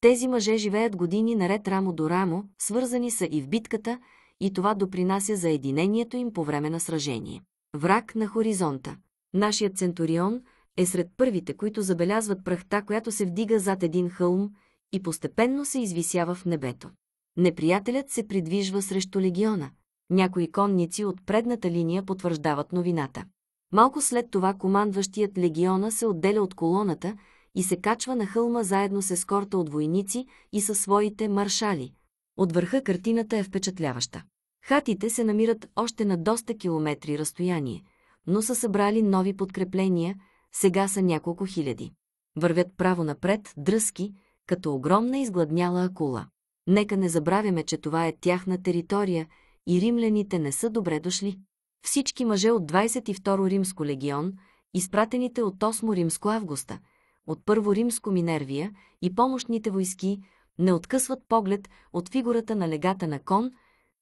Тези мъже живеят години наред рамо до рамо, свързани са и в битката, и това допринася за единението им по време на сражение. Враг на хоризонта. Нашият центурион е сред първите, които забелязват пръхта, която се вдига зад един хълм и постепенно се извисява в небето. Неприятелят се придвижва срещу легиона – някои конници от предната линия потвърждават новината. Малко след това командващият легиона се отделя от колоната и се качва на хълма заедно с ескорта от войници и със своите маршали. От върха картината е впечатляваща. Хатите се намират още на доста километри разстояние, но са събрали нови подкрепления, сега са няколко хиляди. Вървят право напред, дръзки, като огромна изгладняла акула. Нека не забравяме, че това е тяхна територия – и римляните не са добре дошли. Всички мъже от 22 римско легион, изпратените от 8 римско августа, от 1 римско Минервия и помощните войски, не откъсват поглед от фигурата на легата на кон,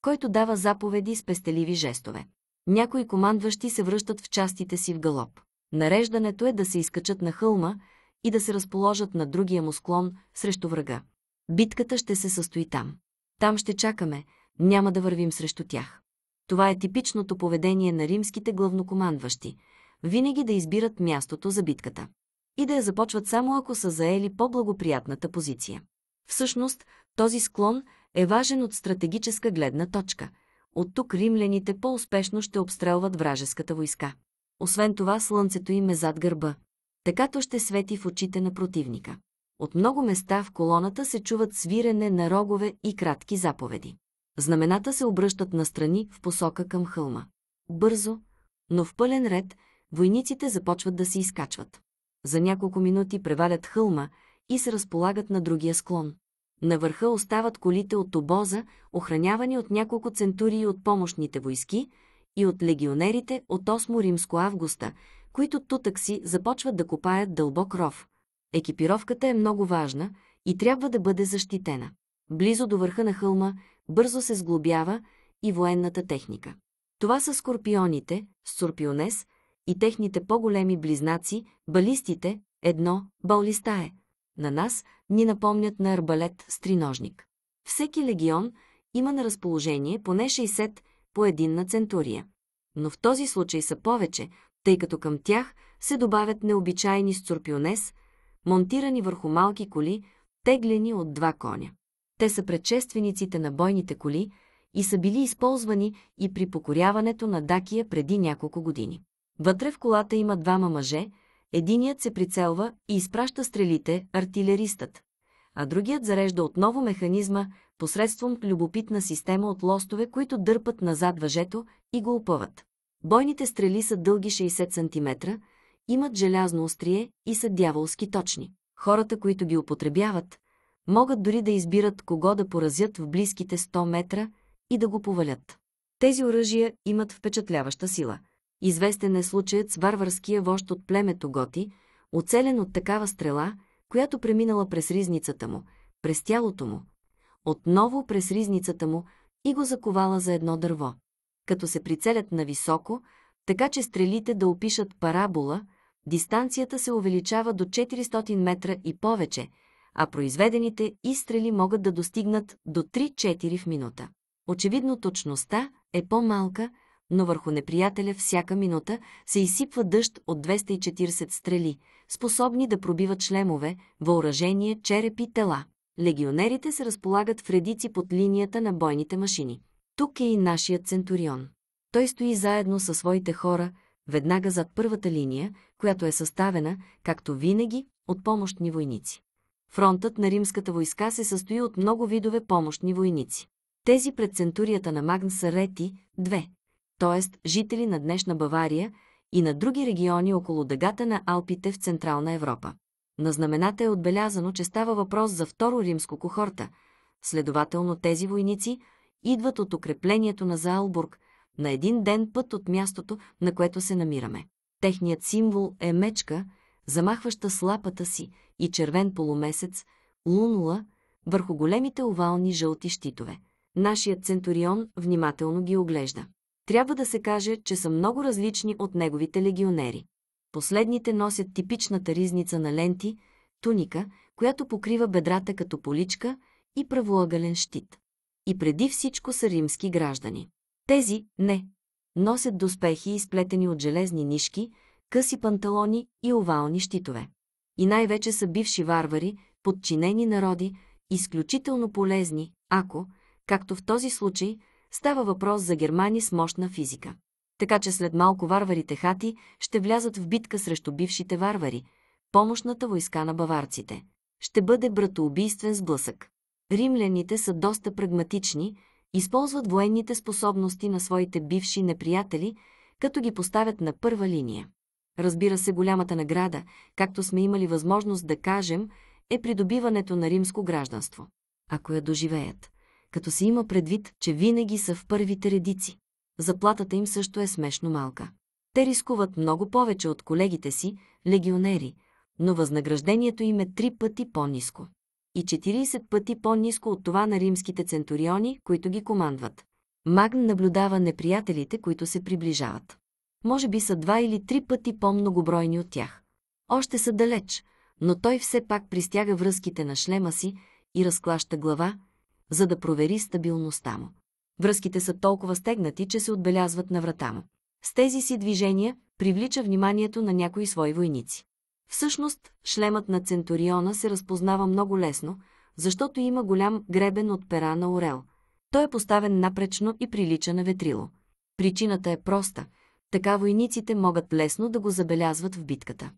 който дава заповеди с пестеливи жестове. Някои командващи се връщат в частите си в галоп. Нареждането е да се изкачат на хълма и да се разположат на другия му склон срещу врага. Битката ще се състои там. Там ще чакаме, няма да вървим срещу тях. Това е типичното поведение на римските главнокомандващи – винаги да избират мястото за битката. И да я започват само ако са заели по-благоприятната позиция. Всъщност, този склон е важен от стратегическа гледна точка. От тук римляните по-успешно ще обстрелват вражеската войска. Освен това, слънцето им е зад гърба. Такато ще свети в очите на противника. От много места в колоната се чуват свирене на рогове и кратки заповеди. Знамената се обръщат настрани в посока към хълма. Бързо, но в пълен ред, войниците започват да се изкачват. За няколко минути превалят хълма и се разполагат на другия склон. На върха остават колите от обоза, охранявани от няколко центурии от помощните войски и от легионерите от 8 Римско августа, които тутък си започват да копаят дълбок ров. Екипировката е много важна и трябва да бъде защитена. Близо до върха на хълма бързо се сглобява и военната техника. Това са скорпионите, Сурпионес и техните по-големи близнаци, балистите, едно, баллистае. На нас ни напомнят на арбалет с триножник. Всеки легион има на разположение поне 60 по един на центурия. Но в този случай са повече, тъй като към тях се добавят необичайни сурпионес, монтирани върху малки коли, теглени от два коня. Те са предшествениците на бойните коли и са били използвани и при покоряването на Дакия преди няколко години. Вътре в колата има двама мъже, единият се прицелва и изпраща стрелите, артилеристът, а другият зарежда отново механизма посредством любопитна система от лостове, които дърпат назад въжето и го опъват. Бойните стрели са дълги 60 см, имат желязно острие и са дяволски точни. Хората, които ги употребяват, могат дори да избират кого да поразят в близките 100 метра и да го повалят. Тези оръжия имат впечатляваща сила. Известен е случаят с варварския вожд от племето Готи, оцелен от такава стрела, която преминала през ризницата му, през тялото му, отново през ризницата му и го заковала за едно дърво. Като се прицелят нависоко, така че стрелите да опишат парабола, дистанцията се увеличава до 400 метра и повече – а произведените изстрели могат да достигнат до 3-4 в минута. Очевидно точността е по-малка, но върху неприятеля всяка минута се изсипва дъжд от 240 стрели, способни да пробиват шлемове, въоръжение, черепи, тела. Легионерите се разполагат в редици под линията на бойните машини. Тук е и нашият Центурион. Той стои заедно със своите хора, веднага зад първата линия, която е съставена, както винаги, от помощни войници. Фронтът на римската войска се състои от много видове помощни войници. Тези пред центурията на Магн са рети, две, т.е. жители на днешна Бавария и на други региони около дъгата на Алпите в Централна Европа. На знамената е отбелязано, че става въпрос за второ римско кохорта. Следователно тези войници идват от укреплението на Заалбург, на един ден път от мястото, на което се намираме. Техният символ е мечка – замахваща с лапата си и червен полумесец, лунула върху големите овални жълти щитове. Нашият центурион внимателно ги оглежда. Трябва да се каже, че са много различни от неговите легионери. Последните носят типичната ризница на ленти, туника, която покрива бедрата като поличка и правоъгълен щит. И преди всичко са римски граждани. Тези – не. Носят доспехи, изплетени от железни нишки, къси панталони и овални щитове. И най-вече са бивши варвари, подчинени народи, изключително полезни, ако, както в този случай, става въпрос за германи с мощна физика. Така че след малко варварите хати ще влязат в битка срещу бившите варвари, помощната войска на баварците. Ще бъде братоубийствен сблъсък. Римляните са доста прагматични, използват военните способности на своите бивши неприятели, като ги поставят на първа линия. Разбира се, голямата награда, както сме имали възможност да кажем, е придобиването на римско гражданство. Ако я доживеят, като се има предвид, че винаги са в първите редици. Заплатата им също е смешно малка. Те рискуват много повече от колегите си, легионери, но възнаграждението им е три пъти по ниско И 40 пъти по ниско от това на римските центуриони, които ги командват. Магн наблюдава неприятелите, които се приближават. Може би са два или три пъти по-многобройни от тях. Още са далеч, но той все пак пристяга връзките на шлема си и разклаща глава, за да провери стабилността му. Връзките са толкова стегнати, че се отбелязват на врата му. С тези си движения привлича вниманието на някои свои войници. Всъщност, шлемът на Центуриона се разпознава много лесно, защото има голям гребен от пера на орел. Той е поставен напречно и прилича на ветрило. Причината е проста – така войниците могат лесно да го забелязват в битката.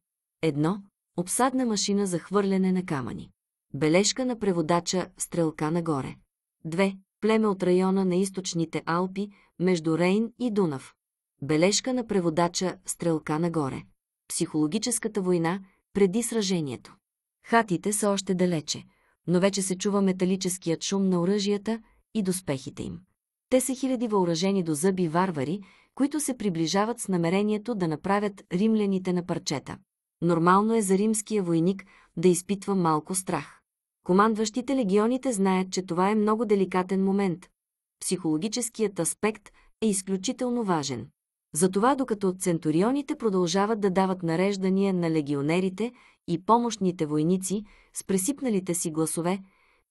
Едно – обсадна машина за хвърляне на камъни. Бележка на преводача – стрелка нагоре. Две – племе от района на източните Алпи, между Рейн и Дунав. Бележка на преводача – стрелка нагоре. Психологическата война – преди сражението. Хатите са още далече, но вече се чува металическият шум на оръжията и доспехите им. Те са хиляди въоръжени до зъби варвари, които се приближават с намерението да направят римляните на парчета. Нормално е за римския войник да изпитва малко страх. Командващите легионите знаят, че това е много деликатен момент. Психологическият аспект е изключително важен. Затова, докато центурионите продължават да дават нареждания на легионерите и помощните войници с пресипналите си гласове,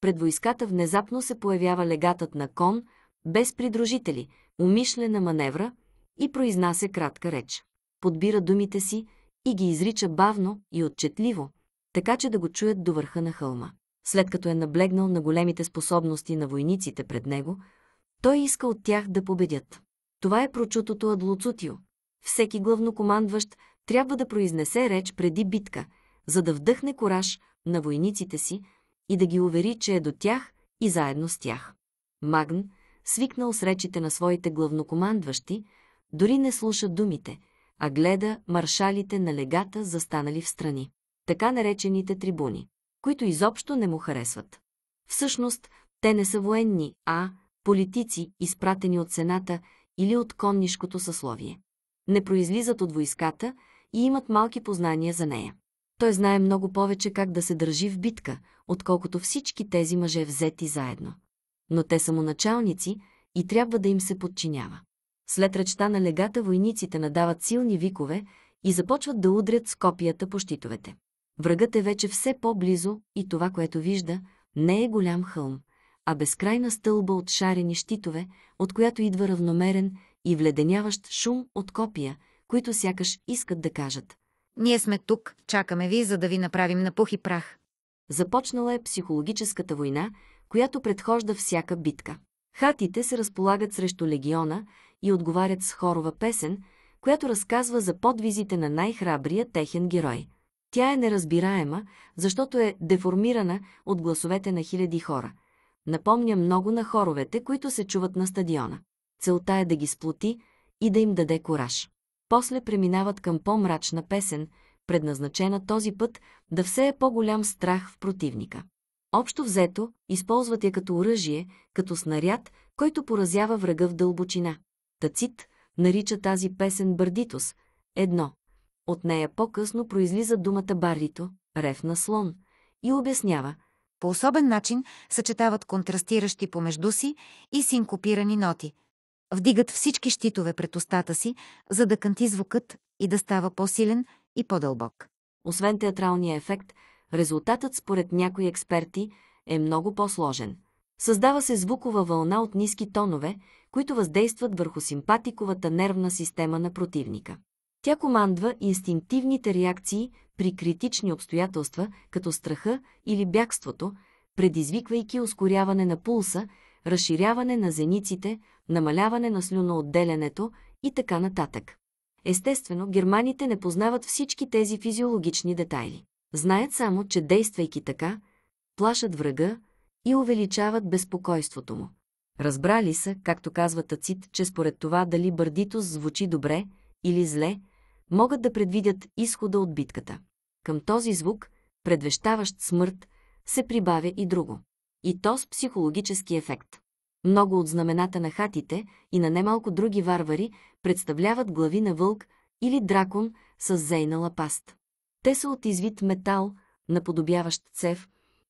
пред войската внезапно се появява легатът на кон, без придружители, умишлена маневра – и произнася кратка реч. Подбира думите си и ги изрича бавно и отчетливо, така че да го чуят до върха на хълма. След като е наблегнал на големите способности на войниците пред него, той иска от тях да победят. Това е прочутото адлоцутио. Всеки главнокомандващ трябва да произнесе реч преди битка, за да вдъхне кораж на войниците си и да ги увери, че е до тях и заедно с тях. Магн, свикнал с речите на своите главнокомандващи, дори не слуша думите, а гледа маршалите на легата, застанали в страни. Така наречените трибуни, които изобщо не му харесват. Всъщност, те не са военни, а политици, изпратени от сената или от коннишкото съсловие. Не произлизат от войската и имат малки познания за нея. Той знае много повече как да се държи в битка, отколкото всички тези мъже взети заедно. Но те са му началници и трябва да им се подчинява. След речта на легата войниците надават силни викове и започват да удрят с копията по щитовете. Врагът е вече все по-близо и това, което вижда, не е голям хълм, а безкрайна стълба от шарени щитове, от която идва равномерен и вледеняващ шум от копия, които сякаш искат да кажат. Ние сме тук, чакаме ви, за да ви направим на пух и прах. Започнала е психологическата война, която предхожда всяка битка. Хатите се разполагат срещу легиона и отговарят с хорова песен, която разказва за подвизите на най-храбрия техен герой. Тя е неразбираема, защото е деформирана от гласовете на хиляди хора. Напомня много на хоровете, които се чуват на стадиона. Целта е да ги сплоти и да им даде кораж. После преминават към по-мрачна песен, предназначена този път да все е по-голям страх в противника. Общо взето, използват я като оръжие, като снаряд, който поразява врага в дълбочина. Тацит нарича тази песен Бърдитос, едно. От нея по-късно произлиза думата баррито, рев на слон, и обяснява, по особен начин съчетават контрастиращи помежду си и синкопирани ноти. Вдигат всички щитове пред устата си, за да канти звукът и да става по-силен и по-дълбок. Освен театралния ефект, резултатът според някои експерти е много по-сложен. Създава се звукова вълна от ниски тонове, които въздействат върху симпатиковата нервна система на противника. Тя командва инстинктивните реакции при критични обстоятелства, като страха или бягството, предизвиквайки ускоряване на пулса, разширяване на зениците, намаляване на слюноотделянето и така нататък. Естествено, германите не познават всички тези физиологични детайли. Знаят само, че действайки така, плашат врага и увеличават безпокойството му. Разбрали са, както казва Тацит, че според това дали бърдитос звучи добре или зле, могат да предвидят изхода от битката. Към този звук, предвещаващ смърт, се прибавя и друго. И то с психологически ефект. Много от знамената на хатите и на немалко други варвари представляват глави на вълк или дракон с зейнала паст. Те са от извит метал, наподобяващ цев,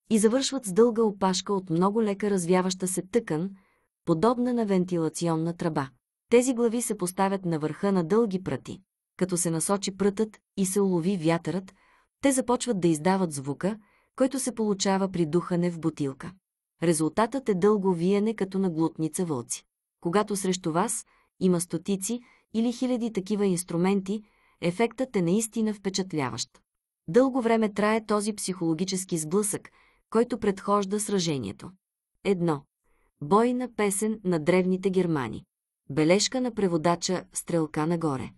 и завършват с дълга опашка от много лека развяваща се тъкан, подобна на вентилационна тръба. Тези глави се поставят на върха на дълги пръти. Като се насочи прътът и се улови вятърът, те започват да издават звука, който се получава при духане в бутилка. Резултатът е дълго виене като на глутница вълци. Когато срещу вас има стотици или хиляди такива инструменти, ефектът е наистина впечатляващ. Дълго време трае този психологически сблъсък, който предхожда сражението. Едно. Бойна песен на древните германи. Бележка на преводача Стрелка нагоре.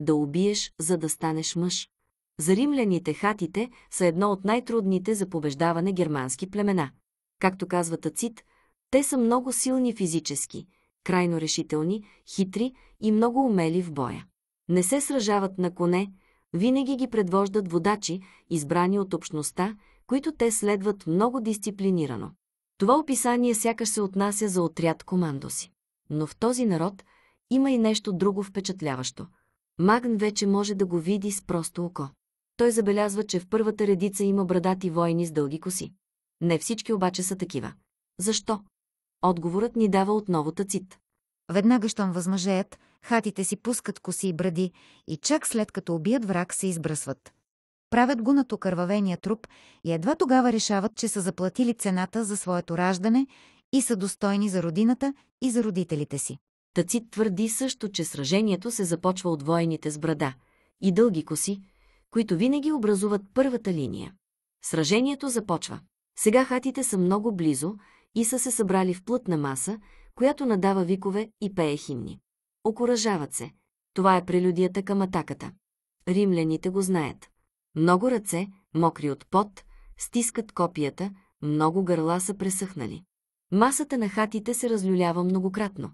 Да убиеш, за да станеш мъж. За римляните хатите са едно от най-трудните за побеждаване германски племена. Както казва Тацит, те са много силни физически, крайно решителни, хитри и много умели в боя. Не се сражават на коне, винаги ги предвождат водачи, избрани от общността, които те следват много дисциплинирано. Това описание сякаш се отнася за отряд командо си. Но в този народ има и нещо друго впечатляващо. Магн вече може да го види с просто око. Той забелязва, че в първата редица има брадати войни с дълги коси. Не всички обаче са такива. Защо? Отговорът ни дава отново тацит. Веднага, щом възмъжеят, хатите си пускат коси и бради и чак след като убият враг се избръсват правят го на токървавения труп и едва тогава решават, че са заплатили цената за своето раждане и са достойни за родината и за родителите си. Тацит твърди също, че сражението се започва от воените с брада и дълги коси, които винаги образуват първата линия. Сражението започва. Сега хатите са много близо и са се събрали в плътна маса, която надава викове и пее химни. Окоръжават се. Това е прелюдията към атаката. Римляните го знаят. Много ръце, мокри от пот, стискат копията, много гърла са пресъхнали. Масата на хатите се разлюлява многократно.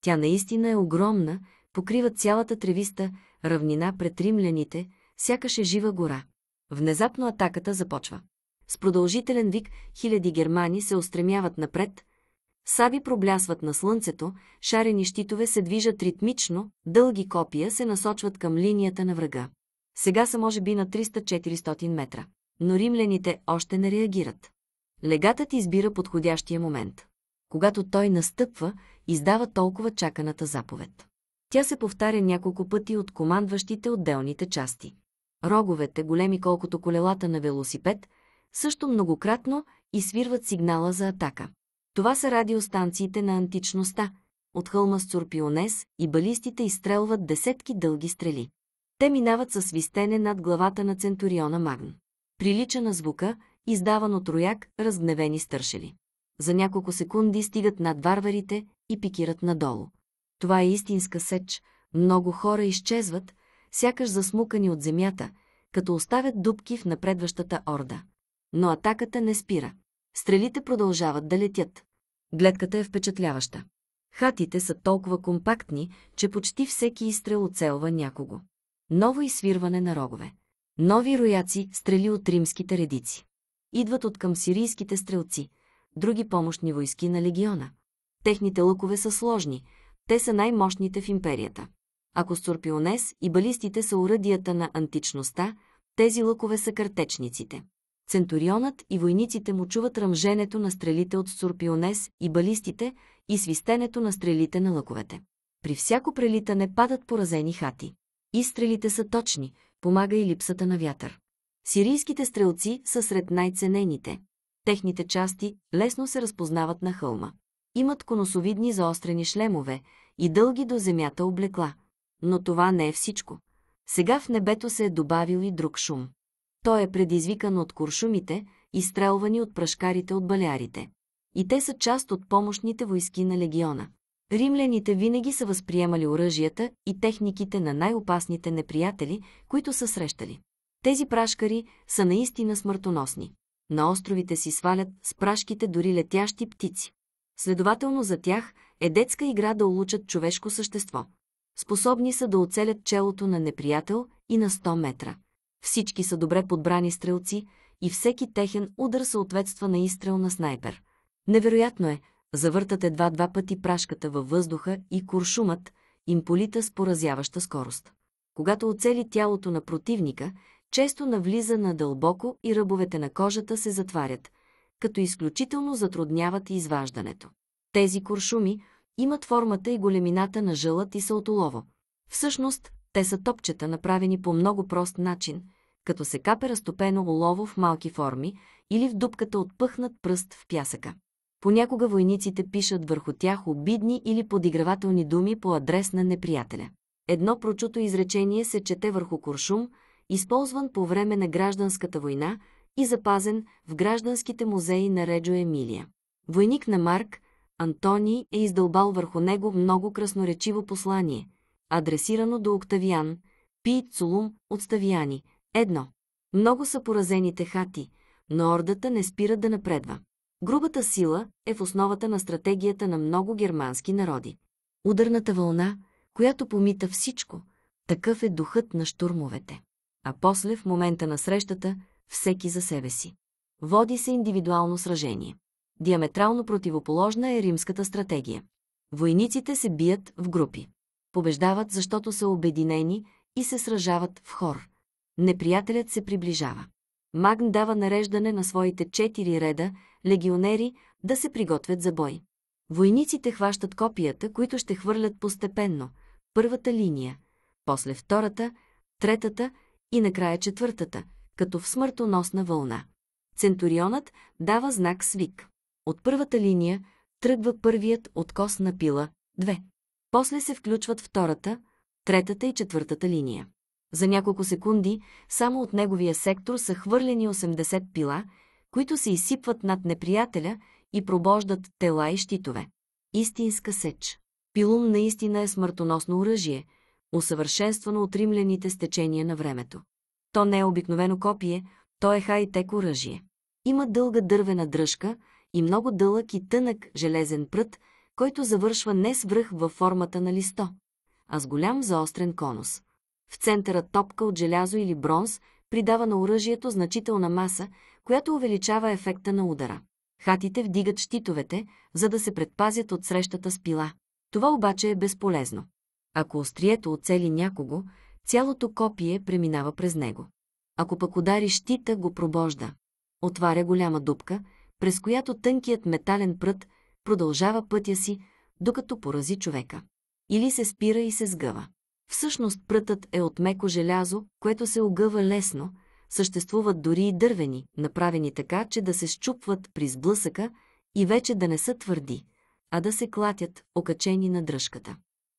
Тя наистина е огромна, покрива цялата тревиста равнина пред римляните, сякаш е жива гора. Внезапно атаката започва. С продължителен вик хиляди германи се устремяват напред, саби проблясват на слънцето, шарени щитове се движат ритмично, дълги копия се насочват към линията на врага. Сега са може би на 300-400 метра. Но римляните още не реагират. Легатът избира подходящия момент. Когато той настъпва, издава толкова чаканата заповед. Тя се повтаря няколко пъти от командващите отделните части. Роговете, големи колкото колелата на велосипед, също многократно изсвирват сигнала за атака. Това са радиостанциите на античността. От хълма с Сурпионес и балистите изстрелват десетки дълги стрели. Те минават със свистене над главата на Центуриона Магн. Прилича на звука, издаван от рояк, разгневени стършели. За няколко секунди стигат над варварите и пикират надолу. Това е истинска сеч. Много хора изчезват, сякаш засмукани от земята, като оставят дубки в напредващата орда. Но атаката не спира. Стрелите продължават да летят. Гледката е впечатляваща. Хатите са толкова компактни, че почти всеки изстрел оцелва някого ново изсвирване на рогове. Нови рояци, стрели от римските редици. Идват от към сирийските стрелци, други помощни войски на легиона. Техните лъкове са сложни, те са най-мощните в империята. Ако Сурпионес и балистите са уръдията на античността, тези лъкове са картечниците. Центурионът и войниците му чуват ръмженето на стрелите от Сурпионес и балистите и свистенето на стрелите на лъковете. При всяко прелитане падат поразени хати. Изстрелите са точни, помага и липсата на вятър. Сирийските стрелци са сред най-ценените. Техните части лесно се разпознават на хълма. Имат коносовидни заострени шлемове и дълги до земята облекла. Но това не е всичко. Сега в небето се е добавил и друг шум. Той е предизвикан от куршумите, изстрелвани от прашкарите от балярите. И те са част от помощните войски на легиона. Римляните винаги са възприемали оръжията и техниките на най-опасните неприятели, които са срещали. Тези прашкари са наистина смъртоносни. На островите си свалят с прашките дори летящи птици. Следователно за тях е детска игра да улучат човешко същество. Способни са да оцелят челото на неприятел и на 100 метра. Всички са добре подбрани стрелци и всеки техен удар съответства на изстрел на снайпер. Невероятно е, Завъртат едва два пъти прашката във въздуха и куршумът им полита с поразяваща скорост. Когато оцели тялото на противника, често навлиза на дълбоко и ръбовете на кожата се затварят, като изключително затрудняват и изваждането. Тези куршуми имат формата и големината на жълът и са от олово. Всъщност, те са топчета, направени по много прост начин, като се капе разтопено олово в малки форми или в дупката от пъхнат пръст в пясъка понякога войниците пишат върху тях обидни или подигравателни думи по адрес на неприятеля. Едно прочуто изречение се чете върху куршум, използван по време на гражданската война и запазен в гражданските музеи на Реджо Емилия. Войник на Марк, Антони, е издълбал върху него много красноречиво послание, адресирано до Октавиан, Пи Цулум от Ставиани. Едно. Много са поразените хати, но ордата не спира да напредва. Грубата сила е в основата на стратегията на много германски народи. Ударната вълна, която помита всичко, такъв е духът на штурмовете. А после, в момента на срещата, всеки за себе си. Води се индивидуално сражение. Диаметрално противоположна е римската стратегия. Войниците се бият в групи. Побеждават, защото са обединени и се сражават в хор. Неприятелят се приближава. Магн дава нареждане на своите четири реда легионери да се приготвят за бой. Войниците хващат копията, които ще хвърлят постепенно, първата линия, после втората, третата и накрая четвъртата, като в смъртоносна вълна. Центурионът дава знак свик. От първата линия тръгва първият откос на пила, две. После се включват втората, третата и четвъртата линия. За няколко секунди само от неговия сектор са хвърлени 80 пила които се изсипват над неприятеля и пробождат тела и щитове. Истинска сеч. Пилум наистина е смъртоносно оръжие, усъвършенствано от римляните с течение на времето. То не е обикновено копие, то е хай-тек оръжие. Има дълга дървена дръжка и много дълъг и тънък железен прът, който завършва не с връх във формата на листо, а с голям заострен конус. В центъра топка от желязо или бронз придава на оръжието значителна маса която увеличава ефекта на удара. Хатите вдигат щитовете, за да се предпазят от срещата с пила. Това обаче е безполезно. Ако острието оцели някого, цялото копие преминава през него. Ако пък удари щита, го пробожда. Отваря голяма дупка, през която тънкият метален прът продължава пътя си, докато порази човека. Или се спира и се сгъва. Всъщност прътът е от меко желязо, което се огъва лесно, съществуват дори и дървени, направени така, че да се щупват при сблъсъка и вече да не са твърди, а да се клатят, окачени на дръжката.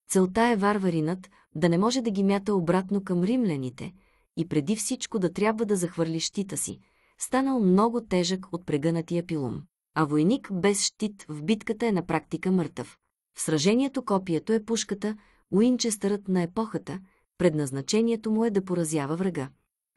Целта е варваринът да не може да ги мята обратно към римляните и преди всичко да трябва да захвърли щита си, станал много тежък от прегънатия пилум. А войник без щит в битката е на практика мъртъв. В сражението копието е пушката, Уинчестърът на епохата, предназначението му е да поразява врага.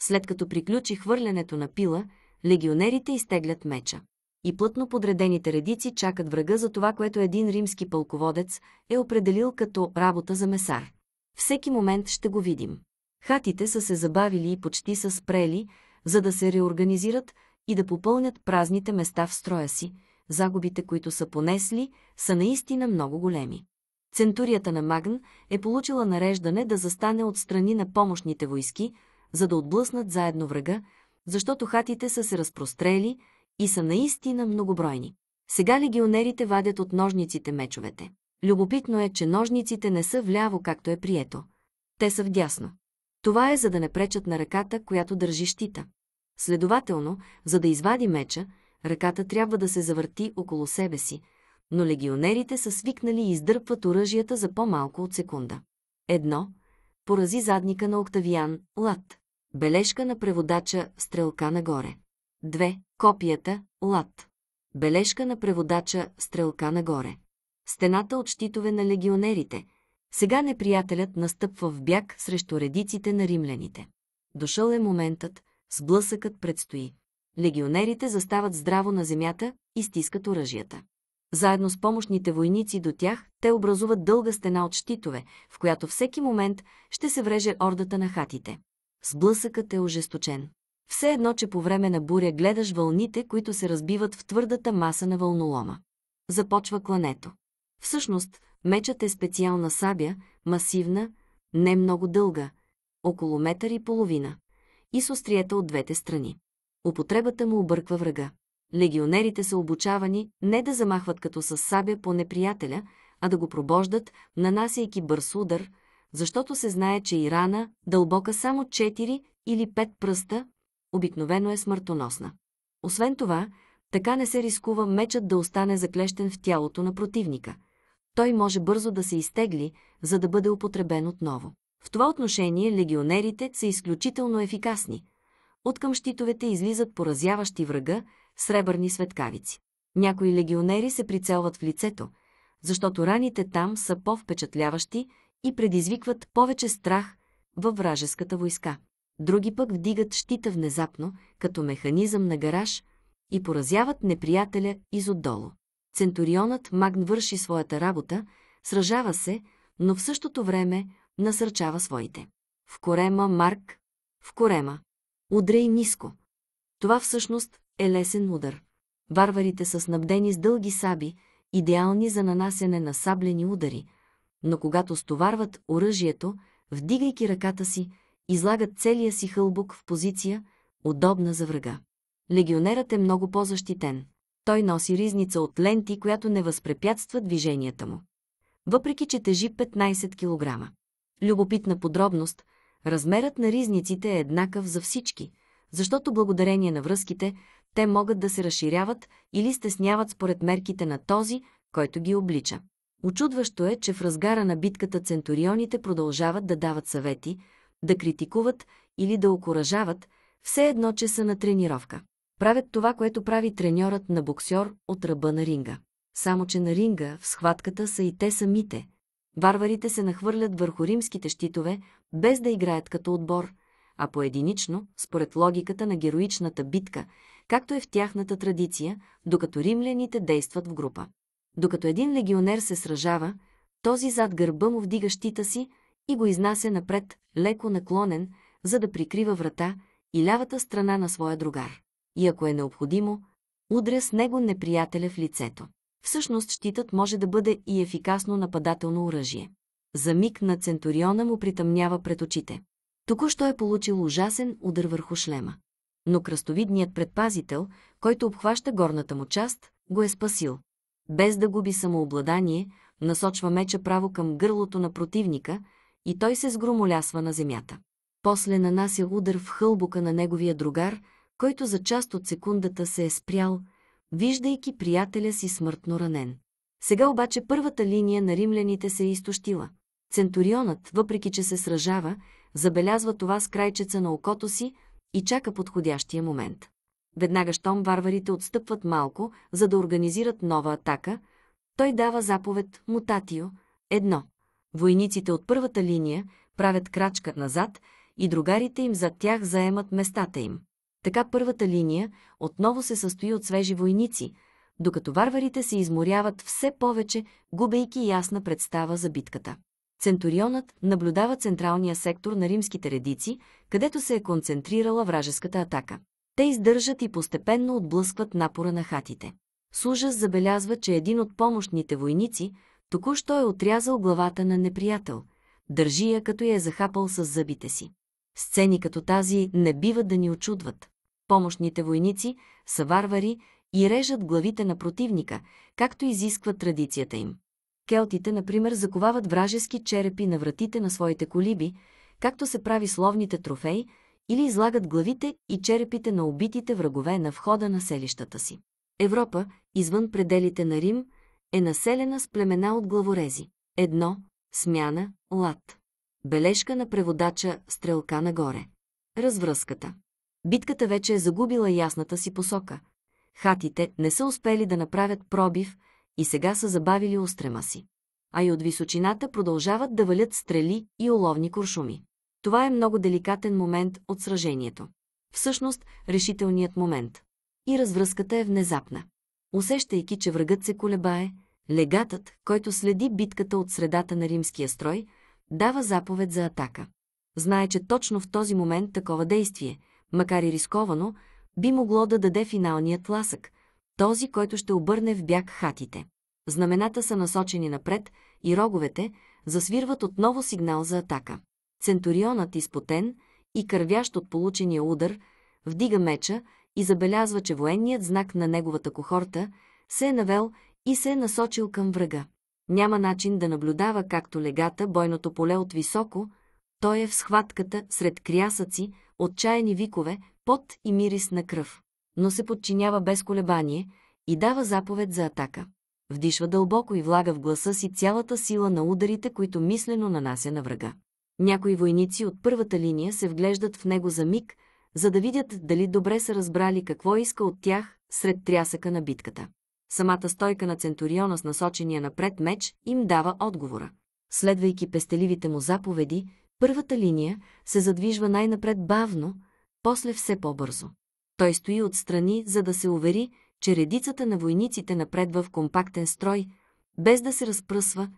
След като приключи хвърлянето на пила, легионерите изтеглят меча. И плътно подредените редици чакат врага за това, което един римски пълководец е определил като работа за месар. Всеки момент ще го видим. Хатите са се забавили и почти са спрели, за да се реорганизират и да попълнят празните места в строя си. Загубите, които са понесли, са наистина много големи. Центурията на Магн е получила нареждане да застане от страни на помощните войски, за да отблъснат заедно врага, защото хатите са се разпрострели и са наистина многобройни. Сега легионерите вадят от ножниците мечовете. Любопитно е, че ножниците не са вляво, както е прието. Те са вдясно. Това е за да не пречат на ръката, която държи щита. Следователно, за да извади меча, ръката трябва да се завърти около себе си, но легионерите са свикнали и издърпват оръжията за по-малко от секунда. Едно, порази задника на Октавиан, лад. Бележка на преводача, стрелка нагоре. 2. Копията, лад. Бележка на преводача, стрелка нагоре. Стената от щитове на легионерите. Сега неприятелят настъпва в бяг срещу редиците на римляните. Дошъл е моментът, сблъсъкът предстои. Легионерите застават здраво на земята и стискат оръжията. Заедно с помощните войници до тях, те образуват дълга стена от щитове, в която всеки момент ще се вреже ордата на хатите. Сблъсъкът е ожесточен. Все едно, че по време на буря гледаш вълните, които се разбиват в твърдата маса на вълнолома. Започва клането. Всъщност, мечът е специална сабя, масивна, не много дълга, около метър и половина, и с остриета от двете страни. Употребата му обърква врага. Легионерите са обучавани не да замахват като с сабя по неприятеля, а да го пробождат, нанасяйки бърз удар, защото се знае, че и рана, дълбока само 4 или 5 пръста, обикновено е смъртоносна. Освен това, така не се рискува мечът да остане заклещен в тялото на противника. Той може бързо да се изтегли, за да бъде употребен отново. В това отношение легионерите са изключително ефикасни. Откъм щитовете излизат поразяващи врага, сребърни светкавици. Някои легионери се прицелват в лицето, защото раните там са по-впечатляващи и предизвикват повече страх във вражеската войска. Други пък вдигат щита внезапно, като механизъм на гараж, и поразяват неприятеля изотдолу. Центурионът Магн върши своята работа, сражава се, но в същото време насърчава своите. В корема Марк, в корема. Удрей ниско. Това всъщност е лесен удар. Варварите са снабдени с дълги саби, идеални за нанасене на саблени удари, но когато стоварват оръжието, вдигайки ръката си, излагат целия си хълбук в позиция, удобна за врага. Легионерът е много по-защитен. Той носи ризница от ленти, която не възпрепятства движенията му. Въпреки, че тежи 15 кг. Любопитна подробност, размерът на ризниците е еднакъв за всички, защото благодарение на връзките те могат да се разширяват или стесняват според мерките на този, който ги облича. Очудващо е, че в разгара на битката центурионите продължават да дават съвети, да критикуват или да окоръжават, все едно, че са на тренировка. Правят това, което прави треньорът на боксер от ръба на ринга. Само, че на ринга, в схватката са и те самите. Варварите се нахвърлят върху римските щитове, без да играят като отбор, а поединично, според логиката на героичната битка – както е в тяхната традиция, докато римляните действат в група. Докато един легионер се сражава, този зад гърба му вдига щита си и го изнася напред, леко наклонен, за да прикрива врата и лявата страна на своя другар. И ако е необходимо, удря с него неприятеля в лицето. Всъщност щитът може да бъде и ефикасно нападателно оръжие. За миг на Центуриона му притъмнява пред очите. Току-що е получил ужасен удар върху шлема но кръстовидният предпазител, който обхваща горната му част, го е спасил. Без да губи самообладание, насочва меча право към гърлото на противника и той се сгромолясва на земята. После нанася удар в хълбука на неговия другар, който за част от секундата се е спрял, виждайки приятеля си смъртно ранен. Сега обаче първата линия на римляните се е изтощила. Центурионът, въпреки че се сражава, забелязва това с крайчеца на окото си, и чака подходящия момент. Веднага щом варварите отстъпват малко, за да организират нова атака, той дава заповед «Мутатио» – едно. Войниците от първата линия правят крачка назад и другарите им зад тях заемат местата им. Така първата линия отново се състои от свежи войници, докато варварите се изморяват все повече, губейки ясна представа за битката. Центурионът наблюдава централния сектор на римските редици, където се е концентрирала вражеската атака. Те издържат и постепенно отблъскват напора на хатите. Служас забелязва, че един от помощните войници току-що е отрязал главата на неприятел, държи я като я е захапал с зъбите си. Сцени като тази не биват да ни очудват. Помощните войници са варвари и режат главите на противника, както изисква традицията им. Келтите, например, заковават вражески черепи на вратите на своите колиби, както се прави словните трофеи, или излагат главите и черепите на убитите врагове на входа на селищата си. Европа, извън пределите на Рим, е населена с племена от главорези. Едно – смяна, лад. Бележка на преводача – стрелка нагоре. Развръзката. Битката вече е загубила ясната си посока. Хатите не са успели да направят пробив – и сега са забавили устрема си. А и от височината продължават да валят стрели и оловни куршуми. Това е много деликатен момент от сражението. Всъщност, решителният момент. И развръзката е внезапна. Усещайки, че врагът се колебае, легатът, който следи битката от средата на римския строй, дава заповед за атака. Знае, че точно в този момент такова действие, макар и рисковано, би могло да даде финалният ласък, този, който ще обърне в бяг хатите. Знамената са насочени напред и роговете засвирват отново сигнал за атака. Центурионът, изпотен и кървящ от получения удар, вдига меча и забелязва, че военният знак на неговата кохорта се е навел и се е насочил към врага. Няма начин да наблюдава както легата бойното поле от високо, той е в схватката сред крясъци, отчаяни викове, пот и мирис на кръв но се подчинява без колебание и дава заповед за атака. Вдишва дълбоко и влага в гласа си цялата сила на ударите, които мислено нанася на врага. Някои войници от първата линия се вглеждат в него за миг, за да видят дали добре са разбрали какво иска от тях сред трясъка на битката. Самата стойка на Центуриона с насочения напред меч им дава отговора. Следвайки пестеливите му заповеди, първата линия се задвижва най-напред бавно, после все по-бързо. Той стои отстрани, за да се увери, че редицата на войниците напредва в компактен строй, без да се разпръсва,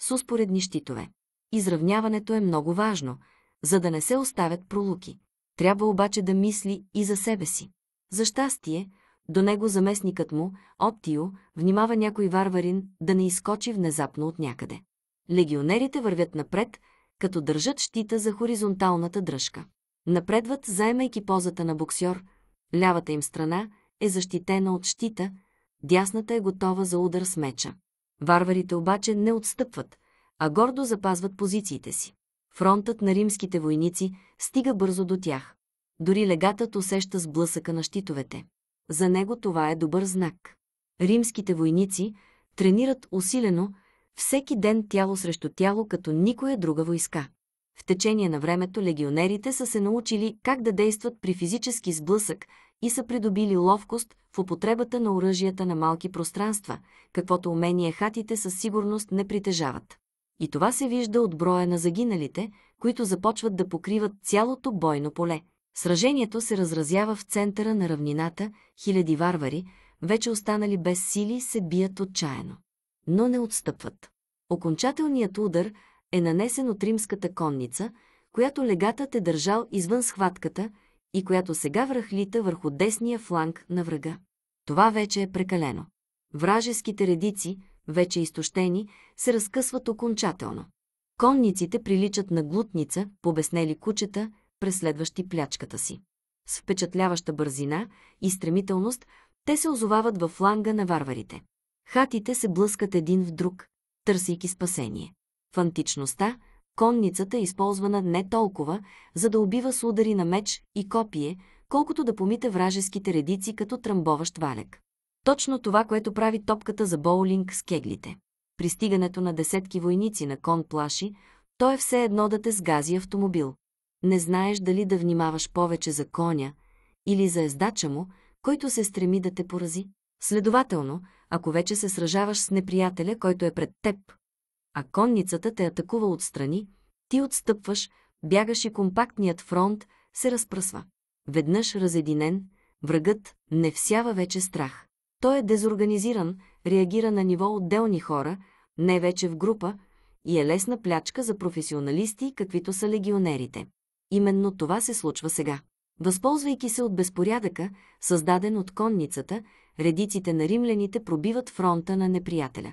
с успоредни щитове. Изравняването е много важно, за да не се оставят пролуки. Трябва обаче да мисли и за себе си. За щастие, до него заместникът му, Оптио, внимава някой варварин да не изкочи внезапно от някъде. Легионерите вървят напред, като държат щита за хоризонталната дръжка. Напредват, заемайки позата на боксьор – Лявата им страна е защитена от щита, дясната е готова за удар с меча. Варварите обаче не отстъпват, а гордо запазват позициите си. Фронтът на римските войници стига бързо до тях. Дори легатът усеща сблъсъка на щитовете. За него това е добър знак. Римските войници тренират усилено, всеки ден тяло срещу тяло, като никоя друга войска. В течение на времето легионерите са се научили как да действат при физически сблъсък и са придобили ловкост в употребата на оръжията на малки пространства, каквото умение хатите със сигурност не притежават. И това се вижда от броя на загиналите, които започват да покриват цялото бойно поле. Сражението се разразява в центъра на равнината, хиляди варвари, вече останали без сили, се бият отчаяно. Но не отстъпват. Окончателният удар – е нанесен от римската конница, която легатът е държал извън схватката и която сега връхлита върху десния фланг на врага. Това вече е прекалено. Вражеските редици, вече изтощени, се разкъсват окончателно. Конниците приличат на глутница, побеснели кучета, преследващи плячката си. С впечатляваща бързина и стремителност те се озовават във фланга на варварите. Хатите се блъскат един в друг, търсейки спасение античността конницата е използвана не толкова, за да убива с удари на меч и копие, колкото да помита вражеските редици като тръмбоващ валек. Точно това, което прави топката за боулинг с кеглите. Пристигането на десетки войници на кон плаши, то е все едно да те сгази автомобил. Не знаеш дали да внимаваш повече за коня или за ездача му, който се стреми да те порази. Следователно, ако вече се сражаваш с неприятеля, който е пред теб, а конницата те атакува отстрани, ти отстъпваш, бягаш и компактният фронт се разпръсва. Веднъж разединен, врагът не всява вече страх. Той е дезорганизиран, реагира на ниво отделни хора, не вече в група, и е лесна плячка за професионалисти, каквито са легионерите. Именно това се случва сега. Възползвайки се от безпорядъка, създаден от конницата, редиците на римляните пробиват фронта на неприятеля.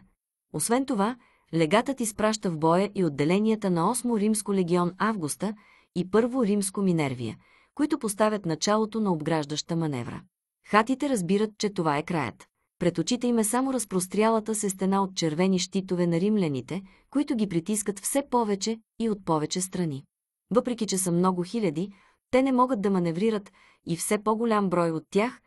Освен това, легатът изпраща в боя и отделенията на 8 римско легион Августа и 1 римско Минервия, които поставят началото на обграждаща маневра. Хатите разбират, че това е краят. Пред очите им е само разпрострялата се стена от червени щитове на римляните, които ги притискат все повече и от повече страни. Въпреки, че са много хиляди, те не могат да маневрират и все по-голям брой от тях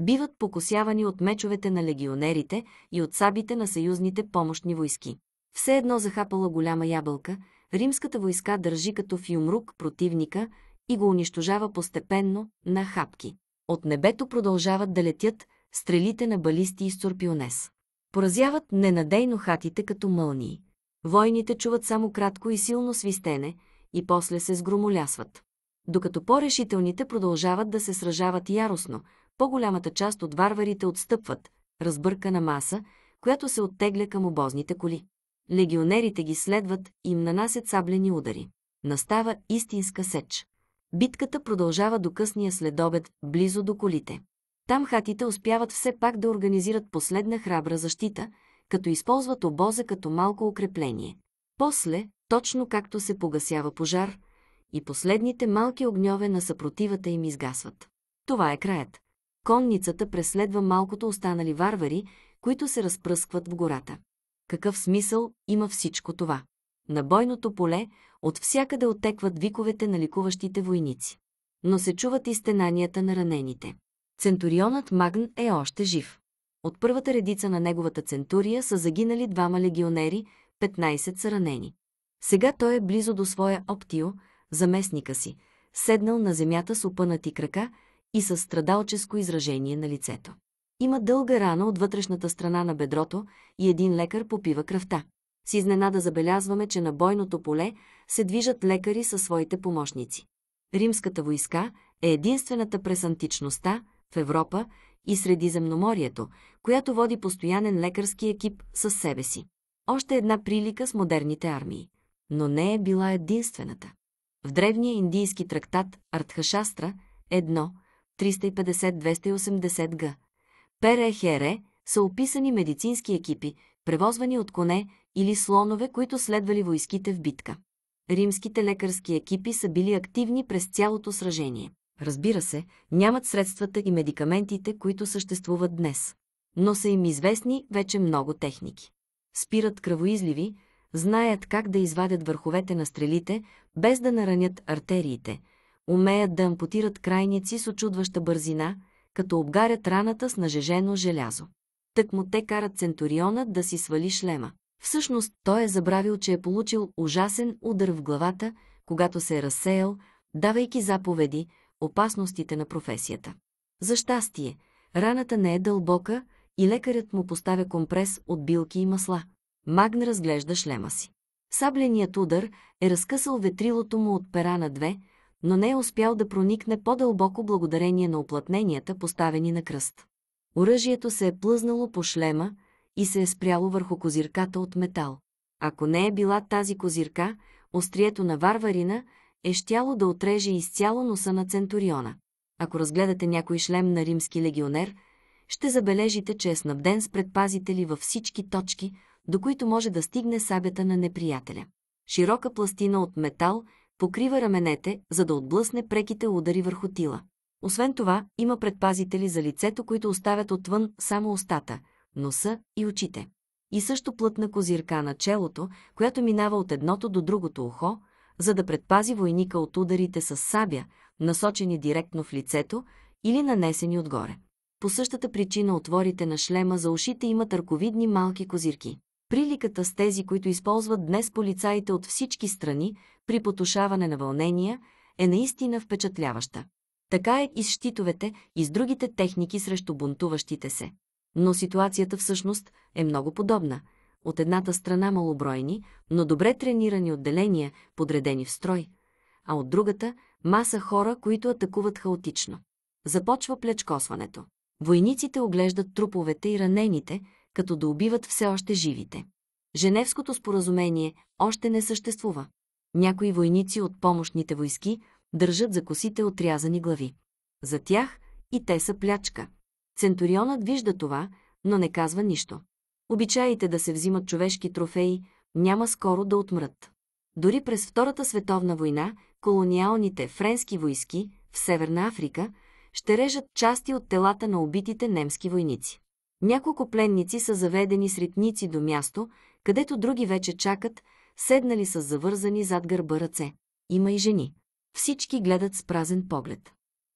биват покосявани от мечовете на легионерите и от сабите на съюзните помощни войски. Все едно захапала голяма ябълка, римската войска държи като в юмрук противника и го унищожава постепенно на хапки. От небето продължават да летят стрелите на балисти и сторпионес. Поразяват ненадейно хатите като мълнии. Войните чуват само кратко и силно свистене и после се сгромолясват. Докато по-решителните продължават да се сражават яростно, по-голямата част от варварите отстъпват, разбъркана маса, която се оттегля към обозните коли. Легионерите ги следват, им нанасят саблени удари. Настава истинска сеч. Битката продължава до късния следобед, близо до колите. Там хатите успяват все пак да организират последна храбра защита, като използват обоза като малко укрепление. После, точно както се погасява пожар, и последните малки огньове на съпротивата им изгасват. Това е краят. Конницата преследва малкото останали варвари, които се разпръскват в гората. Какъв смисъл има всичко това? На бойното поле от всякъде отекват виковете на ликуващите войници. Но се чуват и стенанията на ранените. Центурионът Магн е още жив. От първата редица на неговата центурия са загинали двама легионери, 15 са ранени. Сега той е близо до своя Оптио, заместника си, седнал на земята с опънати крака и със страдалческо изражение на лицето. Има дълга рана от вътрешната страна на бедрото и един лекар попива кръвта. С изненада забелязваме, че на бойното поле се движат лекари със своите помощници. Римската войска е единствената през античността в Европа и Средиземноморието, която води постоянен лекарски екип със себе си. Още една прилика с модерните армии. Но не е била единствената. В древния индийски трактат Артхашастра 1, 350-280 г Перехере са описани медицински екипи, превозвани от коне или слонове, които следвали войските в битка. Римските лекарски екипи са били активни през цялото сражение. Разбира се, нямат средствата и медикаментите, които съществуват днес. Но са им известни вече много техники. Спират кръвоизливи, знаят как да извадят върховете на стрелите, без да наранят артериите, умеят да ампутират крайници с очудваща бързина, като обгарят раната с нажежено желязо. Тък му те карат центурионът да си свали шлема. Всъщност той е забравил, че е получил ужасен удар в главата, когато се е разсеял, давайки заповеди, опасностите на професията. За щастие, раната не е дълбока и лекарят му поставя компрес от билки и масла. Магн разглежда шлема си. Сабленият удар е разкъсал ветрилото му от пера на две, но не е успял да проникне по-дълбоко благодарение на оплътненията, поставени на кръст. Оръжието се е плъзнало по шлема и се е спряло върху козирката от метал. Ако не е била тази козирка, острието на варварина е щяло да отреже изцяло носа на центуриона. Ако разгледате някой шлем на римски легионер, ще забележите, че е снабден с предпазители във всички точки, до които може да стигне сабята на неприятеля. Широка пластина от метал покрива раменете, за да отблъсне преките удари върху тила. Освен това, има предпазители за лицето, които оставят отвън само устата, носа и очите. И също плътна козирка на челото, която минава от едното до другото ухо, за да предпази войника от ударите с сабя, насочени директно в лицето или нанесени отгоре. По същата причина отворите на шлема за ушите имат търковидни малки козирки. Приликата с тези, които използват днес полицаите от всички страни, при потушаване на вълнения е наистина впечатляваща. Така е и с щитовете и с другите техники срещу бунтуващите се. Но ситуацията всъщност е много подобна. От едната страна малобройни, но добре тренирани отделения, подредени в строй, а от другата – маса хора, които атакуват хаотично. Започва плечкосването. Войниците оглеждат труповете и ранените, като да убиват все още живите. Женевското споразумение още не съществува. Някои войници от помощните войски държат за косите отрязани глави. За тях и те са плячка. Центурионът вижда това, но не казва нищо. Обичаите да се взимат човешки трофеи няма скоро да отмрат. Дори през Втората световна война колониалните френски войски в Северна Африка ще режат части от телата на убитите немски войници. Няколко пленници са заведени с ритници до място, където други вече чакат, седнали с завързани зад гърба ръце. Има и жени. Всички гледат с празен поглед.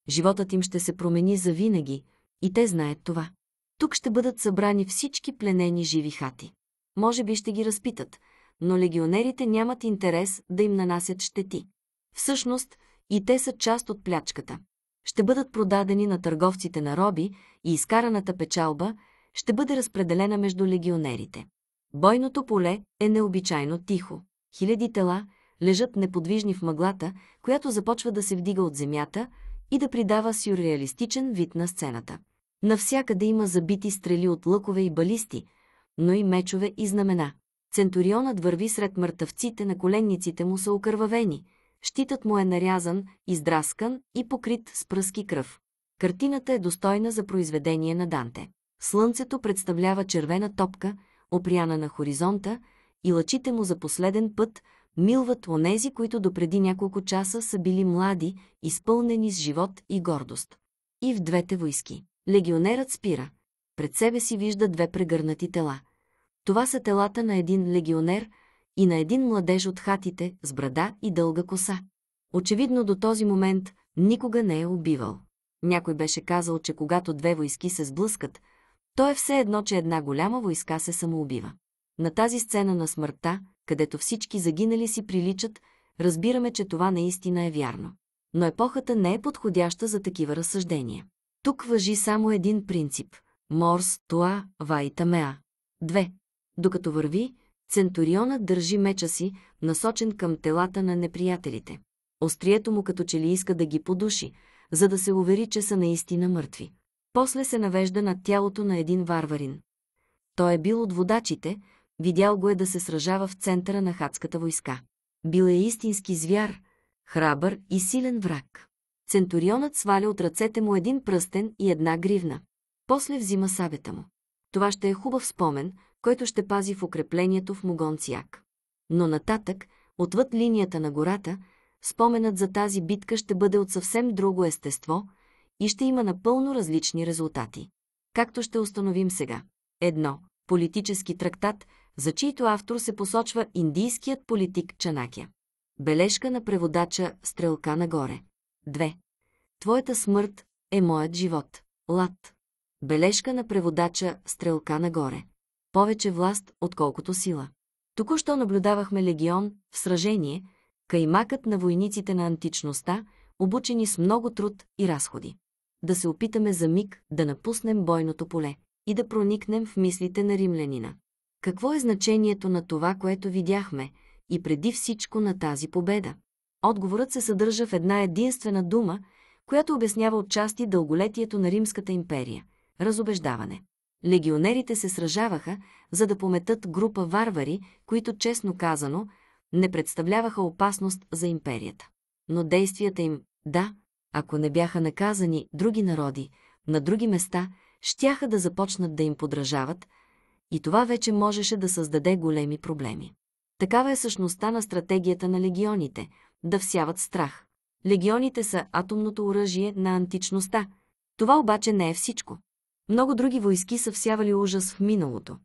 Животът им ще се промени завинаги и те знаят това. Тук ще бъдат събрани всички пленени живи хати. Може би ще ги разпитат, но легионерите нямат интерес да им нанасят щети. Всъщност, и те са част от плячката. Ще бъдат продадени на търговците на роби и изкараната печалба ще бъде разпределена между легионерите. Бойното поле е необичайно тихо. Хиляди тела лежат неподвижни в мъглата, която започва да се вдига от земята и да придава сюрреалистичен вид на сцената. Навсякъде има забити стрели от лъкове и балисти, но и мечове и знамена. Центурионът върви сред мъртъвците, на коленниците му са окървавени, щитът му е нарязан, издраскан и покрит с пръски кръв. Картината е достойна за произведение на Данте. Слънцето представлява червена топка – опряна на хоризонта, и лъчите му за последен път милват онези, които допреди няколко часа са били млади, изпълнени с живот и гордост. И в двете войски. Легионерът спира. Пред себе си вижда две прегърнати тела. Това са телата на един легионер и на един младеж от хатите с брада и дълга коса. Очевидно до този момент никога не е убивал. Някой беше казал, че когато две войски се сблъскат, то е все едно, че една голяма войска се самоубива. На тази сцена на смъртта, където всички загинали си приличат, разбираме, че това наистина е вярно. Но епохата не е подходяща за такива разсъждения. Тук въжи само един принцип – Морс, Туа, Меа. Две. Докато върви, Центурионът държи меча си, насочен към телата на неприятелите. Острието му като че ли иска да ги подуши, за да се увери, че са наистина мъртви. После се навежда над тялото на един варварин. Той е бил от водачите, видял го е да се сражава в центъра на хатската войска. Бил е истински звяр, храбър и силен враг. Центурионът сваля от ръцете му един пръстен и една гривна. После взима сабета му. Това ще е хубав спомен, който ще пази в укреплението в Могонцияк. Но нататък, отвъд линията на гората, споменът за тази битка ще бъде от съвсем друго естество – и ще има напълно различни резултати. Както ще установим сега. Едно. Политически трактат, за чийто автор се посочва индийският политик Чанакя. Бележка на преводача Стрелка нагоре. 2. Твоята смърт е моят живот. Лад. Бележка на преводача Стрелка нагоре. Повече власт, отколкото сила. Току-що наблюдавахме легион в сражение, каймакът на войниците на античността, обучени с много труд и разходи да се опитаме за миг да напуснем бойното поле и да проникнем в мислите на римлянина. Какво е значението на това, което видяхме, и преди всичко на тази победа? Отговорът се съдържа в една единствена дума, която обяснява отчасти дълголетието на Римската империя – разобеждаване. Легионерите се сражаваха, за да пометат група варвари, които, честно казано, не представляваха опасност за империята. Но действията им, да, ако не бяха наказани други народи, на други места, щяха да започнат да им подражават, и това вече можеше да създаде големи проблеми. Такава е същността на стратегията на легионите – да всяват страх. Легионите са атомното оръжие на античността. Това обаче не е всичко. Много други войски са всявали ужас в миналото.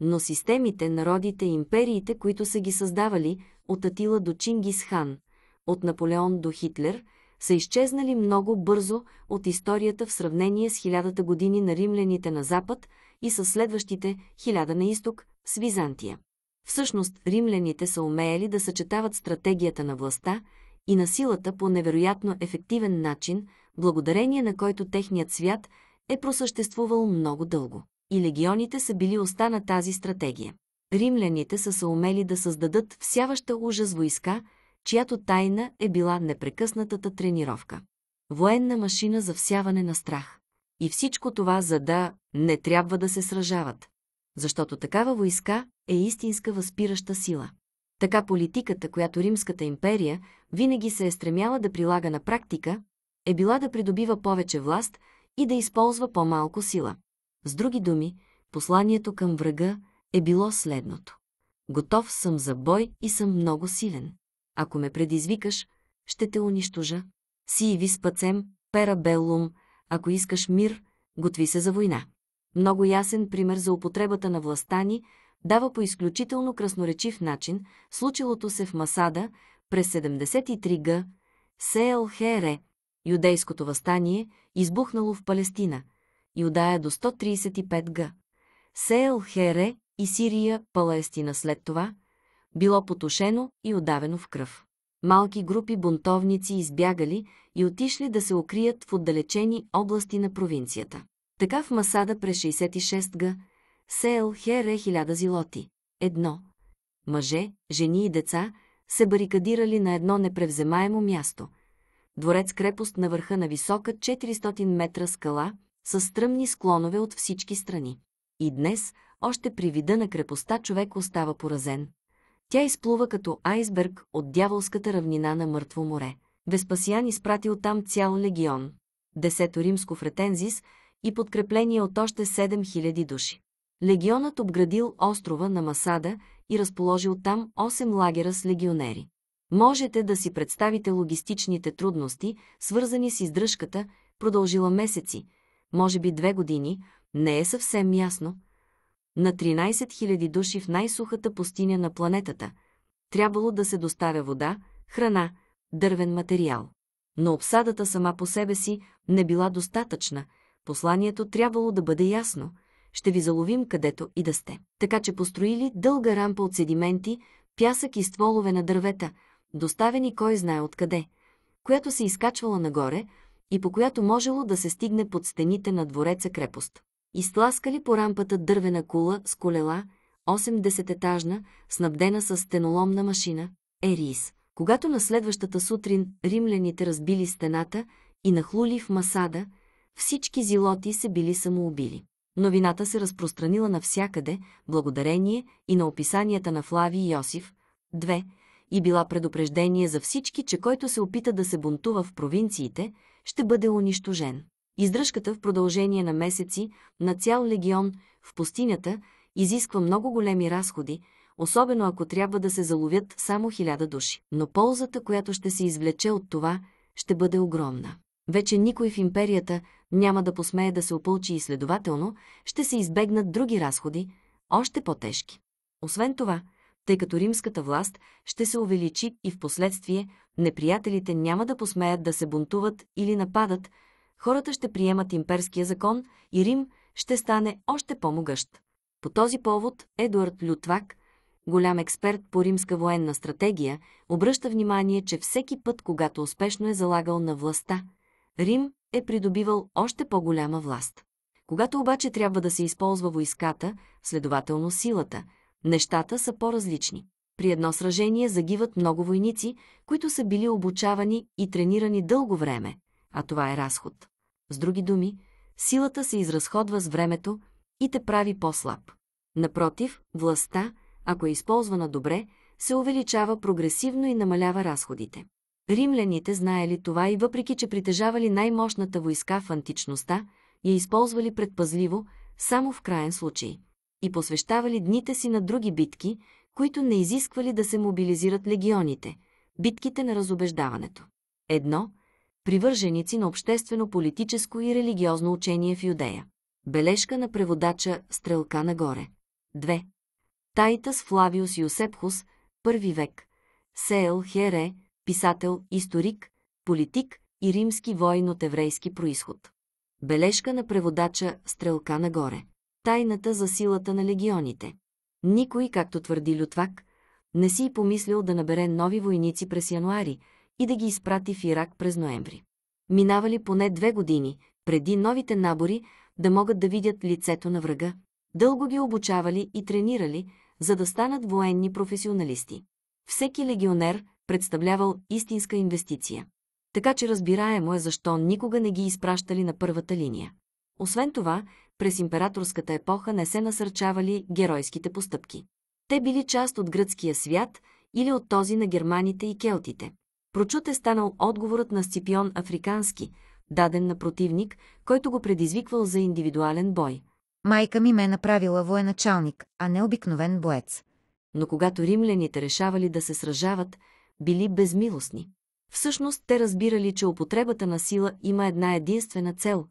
Но системите, народите и империите, които са ги създавали, от Атила до Чингис хан, от Наполеон до Хитлер, са изчезнали много бързо от историята в сравнение с хилядата години на римляните на запад и с следващите хиляда на изток с Византия. Всъщност, римляните са умеели да съчетават стратегията на властта и на силата по невероятно ефективен начин, благодарение на който техният свят е просъществувал много дълго. И легионите са били оста на тази стратегия. Римляните са се умели да създадат всяваща ужас войска, чиято тайна е била непрекъснатата тренировка. Военна машина за всяване на страх. И всичко това за да не трябва да се сражават. Защото такава войска е истинска възпираща сила. Така политиката, която Римската империя винаги се е стремяла да прилага на практика, е била да придобива повече власт и да използва по-малко сила. С други думи, посланието към врага е било следното. Готов съм за бой и съм много силен. Ако ме предизвикаш, ще те унищожа. Си и пъцем, пера белум, ако искаш мир, готви се за война. Много ясен пример за употребата на властта ни дава по изключително красноречив начин случилото се в Масада през 73 г. Сеел Хере, юдейското въстание, избухнало в Палестина, Юдая до 135 г. Сеел Хере и Сирия, Палестина след това, било потушено и отдавено в кръв. Малки групи бунтовници избягали и отишли да се укрият в отдалечени области на провинцията. Така в Масада през 66 г. Сейл Хере хиляда зилоти. Едно. Мъже, жени и деца се барикадирали на едно непревземаемо място. Дворец крепост на върха на висока 400 метра скала с стръмни склонове от всички страни. И днес, още при вида на крепостта човек остава поразен. Тя изплува като айсберг от дяволската равнина на Мъртво море. Веспасиан изпратил там цял легион, десето римско фретензис и подкрепление от още 7000 души. Легионът обградил острова на Масада и разположил там 8 лагера с легионери. Можете да си представите логистичните трудности, свързани с издръжката, продължила месеци, може би две години, не е съвсем ясно, на 13 000 души в най-сухата пустиня на планетата. Трябвало да се доставя вода, храна, дървен материал. Но обсадата сама по себе си не била достатъчна. Посланието трябвало да бъде ясно. Ще ви заловим където и да сте. Така че построили дълга рампа от седименти, пясък и стволове на дървета, доставени кой знае откъде, която се изкачвала нагоре и по която можело да се стигне под стените на двореца крепост. Изтласкали по рампата дървена кула с колела, 8 етажна снабдена с стеноломна машина, Ерис. Когато на следващата сутрин римляните разбили стената и нахлули в масада, всички зилоти се били самоубили. Новината се разпространила навсякъде, благодарение и на описанията на Флави и Йосиф, 2, и била предупреждение за всички, че който се опита да се бунтува в провинциите, ще бъде унищожен. Издръжката в продължение на месеци на цял легион в пустинята изисква много големи разходи, особено ако трябва да се заловят само хиляда души. Но ползата, която ще се извлече от това, ще бъде огромна. Вече никой в империята няма да посмее да се опълчи и следователно ще се избегнат други разходи, още по-тежки. Освен това, тъй като римската власт ще се увеличи и в последствие неприятелите няма да посмеят да се бунтуват или нападат, хората ще приемат имперския закон и Рим ще стане още по-могъщ. По този повод Едуард Лютвак, голям експерт по римска военна стратегия, обръща внимание, че всеки път, когато успешно е залагал на властта, Рим е придобивал още по-голяма власт. Когато обаче трябва да се използва войската, следователно силата, нещата са по-различни. При едно сражение загиват много войници, които са били обучавани и тренирани дълго време, а това е разход. С други думи, силата се изразходва с времето и те прави по-слаб. Напротив, властта, ако е използвана добре, се увеличава прогресивно и намалява разходите. Римляните знаели това и въпреки, че притежавали най-мощната войска в античността, я използвали предпазливо, само в крайен случай. И посвещавали дните си на други битки, които не изисквали да се мобилизират легионите – битките на разобеждаването. Едно – привърженици на обществено-политическо и религиозно учение в Юдея. Бележка на преводача Стрелка нагоре. 2. Тайтас Флавиус Юсепхус, първи век. Сеел Хере, писател, историк, политик и римски воин от еврейски происход. Бележка на преводача Стрелка нагоре. Тайната за силата на легионите. Никой, както твърди Лютвак, не си помислил да набере нови войници през януари – и да ги изпрати в Ирак през ноември. Минавали поне две години, преди новите набори, да могат да видят лицето на врага. Дълго ги обучавали и тренирали, за да станат военни професионалисти. Всеки легионер представлявал истинска инвестиция. Така че разбираемо е защо никога не ги изпращали на първата линия. Освен това, през императорската епоха не се насърчавали геройските постъпки. Те били част от гръцкия свят или от този на германите и келтите. Прочут е станал отговорът на Сципион Африкански, даден на противник, който го предизвиквал за индивидуален бой. Майка ми ме е направила военачалник, а не обикновен боец. Но когато римляните решавали да се сражават, били безмилостни. Всъщност те разбирали, че употребата на сила има една единствена цел.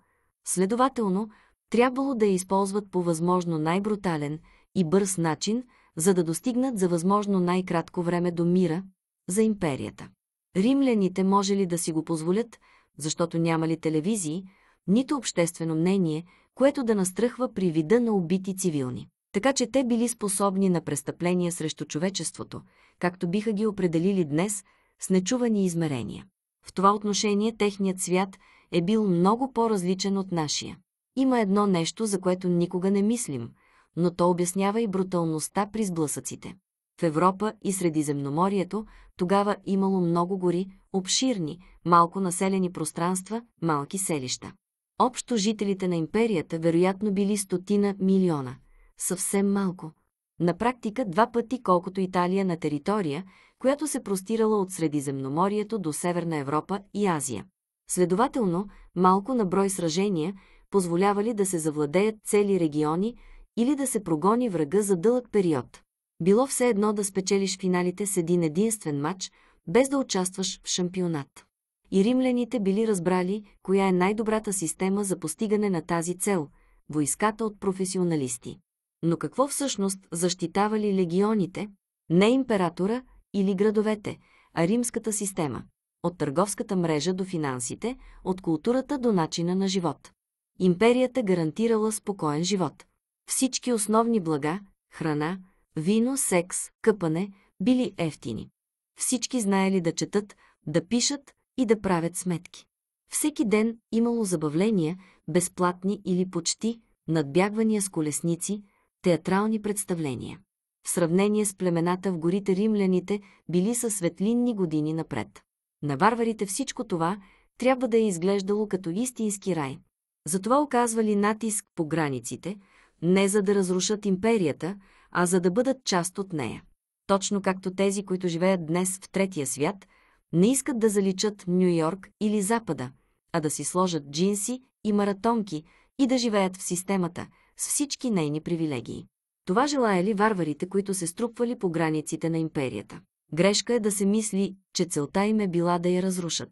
Следователно, трябвало да я използват по възможно най-брутален и бърз начин, за да достигнат за възможно най-кратко време до мира за империята. Римляните може ли да си го позволят, защото няма ли телевизии, нито обществено мнение, което да настръхва при вида на убити цивилни. Така че те били способни на престъпления срещу човечеството, както биха ги определили днес, с нечувани измерения. В това отношение техният свят е бил много по-различен от нашия. Има едно нещо, за което никога не мислим, но то обяснява и бруталността при сблъсъците. В Европа и Средиземноморието тогава имало много гори, обширни, малко населени пространства, малки селища. Общо жителите на империята вероятно били стотина милиона. Съвсем малко. На практика два пъти колкото Италия на територия, която се простирала от Средиземноморието до Северна Европа и Азия. Следователно, малко на брой сражения позволявали да се завладеят цели региони или да се прогони врага за дълъг период било все едно да спечелиш финалите с един единствен матч, без да участваш в шампионат. И римляните били разбрали, коя е най-добрата система за постигане на тази цел – войската от професионалисти. Но какво всъщност защитавали легионите? Не императора или градовете, а римската система. От търговската мрежа до финансите, от културата до начина на живот. Империята гарантирала спокоен живот. Всички основни блага – храна, вино, секс, къпане били ефтини. Всички знаели да четат, да пишат и да правят сметки. Всеки ден имало забавления, безплатни или почти, надбягвания с колесници, театрални представления. В сравнение с племената в горите римляните били са светлинни години напред. На варварите всичко това трябва да е изглеждало като истински рай. Затова оказвали натиск по границите, не за да разрушат империята, а за да бъдат част от нея. Точно както тези, които живеят днес в третия свят, не искат да заличат Нью-Йорк или Запада, а да си сложат джинси и маратонки и да живеят в системата с всички нейни привилегии. Това желаяли варварите, които се струпвали по границите на империята. Грешка е да се мисли, че целта им е била да я разрушат.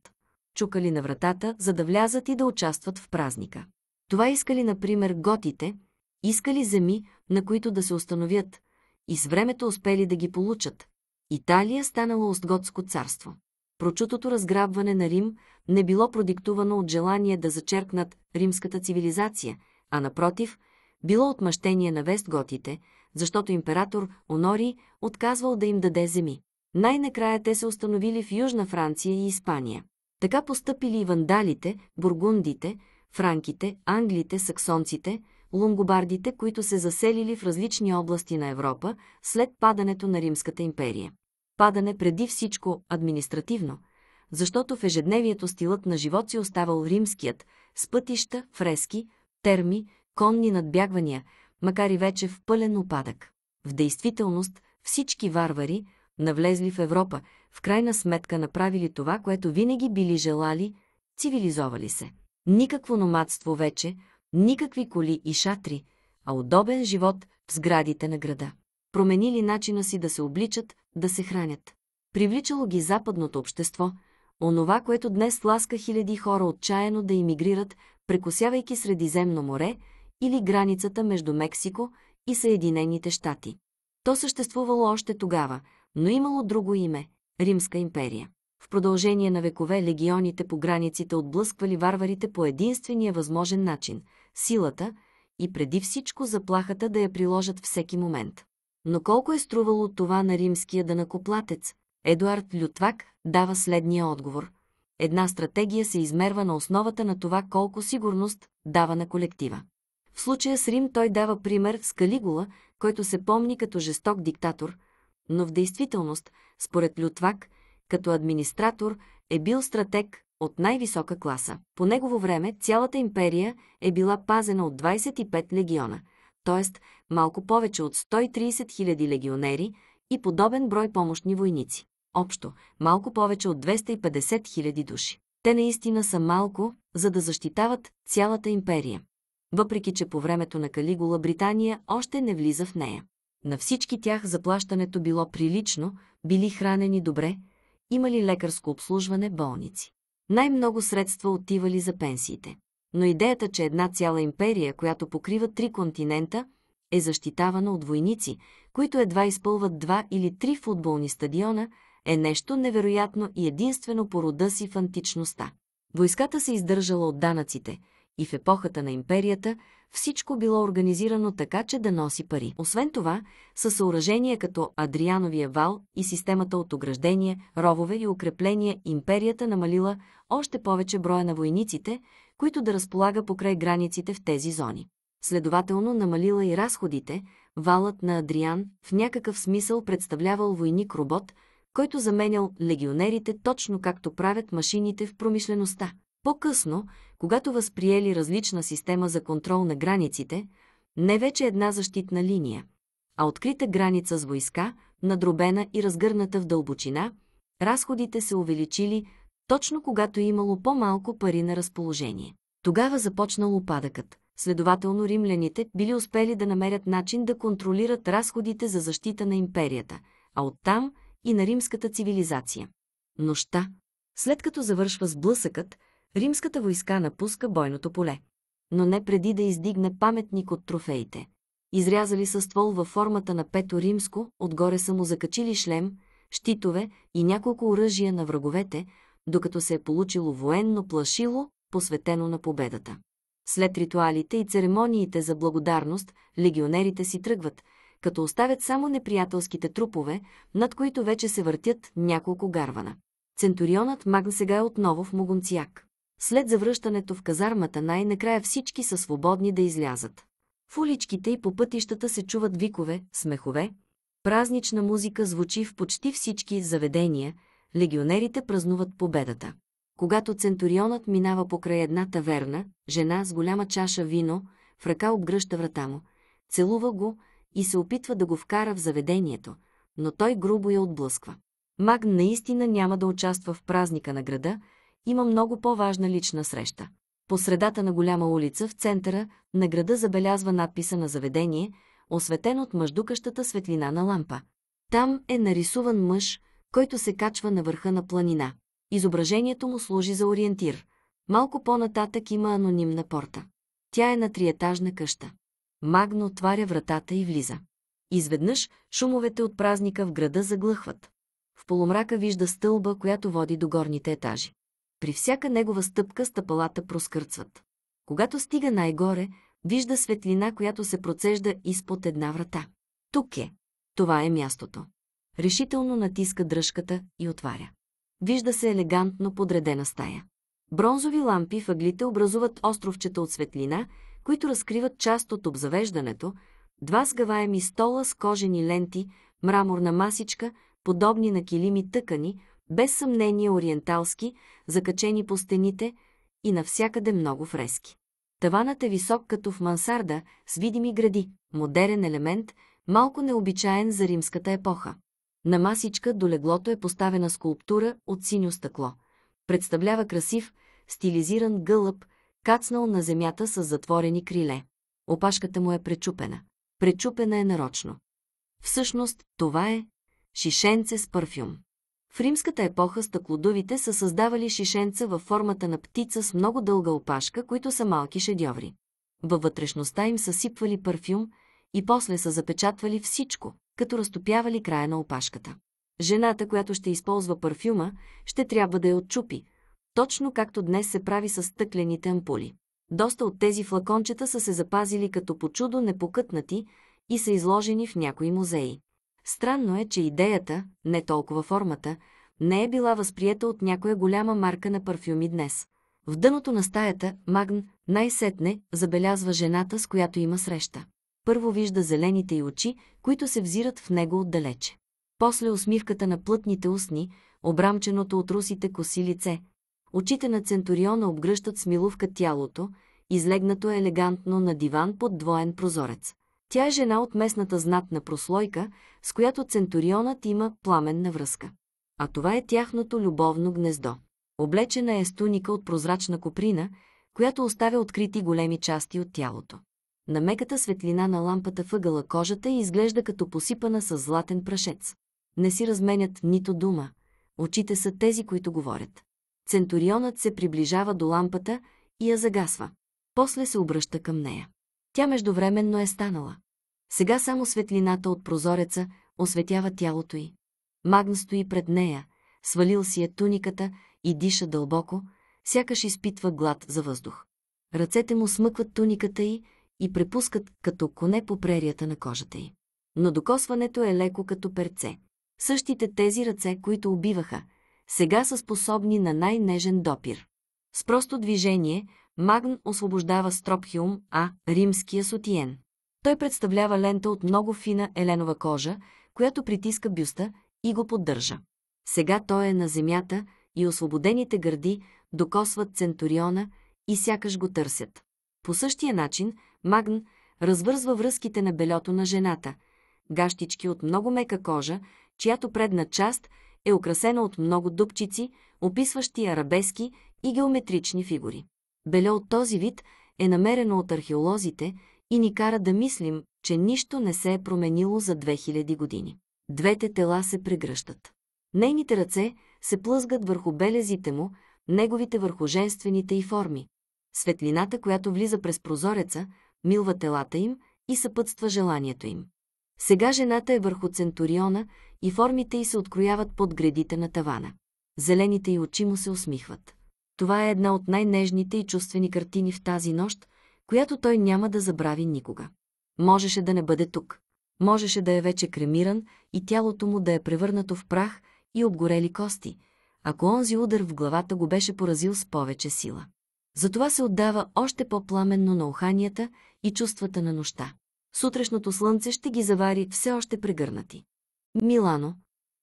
Чукали на вратата, за да влязат и да участват в празника. Това искали, например, готите – искали земи, на които да се установят, и с времето успели да ги получат. Италия станала Остготско царство. Прочутото разграбване на Рим не било продиктувано от желание да зачеркнат римската цивилизация, а напротив, било отмъщение на вестготите, защото император Онори отказвал да им даде земи. Най-накрая те се установили в Южна Франция и Испания. Така постъпили и вандалите, бургундите, франките, англите, саксонците – лунгобардите, които се заселили в различни области на Европа след падането на Римската империя. Падане преди всичко административно, защото в ежедневието стилът на живот си оставал римският, с пътища, фрески, терми, конни надбягвания, макар и вече в пълен опадък. В действителност всички варвари, навлезли в Европа, в крайна сметка направили това, което винаги били желали, цивилизовали се. Никакво номадство вече, Никакви коли и шатри, а удобен живот в сградите на града. Променили начина си да се обличат, да се хранят. Привличало ги западното общество, онова, което днес ласка хиляди хора отчаяно да имигрират, прекосявайки Средиземно море или границата между Мексико и Съединените щати. То съществувало още тогава, но имало друго име – Римска империя. В продължение на векове легионите по границите отблъсквали варварите по единствения възможен начин – силата и преди всичко заплахата да я приложат всеки момент. Но колко е струвало това на римския дънакоплатец, Едуард Лютвак дава следния отговор. Една стратегия се измерва на основата на това колко сигурност дава на колектива. В случая с Рим той дава пример с Калигула, който се помни като жесток диктатор, но в действителност, според Лютвак, като администратор е бил стратег от най-висока класа. По негово време цялата империя е била пазена от 25 легиона, т.е. малко повече от 130 000 легионери и подобен брой помощни войници. Общо, малко повече от 250 000 души. Те наистина са малко, за да защитават цялата империя. Въпреки, че по времето на Калигула Британия още не влиза в нея. На всички тях заплащането било прилично, били хранени добре, имали лекарско обслужване, болници най-много средства отивали за пенсиите. Но идеята, че една цяла империя, която покрива три континента, е защитавана от войници, които едва изпълват два или три футболни стадиона, е нещо невероятно и единствено по рода си в античността. Войската се издържала от данъците – и в епохата на империята всичко било организирано така, че да носи пари. Освен това, са съоръжения като Адриановия вал и системата от ограждения, ровове и укрепления, империята намалила още повече броя на войниците, които да разполага покрай границите в тези зони. Следователно намалила и разходите, валът на Адриан в някакъв смисъл представлявал войник-робот, който заменял легионерите точно както правят машините в промишлеността. По-късно, когато възприели различна система за контрол на границите, не вече една защитна линия, а открита граница с войска, надробена и разгърната в дълбочина, разходите се увеличили точно когато е имало по-малко пари на разположение. Тогава започнал опадъкът. Следователно римляните били успели да намерят начин да контролират разходите за защита на империята, а оттам и на римската цивилизация. Нощта. След като завършва сблъсъкът, римската войска напуска бойното поле. Но не преди да издигне паметник от трофеите. Изрязали са ствол във формата на пето римско, отгоре са му закачили шлем, щитове и няколко оръжия на враговете, докато се е получило военно плашило, посветено на победата. След ритуалите и церемониите за благодарност, легионерите си тръгват, като оставят само неприятелските трупове, над които вече се въртят няколко гарвана. Центурионът Магн сега е отново в Могунцияк. След завръщането в казармата най-накрая всички са свободни да излязат. В уличките и по пътищата се чуват викове, смехове. Празнична музика звучи в почти всички заведения. Легионерите празнуват победата. Когато центурионът минава покрай една таверна, жена с голяма чаша вино, в ръка обгръща врата му, целува го и се опитва да го вкара в заведението, но той грубо я отблъсква. Магн наистина няма да участва в празника на града, има много по-важна лична среща. По средата на голяма улица в центъра на града забелязва надписа на заведение, осветен от мъждукащата светлина на лампа. Там е нарисуван мъж, който се качва на върха на планина. Изображението му служи за ориентир. Малко по-нататък има анонимна порта. Тя е на триетажна къща. Магно отваря вратата и влиза. Изведнъж шумовете от празника в града заглъхват. В полумрака вижда стълба, която води до горните етажи. При всяка негова стъпка стъпалата проскърцват. Когато стига най-горе, вижда светлина, която се процежда изпод една врата. Тук е. Това е мястото. Решително натиска дръжката и отваря. Вижда се елегантно подредена стая. Бронзови лампи в ъглите образуват островчета от светлина, които разкриват част от обзавеждането, два сгъваеми стола с кожени ленти, мраморна масичка, подобни на килими тъкани, без съмнение ориенталски, закачени по стените и навсякъде много фрески. Таванът е висок като в мансарда, с видими гради, модерен елемент, малко необичаен за римската епоха. На масичка до леглото е поставена скулптура от синьо стъкло. Представлява красив, стилизиран гълъб, кацнал на земята с затворени криле. Опашката му е пречупена. Пречупена е нарочно. Всъщност, това е шишенце с парфюм. В римската епоха стъклодувите са създавали шишенца във формата на птица с много дълга опашка, които са малки шедьоври. Във вътрешността им са сипвали парфюм и после са запечатвали всичко, като разтопявали края на опашката. Жената, която ще използва парфюма, ще трябва да я отчупи, точно както днес се прави с стъклените ампули. Доста от тези флакончета са се запазили като по чудо непокътнати и са изложени в някои музеи. Странно е, че идеята, не толкова формата, не е била възприета от някоя голяма марка на парфюми днес. В дъното на стаята Магн най-сетне забелязва жената, с която има среща. Първо вижда зелените й очи, които се взират в него отдалече. После усмивката на плътните устни, обрамченото от русите коси лице. Очите на Центуриона обгръщат смилувка тялото, излегнато елегантно на диван под двоен прозорец. Тя е жена от местната знатна прослойка, с която центурионът има пламенна връзка. А това е тяхното любовно гнездо. Облечена е стуника от прозрачна коприна, която оставя открити големи части от тялото. На меката светлина на лампата въгъла кожата и изглежда като посипана с златен прашец. Не си разменят нито дума. Очите са тези, които говорят. Центурионът се приближава до лампата и я загасва. После се обръща към нея. Тя междувременно е станала. Сега само светлината от прозореца осветява тялото й. Магн стои пред нея, свалил си е туниката и диша дълбоко, сякаш изпитва глад за въздух. Ръцете му смъкват туниката й и препускат като коне по прерията на кожата й. Но докосването е леко като перце. Същите тези ръце, които убиваха, сега са способни на най-нежен допир. С просто движение – Магн освобождава Стропхиум, а римския сотиен. Той представлява лента от много фина еленова кожа, която притиска бюста и го поддържа. Сега той е на земята и освободените гърди докосват Центуриона и сякаш го търсят. По същия начин Магн развързва връзките на белето на жената, гащички от много мека кожа, чиято предна част е украсена от много дупчици, описващи арабески и геометрични фигури. Беле от този вид е намерено от археолозите и ни кара да мислим, че нищо не се е променило за 2000 години. Двете тела се прегръщат. Нейните ръце се плъзгат върху белезите му, неговите върху женствените и форми. Светлината, която влиза през прозореца, милва телата им и съпътства желанието им. Сега жената е върху центуриона и формите й се открояват под гредите на тавана. Зелените й очи му се усмихват. Това е една от най-нежните и чувствени картини в тази нощ, която той няма да забрави никога. Можеше да не бъде тук. Можеше да е вече кремиран и тялото му да е превърнато в прах и обгорели кости, ако онзи удар в главата го беше поразил с повече сила. Затова се отдава още по-пламенно на уханията и чувствата на нощта. Сутрешното слънце ще ги завари все още прегърнати. Милано.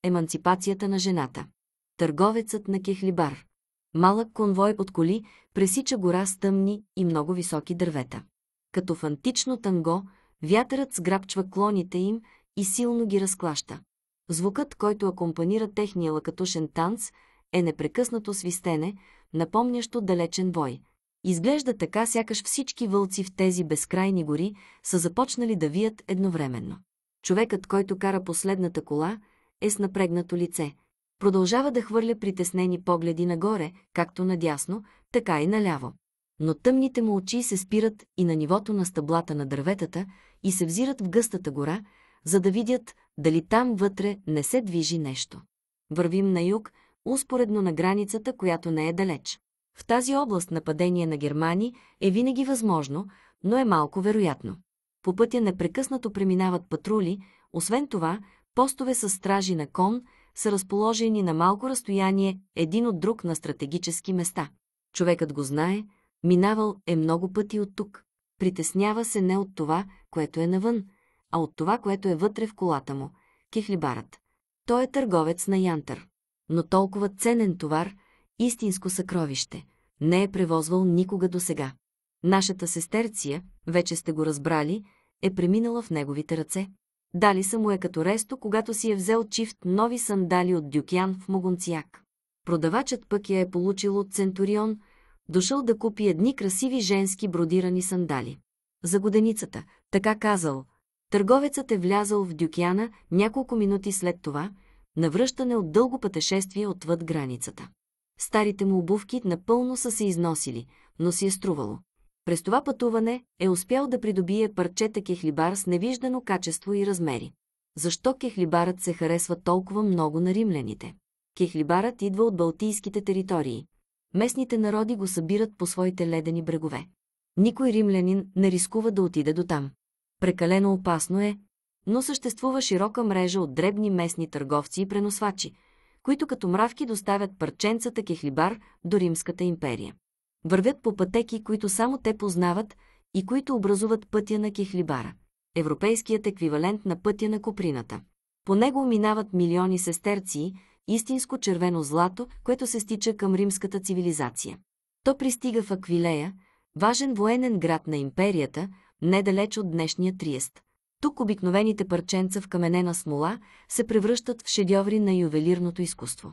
Еманципацията на жената. Търговецът на кехлибар. Малък конвой от коли пресича гора с тъмни и много високи дървета. Като в антично танго, вятърът сграбчва клоните им и силно ги разклаща. Звукът, който акомпанира техния лакатушен танц, е непрекъснато свистене, напомнящо далечен бой. Изглежда така, сякаш всички вълци в тези безкрайни гори са започнали да вият едновременно. Човекът, който кара последната кола, е с напрегнато лице – Продължава да хвърля притеснени погледи нагоре, както надясно, така и наляво. Но тъмните му очи се спират и на нивото на стъблата на дърветата и се взират в гъстата гора, за да видят дали там вътре не се движи нещо. Вървим на юг, успоредно на границата, която не е далеч. В тази област нападение на германи е винаги възможно, но е малко вероятно. По пътя непрекъснато преминават патрули, освен това, постове с стражи на кон, са разположени на малко разстояние един от друг на стратегически места. Човекът го знае, минавал е много пъти от тук. Притеснява се не от това, което е навън, а от това, което е вътре в колата му – кихлибарът. Той е търговец на янтър. Но толкова ценен товар, истинско съкровище, не е превозвал никога до сега. Нашата сестерция, вече сте го разбрали, е преминала в неговите ръце. Дали са му е като ресто, когато си е взел чифт нови сандали от Дюкян в Могонцияк. Продавачът пък я е получил от Центурион, дошъл да купи едни красиви женски бродирани сандали. За годеницата, така казал. Търговецът е влязал в Дюкяна няколко минути след това, навръщане от дълго пътешествие отвъд границата. Старите му обувки напълно са се износили, но си е струвало. През това пътуване е успял да придобие парчета кехлибар с невиждано качество и размери. Защо кехлибарът се харесва толкова много на римляните? Кехлибарът идва от балтийските територии. Местните народи го събират по своите ледени брегове. Никой римлянин не рискува да отиде до там. Прекалено опасно е, но съществува широка мрежа от дребни местни търговци и преносвачи, които като мравки доставят парченцата кехлибар до Римската империя. Вървят по пътеки, които само те познават и които образуват пътя на кихлибара, европейският еквивалент на пътя на коприната. По него минават милиони сестерции, истинско червено злато, което се стича към римската цивилизация. То пристига в Аквилея, важен военен град на империята, недалеч от днешния Триест. Тук обикновените парченца в каменена смола се превръщат в шедьоври на ювелирното изкуство.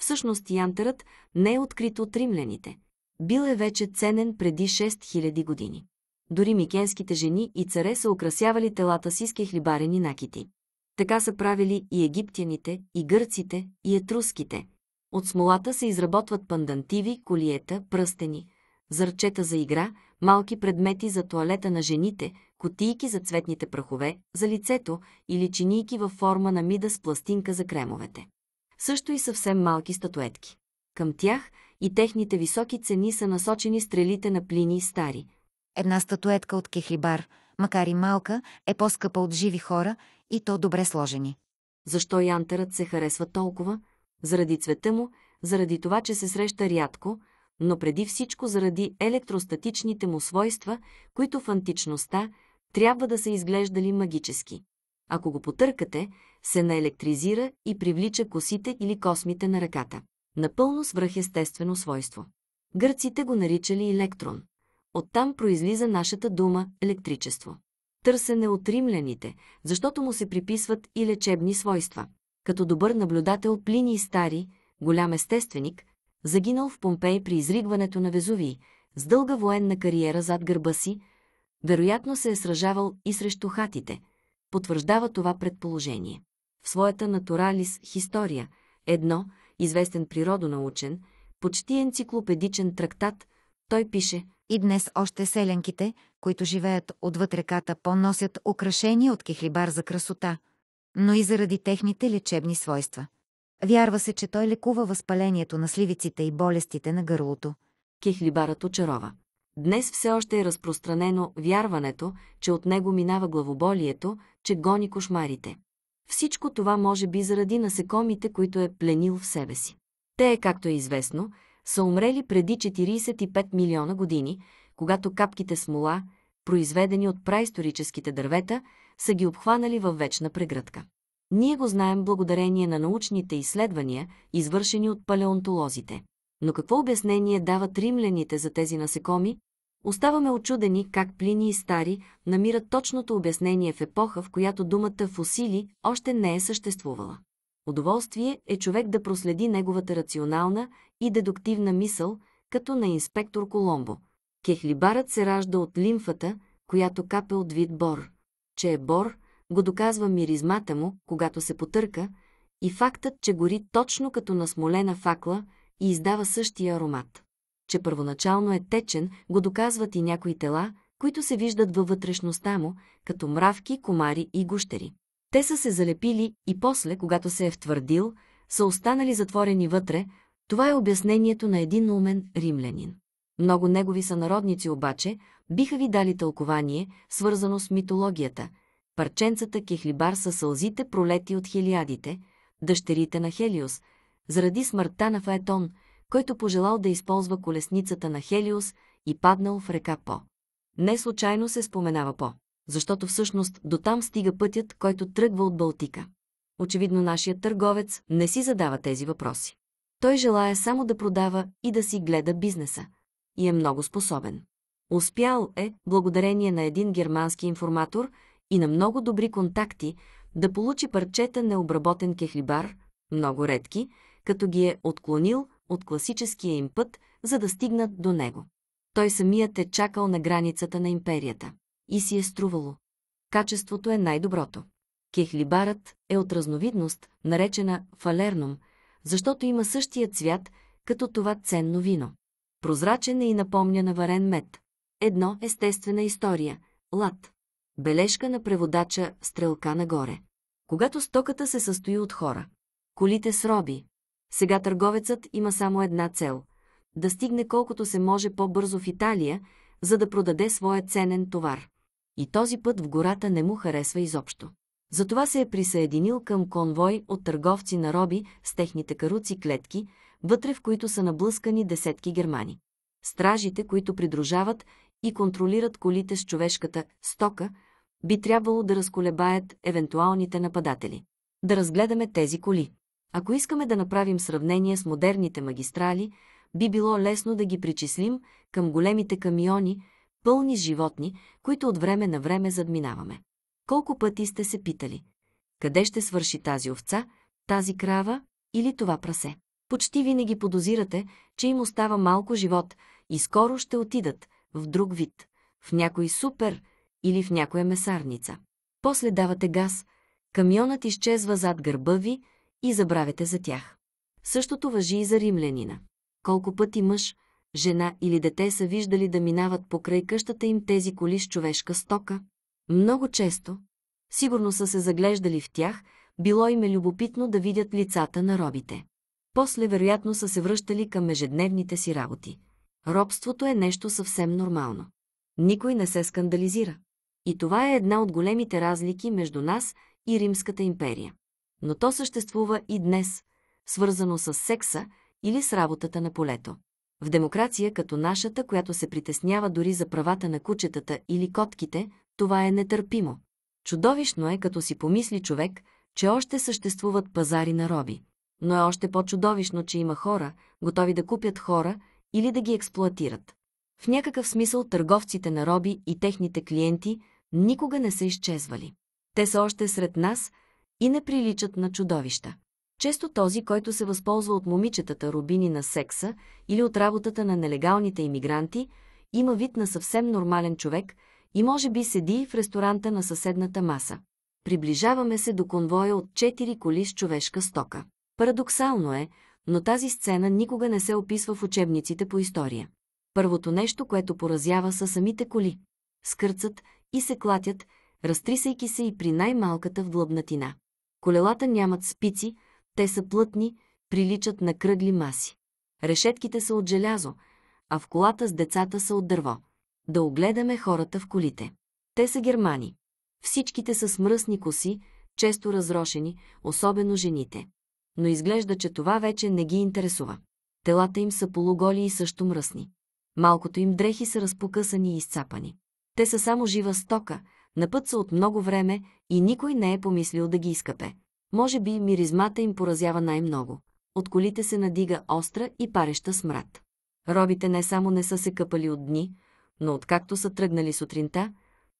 Всъщност Янтерът не е открит от римляните бил е вече ценен преди 6000 години. Дори микенските жени и царе са украсявали телата си с кехлибарени накити. Така са правили и египтяните, и гърците, и етруските. От смолата се изработват пандантиви, колиета, пръстени, зърчета за игра, малки предмети за туалета на жените, кутийки за цветните прахове, за лицето или чинийки във форма на мида с пластинка за кремовете. Също и съвсем малки статуетки. Към тях – и техните високи цени са насочени стрелите на плини и Стари. Една статуетка от кехлибар, макар и малка, е по-скъпа от живи хора и то добре сложени. Защо Янтерът се харесва толкова? Заради цвета му, заради това, че се среща рядко, но преди всичко заради електростатичните му свойства, които в античността трябва да са изглеждали магически. Ако го потъркате, се наелектризира и привлича косите или космите на ръката напълно свръхестествено свойство. Гърците го наричали електрон. Оттам произлиза нашата дума електричество. Търсене от римляните, защото му се приписват и лечебни свойства. Като добър наблюдател Плиний Стари, голям естественик, загинал в Помпей при изригването на Везувий, с дълга военна кариера зад гърба си, вероятно се е сражавал и срещу хатите, потвърждава това предположение. В своята Натуралис история, едно, известен природонаучен, почти енциклопедичен трактат, той пише «И днес още селенките, които живеят отвъд реката, поносят украшения от кихлибар за красота, но и заради техните лечебни свойства. Вярва се, че той лекува възпалението на сливиците и болестите на гърлото. Кихлибарът очарова. Днес все още е разпространено вярването, че от него минава главоболието, че гони кошмарите. Всичко това може би заради насекомите, които е пленил в себе си. Те, както е известно, са умрели преди 45 милиона години, когато капките смола, произведени от праисторическите дървета, са ги обхванали във вечна прегръдка. Ние го знаем благодарение на научните изследвания, извършени от палеонтолозите. Но какво обяснение дават римляните за тези насекоми, Оставаме очудени как Плини и Стари намират точното обяснение в епоха, в която думата фусили още не е съществувала. Удоволствие е човек да проследи неговата рационална и дедуктивна мисъл, като на инспектор Коломбо. Кехлибарът се ражда от лимфата, която капе от вид бор. Че е бор, го доказва миризмата му, когато се потърка, и фактът, че гори точно като насмолена факла и издава същия аромат че първоначално е течен, го доказват и някои тела, които се виждат във вътрешността му, като мравки, комари и гущери. Те са се залепили и после, когато се е втвърдил, са останали затворени вътре, това е обяснението на един умен римлянин. Много негови сънародници обаче биха ви дали тълкование, свързано с митологията. Парченцата Кехлибар са сълзите пролети от хелиадите, дъщерите на Хелиос, заради смъртта на Фаетон – който пожелал да използва колесницата на Хелиус и паднал в река По. Не случайно се споменава По, защото всъщност до там стига пътят, който тръгва от Балтика. Очевидно нашият търговец не си задава тези въпроси. Той желая само да продава и да си гледа бизнеса. И е много способен. Успял е, благодарение на един германски информатор и на много добри контакти, да получи парчета необработен кехлибар, много редки, като ги е отклонил от класическия им път, за да стигнат до него. Той самият е чакал на границата на империята. И си е струвало. Качеството е най-доброто. Кехлибарът е от разновидност, наречена фалерном, защото има същия цвят, като това ценно вино. Прозрачен е и напомня на варен мед. Едно естествена история – лад. Бележка на преводача – стрелка нагоре. Когато стоката се състои от хора, колите с роби, сега търговецът има само една цел – да стигне колкото се може по-бързо в Италия, за да продаде своя ценен товар. И този път в гората не му харесва изобщо. Затова се е присъединил към конвой от търговци на роби с техните каруци клетки, вътре в които са наблъскани десетки германи. Стражите, които придружават и контролират колите с човешката стока, би трябвало да разколебаят евентуалните нападатели. Да разгледаме тези коли. Ако искаме да направим сравнение с модерните магистрали, би било лесно да ги причислим към големите камиони, пълни с животни, които от време на време задминаваме. Колко пъти сте се питали? Къде ще свърши тази овца, тази крава или това прасе? Почти винаги подозирате, че им остава малко живот и скоро ще отидат в друг вид, в някой супер или в някоя месарница. После давате газ, камионът изчезва зад гърба ви, и забравяте за тях. Същото въжи и за римлянина. Колко пъти мъж, жена или дете са виждали да минават покрай къщата им тези коли с човешка стока? Много често. Сигурно са се заглеждали в тях, било им е любопитно да видят лицата на робите. После вероятно са се връщали към ежедневните си работи. Робството е нещо съвсем нормално. Никой не се скандализира. И това е една от големите разлики между нас и Римската империя но то съществува и днес, свързано с секса или с работата на полето. В демокрация като нашата, която се притеснява дори за правата на кучетата или котките, това е нетърпимо. Чудовищно е, като си помисли човек, че още съществуват пазари на роби. Но е още по-чудовищно, че има хора, готови да купят хора или да ги експлоатират. В някакъв смисъл търговците на роби и техните клиенти никога не са изчезвали. Те са още сред нас – и не приличат на чудовища. Често този, който се възползва от момичетата рубини на секса или от работата на нелегалните иммигранти, има вид на съвсем нормален човек и може би седи в ресторанта на съседната маса. Приближаваме се до конвоя от 4 коли с човешка стока. Парадоксално е, но тази сцена никога не се описва в учебниците по история. Първото нещо, което поразява са самите коли. Скърцат и се клатят, разтрисайки се и при най-малката вглъбнатина. Колелата нямат спици, те са плътни, приличат на кръгли маси. Решетките са от желязо, а в колата с децата са от дърво. Да огледаме хората в колите. Те са германи. Всичките са с мръсни коси, често разрошени, особено жените. Но изглежда, че това вече не ги интересува. Телата им са полуголи и също мръсни. Малкото им дрехи са разпокъсани и изцапани. Те са само жива стока, Напът са от много време и никой не е помислил да ги изкъпе. Може би миризмата им поразява най-много. От колите се надига остра и пареща смрад. Робите не само не са се къпали от дни, но откакто са тръгнали сутринта,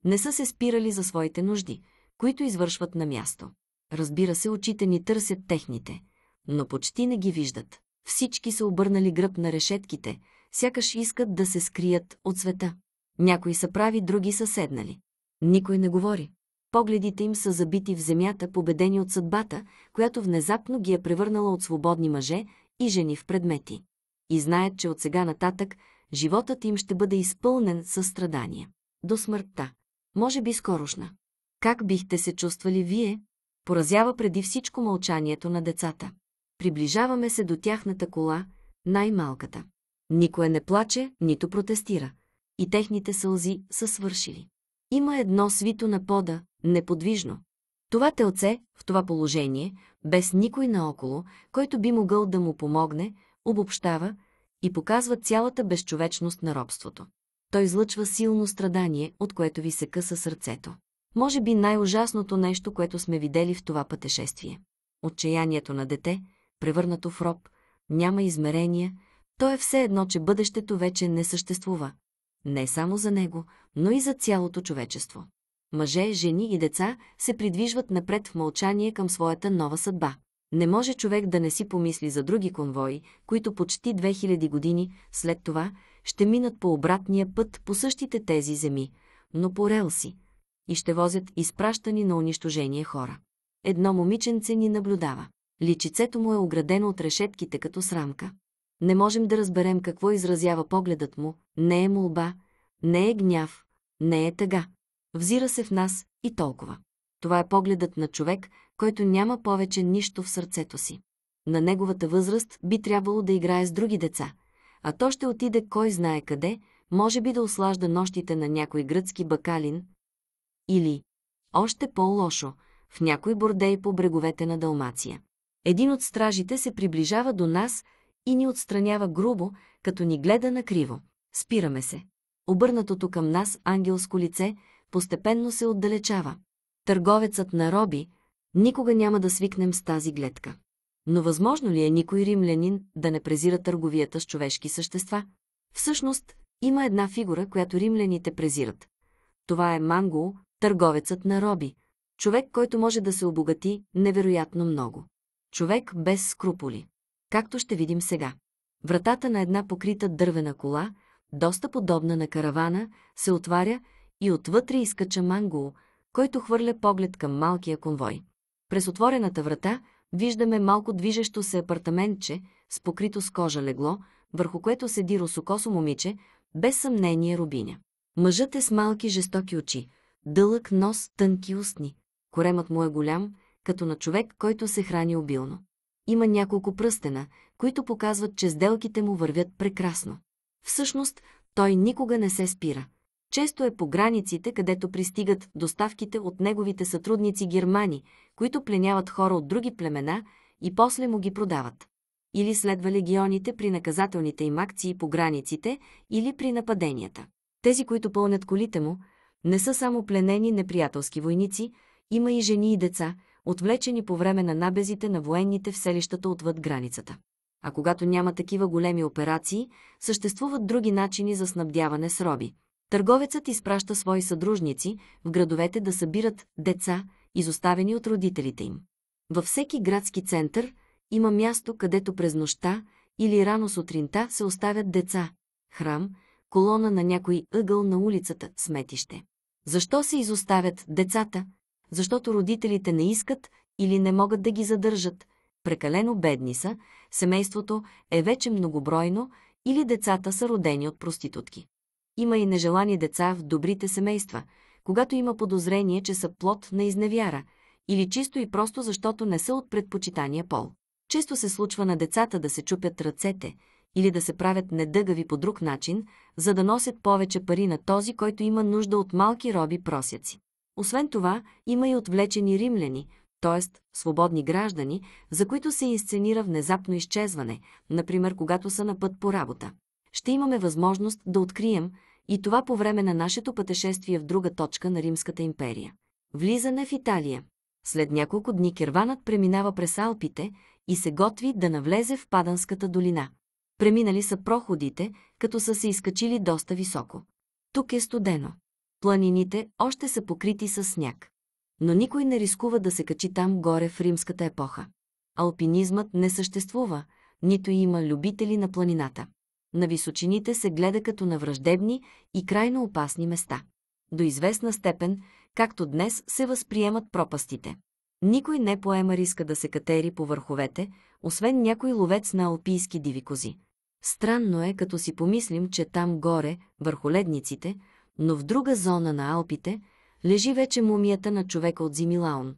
не са се спирали за своите нужди, които извършват на място. Разбира се, очите ни търсят техните, но почти не ги виждат. Всички са обърнали гръб на решетките, сякаш искат да се скрият от света. Някои са прави, други са седнали. Никой не говори. Погледите им са забити в земята, победени от съдбата, която внезапно ги е превърнала от свободни мъже и жени в предмети. И знаят, че от сега нататък животът им ще бъде изпълнен със страдания. До смъртта. Може би скорошна. Как бихте се чувствали вие? Поразява преди всичко мълчанието на децата. Приближаваме се до тяхната кола, най-малката. Никое не плаче, нито протестира. И техните сълзи са свършили. Има едно свито на пода, неподвижно. Това телце, в това положение, без никой наоколо, който би могъл да му помогне, обобщава и показва цялата безчовечност на робството. Той излъчва силно страдание, от което ви се къса сърцето. Може би най-ужасното нещо, което сме видели в това пътешествие. Отчаянието на дете, превърнато в роб, няма измерения, то е все едно, че бъдещето вече не съществува не само за него, но и за цялото човечество. Мъже, жени и деца се придвижват напред в мълчание към своята нова съдба. Не може човек да не си помисли за други конвои, които почти 2000 години след това ще минат по обратния път по същите тези земи, но по релси, и ще возят изпращани на унищожение хора. Едно момиченце ни наблюдава. Личицето му е оградено от решетките като срамка не можем да разберем какво изразява погледът му, не е молба, не е гняв, не е тъга. Взира се в нас и толкова. Това е погледът на човек, който няма повече нищо в сърцето си. На неговата възраст би трябвало да играе с други деца, а то ще отиде кой знае къде, може би да ослажда нощите на някой гръцки бакалин или, още по-лошо, в някой бордей по бреговете на Далмация. Един от стражите се приближава до нас и ни отстранява грубо, като ни гледа накриво. Спираме се. Обърнатото към нас ангелско лице постепенно се отдалечава. Търговецът на роби, никога няма да свикнем с тази гледка. Но възможно ли е никой римлянин да не презира търговията с човешки същества? Всъщност, има една фигура, която римляните презират. Това е Манго, търговецът на роби. Човек, който може да се обогати невероятно много. Човек без скруполи както ще видим сега. Вратата на една покрита дървена кола, доста подобна на каравана, се отваря и отвътре изкача Мангул, който хвърля поглед към малкия конвой. През отворената врата виждаме малко движещо се апартаментче с покрито с кожа легло, върху което седи росокосо момиче, без съмнение рубиня. Мъжът е с малки жестоки очи, дълъг нос, тънки устни. Коремът му е голям, като на човек, който се храни обилно има няколко пръстена, които показват, че сделките му вървят прекрасно. Всъщност, той никога не се спира. Често е по границите, където пристигат доставките от неговите сътрудници германи, които пленяват хора от други племена и после му ги продават. Или следва легионите при наказателните им акции по границите или при нападенията. Тези, които пълнят колите му, не са само пленени неприятелски войници, има и жени и деца, отвлечени по време на набезите на военните в селищата отвъд границата. А когато няма такива големи операции, съществуват други начини за снабдяване с роби. Търговецът изпраща свои съдружници в градовете да събират деца, изоставени от родителите им. Във всеки градски център има място, където през нощта или рано сутринта се оставят деца, храм, колона на някой ъгъл на улицата, сметище. Защо се изоставят децата, защото родителите не искат или не могат да ги задържат, прекалено бедни са, семейството е вече многобройно или децата са родени от проститутки. Има и нежелани деца в добрите семейства, когато има подозрение, че са плод на изневяра или чисто и просто защото не са от предпочитания пол. Често се случва на децата да се чупят ръцете или да се правят недъгави по друг начин, за да носят повече пари на този, който има нужда от малки роби просяци. Освен това, има и отвлечени римляни, т.е. свободни граждани, за които се инсценира внезапно изчезване, например когато са на път по работа. Ще имаме възможност да открием и това по време на нашето пътешествие в друга точка на Римската империя. Влизане в Италия. След няколко дни керванът преминава през Алпите и се готви да навлезе в Паданската долина. Преминали са проходите, като са се изкачили доста високо. Тук е студено. Планините още са покрити с сняг. Но никой не рискува да се качи там горе в римската епоха. Алпинизмът не съществува, нито има любители на планината. На височините се гледа като на враждебни и крайно опасни места. До известна степен, както днес, се възприемат пропастите. Никой не поема риска да се катери по върховете, освен някой ловец на алпийски диви кози. Странно е, като си помислим, че там горе, върху ледниците, но в друга зона на Алпите лежи вече мумията на човека от Зимилаун,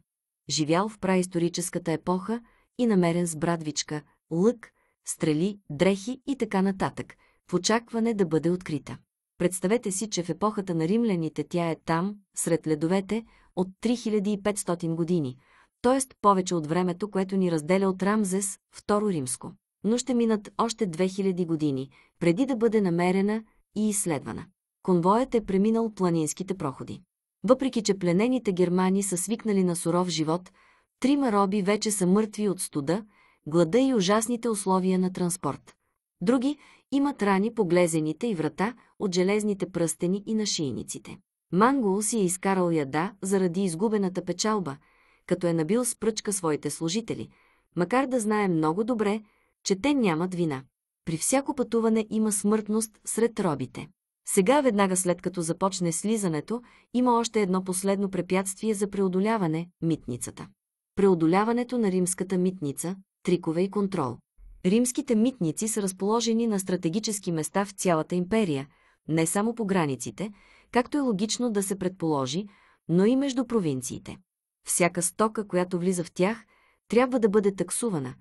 живял в праисторическата епоха и намерен с брадвичка, лък, стрели, дрехи и така нататък, в очакване да бъде открита. Представете си, че в епохата на римляните тя е там, сред ледовете, от 3500 години, т.е. повече от времето, което ни разделя от Рамзес, Второ римско. Но ще минат още 2000 години, преди да бъде намерена и изследвана конвоят е преминал планинските проходи. Въпреки, че пленените германи са свикнали на суров живот, трима роби вече са мъртви от студа, глада и ужасните условия на транспорт. Други имат рани по глезените и врата от железните пръстени и на шийниците. Мангол си е изкарал яда заради изгубената печалба, като е набил с пръчка своите служители, макар да знае много добре, че те нямат вина. При всяко пътуване има смъртност сред робите. Сега, веднага след като започне слизането, има още едно последно препятствие за преодоляване – митницата. Преодоляването на римската митница – трикове и контрол. Римските митници са разположени на стратегически места в цялата империя, не само по границите, както е логично да се предположи, но и между провинциите. Всяка стока, която влиза в тях, трябва да бъде таксувана,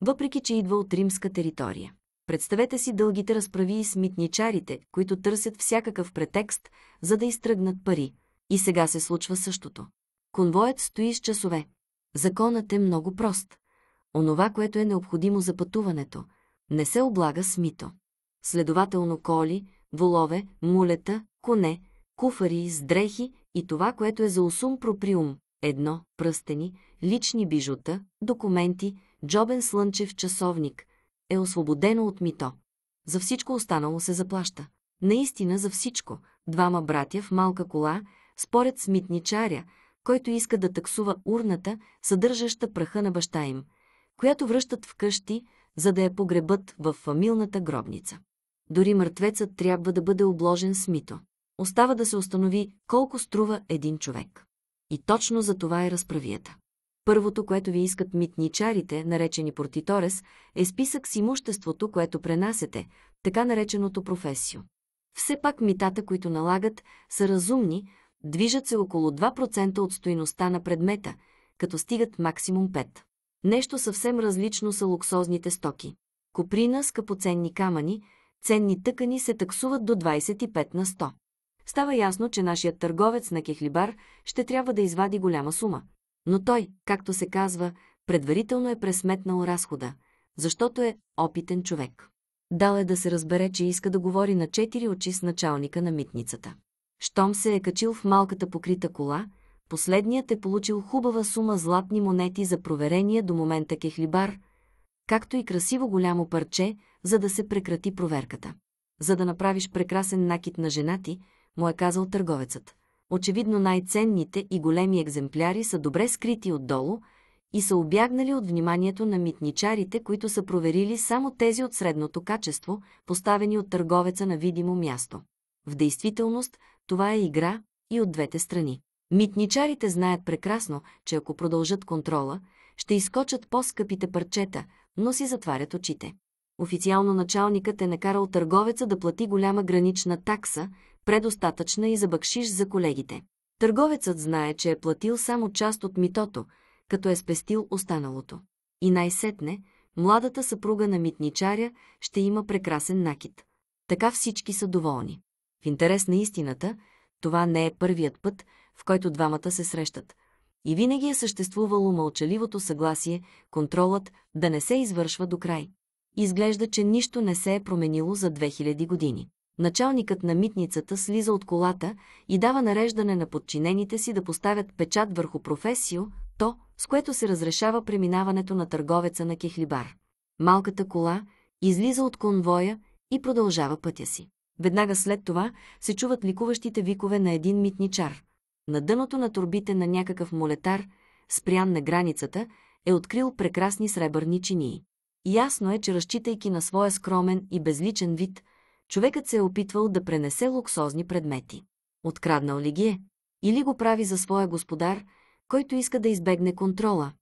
въпреки че идва от римска територия. Представете си дългите разправи и с митничарите, които търсят всякакъв претекст, за да изтръгнат пари. И сега се случва същото. Конвоят стои с часове. Законът е много прост. Онова, което е необходимо за пътуването, не се облага с мито. Следователно коли, волове, мулета, коне, куфари с дрехи и това, което е за усум проприум – едно, пръстени, лични бижута, документи, джобен слънчев часовник – е освободено от мито. За всичко останало се заплаща. Наистина за всичко. Двама братя в малка кола, според с митничаря, който иска да таксува урната, съдържаща праха на баща им, която връщат в къщи, за да я погребат в фамилната гробница. Дори мъртвецът трябва да бъде обложен с мито. Остава да се установи колко струва един човек. И точно за това е разправията. Първото, което ви искат митничарите, наречени портиторес, е списък с имуществото, което пренасете, така нареченото професио. Все пак митата, които налагат, са разумни, движат се около 2% от стоиността на предмета, като стигат максимум 5. Нещо съвсем различно са луксозните стоки. Коприна, скъпоценни камъни, ценни тъкани се таксуват до 25 на 100. Става ясно, че нашият търговец на кехлибар ще трябва да извади голяма сума – но той, както се казва, предварително е пресметнал разхода, защото е опитен човек. Дал е да се разбере, че иска да говори на четири очи с началника на митницата. Штом се е качил в малката покрита кола, последният е получил хубава сума златни монети за проверение до момента кехлибар, както и красиво голямо парче, за да се прекрати проверката. За да направиш прекрасен накид на жена ти, му е казал търговецът очевидно най-ценните и големи екземпляри са добре скрити отдолу и са обягнали от вниманието на митничарите, които са проверили само тези от средното качество, поставени от търговеца на видимо място. В действителност, това е игра и от двете страни. Митничарите знаят прекрасно, че ако продължат контрола, ще изкочат по-скъпите парчета, но си затварят очите. Официално началникът е накарал търговеца да плати голяма гранична такса, предостатъчна и за бъкшиш за колегите. Търговецът знае, че е платил само част от митото, като е спестил останалото. И най-сетне, младата съпруга на митничаря ще има прекрасен накид. Така всички са доволни. В интерес на истината, това не е първият път, в който двамата се срещат. И винаги е съществувало мълчаливото съгласие, контролът да не се извършва до край. Изглежда, че нищо не се е променило за 2000 години. Началникът на митницата слиза от колата и дава нареждане на подчинените си да поставят печат върху професио, то, с което се разрешава преминаването на търговеца на кехлибар. Малката кола излиза от конвоя и продължава пътя си. Веднага след това се чуват ликуващите викове на един митничар. На дъното на турбите на някакъв молетар, спрян на границата, е открил прекрасни сребърни чинии. Ясно е, че разчитайки на своя скромен и безличен вид – човекът се е опитвал да пренесе луксозни предмети. Откраднал ли ги е? Или го прави за своя господар, който иска да избегне контрола?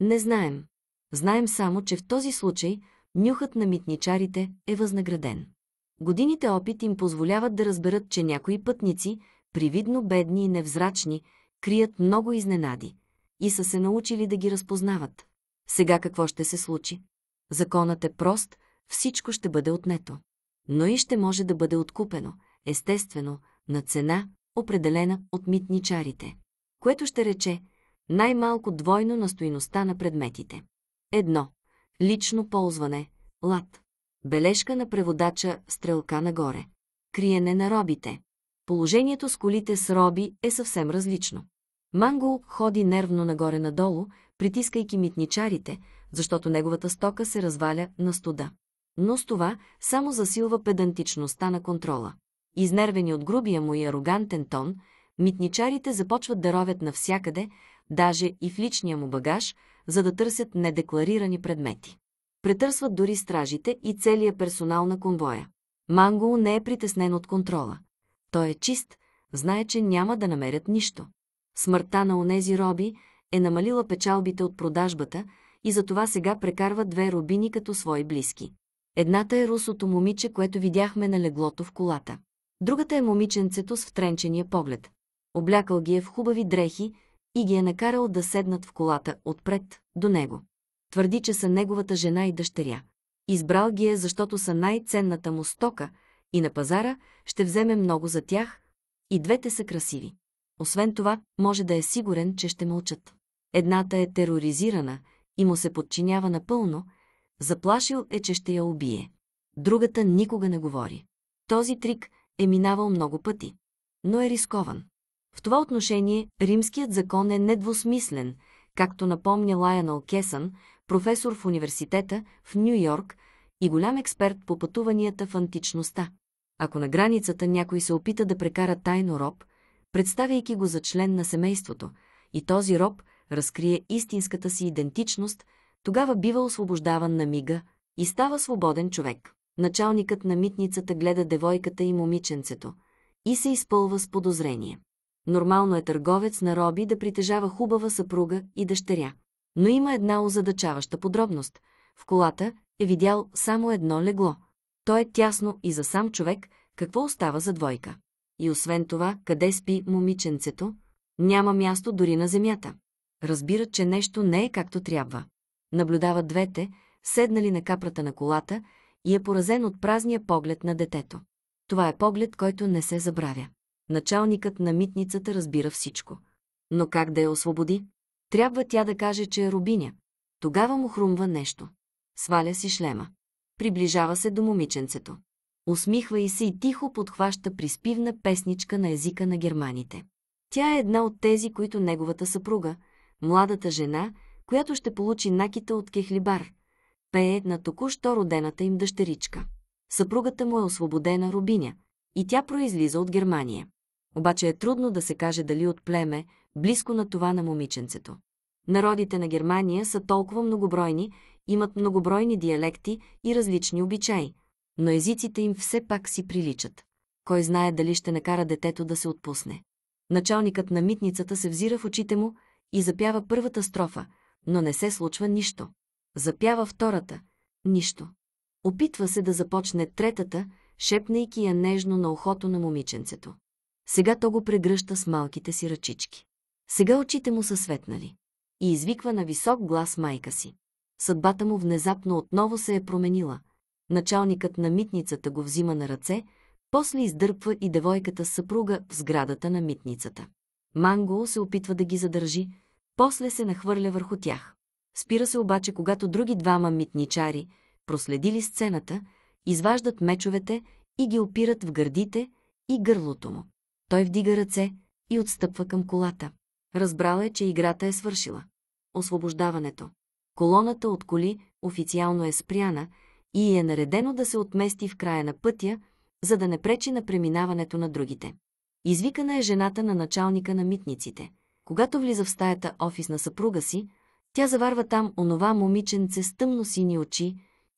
Не знаем. Знаем само, че в този случай нюхът на митничарите е възнаграден. Годините опит им позволяват да разберат, че някои пътници, привидно бедни и невзрачни, крият много изненади и са се научили да ги разпознават. Сега какво ще се случи? Законът е прост, всичко ще бъде отнето но и ще може да бъде откупено, естествено, на цена, определена от митничарите, което ще рече най-малко двойно на стоиността на предметите. Едно Лично ползване – лад. Бележка на преводача – стрелка нагоре. Криене на робите. Положението с колите с роби е съвсем различно. Манго ходи нервно нагоре-надолу, притискайки митничарите, защото неговата стока се разваля на студа но с това само засилва педантичността на контрола. Изнервени от грубия му и арогантен тон, митничарите започват да ровят навсякъде, даже и в личния му багаж, за да търсят недекларирани предмети. Претърсват дори стражите и целия персонал на конвоя. Манго не е притеснен от контрола. Той е чист, знае, че няма да намерят нищо. Смъртта на онези роби е намалила печалбите от продажбата и затова сега прекарва две робини като свои близки. Едната е русото момиче, което видяхме на леглото в колата. Другата е момиченцето с втренчения поглед. Облякал ги е в хубави дрехи и ги е накарал да седнат в колата отпред до него. Твърди, че са неговата жена и дъщеря. Избрал ги е, защото са най-ценната му стока и на пазара ще вземе много за тях и двете са красиви. Освен това, може да е сигурен, че ще мълчат. Едната е тероризирана и му се подчинява напълно – Заплашил е, че ще я убие. Другата никога не говори. Този трик е минавал много пъти, но е рискован. В това отношение римският закон е недвусмислен, както напомня Лайонел Кесън, професор в университета в Нью Йорк и голям експерт по пътуванията в античността. Ако на границата някой се опита да прекара тайно роб, представяйки го за член на семейството, и този роб разкрие истинската си идентичност – тогава бива освобождаван на мига и става свободен човек. Началникът на митницата гледа девойката и момиченцето и се изпълва с подозрение. Нормално е търговец на роби да притежава хубава съпруга и дъщеря. Но има една озадачаваща подробност. В колата е видял само едно легло. То е тясно и за сам човек, какво остава за двойка. И освен това, къде спи момиченцето, няма място дори на земята. Разбира, че нещо не е както трябва. Наблюдава двете, седнали на капрата на колата и е поразен от празния поглед на детето. Това е поглед, който не се забравя. Началникът на митницата разбира всичко. Но как да я освободи? Трябва тя да каже, че е рубиня. Тогава му хрумва нещо. Сваля си шлема. Приближава се до момиченцето. Усмихва и се и тихо подхваща приспивна песничка на езика на германите. Тя е една от тези, които неговата съпруга, младата жена, която ще получи накита от кехлибар. Пее на току-що родената им дъщеричка. Съпругата му е освободена Рубиня и тя произлиза от Германия. Обаче е трудно да се каже дали от племе, близко на това на момиченцето. Народите на Германия са толкова многобройни, имат многобройни диалекти и различни обичаи, но езиците им все пак си приличат. Кой знае дали ще накара детето да се отпусне. Началникът на митницата се взира в очите му и запява първата строфа – но не се случва нищо. Запява втората. Нищо. Опитва се да започне третата, шепнайки я нежно на ухото на момиченцето. Сега то го прегръща с малките си ръчички. Сега очите му са светнали. И извиква на висок глас майка си. Съдбата му внезапно отново се е променила. Началникът на митницата го взима на ръце, после издърпва и девойката съпруга в сградата на митницата. Манго се опитва да ги задържи, после се нахвърля върху тях. Спира се обаче, когато други двама митничари, проследили сцената, изваждат мечовете и ги опират в гърдите и гърлото му. Той вдига ръце и отстъпва към колата. Разбрала е, че играта е свършила. Освобождаването. Колоната от коли официално е спряна и е наредено да се отмести в края на пътя, за да не пречи на преминаването на другите. Извикана е жената на началника на митниците. Когато влиза в стаята офис на съпруга си, тя заварва там онова момиченце с тъмно-сини очи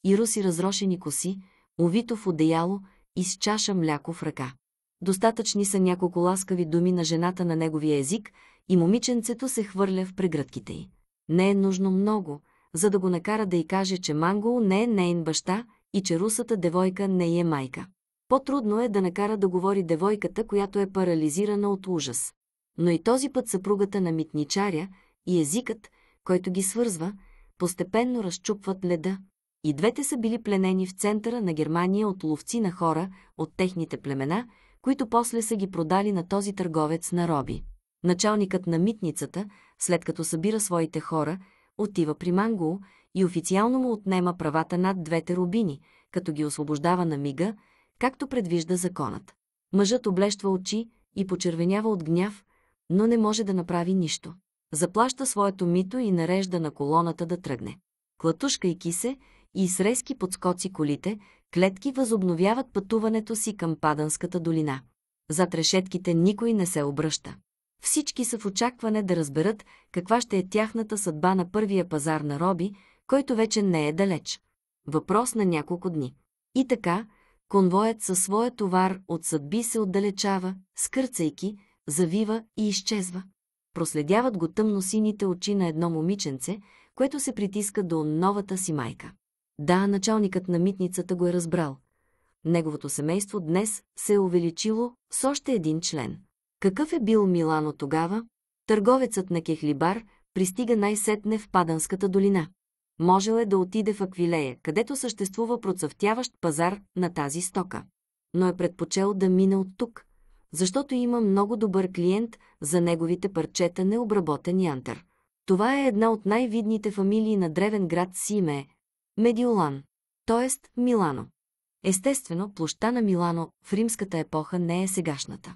и руси разрошени коси, увито в одеяло и с чаша мляко в ръка. Достатъчни са няколко ласкави думи на жената на неговия език и момиченцето се хвърля в прегръдките й. Не е нужно много, за да го накара да й каже, че Манго не е нейн баща и че русата девойка не е майка. По-трудно е да накара да говори девойката, която е парализирана от ужас. Но и този път съпругата на митничаря и езикът, който ги свързва, постепенно разчупват леда. И двете са били пленени в центъра на Германия от ловци на хора от техните племена, които после са ги продали на този търговец на роби. Началникът на митницата, след като събира своите хора, отива при Манго и официално му отнема правата над двете рубини, като ги освобождава на мига, както предвижда законът. Мъжът облещва очи и почервенява от гняв, но не може да направи нищо. Заплаща своето мито и нарежда на колоната да тръгне. Клатушкайки се и с резки подскоци колите, клетки възобновяват пътуването си към Паданската долина. Зад решетките никой не се обръща. Всички са в очакване да разберат каква ще е тяхната съдба на първия пазар на роби, който вече не е далеч. Въпрос на няколко дни. И така, конвоят със своя товар от съдби се отдалечава, скърцайки, завива и изчезва. Проследяват го тъмносините очи на едно момиченце, което се притиска до новата си майка. Да, началникът на митницата го е разбрал. Неговото семейство днес се е увеличило с още един член. Какъв е бил Милано тогава? Търговецът на Кехлибар пристига най-сетне в Паданската долина. Можел е да отиде в Аквилея, където съществува процъфтяващ пазар на тази стока. Но е предпочел да мине от тук, защото има много добър клиент за неговите парчета необработен янтър. Това е една от най-видните фамилии на древен град Симе, Медиолан, т.е. Милано. Естествено, площа на Милано в римската епоха не е сегашната.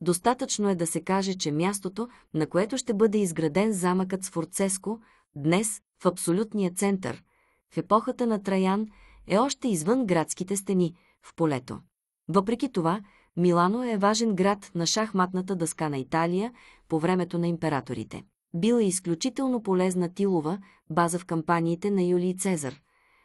Достатъчно е да се каже, че мястото, на което ще бъде изграден замъкът с Форцеско, днес в абсолютния център, в епохата на Траян, е още извън градските стени, в полето. Въпреки това, Милано е важен град на шахматната дъска на Италия по времето на императорите. Била е изключително полезна тилова база в кампаниите на Юлий Цезар,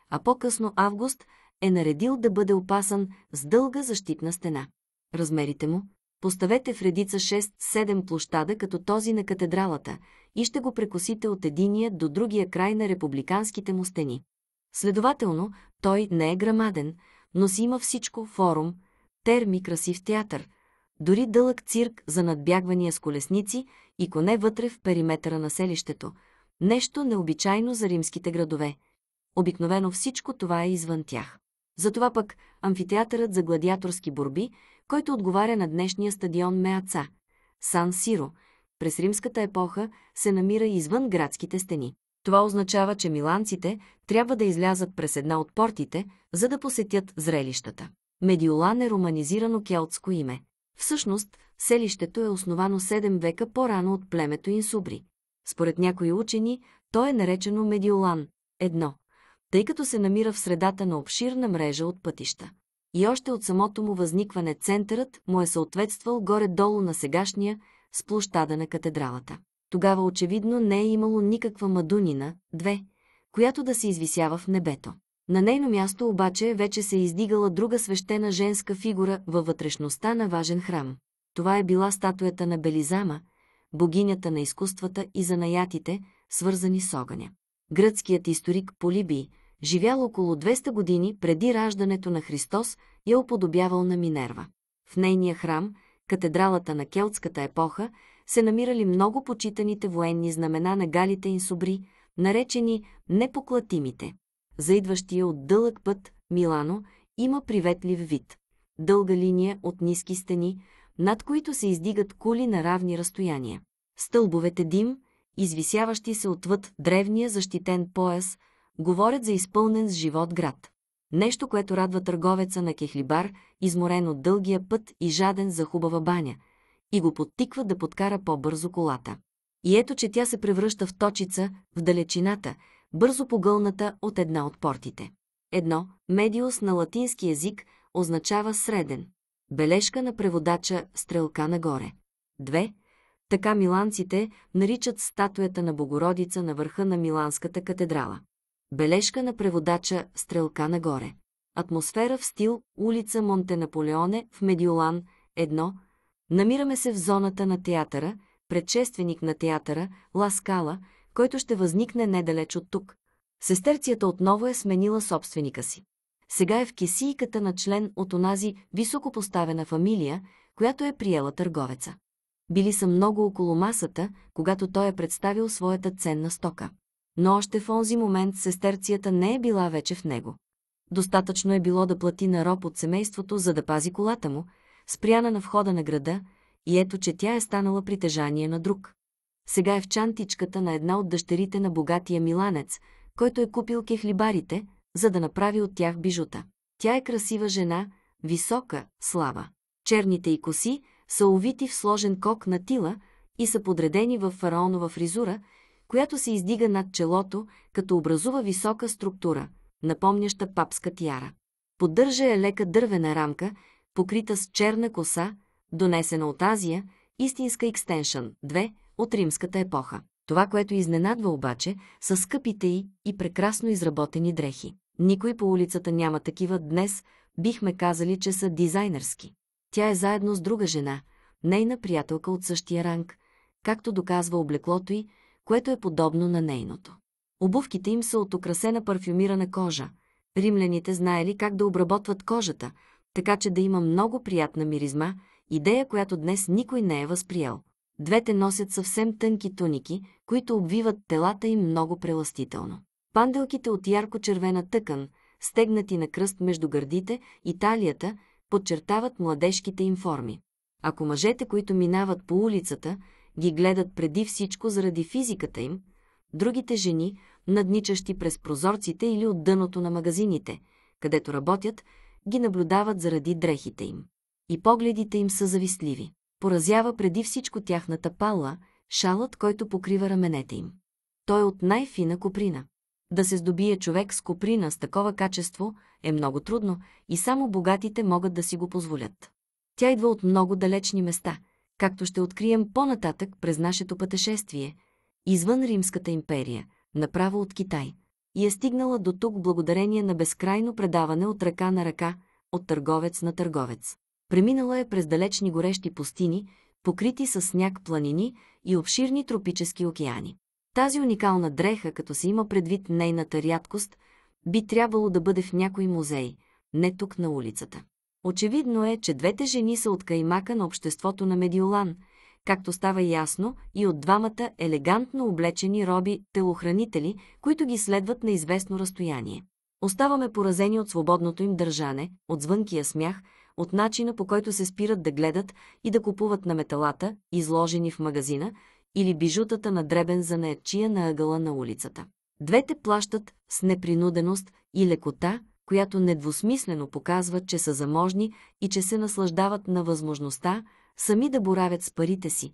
а по-късно Август е наредил да бъде опасан с дълга защитна стена. Размерите му поставете в редица 6-7 площада като този на катедралата и ще го прекосите от единия до другия край на републиканските му стени. Следователно, той не е грамаден, но си има всичко – форум – терми, красив театър, дори дълъг цирк за надбягвания с колесници и коне вътре в периметъра на селището. Нещо необичайно за римските градове. Обикновено всичко това е извън тях. Затова пък амфитеатърът за гладиаторски борби, който отговаря на днешния стадион Меаца, Сан Сиро, през римската епоха се намира извън градските стени. Това означава, че миланците трябва да излязат през една от портите, за да посетят зрелищата. Медиолан е романизирано келтско име. Всъщност, селището е основано 7 века по-рано от племето Инсубри. Според някои учени, то е наречено Медиолан. Едно, тъй като се намира в средата на обширна мрежа от пътища. И още от самото му възникване центърът му е съответствал горе-долу на сегашния с площада на катедралата. Тогава очевидно не е имало никаква мадунина, две, която да се извисява в небето. На нейно място обаче вече се е издигала друга свещена женска фигура във вътрешността на важен храм. Това е била статуята на Белизама, богинята на изкуствата и занаятите, свързани с огъня. Гръцкият историк Полибий, живял около 200 години преди раждането на Христос, я уподобявал на Минерва. В нейния храм, катедралата на келтската епоха, се намирали много почитаните военни знамена на галите инсубри, наречени непоклатимите за идващия от дълъг път Милано има приветлив вид. Дълга линия от ниски стени, над които се издигат кули на равни разстояния. Стълбовете дим, извисяващи се отвъд древния защитен пояс, говорят за изпълнен с живот град. Нещо, което радва търговеца на Кехлибар, изморен от дългия път и жаден за хубава баня, и го подтиква да подкара по-бързо колата. И ето, че тя се превръща в точица, в далечината, бързо погълната от една от портите. Едно, медиус на латински език означава среден. Бележка на преводача стрелка нагоре. Две, така миланците наричат статуята на Богородица на върха на Миланската катедрала. Бележка на преводача стрелка нагоре. Атмосфера в стил улица Монтенаполеоне в Медиолан Едно. Намираме се в зоната на театъра, предшественик на театъра Ласкала, който ще възникне недалеч от тук. Сестерцията отново е сменила собственика си. Сега е в кесийката на член от онази високопоставена фамилия, която е приела търговеца. Били са много около масата, когато той е представил своята ценна стока. Но още в онзи момент сестерцията не е била вече в него. Достатъчно е било да плати на роб от семейството, за да пази колата му, спряна на входа на града, и ето, че тя е станала притежание на друг. Сега е в чантичката на една от дъщерите на богатия миланец, който е купил кехлибарите, за да направи от тях бижута. Тя е красива жена, висока, слава. Черните и коси са увити в сложен кок на тила и са подредени в фараонова фризура, която се издига над челото, като образува висока структура, напомняща папска тиара. Поддържа е лека дървена рамка, покрита с черна коса, донесена от Азия, истинска екстеншън, от римската епоха. Това, което изненадва обаче, са скъпите й и прекрасно изработени дрехи. Никой по улицата няма такива днес, бихме казали, че са дизайнерски. Тя е заедно с друга жена, нейна приятелка от същия ранг, както доказва облеклото й, което е подобно на нейното. Обувките им са от украсена парфюмирана кожа. Римляните знаели как да обработват кожата, така че да има много приятна миризма, идея, която днес никой не е възприел. Двете носят съвсем тънки туники, които обвиват телата им много преластително. Панделките от ярко-червена тъкан, стегнати на кръст между гърдите и талията, подчертават младежките им форми. Ако мъжете, които минават по улицата, ги гледат преди всичко заради физиката им, другите жени, надничащи през прозорците или от дъното на магазините, където работят, ги наблюдават заради дрехите им. И погледите им са завистливи. Поразява преди всичко тяхната палла, шалът, който покрива раменете им. Той е от най-фина коприна. Да се здобие човек с коприна с такова качество е много трудно и само богатите могат да си го позволят. Тя идва от много далечни места, както ще открием по-нататък през нашето пътешествие, извън Римската империя, направо от Китай, и е стигнала до тук благодарение на безкрайно предаване от ръка на ръка, от търговец на търговец. Преминала е през далечни горещи пустини, покрити с сняг планини и обширни тропически океани. Тази уникална дреха, като се има предвид нейната рядкост, би трябвало да бъде в някой музей, не тук на улицата. Очевидно е, че двете жени са от каймака на обществото на Медиолан, както става ясно и от двамата елегантно облечени роби-телохранители, които ги следват на известно разстояние. Оставаме поразени от свободното им държане, от звънкия смях, от начина по който се спират да гледат и да купуват на металата, изложени в магазина, или бижутата на дребен за занаятчия на ъгъла на улицата. Двете плащат с непринуденост и лекота, която недвусмислено показва, че са заможни и че се наслаждават на възможността сами да боравят с парите си,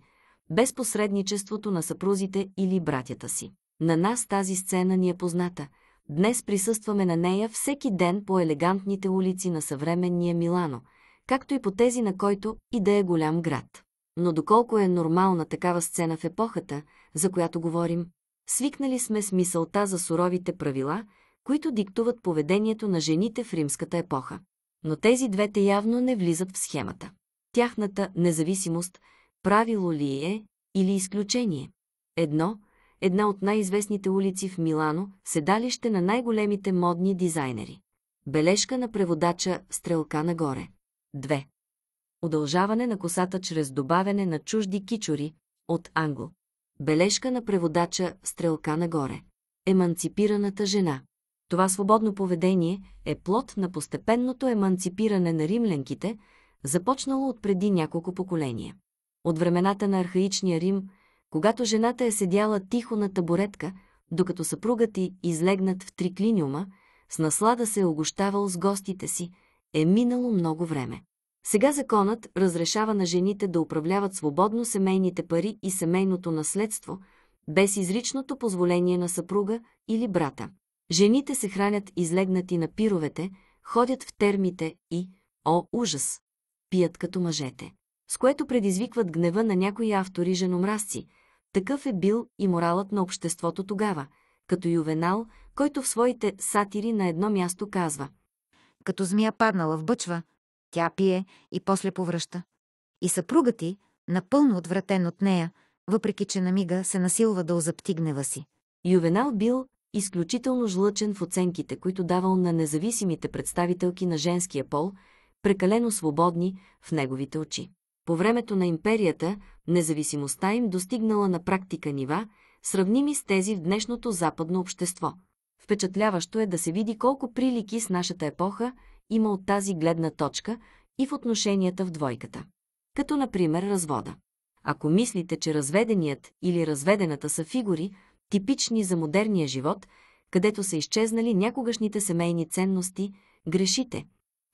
без посредничеството на съпрузите или братята си. На нас тази сцена ни е позната – Днес присъстваме на нея всеки ден по елегантните улици на съвременния Милано, както и по тези на който и да е голям град. Но доколко е нормална такава сцена в епохата, за която говорим, свикнали сме с мисълта за суровите правила, които диктуват поведението на жените в римската епоха. Но тези двете явно не влизат в схемата. Тяхната независимост, правило ли е или изключение? Едно – една от най-известните улици в Милано, седалище на най-големите модни дизайнери. Бележка на преводача Стрелка нагоре. 2. Удължаване на косата чрез добавяне на чужди кичори от англ. Бележка на преводача Стрелка нагоре. Еманципираната жена. Това свободно поведение е плод на постепенното еманципиране на римлянките, започнало от преди няколко поколения. От времената на архаичния Рим – когато жената е седяла тихо на табуретка, докато съпругът й, излегнат в триклиниума, с наслада се е огощавал с гостите си, е минало много време. Сега законът разрешава на жените да управляват свободно семейните пари и семейното наследство, без изричното позволение на съпруга или брата. Жените се хранят излегнати на пировете, ходят в термите и, о ужас, пият като мъжете, с което предизвикват гнева на някои автори женомразци – такъв е бил и моралът на обществото тогава, като Ювенал, който в своите сатири на едно място казва «Като змия паднала в бъчва, тя пие и после повръща. И съпруга ти, напълно отвратен от нея, въпреки че на мига се насилва да озаптигнева си». Ювенал бил изключително жлъчен в оценките, които давал на независимите представителки на женския пол, прекалено свободни в неговите очи. По времето на империята, независимостта им достигнала на практика нива, сравними с тези в днешното западно общество. Впечатляващо е да се види колко прилики с нашата епоха има от тази гледна точка и в отношенията в двойката. Като, например, развода. Ако мислите, че разведеният или разведената са фигури, типични за модерния живот, където са изчезнали някогашните семейни ценности, грешите.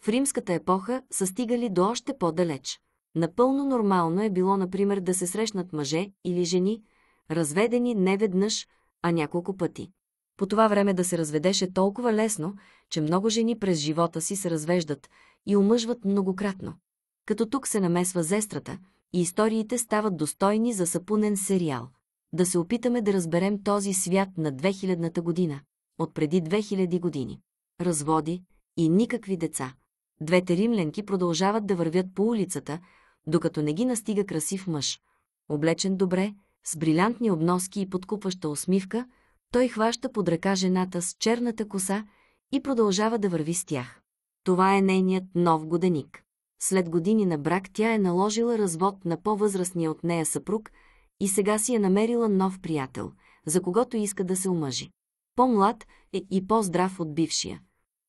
В римската епоха са стигали до още по-далеч. Напълно нормално е било, например, да се срещнат мъже или жени, разведени не веднъж, а няколко пъти. По това време да се разведеше толкова лесно, че много жени през живота си се развеждат и омъжват многократно. Като тук се намесва зестрата и историите стават достойни за сапунен сериал. Да се опитаме да разберем този свят на 2000-та година, от преди 2000 години. Разводи и никакви деца. Двете римлянки продължават да вървят по улицата, докато не ги настига красив мъж. Облечен добре, с брилянтни обноски и подкупваща усмивка, той хваща под ръка жената с черната коса и продължава да върви с тях. Това е нейният нов годеник. След години на брак тя е наложила развод на по-възрастния от нея съпруг и сега си е намерила нов приятел, за когото иска да се омъжи. По-млад е и по-здрав от бившия,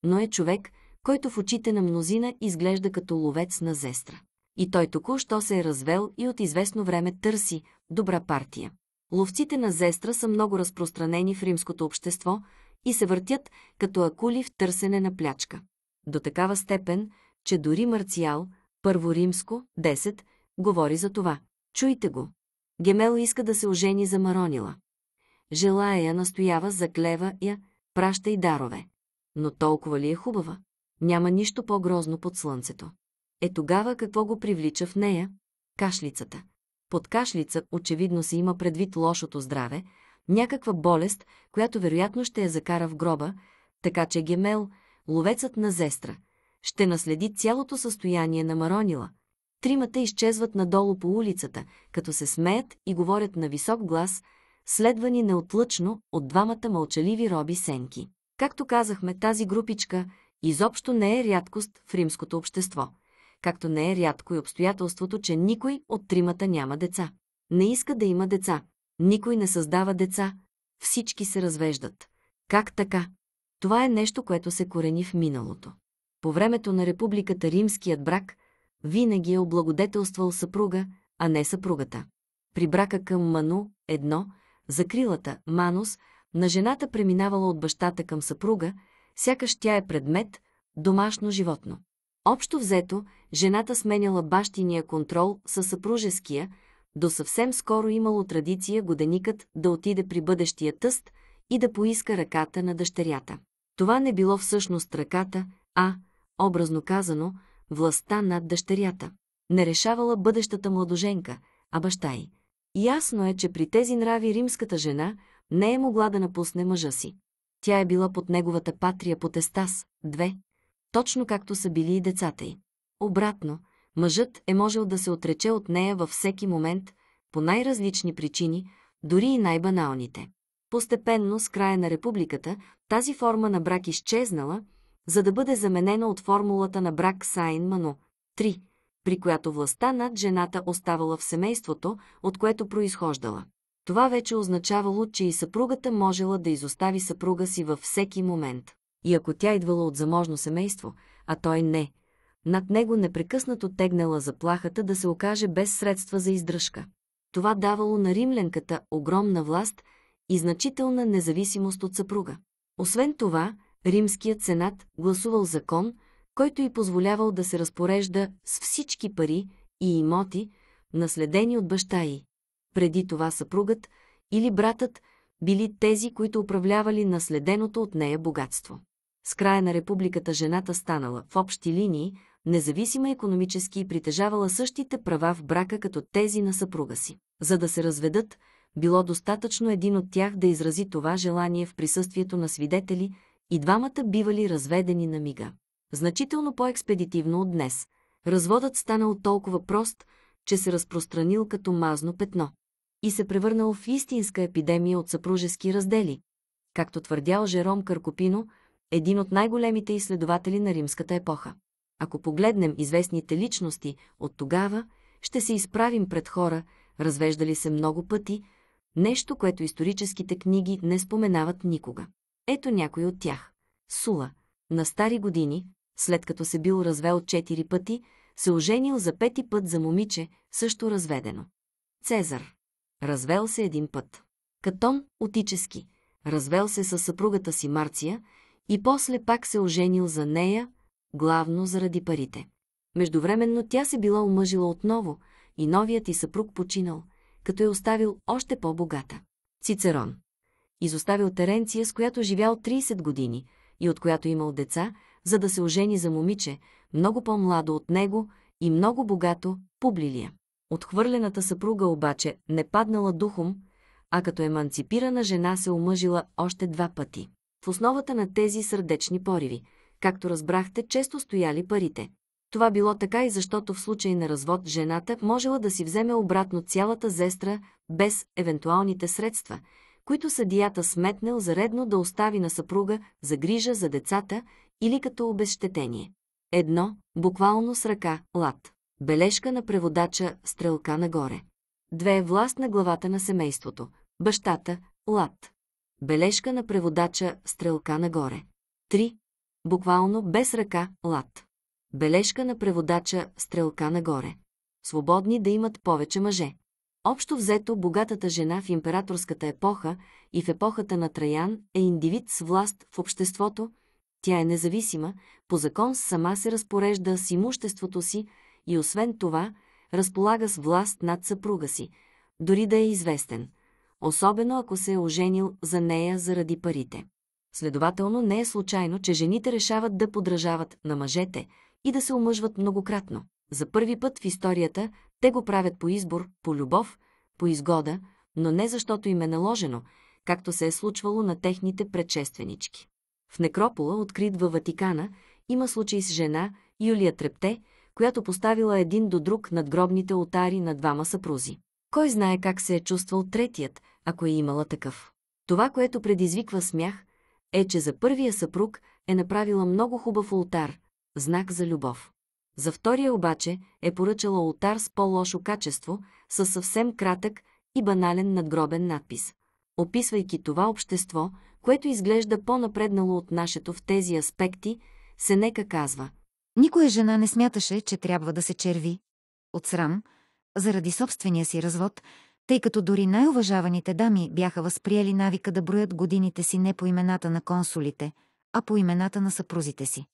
но е човек, който в очите на мнозина изглежда като ловец на зестра и той току-що се е развел и от известно време търси добра партия. Ловците на зестра са много разпространени в римското общество и се въртят като акули в търсене на плячка. До такава степен, че дори Марциал, първо римско, 10, говори за това. Чуйте го. Гемел иска да се ожени за Маронила. Желая я, настоява, заклева я, праща и дарове. Но толкова ли е хубава? Няма нищо по-грозно под слънцето. Е тогава какво го привлича в нея? Кашлицата. Под кашлица очевидно се има предвид лошото здраве, някаква болест, която вероятно ще я закара в гроба, така че Гемел, ловецът на зестра, ще наследи цялото състояние на Маронила. Тримата изчезват надолу по улицата, като се смеят и говорят на висок глас, следвани неотлъчно от двамата мълчаливи роби сенки. Както казахме, тази групичка изобщо не е рядкост в римското общество както не е рядко и обстоятелството, че никой от тримата няма деца. Не иска да има деца. Никой не създава деца. Всички се развеждат. Как така? Това е нещо, което се корени в миналото. По времето на Републиката римският брак винаги е облагодетелствал съпруга, а не съпругата. При брака към Ману, едно, закрилата, Манус, на жената преминавала от бащата към съпруга, сякаш тя е предмет, домашно животно. Общо взето, жената сменяла бащиния контрол със съпружеския, до съвсем скоро имало традиция годеникът да отиде при бъдещия тъст и да поиска ръката на дъщерята. Това не било всъщност ръката, а, образно казано, властта над дъщерята. Не решавала бъдещата младоженка, а баща й. Ясно е, че при тези нрави римската жена не е могла да напусне мъжа си. Тя е била под неговата патрия по тестас, две, точно както са били и децата й. Обратно, мъжът е можел да се отрече от нея във всеки момент, по най-различни причини, дори и най-баналните. Постепенно, с края на републиката, тази форма на брак изчезнала, за да бъде заменена от формулата на брак Сайн Ману 3, при която властта над жената оставала в семейството, от което произхождала. Това вече означавало, че и съпругата можела да изостави съпруга си във всеки момент. И ако тя идвала от заможно семейство, а той не, над него непрекъснато тегнала заплахата да се окаже без средства за издръжка. Това давало на римлянката огромна власт и значителна независимост от съпруга. Освен това, римският сенат гласувал закон, който й позволявал да се разпорежда с всички пари и имоти, наследени от баща й. Преди това съпругът или братът били тези, които управлявали наследеното от нея богатство. С края на републиката жената станала в общи линии независима економически и притежавала същите права в брака като тези на съпруга си. За да се разведат, било достатъчно един от тях да изрази това желание в присъствието на свидетели и двамата бивали разведени на мига. Значително по-експедитивно от днес. Разводът станал толкова прост, че се разпространил като мазно петно и се превърнал в истинска епидемия от съпружески раздели, както твърдял Жером Каркопино, един от най-големите изследователи на римската епоха. Ако погледнем известните личности от тогава, ще се изправим пред хора, развеждали се много пъти, нещо, което историческите книги не споменават никога. Ето някой от тях. Сула, на стари години, след като се бил развел четири пъти, се оженил за пети път за момиче, също разведено. Цезар. Развел се един път. Катон Отически. Развел се със съпругата си Марция и после пак се оженил за нея, главно заради парите. Междувременно тя се била омъжила отново и новият и съпруг починал, като е оставил още по-богата. Цицерон. Изоставил Теренция, с която живял 30 години и от която имал деца, за да се ожени за момиче, много по-младо от него и много богато, Публилия. Отхвърлената съпруга обаче не паднала духом, а като еманципирана жена се омъжила още два пъти. В основата на тези сърдечни пориви – както разбрахте, често стояли парите. Това било така и защото в случай на развод жената можела да си вземе обратно цялата зестра без евентуалните средства, които съдията сметнал заредно да остави на съпруга за грижа за децата или като обезщетение. Едно, буквално с ръка, лад. Бележка на преводача, стрелка нагоре. Две, власт на главата на семейството. Бащата, лад. Бележка на преводача, стрелка нагоре. Три, буквално без ръка, лад. Бележка на преводача стрелка нагоре. Свободни да имат повече мъже. Общо взето, богатата жена в императорската епоха и в епохата на Траян е индивид с власт в обществото, тя е независима, по закон сама се разпорежда с имуществото си и освен това разполага с власт над съпруга си, дори да е известен, особено ако се е оженил за нея заради парите. Следователно не е случайно, че жените решават да подражават на мъжете и да се омъжват многократно. За първи път в историята те го правят по избор, по любов, по изгода, но не защото им е наложено, както се е случвало на техните предшественички. В некропола, открит във Ватикана, има случай с жена Юлия Трепте, която поставила един до друг надгробните отари на двама съпрузи. Кой знае как се е чувствал третият, ако е имала такъв. Това, което предизвиква смях, е, че за първия съпруг е направила много хубав ултар, знак за любов. За втория обаче е поръчала ултар с по-лошо качество, със съвсем кратък и банален надгробен надпис. Описвайки това общество, което изглежда по-напреднало от нашето в тези аспекти, се нека казва Никоя жена не смяташе, че трябва да се черви. От срам, заради собствения си развод, тъй като дори най-уважаваните дами бяха възприели навика да броят годините си не по имената на консулите, а по имената на съпрузите си.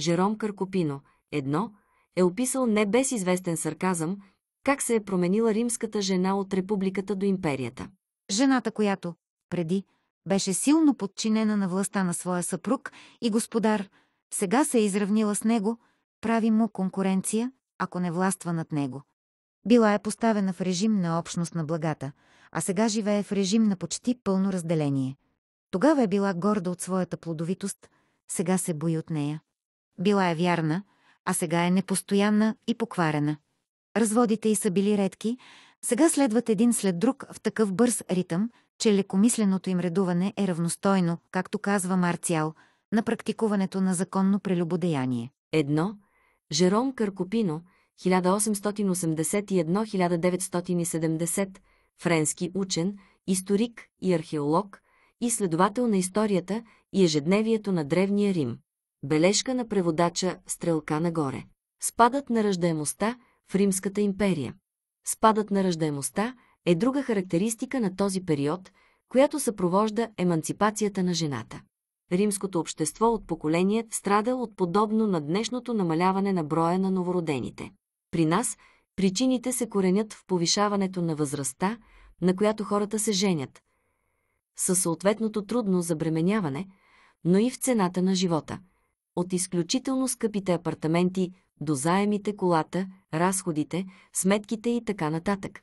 Жером Каркопино, едно, е описал не без известен сарказъм как се е променила римската жена от републиката до империята. Жената, която, преди, беше силно подчинена на властта на своя съпруг и господар, сега се е изравнила с него, прави му конкуренция, ако не властва над него. Била е поставена в режим на общност на благата, а сега живее в режим на почти пълно разделение. Тогава е била горда от своята плодовитост, сега се бои от нея. Била е вярна, а сега е непостоянна и покварена. Разводите й са били редки, сега следват един след друг в такъв бърз ритъм, че лекомисленото им редуване е равностойно, както казва Марциал, на практикуването на законно прелюбодеяние. Едно, Жером Каркопино – 1881-1970, френски учен, историк и археолог, изследовател на историята и ежедневието на Древния Рим. Бележка на преводача Стрелка нагоре. Спадът на ръждаемостта в Римската империя. Спадът на ръждаемостта е друга характеристика на този период, която съпровожда еманципацията на жената. Римското общество от поколение страда от подобно на днешното намаляване на броя на новородените. При нас причините се коренят в повишаването на възрастта, на която хората се женят, със съответното трудно забременяване, но и в цената на живота. От изключително скъпите апартаменти до заемите, колата, разходите, сметките и така нататък.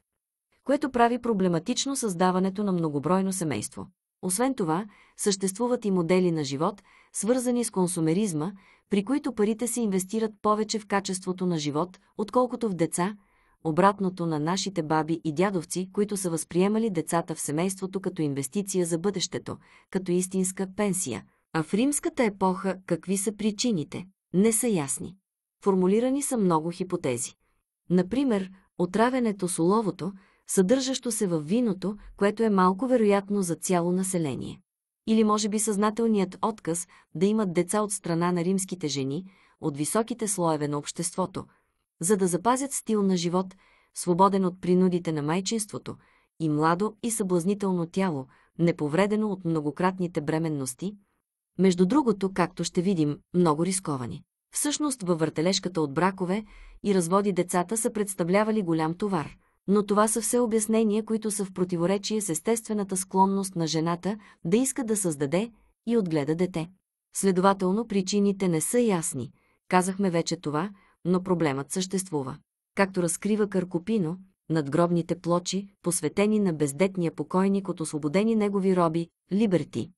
Което прави проблематично създаването на многобройно семейство. Освен това, съществуват и модели на живот, свързани с консумеризма, при които парите се инвестират повече в качеството на живот, отколкото в деца, обратното на нашите баби и дядовци, които са възприемали децата в семейството като инвестиция за бъдещето, като истинска пенсия. А в римската епоха какви са причините? Не са ясни. Формулирани са много хипотези. Например, отравянето с уловото, съдържащо се в виното, което е малко вероятно за цяло население или може би съзнателният отказ да имат деца от страна на римските жени, от високите слоеве на обществото, за да запазят стил на живот, свободен от принудите на майчинството, и младо и съблазнително тяло, неповредено от многократните бременности, между другото, както ще видим, много рисковани. Всъщност във въртележката от бракове и разводи децата са представлявали голям товар – но това са все обяснения, които са в противоречие с естествената склонност на жената да иска да създаде и отгледа дете. Следователно, причините не са ясни. Казахме вече това, но проблемът съществува. Както разкрива Каркопино, надгробните плочи, посветени на бездетния покойник от освободени негови роби, либерти,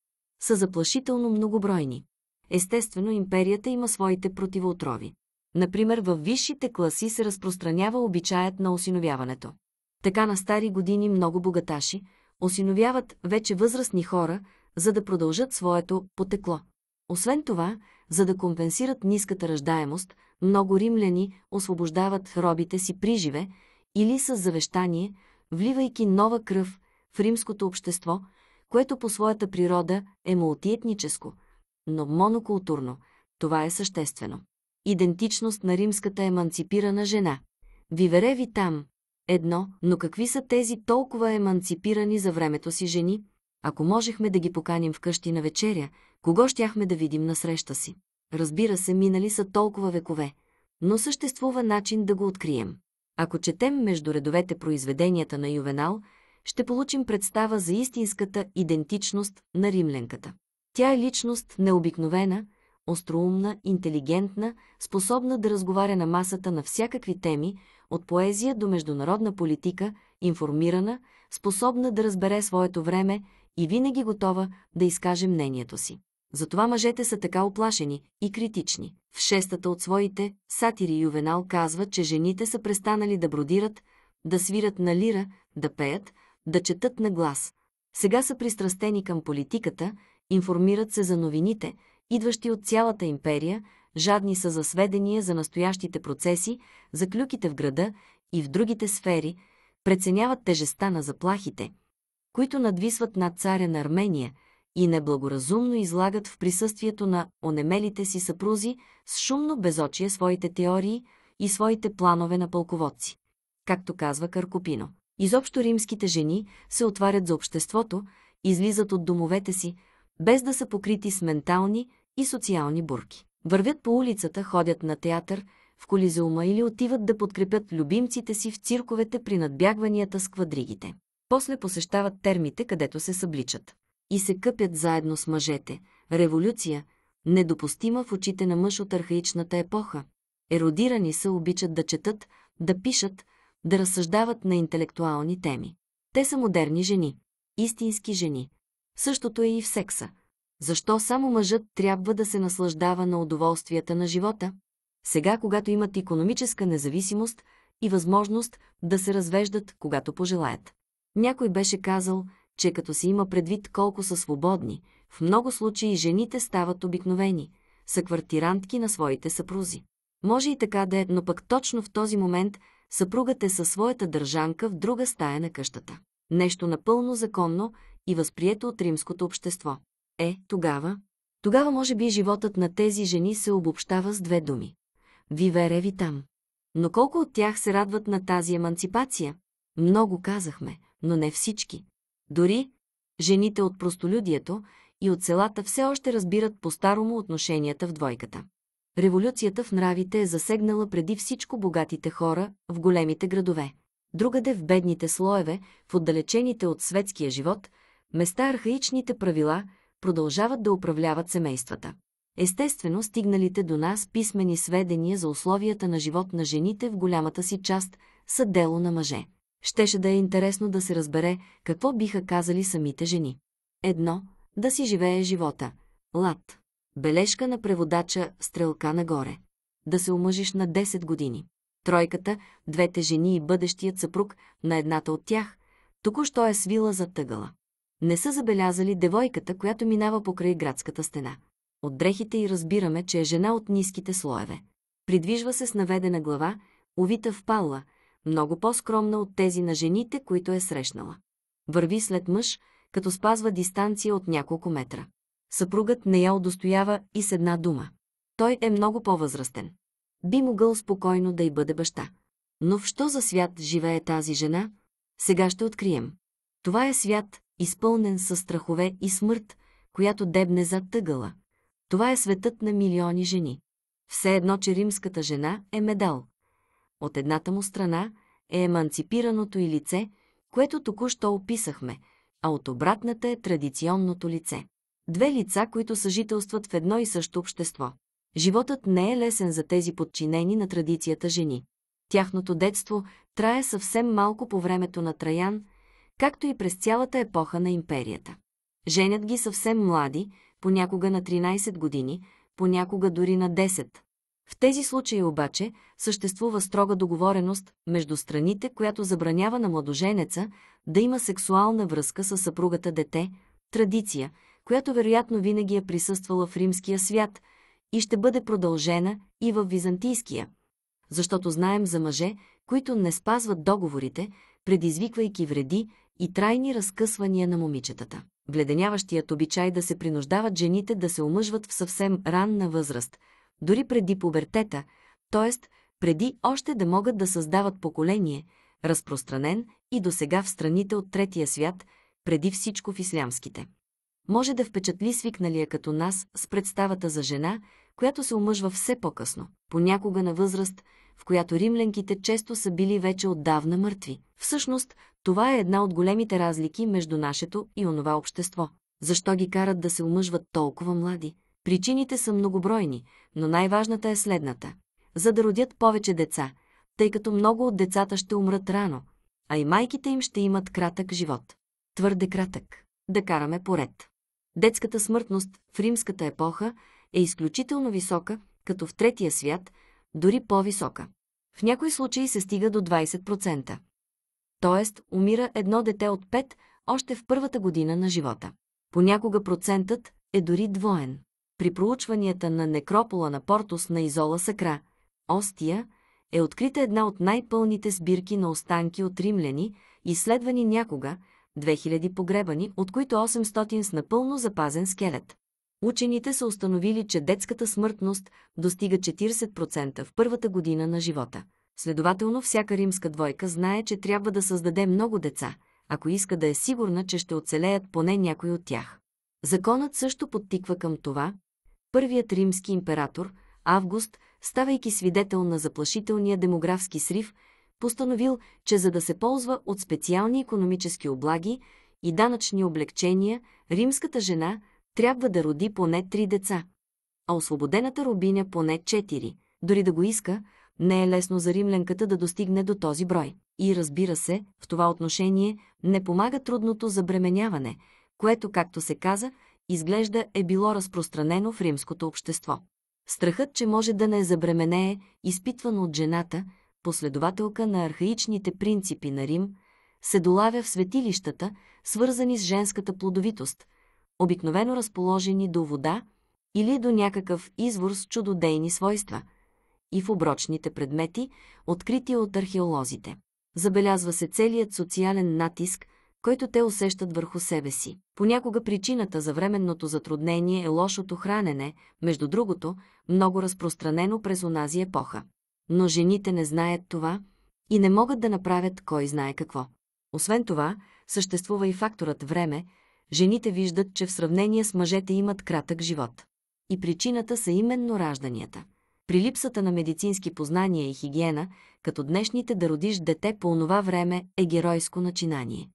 са заплашително многобройни. Естествено, империята има своите противоотрови. Например, във висшите класи се разпространява обичаят на осиновяването. Така на стари години много богаташи осиновяват вече възрастни хора, за да продължат своето потекло. Освен това, за да компенсират ниската ръждаемост, много римляни освобождават робите си при живе или с завещание, вливайки нова кръв в римското общество, което по своята природа е мултиетническо, но монокултурно. Това е съществено идентичност на римската еманципирана жена. Вивере ви там. Едно, но какви са тези толкова еманципирани за времето си жени? Ако можехме да ги поканим вкъщи на вечеря, кого щяхме да видим на среща си? Разбира се, минали са толкова векове, но съществува начин да го открием. Ако четем между редовете произведенията на Ювенал, ще получим представа за истинската идентичност на римленката. Тя е личност необикновена – остроумна, интелигентна, способна да разговаря на масата на всякакви теми, от поезия до международна политика, информирана, способна да разбере своето време и винаги готова да изкаже мнението си. Затова мъжете са така оплашени и критични. В шестата от своите, Сатири Ювенал казва, че жените са престанали да бродират, да свират на лира, да пеят, да четат на глас. Сега са пристрастени към политиката, информират се за новините, идващи от цялата империя, жадни са за сведения за настоящите процеси, за клюките в града и в другите сфери, преценяват тежестта на заплахите, които надвисват над царя на Армения и неблагоразумно излагат в присъствието на онемелите си съпрузи с шумно безочие своите теории и своите планове на пълководци. Както казва Каркопино, изобщо римските жени се отварят за обществото, излизат от домовете си, без да са покрити с ментални и социални бурки. Вървят по улицата, ходят на театър, в колизеума или отиват да подкрепят любимците си в цирковете при надбягванията с квадригите. После посещават термите, където се събличат. И се къпят заедно с мъжете. Революция, недопустима в очите на мъж от архаичната епоха. Еродирани са, обичат да четат, да пишат, да разсъждават на интелектуални теми. Те са модерни жени, истински жени, Същото е и в секса. Защо само мъжът трябва да се наслаждава на удоволствията на живота? Сега, когато имат економическа независимост и възможност да се развеждат, когато пожелаят. Някой беше казал, че като се има предвид колко са свободни, в много случаи жените стават обикновени, са квартирантки на своите съпрузи. Може и така да е, но пък точно в този момент съпругът е със своята държанка в друга стая на къщата. Нещо напълно законно и възприето от римското общество. Е, тогава? Тогава може би животът на тези жени се обобщава с две думи. Вивере ви там. Но колко от тях се радват на тази еманципация? Много казахме, но не всички. Дори жените от простолюдието и от селата все още разбират по-старому отношенията в двойката. Революцията в нравите е засегнала преди всичко богатите хора в големите градове. Другаде в бедните слоеве, в отдалечените от светския живот – места архаичните правила продължават да управляват семействата. Естествено, стигналите до нас писмени сведения за условията на живот на жените в голямата си част са дело на мъже. Щеше да е интересно да се разбере какво биха казали самите жени. Едно – да си живее живота. Лад. Бележка на преводача «Стрелка нагоре». Да се омъжиш на 10 години. Тройката, двете жени и бъдещият съпруг на едната от тях, току-що е свила за тъгъла. Не са забелязали девойката, която минава покрай градската стена. От дрехите й разбираме, че е жена от ниските слоеве. Придвижва се с наведена глава, увита в палла, много по-скромна от тези на жените, които е срещнала. Върви след мъж, като спазва дистанция от няколко метра. Съпругът не я удостоява и с една дума. Той е много по-възрастен. Би могъл спокойно да й бъде баща. Но в що за свят живее тази жена, сега ще открием. Това е свят, изпълнен със страхове и смърт, която дебне зад тъгъла. Това е светът на милиони жени. Все едно, че римската жена е медал. От едната му страна е еманципираното и лице, което току-що описахме, а от обратната е традиционното лице. Две лица, които съжителстват в едно и също общество. Животът не е лесен за тези подчинени на традицията жени. Тяхното детство трае съвсем малко по времето на Траян – както и през цялата епоха на империята. Женят ги съвсем млади, понякога на 13 години, понякога дори на 10. В тези случаи обаче съществува строга договореност между страните, която забранява на младоженеца да има сексуална връзка с съпругата дете, традиция, която вероятно винаги е присъствала в римския свят и ще бъде продължена и в византийския, защото знаем за мъже, които не спазват договорите, предизвиквайки вреди и трайни разкъсвания на момичетата. Вледеняващият обичай да се принуждават жените да се омъжват в съвсем ранна възраст, дори преди пубертета, т.е. преди още да могат да създават поколение, разпространен и досега в страните от третия свят, преди всичко в ислямските. Може да впечатли свикналия като нас с представата за жена, която се омъжва все по-късно, понякога на възраст, в която римлянките често са били вече отдавна мъртви. Всъщност, това е една от големите разлики между нашето и онова общество. Защо ги карат да се омъжват толкова млади? Причините са многобройни, но най-важната е следната. За да родят повече деца, тъй като много от децата ще умрат рано, а и майките им ще имат кратък живот. Твърде кратък. Да караме поред. Детската смъртност в римската епоха е изключително висока, като в третия свят, дори по-висока. В някои случаи се стига до 20% т.е. умира едно дете от 5 още в първата година на живота. Понякога процентът е дори двоен. При проучванията на некропола на Портос на Изола Сакра, Остия, е открита една от най-пълните сбирки на останки от римляни, изследвани някога, 2000 погребани, от които 800 с напълно запазен скелет. Учените са установили, че детската смъртност достига 40% в първата година на живота. Следователно, всяка римска двойка знае, че трябва да създаде много деца, ако иска да е сигурна, че ще оцелеят поне някой от тях. Законът също подтиква към това. Първият римски император, Август, ставайки свидетел на заплашителния демографски срив, постановил, че за да се ползва от специални економически облаги и данъчни облегчения, римската жена трябва да роди поне три деца, а освободената рубиня поне четири. Дори да го иска, не е лесно за римлянката да достигне до този брой. И разбира се, в това отношение не помага трудното забременяване, което, както се каза, изглежда е било разпространено в римското общество. Страхът, че може да не забременее, изпитван от жената, последователка на архаичните принципи на Рим, се долавя в светилищата, свързани с женската плодовитост, обикновено разположени до вода или до някакъв извор с чудодейни свойства – и в оброчните предмети, открити от археолозите. Забелязва се целият социален натиск, който те усещат върху себе си. Понякога причината за временното затруднение е лошото хранене, между другото, много разпространено през онази епоха. Но жените не знаят това и не могат да направят кой знае какво. Освен това, съществува и факторът време, жените виждат, че в сравнение с мъжете имат кратък живот. И причината са именно ражданията при липсата на медицински познания и хигиена, като днешните да родиш дете по онова време е геройско начинание.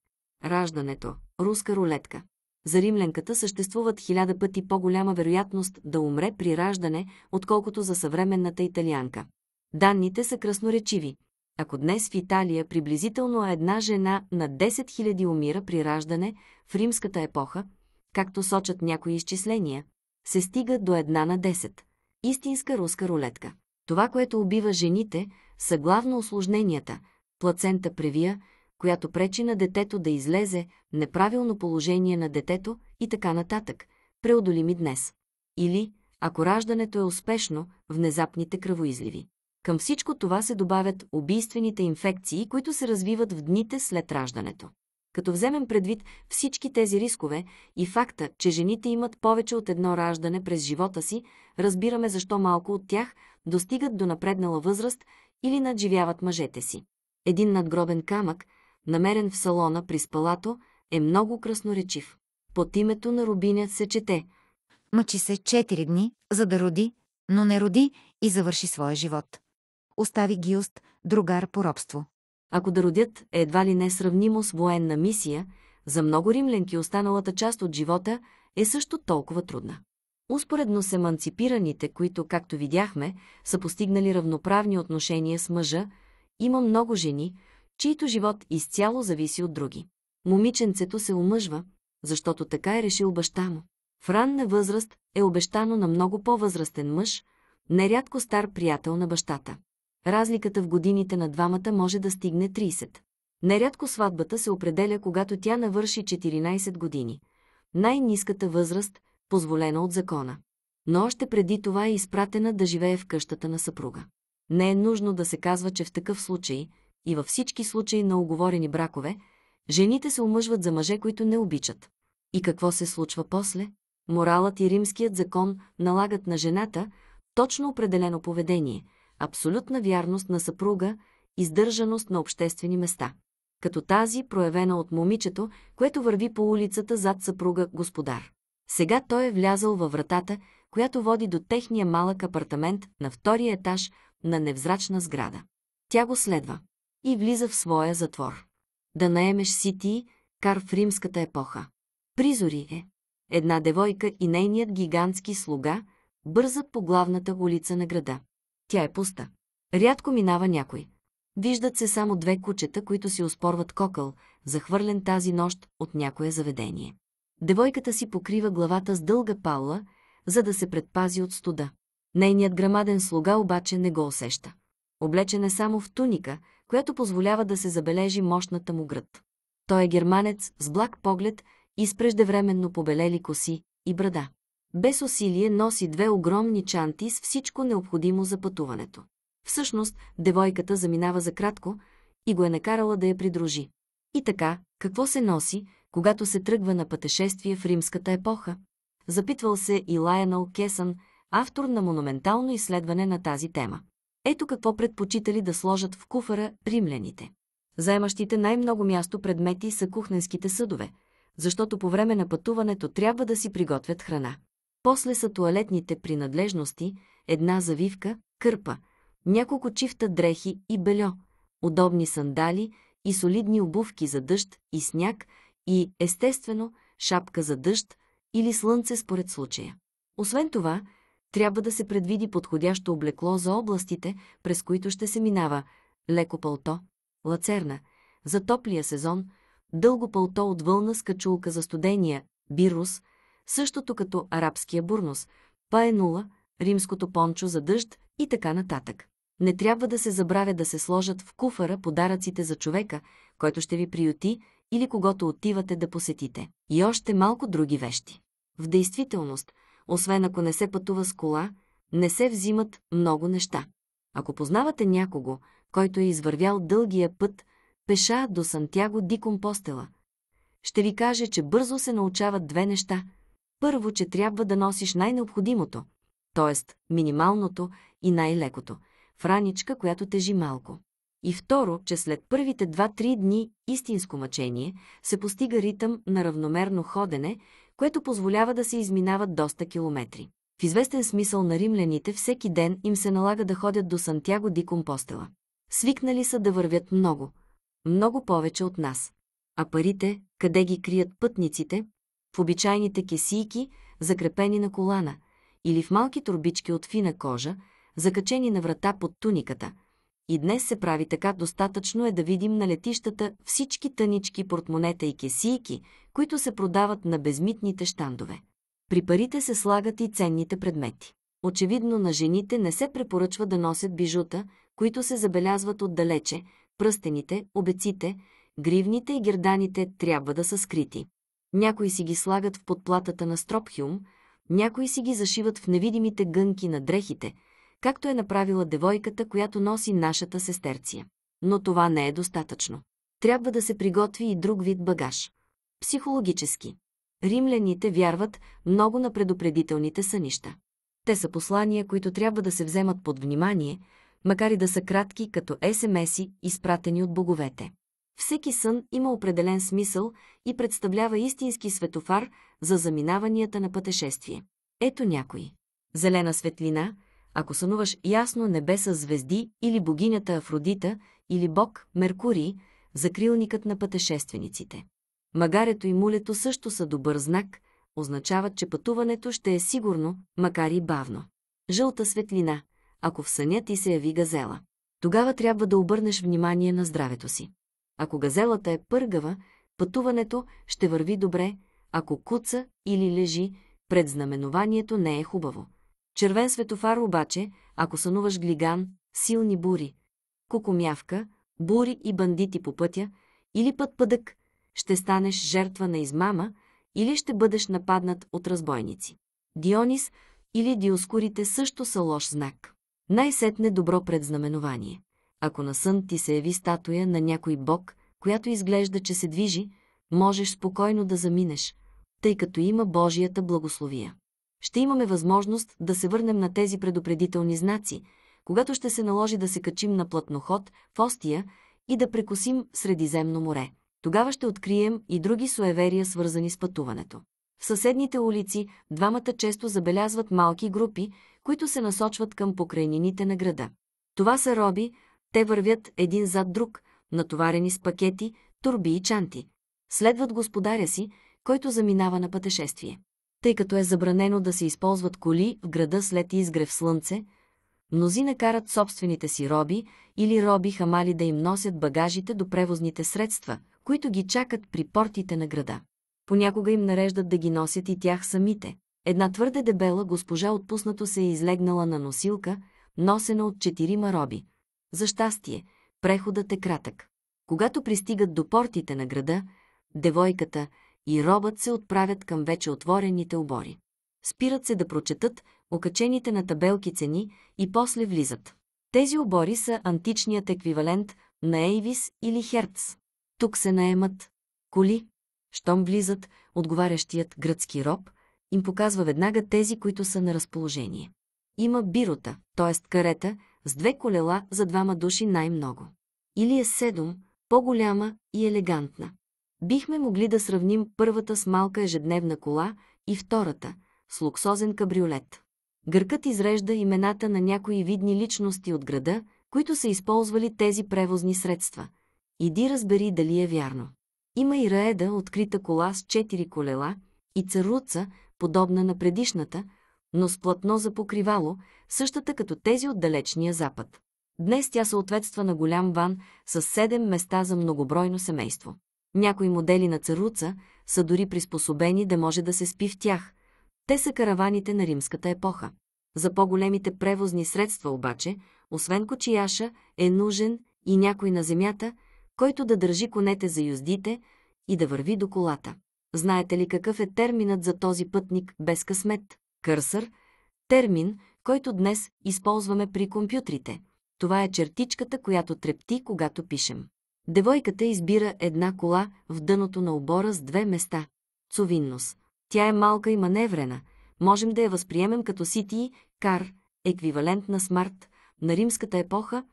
Раждането – руска рулетка. За римлянката съществуват хиляда пъти по-голяма вероятност да умре при раждане, отколкото за съвременната италианка. Данните са красноречиви. Ако днес в Италия приблизително една жена на 10 000 умира при раждане, в римската епоха, както сочат някои изчисления, се стига до една на 10 истинска руска рулетка. Това, което убива жените, са главно осложненията, плацента превия, която пречи на детето да излезе, неправилно положение на детето и така нататък, преодолими днес. Или, ако раждането е успешно, внезапните кръвоизливи. Към всичко това се добавят убийствените инфекции, които се развиват в дните след раждането. Като вземем предвид всички тези рискове и факта, че жените имат повече от едно раждане през живота си, разбираме защо малко от тях достигат до напреднала възраст или надживяват мъжете си. Един надгробен камък, намерен в салона при спалато, е много красноречив. Под името на Рубиня се чете Мъчи се четири дни, за да роди, но не роди и завърши своя живот. Остави Гилст, другар по робство ако да родят е едва ли не сравнимо с военна мисия, за много римлянки останалата част от живота е също толкова трудна. Успоредно с еманципираните, които, както видяхме, са постигнали равноправни отношения с мъжа, има много жени, чието живот изцяло зависи от други. Момиченцето се омъжва, защото така е решил баща му. В ранна възраст е обещано на много по-възрастен мъж, нерядко стар приятел на бащата. Разликата в годините на двамата може да стигне 30. Нерядко сватбата се определя, когато тя навърши 14 години. Най-низката възраст, позволена от закона. Но още преди това е изпратена да живее в къщата на съпруга. Не е нужно да се казва, че в такъв случай и във всички случаи на оговорени бракове, жените се омъжват за мъже, които не обичат. И какво се случва после? Моралът и римският закон налагат на жената точно определено поведение – абсолютна вярност на съпруга, издържаност на обществени места. Като тази, проявена от момичето, което върви по улицата зад съпруга господар. Сега той е влязъл във вратата, която води до техния малък апартамент на втория етаж на невзрачна сграда. Тя го следва и влиза в своя затвор. Да наемеш си ти, кар в римската епоха. Призори е. Една девойка и нейният гигантски слуга бързат по главната улица на града. Тя е пуста. Рядко минава някой. Виждат се само две кучета, които си оспорват кокъл, захвърлен тази нощ от някое заведение. Девойката си покрива главата с дълга палла, за да се предпази от студа. Нейният грамаден слуга обаче не го усеща. Облечен е само в туника, която позволява да се забележи мощната му гръд. Той е германец с благ поглед и с преждевременно побелели коси и брада без усилие носи две огромни чанти с всичко необходимо за пътуването. Всъщност, девойката заминава за кратко и го е накарала да я придружи. И така, какво се носи, когато се тръгва на пътешествие в римската епоха? Запитвал се и Лайонел Кесън, автор на монументално изследване на тази тема. Ето какво предпочитали да сложат в куфара римляните. Заемащите най-много място предмети са кухненските съдове, защото по време на пътуването трябва да си приготвят храна. После са туалетните принадлежности, една завивка, кърпа, няколко чифта дрехи и бельо, удобни сандали и солидни обувки за дъжд и сняг и, естествено, шапка за дъжд или слънце според случая. Освен това, трябва да се предвиди подходящо облекло за областите, през които ще се минава леко пълто, лацерна, за топлия сезон, дълго пълто от вълна с качулка за студения, бирус – същото като арабския бурнос, паенула, римското пончо за дъжд и така нататък. Не трябва да се забравя да се сложат в куфара подаръците за човека, който ще ви приюти или когато отивате да посетите. И още малко други вещи. В действителност, освен ако не се пътува с кола, не се взимат много неща. Ако познавате някого, който е извървял дългия път, пеша до Сантяго Дикомпостела, ще ви каже, че бързо се научават две неща – първо, че трябва да носиш най-необходимото, т.е. минималното и най-лекото, в раничка, която тежи малко. И второ, че след първите 2-3 дни истинско мъчение се постига ритъм на равномерно ходене, което позволява да се изминават доста километри. В известен смисъл на римляните всеки ден им се налага да ходят до Сантяго ди Компостела. Свикнали са да вървят много, много повече от нас. А парите, къде ги крият пътниците, в обичайните кесийки, закрепени на колана, или в малки турбички от фина кожа, закачени на врата под туниката. И днес се прави така достатъчно е да видим на летищата всички тънички портмонета и кесийки, които се продават на безмитните щандове. При парите се слагат и ценните предмети. Очевидно на жените не се препоръчва да носят бижута, които се забелязват отдалече, пръстените, обеците, гривните и герданите трябва да са скрити. Някои си ги слагат в подплатата на стропхиум, някои си ги зашиват в невидимите гънки на дрехите, както е направила девойката, която носи нашата сестерция. Но това не е достатъчно. Трябва да се приготви и друг вид багаж. Психологически. Римляните вярват много на предупредителните сънища. Те са послания, които трябва да се вземат под внимание, макар и да са кратки като СМС-и, изпратени от боговете. Всеки сън има определен смисъл и представлява истински светофар за заминаванията на пътешествие. Ето някой. Зелена светлина, ако сънуваш ясно небе с звезди или богинята Афродита или бог Меркурий, закрилникът на пътешествениците. Магарето и мулето също са добър знак, означават, че пътуването ще е сигурно, макар и бавно. Жълта светлина, ако в съня ти се яви газела. Тогава трябва да обърнеш внимание на здравето си. Ако газелата е пъргава, пътуването ще върви добре, ако куца или лежи, пред знаменованието не е хубаво. Червен светофар обаче, ако сънуваш глиган, силни бури, кукомявка, бури и бандити по пътя, или път пъдък, ще станеш жертва на измама или ще бъдеш нападнат от разбойници. Дионис или Диоскурите също са лош знак. Най-сетне добро предзнаменование. Ако на сън ти се яви статуя на някой бог, която изглежда, че се движи, можеш спокойно да заминеш, тъй като има Божията благословия. Ще имаме възможност да се върнем на тези предупредителни знаци, когато ще се наложи да се качим на платноход в Остия и да прекусим Средиземно море. Тогава ще открием и други суеверия, свързани с пътуването. В съседните улици двамата често забелязват малки групи, които се насочват към покрайнините на града. Това са роби, те вървят един зад друг, натоварени с пакети, турби и чанти. Следват господаря си, който заминава на пътешествие. Тъй като е забранено да се използват коли в града след изгрев слънце, мнозина карат собствените си роби или роби хамали да им носят багажите до превозните средства, които ги чакат при портите на града. Понякога им нареждат да ги носят и тях самите. Една твърде дебела госпожа отпуснато се е излегнала на носилка, носена от четирима роби. За щастие, преходът е кратък. Когато пристигат до портите на града, девойката и робът се отправят към вече отворените обори. Спират се да прочетат окачените на табелки цени и после влизат. Тези обори са античният еквивалент на Ейвис или Херц. Тук се наемат коли. Щом влизат, отговарящият гръцки роб им показва веднага тези, които са на разположение. Има бирота, т.е. карета, с две колела за двама души най-много. Или е седом, по-голяма и елегантна. Бихме могли да сравним първата с малка ежедневна кола и втората с луксозен кабриолет. Гъркът изрежда имената на някои видни личности от града, които са използвали тези превозни средства. Иди разбери дали е вярно. Има и Раеда, открита кола с четири колела, и Царуца, подобна на предишната, но с платно за покривало, същата като тези от далечния запад. Днес тя съответства на голям ван с 7 места за многобройно семейство. Някои модели на царуца са дори приспособени да може да се спи в тях. Те са караваните на римската епоха. За по-големите превозни средства обаче, освен кочияша, е нужен и някой на земята, който да държи конете за юздите и да върви до колата. Знаете ли какъв е терминът за този пътник без късмет? Кърсър – термин, който днес използваме при компютрите. Това е чертичката, която трепти, когато пишем. Девойката избира една кола в дъното на обора с две места. Цовиннос. Тя е малка и маневрена. Можем да я възприемем като сити, кар еквивалент на смарт, на римската епоха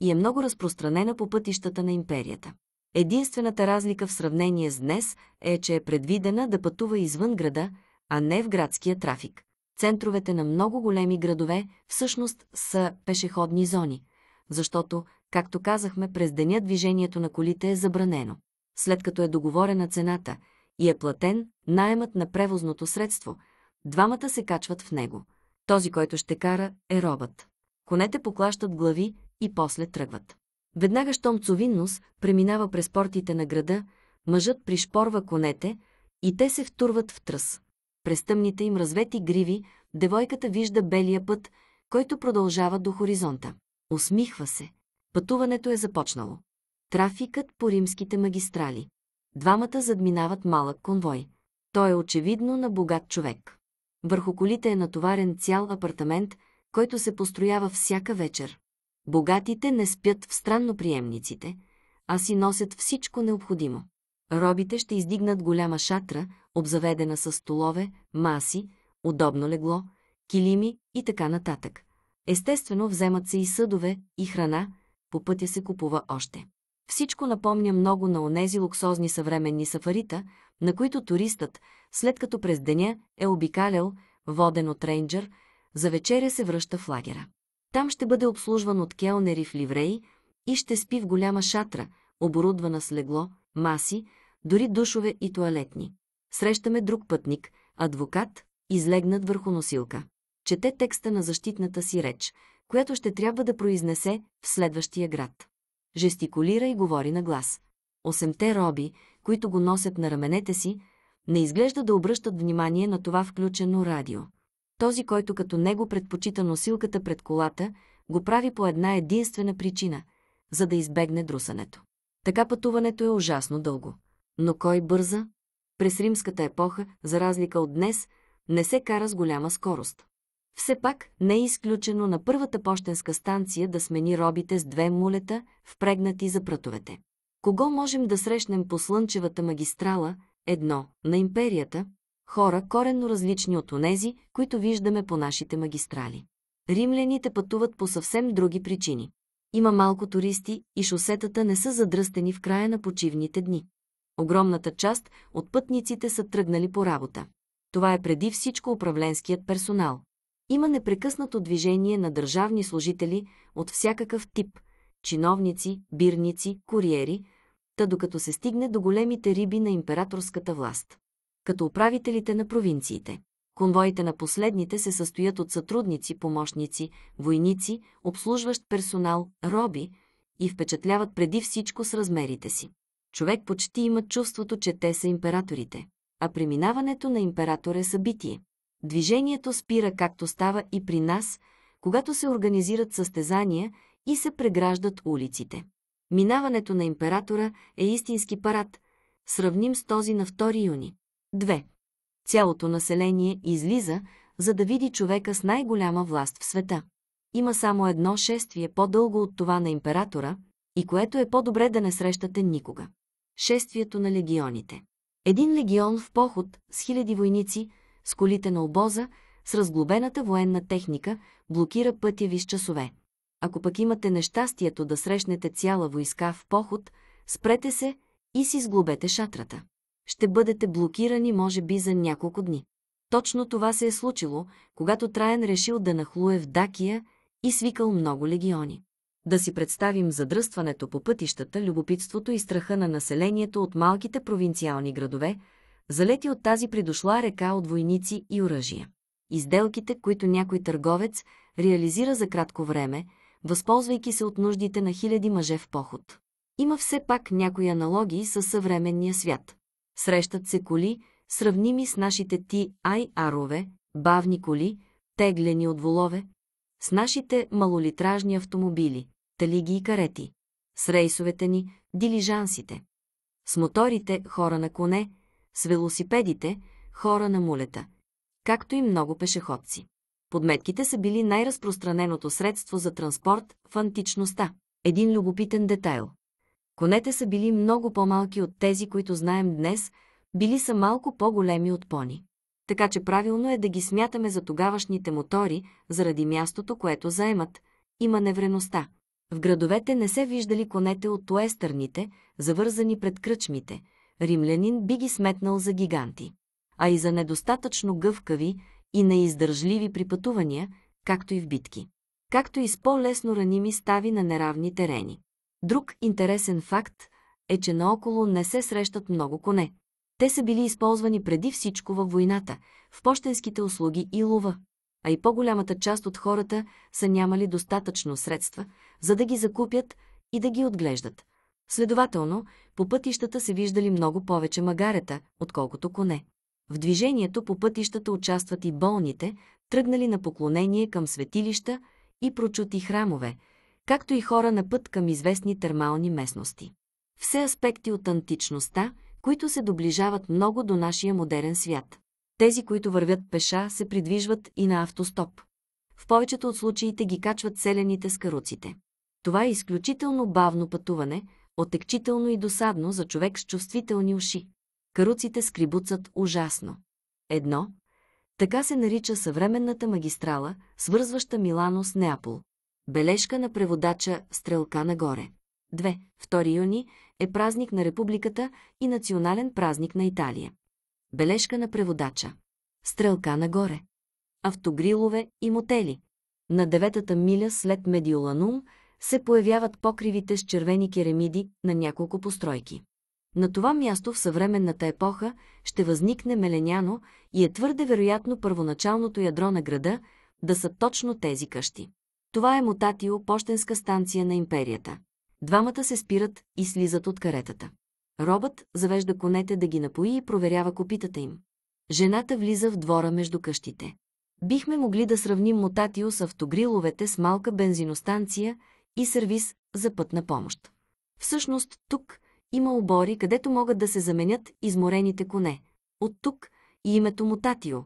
и е много разпространена по пътищата на империята. Единствената разлика в сравнение с днес е, че е предвидена да пътува извън града, а не в градския трафик центровете на много големи градове всъщност са пешеходни зони, защото, както казахме, през деня движението на колите е забранено. След като е договорена цената и е платен найемът на превозното средство, двамата се качват в него. Този, който ще кара, е робът. Конете поклащат глави и после тръгват. Веднага, щом Цовиннус преминава през портите на града, мъжът пришпорва конете и те се втурват в тръс. През тъмните им развети гриви, девойката вижда белия път, който продължава до хоризонта. Усмихва се. Пътуването е започнало. Трафикът по римските магистрали. Двамата задминават малък конвой. Той е очевидно на богат човек. Върху колите е натоварен цял апартамент, който се построява всяка вечер. Богатите не спят в странно приемниците, а си носят всичко необходимо. Робите ще издигнат голяма шатра, обзаведена с столове, маси, удобно легло, килими и така нататък. Естествено, вземат се и съдове, и храна, по пътя се купува още. Всичко напомня много на онези луксозни съвременни сафарита, на които туристът, след като през деня е обикалял, воден от рейнджър, за вечеря се връща в лагера. Там ще бъде обслужван от келнери в ливреи и ще спи в голяма шатра, оборудвана с легло, маси, дори душове и туалетни. Срещаме друг пътник, адвокат, излегнат върху носилка. Чете текста на защитната си реч, която ще трябва да произнесе в следващия град. Жестикулира и говори на глас. Осемте роби, които го носят на раменете си, не изглежда да обръщат внимание на това включено радио. Този, който като него предпочита носилката пред колата, го прави по една единствена причина – за да избегне друсането. Така пътуването е ужасно дълго. Но кой бърза? През римската епоха, за разлика от днес, не се кара с голяма скорост. Все пак не е изключено на първата почтенска станция да смени робите с две мулета, впрегнати за прътовете. Кого можем да срещнем по слънчевата магистрала? Едно, на империята, хора коренно различни от онези, които виждаме по нашите магистрали. Римляните пътуват по съвсем други причини. Има малко туристи и шосетата не са задръстени в края на почивните дни. Огромната част от пътниците са тръгнали по работа. Това е преди всичко управленският персонал. Има непрекъснато движение на държавни служители от всякакъв тип – чиновници, бирници, куриери, та докато се стигне до големите риби на императорската власт. Като управителите на провинциите. Конвоите на последните се състоят от сътрудници, помощници, войници, обслужващ персонал, роби и впечатляват преди всичко с размерите си човек почти има чувството, че те са императорите, а преминаването на император е събитие. Движението спира както става и при нас, когато се организират състезания и се преграждат улиците. Минаването на императора е истински парад, сравним с този на 2 юни. 2. Цялото население излиза, за да види човека с най-голяма власт в света. Има само едно шествие по-дълго от това на императора, и което е по-добре да не срещате никога шествието на легионите. Един легион в поход с хиляди войници, с колите на обоза, с разглобената военна техника, блокира пътя ви с часове. Ако пък имате нещастието да срещнете цяла войска в поход, спрете се и си сглобете шатрата. Ще бъдете блокирани, може би, за няколко дни. Точно това се е случило, когато Траен решил да нахлуе в Дакия и свикал много легиони да си представим задръстването по пътищата, любопитството и страха на населението от малките провинциални градове, залети от тази придошла река от войници и оръжия. Изделките, които някой търговец реализира за кратко време, възползвайки се от нуждите на хиляди мъже в поход. Има все пак някои аналогии с съвременния свят. Срещат се коли, сравними с нашите ти ай-арове, бавни коли, теглени от волове, с нашите малолитражни автомобили, талиги и карети, с рейсовете ни, дилижансите, с моторите, хора на коне, с велосипедите, хора на мулета, както и много пешеходци. Подметките са били най-разпространеното средство за транспорт в античността. Един любопитен детайл. Конете са били много по-малки от тези, които знаем днес, били са малко по-големи от пони така че правилно е да ги смятаме за тогавашните мотори, заради мястото, което заемат, и маневреността. В градовете не се виждали конете от уестърните, завързани пред кръчмите. Римлянин би ги сметнал за гиганти. А и за недостатъчно гъвкави и неиздържливи при пътувания, както и в битки. Както и с по-лесно раними стави на неравни терени. Друг интересен факт е, че наоколо не се срещат много коне. Те са били използвани преди всичко във войната, в почтенските услуги и лова. А и по-голямата част от хората са нямали достатъчно средства, за да ги закупят и да ги отглеждат. Следователно, по пътищата се виждали много повече магарета, отколкото коне. В движението по пътищата участват и болните, тръгнали на поклонение към светилища и прочути храмове, както и хора на път към известни термални местности. Все аспекти от античността, които се доближават много до нашия модерен свят. Тези, които вървят пеша, се придвижват и на автостоп. В повечето от случаите ги качват селените с каруците. Това е изключително бавно пътуване, отекчително и досадно за човек с чувствителни уши. Каруците скрибуцат ужасно. Едно. Така се нарича съвременната магистрала, свързваща Милано с Неапол. Бележка на преводача «Стрелка нагоре». 2. 2 юни е празник на републиката и национален празник на Италия. Бележка на преводача. Стрелка нагоре. Автогрилове и мотели. На деветата миля след Медиоланум се появяват покривите с червени керамиди на няколко постройки. На това място в съвременната епоха ще възникне Меленяно и е твърде вероятно първоначалното ядро на града да са точно тези къщи. Това е Мотатио почтенска станция на империята. Двамата се спират и слизат от каретата. Робът завежда конете да ги напои и проверява копитата им. Жената влиза в двора между къщите. Бихме могли да сравним мутатио с автогриловете с малка бензиностанция и сервис за пътна помощ. Всъщност, тук има обори, където могат да се заменят изморените коне. От тук и името мутатио.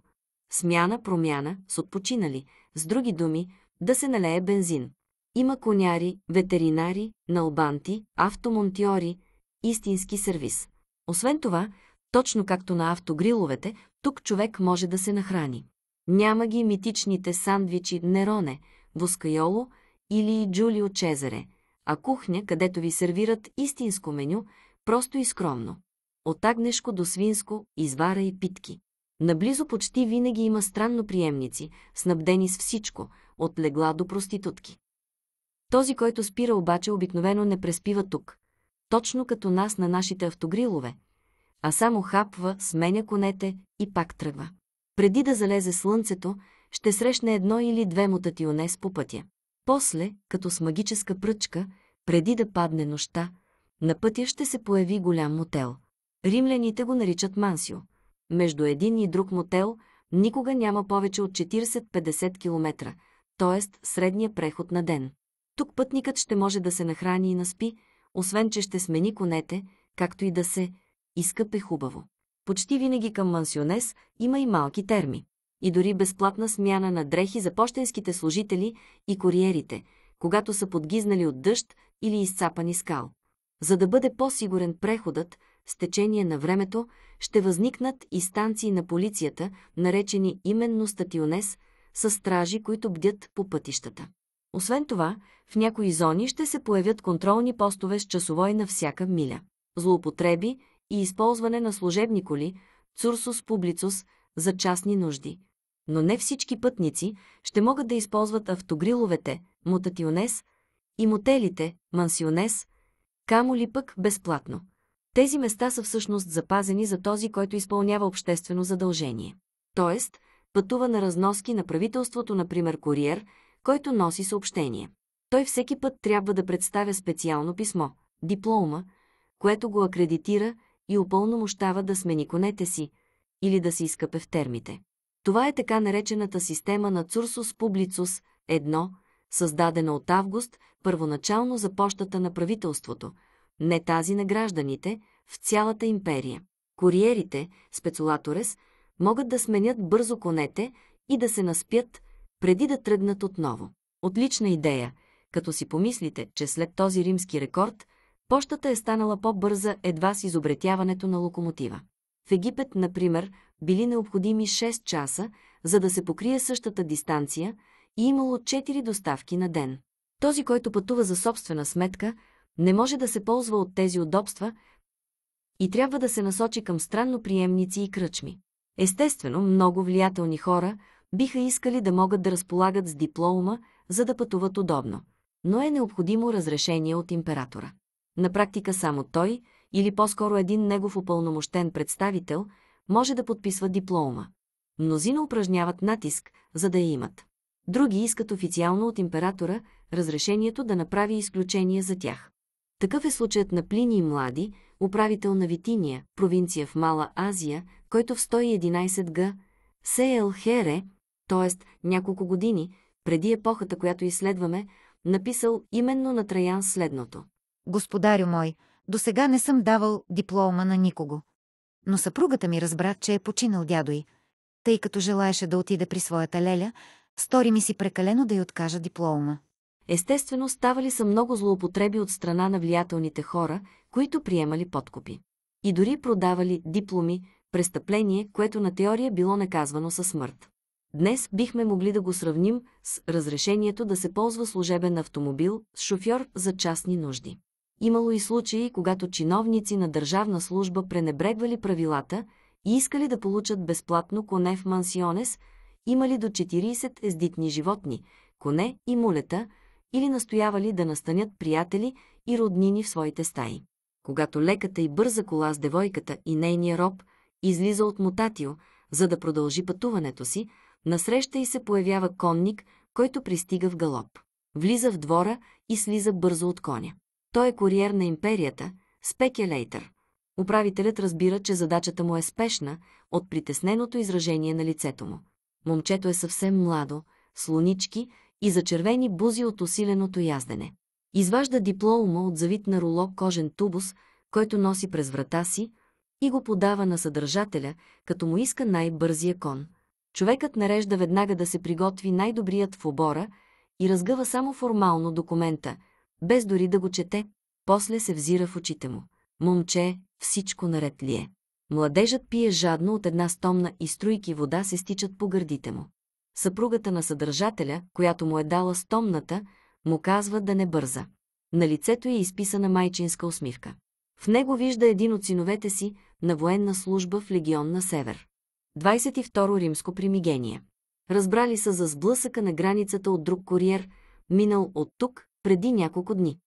Смяна, промяна, с отпочинали, с други думи, да се налее бензин. Има коняри, ветеринари, налбанти, автомонтьори, истински сервис. Освен това, точно както на автогриловете, тук човек може да се нахрани. Няма ги митичните сандвичи Нероне, Воскайоло или Джулио Чезаре, а кухня, където ви сервират истинско меню, просто и скромно. От агнешко до свинско, извара и питки. Наблизо почти винаги има странно приемници, снабдени с всичко, от легла до проститутки. Този, който спира обаче, обикновено не преспива тук, точно като нас на нашите автогрилове, а само хапва, сменя конете и пак тръгва. Преди да залезе слънцето, ще срещне едно или две мутатионес по пътя. После, като с магическа пръчка, преди да падне нощта, на пътя ще се появи голям мотел. Римляните го наричат Мансио. Между един и друг мотел никога няма повече от 40-50 км, т.е. средния преход на ден. Тук пътникът ще може да се нахрани и наспи, освен че ще смени конете, както и да се изкъпе хубаво. Почти винаги към мансионес има и малки терми. И дори безплатна смяна на дрехи за почтенските служители и куриерите, когато са подгизнали от дъжд или изцапани скал. За да бъде по-сигурен преходът, с течение на времето ще възникнат и станции на полицията, наречени именно статионес, с стражи, които бдят по пътищата. Освен това, в някои зони ще се появят контролни постове с часовой на всяка миля. Злоупотреби и използване на служебни коли, цурсус публицус, за частни нужди. Но не всички пътници ще могат да използват автогриловете, мутатионес и мотелите, мансионес, камо ли пък безплатно. Тези места са всъщност запазени за този, който изпълнява обществено задължение. Тоест, пътува на разноски на правителството, например куриер – който носи съобщение. Той всеки път трябва да представя специално писмо, диплома, което го акредитира и упълномощава да смени конете си или да се изкъпе в термите. Това е така наречената система на Цурсус Публицус 1, създадена от август, първоначално за пощата на правителството, не тази на гражданите, в цялата империя. Куриерите, спецулаторес, могат да сменят бързо конете и да се наспят, преди да тръгнат отново. Отлична идея, като си помислите, че след този римски рекорд пощата е станала по-бърза едва с изобретяването на локомотива. В Египет, например, били необходими 6 часа, за да се покрие същата дистанция и имало 4 доставки на ден. Този, който пътува за собствена сметка, не може да се ползва от тези удобства и трябва да се насочи към странно приемници и кръчми. Естествено, много влиятелни хора – биха искали да могат да разполагат с диплома, за да пътуват удобно, но е необходимо разрешение от императора. На практика само той, или по-скоро един негов упълномощен представител, може да подписва диплома. Мнозина упражняват натиск, за да я имат. Други искат официално от императора разрешението да направи изключение за тях. Такъв е случаят на плини и Млади, управител на Витиния, провинция в Мала Азия, който в 111 г. Сейл Хере т.е. няколко години, преди епохата, която изследваме, написал именно на Траян следното. Господарю мой, до сега не съм давал диплома на никого. Но съпругата ми разбра, че е починал дядо й. Тъй като желаеше да отида при своята леля, стори ми си прекалено да й откажа диплома. Естествено, ставали са много злоупотреби от страна на влиятелните хора, които приемали подкупи. И дори продавали дипломи, престъпление, което на теория било наказвано със смърт. Днес бихме могли да го сравним с разрешението да се ползва служебен автомобил с шофьор за частни нужди. Имало и случаи, когато чиновници на държавна служба пренебрегвали правилата и искали да получат безплатно коне в мансионес, имали до 40 ездитни животни, коне и мулета, или настоявали да настанят приятели и роднини в своите стаи. Когато леката и бърза кола с девойката и нейния роб излиза от мутатио, за да продължи пътуването си, Насреща й се появява конник, който пристига в галоп. Влиза в двора и слиза бързо от коня. Той е куриер на империята, спекелейтър. Управителят разбира, че задачата му е спешна от притесненото изражение на лицето му. Момчето е съвсем младо, слонички и зачервени бузи от усиленото яздене. Изважда диплоума от завит на руло кожен тубус, който носи през врата си, и го подава на съдържателя, като му иска най-бързия кон човекът нарежда веднага да се приготви най-добрият в обора и разгъва само формално документа, без дори да го чете, после се взира в очите му. Момче, всичко наред ли е? Младежът пие жадно от една стомна и струйки вода се стичат по гърдите му. Съпругата на съдържателя, която му е дала стомната, му казва да не бърза. На лицето е изписана майчинска усмивка. В него вижда един от синовете си на военна служба в Легион на Север. 22 римско примигение. Разбрали са за сблъсъка на границата от друг куриер, минал от тук преди няколко дни.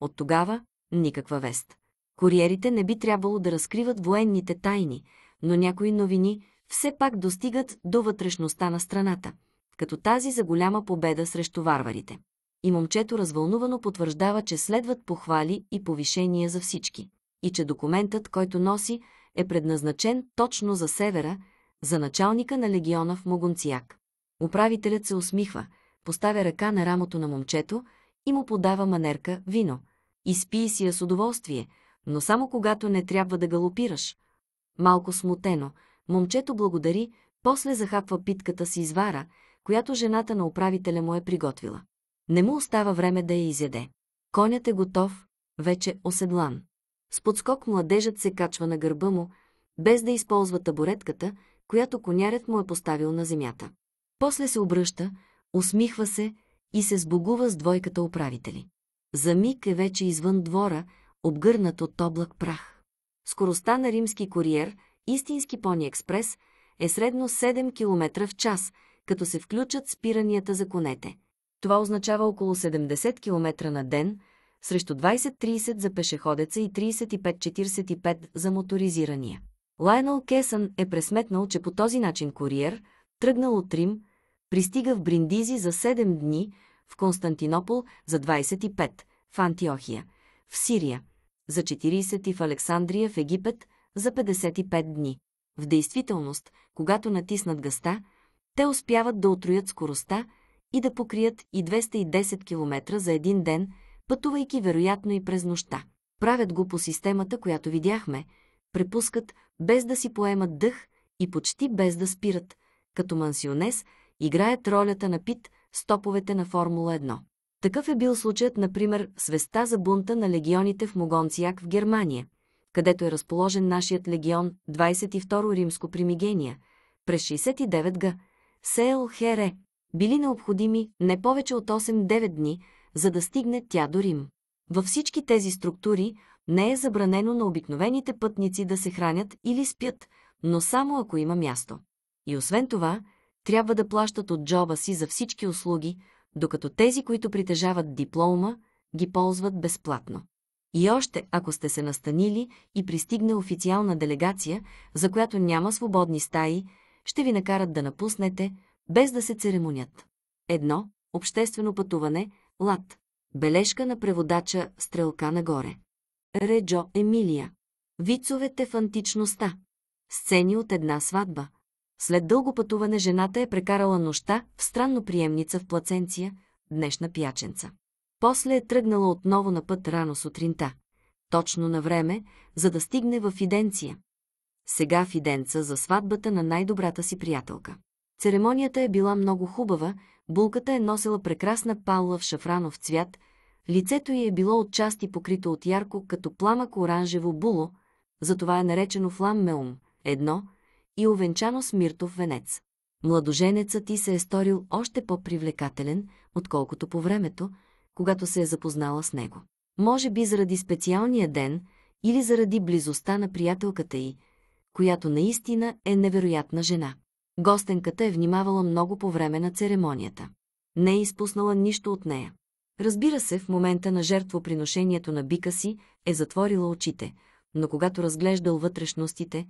От тогава никаква вест. Куриерите не би трябвало да разкриват военните тайни, но някои новини все пак достигат до вътрешността на страната, като тази за голяма победа срещу варварите. И момчето развълнувано потвърждава, че следват похвали и повишения за всички, и че документът, който носи, е предназначен точно за севера, за началника на легиона в Могунцияк. Управителят се усмихва, поставя ръка на рамото на момчето и му подава манерка вино. Изпи си я с удоволствие, но само когато не трябва да галопираш. Малко смутено, момчето благодари, после захапва питката си извара, която жената на управителя му е приготвила. Не му остава време да я изяде. Конят е готов, вече оседлан. С подскок младежът се качва на гърба му, без да използва табуретката, която конярят му е поставил на земята. После се обръща, усмихва се и се сбогува с двойката управители. За миг е вече извън двора, обгърнат от облак прах. Скоростта на римски куриер, истински пони експрес, е средно 7 км в час, като се включат спиранията за конете. Това означава около 70 км на ден, срещу 20-30 за пешеходеца и 35-45 за моторизирания. Лайнел Кесън е пресметнал, че по този начин куриер, тръгнал от Рим, пристига в Бриндизи за 7 дни, в Константинопол за 25, в Антиохия, в Сирия, за 40 и в Александрия в Египет за 55 дни. В действителност, когато натиснат гъста, те успяват да отроят скоростта и да покрият и 210 км за един ден, пътувайки вероятно и през нощта. Правят го по системата, която видяхме – препускат, без да си поемат дъх и почти без да спират, като мансионес играят ролята на Пит с топовете на Формула 1. Такъв е бил случаят, например, с веста за бунта на легионите в Могонцияк в Германия, където е разположен нашият легион 22 римско примигения, през 69 г. Сейл Хере, били необходими не повече от 8-9 дни, за да стигне тя до Рим. Във всички тези структури не е забранено на обикновените пътници да се хранят или спят, но само ако има място. И освен това, трябва да плащат от джоба си за всички услуги, докато тези, които притежават диплома, ги ползват безплатно. И още, ако сте се настанили и пристигне официална делегация, за която няма свободни стаи, ще ви накарат да напуснете, без да се церемонят. Едно, обществено пътуване, лад. Бележка на преводача, стрелка нагоре. Реджо Емилия. Вицовете в античността. Сцени от една сватба. След дълго пътуване жената е прекарала нощта в странно приемница в Плаценция, днешна пяченца. После е тръгнала отново на път рано сутринта. Точно на време, за да стигне в фиденция. Сега фиденца за сватбата на най-добрата си приятелка. Церемонията е била много хубава, булката е носила прекрасна палла в шафранов цвят, Лицето й е било отчасти покрито от ярко, като пламък оранжево було, затова е наречено фламмеум, едно, и овенчано с миртов венец. Младоженецът ти се е сторил още по-привлекателен, отколкото по времето, когато се е запознала с него. Може би заради специалния ден или заради близостта на приятелката й, която наистина е невероятна жена. Гостенката е внимавала много по време на церемонията. Не е изпуснала нищо от нея. Разбира се, в момента на жертвоприношението на бика си е затворила очите, но когато разглеждал вътрешностите,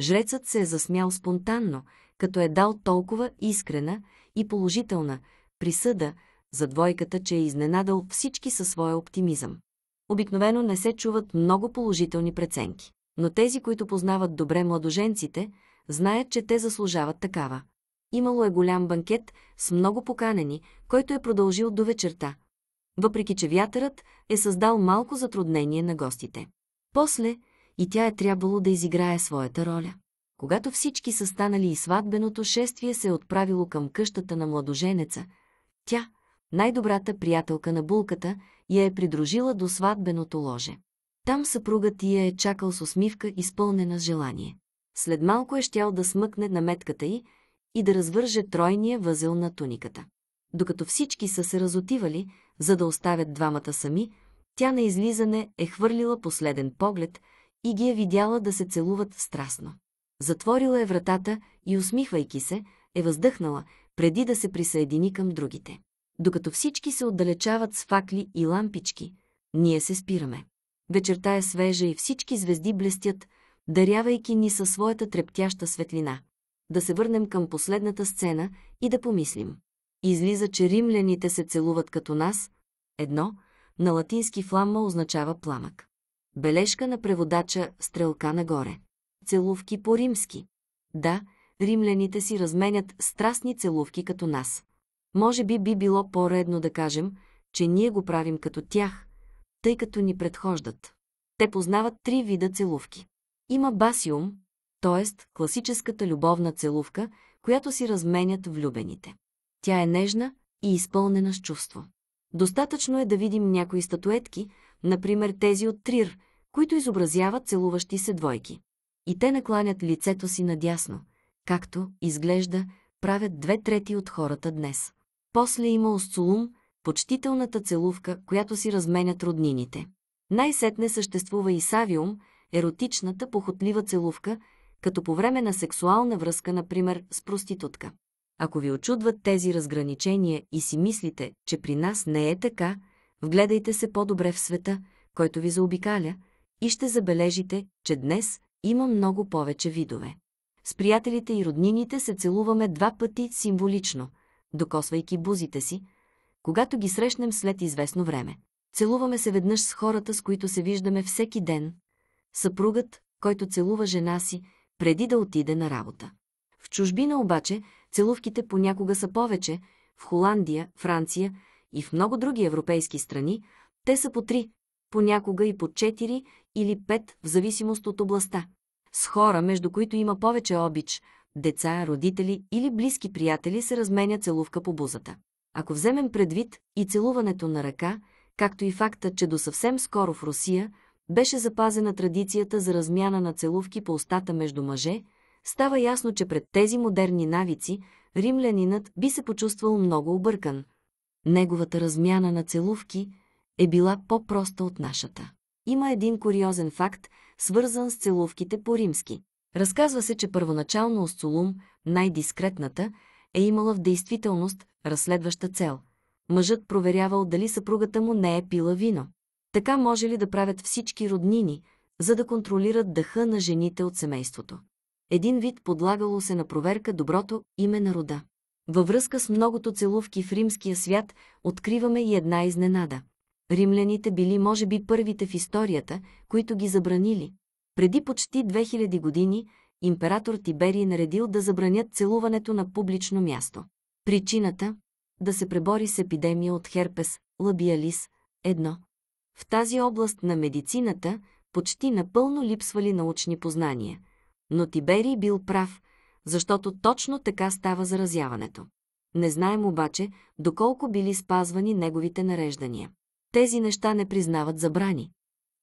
жрецът се е засмял спонтанно, като е дал толкова искрена и положителна присъда за двойката, че е изненадал всички със своя оптимизъм. Обикновено не се чуват много положителни преценки, но тези, които познават добре младоженците, знаят, че те заслужават такава. Имало е голям банкет с много поканени, който е продължил до вечерта въпреки че вятърът е създал малко затруднение на гостите. После и тя е трябвало да изиграе своята роля. Когато всички са станали и сватбеното шествие се е отправило към къщата на младоженеца, тя, най-добрата приятелка на булката, я е придружила до сватбеното ложе. Там съпругът ти я е чакал с усмивка, изпълнена с желание. След малко е щял да смъкне на метката й и да развърже тройния възел на туниката. Докато всички са се разотивали, за да оставят двамата сами, тя на излизане е хвърлила последен поглед и ги е видяла да се целуват страстно. Затворила е вратата и, усмихвайки се, е въздъхнала, преди да се присъедини към другите. Докато всички се отдалечават с факли и лампички, ние се спираме. Вечерта е свежа и всички звезди блестят, дарявайки ни със своята трептяща светлина. Да се върнем към последната сцена и да помислим. Излиза, че римляните се целуват като нас. Едно, на латински фламма означава пламък. Бележка на преводача стрелка нагоре. Целувки по-римски. Да, римляните си разменят страстни целувки като нас. Може би би било по-редно да кажем, че ние го правим като тях, тъй като ни предхождат. Те познават три вида целувки. Има басиум, т.е. класическата любовна целувка, която си разменят влюбените. Тя е нежна и изпълнена с чувство. Достатъчно е да видим някои статуетки, например тези от Трир, които изобразяват целуващи се двойки. И те накланят лицето си надясно, както, изглежда, правят две трети от хората днес. После има Осцулум, почтителната целувка, която си разменят роднините. Най-сетне съществува и Савиум, еротичната похотлива целувка, като по време на сексуална връзка, например, с проститутка. Ако ви очудват тези разграничения и си мислите, че при нас не е така, вгледайте се по-добре в света, който ви заобикаля, и ще забележите, че днес има много повече видове. С приятелите и роднините се целуваме два пъти символично, докосвайки бузите си, когато ги срещнем след известно време. Целуваме се веднъж с хората, с които се виждаме всеки ден. Съпругът, който целува жена си, преди да отиде на работа. В чужбина обаче целувките понякога са повече, в Холандия, Франция и в много други европейски страни те са по три, понякога и по четири или пет в зависимост от областта. С хора, между които има повече обич, деца, родители или близки приятели се разменя целувка по бузата. Ако вземем предвид и целуването на ръка, както и факта, че до съвсем скоро в Русия беше запазена традицията за размяна на целувки по устата между мъже, става ясно, че пред тези модерни навици римлянинът би се почувствал много объркан. Неговата размяна на целувки е била по-проста от нашата. Има един куриозен факт, свързан с целувките по-римски. Разказва се, че първоначално Осцолум, най-дискретната, е имала в действителност разследваща цел. Мъжът проверявал дали съпругата му не е пила вино. Така може ли да правят всички роднини, за да контролират дъха на жените от семейството един вид подлагало се на проверка доброто име на рода. Във връзка с многото целувки в римския свят откриваме и една изненада. Римляните били може би първите в историята, които ги забранили. Преди почти 2000 години император Тиберий наредил да забранят целуването на публично място. Причината – да се пребори с епидемия от херпес, лабиалис, едно. В тази област на медицината почти напълно липсвали научни познания – но Тиберий бил прав, защото точно така става заразяването. Не знаем обаче доколко били спазвани неговите нареждания. Тези неща не признават забрани.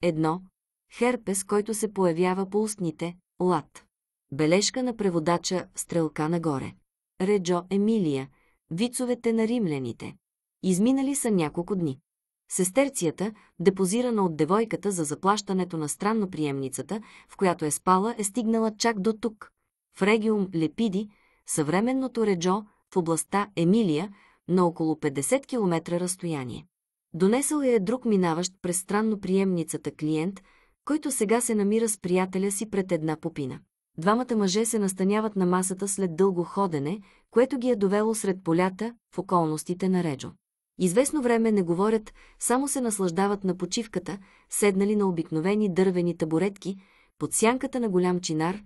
Едно – херпес, който се появява по устните – лад. Бележка на преводача – стрелка нагоре. Реджо Емилия – вицовете на римляните. Изминали са няколко дни. Сестерцията, депозирана от девойката за заплащането на странно приемницата, в която е спала, е стигнала чак до тук. В региум Лепиди, съвременното Реджо, в областта Емилия, на около 50 км разстояние. Донесъл я е друг минаващ през странно приемницата клиент, който сега се намира с приятеля си пред една попина. Двамата мъже се настаняват на масата след дълго ходене, което ги е довело сред полята в околностите на Реджо. Известно време не говорят, само се наслаждават на почивката, седнали на обикновени дървени табуретки, под сянката на голям чинар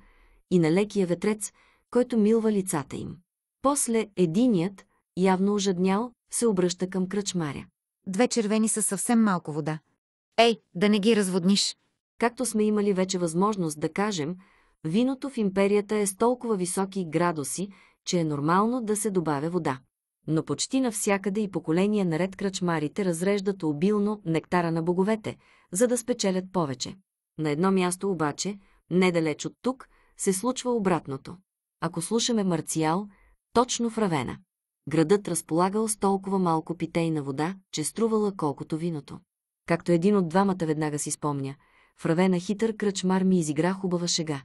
и на лекия ветрец, който милва лицата им. После единият, явно ожаднял, се обръща към кръчмаря. Две червени са съвсем малко вода. Ей, да не ги разводниш! Както сме имали вече възможност да кажем, виното в империята е с толкова високи градуси, че е нормално да се добавя вода но почти навсякъде и поколения наред кръчмарите разреждат обилно нектара на боговете, за да спечелят повече. На едно място обаче, недалеч от тук, се случва обратното. Ако слушаме Марциал, точно в Равена. Градът разполагал с толкова малко питейна вода, че струвала колкото виното. Както един от двамата веднага си спомня, в Равена хитър кръчмар ми изигра хубава шега.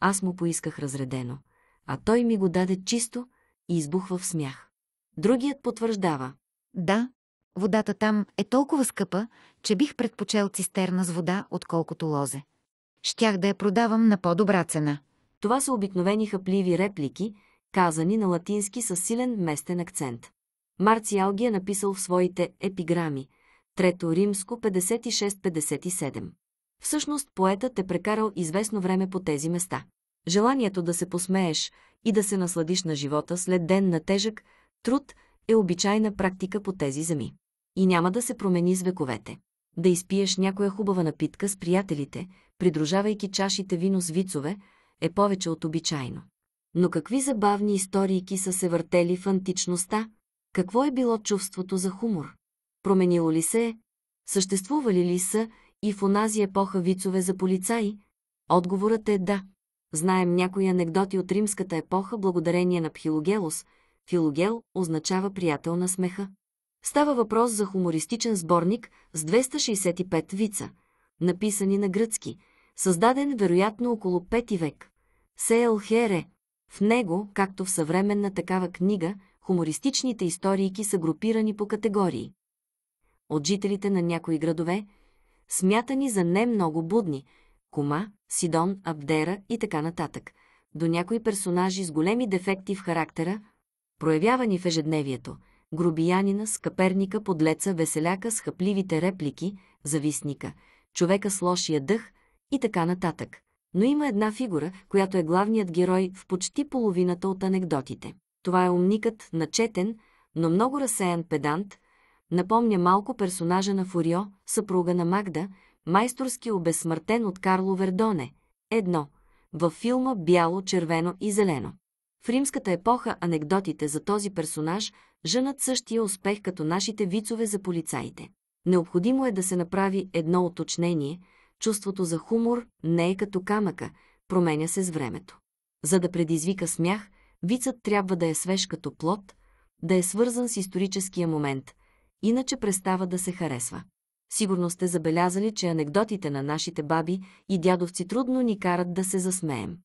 Аз му поисках разредено, а той ми го даде чисто и избухва в смях. Другият потвърждава. Да, водата там е толкова скъпа, че бих предпочел цистерна с вода, отколкото лозе. Щях да я продавам на по-добра цена. Това са обикновени хъпливи реплики, казани на латински с силен местен акцент. Марциал ги е написал в своите епиграми. Трето римско 56-57. Всъщност поетът е прекарал известно време по тези места. Желанието да се посмееш и да се насладиш на живота след ден на тежък, Труд е обичайна практика по тези земи. И няма да се промени с вековете. Да изпиеш някоя хубава напитка с приятелите, придружавайки чашите вино с вицове, е повече от обичайно. Но какви забавни историйки са се въртели в античността? Какво е било чувството за хумор? Променило ли се е? Съществували ли са и в онази епоха вицове за полицаи? Отговорът е да. Знаем някои анекдоти от римската епоха благодарение на Пхилогелос – филогел означава приятел на смеха. Става въпрос за хумористичен сборник с 265 вица, написани на гръцки, създаден вероятно около 5 век. Сеел Хере. В него, както в съвременна такава книга, хумористичните историйки са групирани по категории. От жителите на някои градове, смятани за не много будни, Кума, Сидон, Абдера и така нататък, до някои персонажи с големи дефекти в характера, проявявани в ежедневието, грубиянина, скъперника, подлеца, веселяка, с хъпливите реплики, завистника, човека с лошия дъх и така нататък. Но има една фигура, която е главният герой в почти половината от анекдотите. Това е умникът, начетен, но много разсеян педант, напомня малко персонажа на Фурио, съпруга на Магда, майсторски обезсмъртен от Карло Вердоне. Едно. Във филма «Бяло, червено и зелено». В римската епоха анекдотите за този персонаж женат същия успех като нашите вицове за полицаите. Необходимо е да се направи едно уточнение – чувството за хумор не е като камъка, променя се с времето. За да предизвика смях, вицът трябва да е свеж като плод, да е свързан с историческия момент, иначе престава да се харесва. Сигурно сте забелязали, че анекдотите на нашите баби и дядовци трудно ни карат да се засмеем.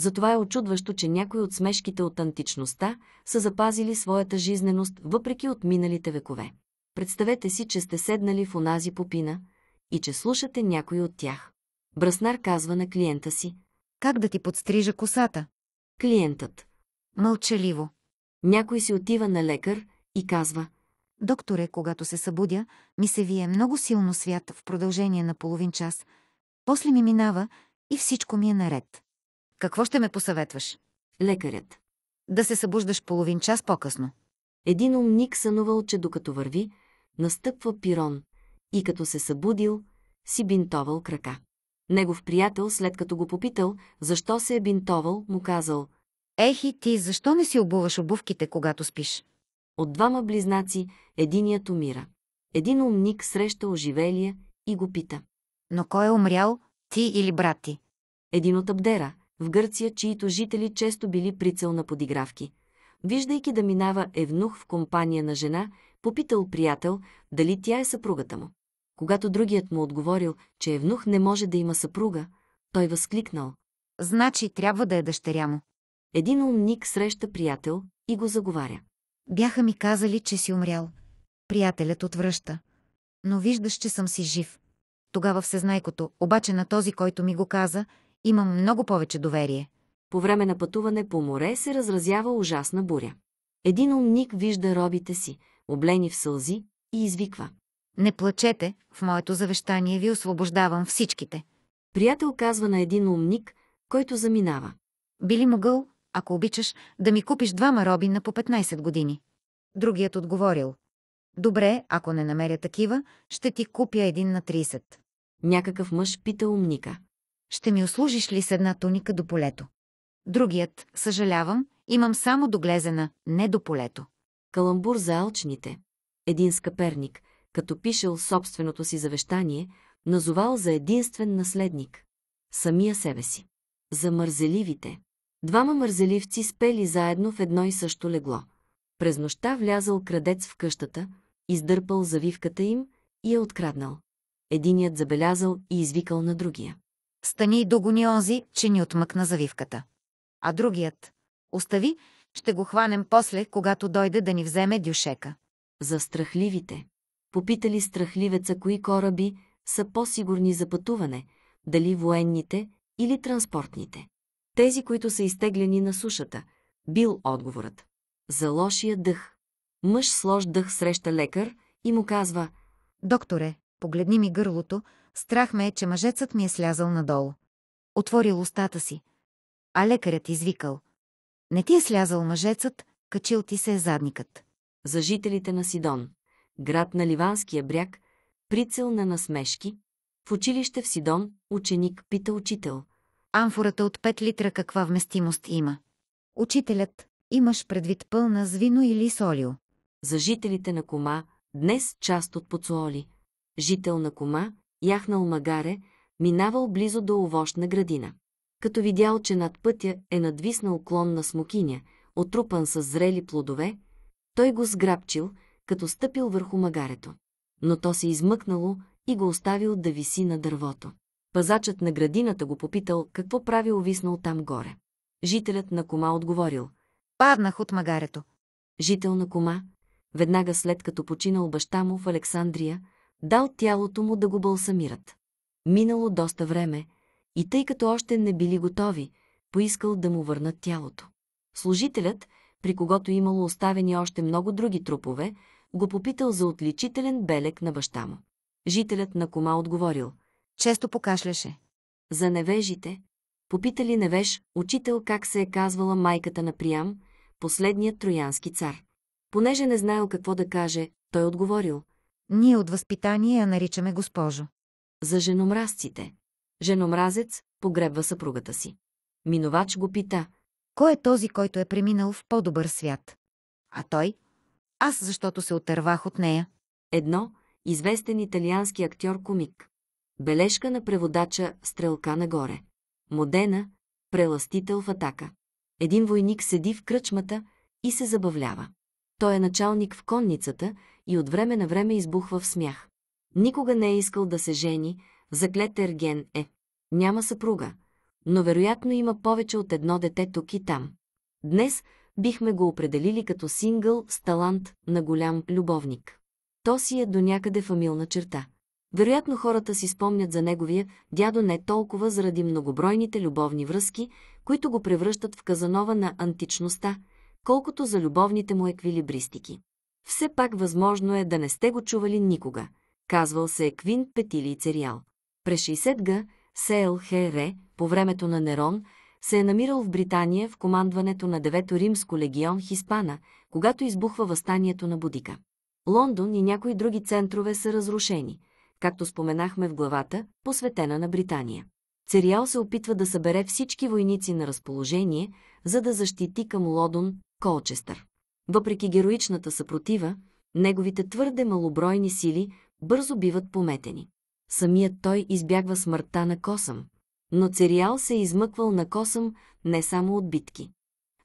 Затова е очудващо, че някои от смешките от античността са запазили своята жизненост въпреки от миналите векове. Представете си, че сте седнали в онази попина и че слушате някой от тях. Браснар казва на клиента си. Как да ти подстрижа косата? Клиентът. Мълчаливо. Някой си отива на лекар и казва. Докторе, когато се събудя, ми се вие много силно свят в продължение на половин час. После ми минава и всичко ми е наред. Какво ще ме посъветваш? Лекарят. Да се събуждаш половин час по-късно. Един умник сънувал, че докато върви, настъпва пирон и като се събудил, си бинтовал крака. Негов приятел, след като го попитал, защо се е бинтовал, му казал «Ехи, ти защо не си обуваш обувките, когато спиш?» От двама близнаци, единият умира. Един умник среща оживелия и го пита. Но кой е умрял, ти или брат ти? Един от Абдера, в Гърция, чието жители често били прицел на подигравки. Виждайки да минава евнух в компания на жена, попитал приятел дали тя е съпругата му. Когато другият му отговорил, че евнух не може да има съпруга, той възкликнал. Значи трябва да е дъщеря му. Един умник среща приятел и го заговаря. Бяха ми казали, че си умрял. Приятелят отвръща. Но виждаш, че съм си жив. Тогава всезнайкото, обаче на този, който ми го каза, имам много повече доверие. По време на пътуване по море се разразява ужасна буря. Един умник вижда робите си, облени в сълзи, и извиква. Не плачете, в моето завещание ви освобождавам всичките. Приятел казва на един умник, който заминава. Би ли могъл, ако обичаш, да ми купиш двама роби на по 15 години? Другият отговорил. Добре, ако не намеря такива, ще ти купя един на 30. Някакъв мъж пита умника. Ще ми услужиш ли с една туника до полето? Другият, съжалявам, имам само доглезена, не до полето. Каламбур за алчните. Един скъперник, като пишел собственото си завещание, назовал за единствен наследник. Самия себе си. За мързеливите. Двама мързеливци спели заедно в едно и също легло. През нощта влязал крадец в къщата, издърпал завивката им и я откраднал. Единият забелязал и извикал на другия. Стани и догони онзи, че ни отмъкна завивката. А другият — остави, ще го хванем после, когато дойде да ни вземе дюшека. За страхливите. Попитали страхливеца кои кораби са по-сигурни за пътуване, дали военните или транспортните. Тези, които са изтегляни на сушата, бил отговорът. За лошия дъх. Мъж с лош дъх среща лекар и му казва «Докторе, погледни ми гърлото, Страх ме е, че мъжецът ми е слязал надолу. Отворил устата си. А лекарят извикал. Не ти е слязал мъжецът, качил ти се е задникът. За жителите на Сидон, град на Ливанския бряг, прицел на насмешки, в училище в Сидон, ученик пита учител. Амфората от 5 литра каква вместимост има? Учителят, имаш предвид пълна с вино или с олио. За жителите на Кома, днес част от Поцуоли. Жител на Кома, яхнал магаре, минавал близо до овощна градина. Като видял, че над пътя е надвиснал клон на смокиня, отрупан с зрели плодове, той го сграбчил, като стъпил върху магарето. Но то се измъкнало и го оставил да виси на дървото. Пазачът на градината го попитал какво прави увиснал там горе. Жителят на кома отговорил. Паднах от магарето. Жител на кома, веднага след като починал баща му в Александрия, дал тялото му да го балсамират. Минало доста време и тъй като още не били готови, поискал да му върнат тялото. Служителят, при когото имало оставени още много други трупове, го попитал за отличителен белек на баща му. Жителят на кома отговорил. Често покашляше. За невежите. Попитали невеж, учител как се е казвала майката на Приям, последният троянски цар. Понеже не знаел какво да каже, той отговорил – ние от възпитание я наричаме госпожо. За женомразците. Женомразец погребва съпругата си. Миновач го пита. Кой е този, който е преминал в по-добър свят? А той? Аз, защото се отървах от нея. Едно, известен италиански актьор-комик. Бележка на преводача Стрелка нагоре. Модена, преластител в атака. Един войник седи в кръчмата и се забавлява. Той е началник в конницата и от време на време избухва в смях. Никога не е искал да се жени, заклет Ерген е. Няма съпруга, но вероятно има повече от едно дете тук и там. Днес бихме го определили като сингъл с талант на голям любовник. То си е до някъде фамилна черта. Вероятно хората си спомнят за неговия дядо не толкова заради многобройните любовни връзки, които го превръщат в казанова на античността, колкото за любовните му еквилибристики все пак възможно е да не сте го чували никога. Казвал се Еквин Петилий Цериал. През 60 г, Сейл Хере, по времето на Нерон, се е намирал в Британия в командването на 9-то римско легион Хиспана, когато избухва възстанието на Будика. Лондон и някои други центрове са разрушени, както споменахме в главата, посветена на Британия. Цериал се опитва да събере всички войници на разположение, за да защити към Лодон, Колчестър. Въпреки героичната съпротива, неговите твърде малобройни сили бързо биват пометени. Самият той избягва смъртта на Косъм, но Цериал се е измъквал на Косъм не само от битки.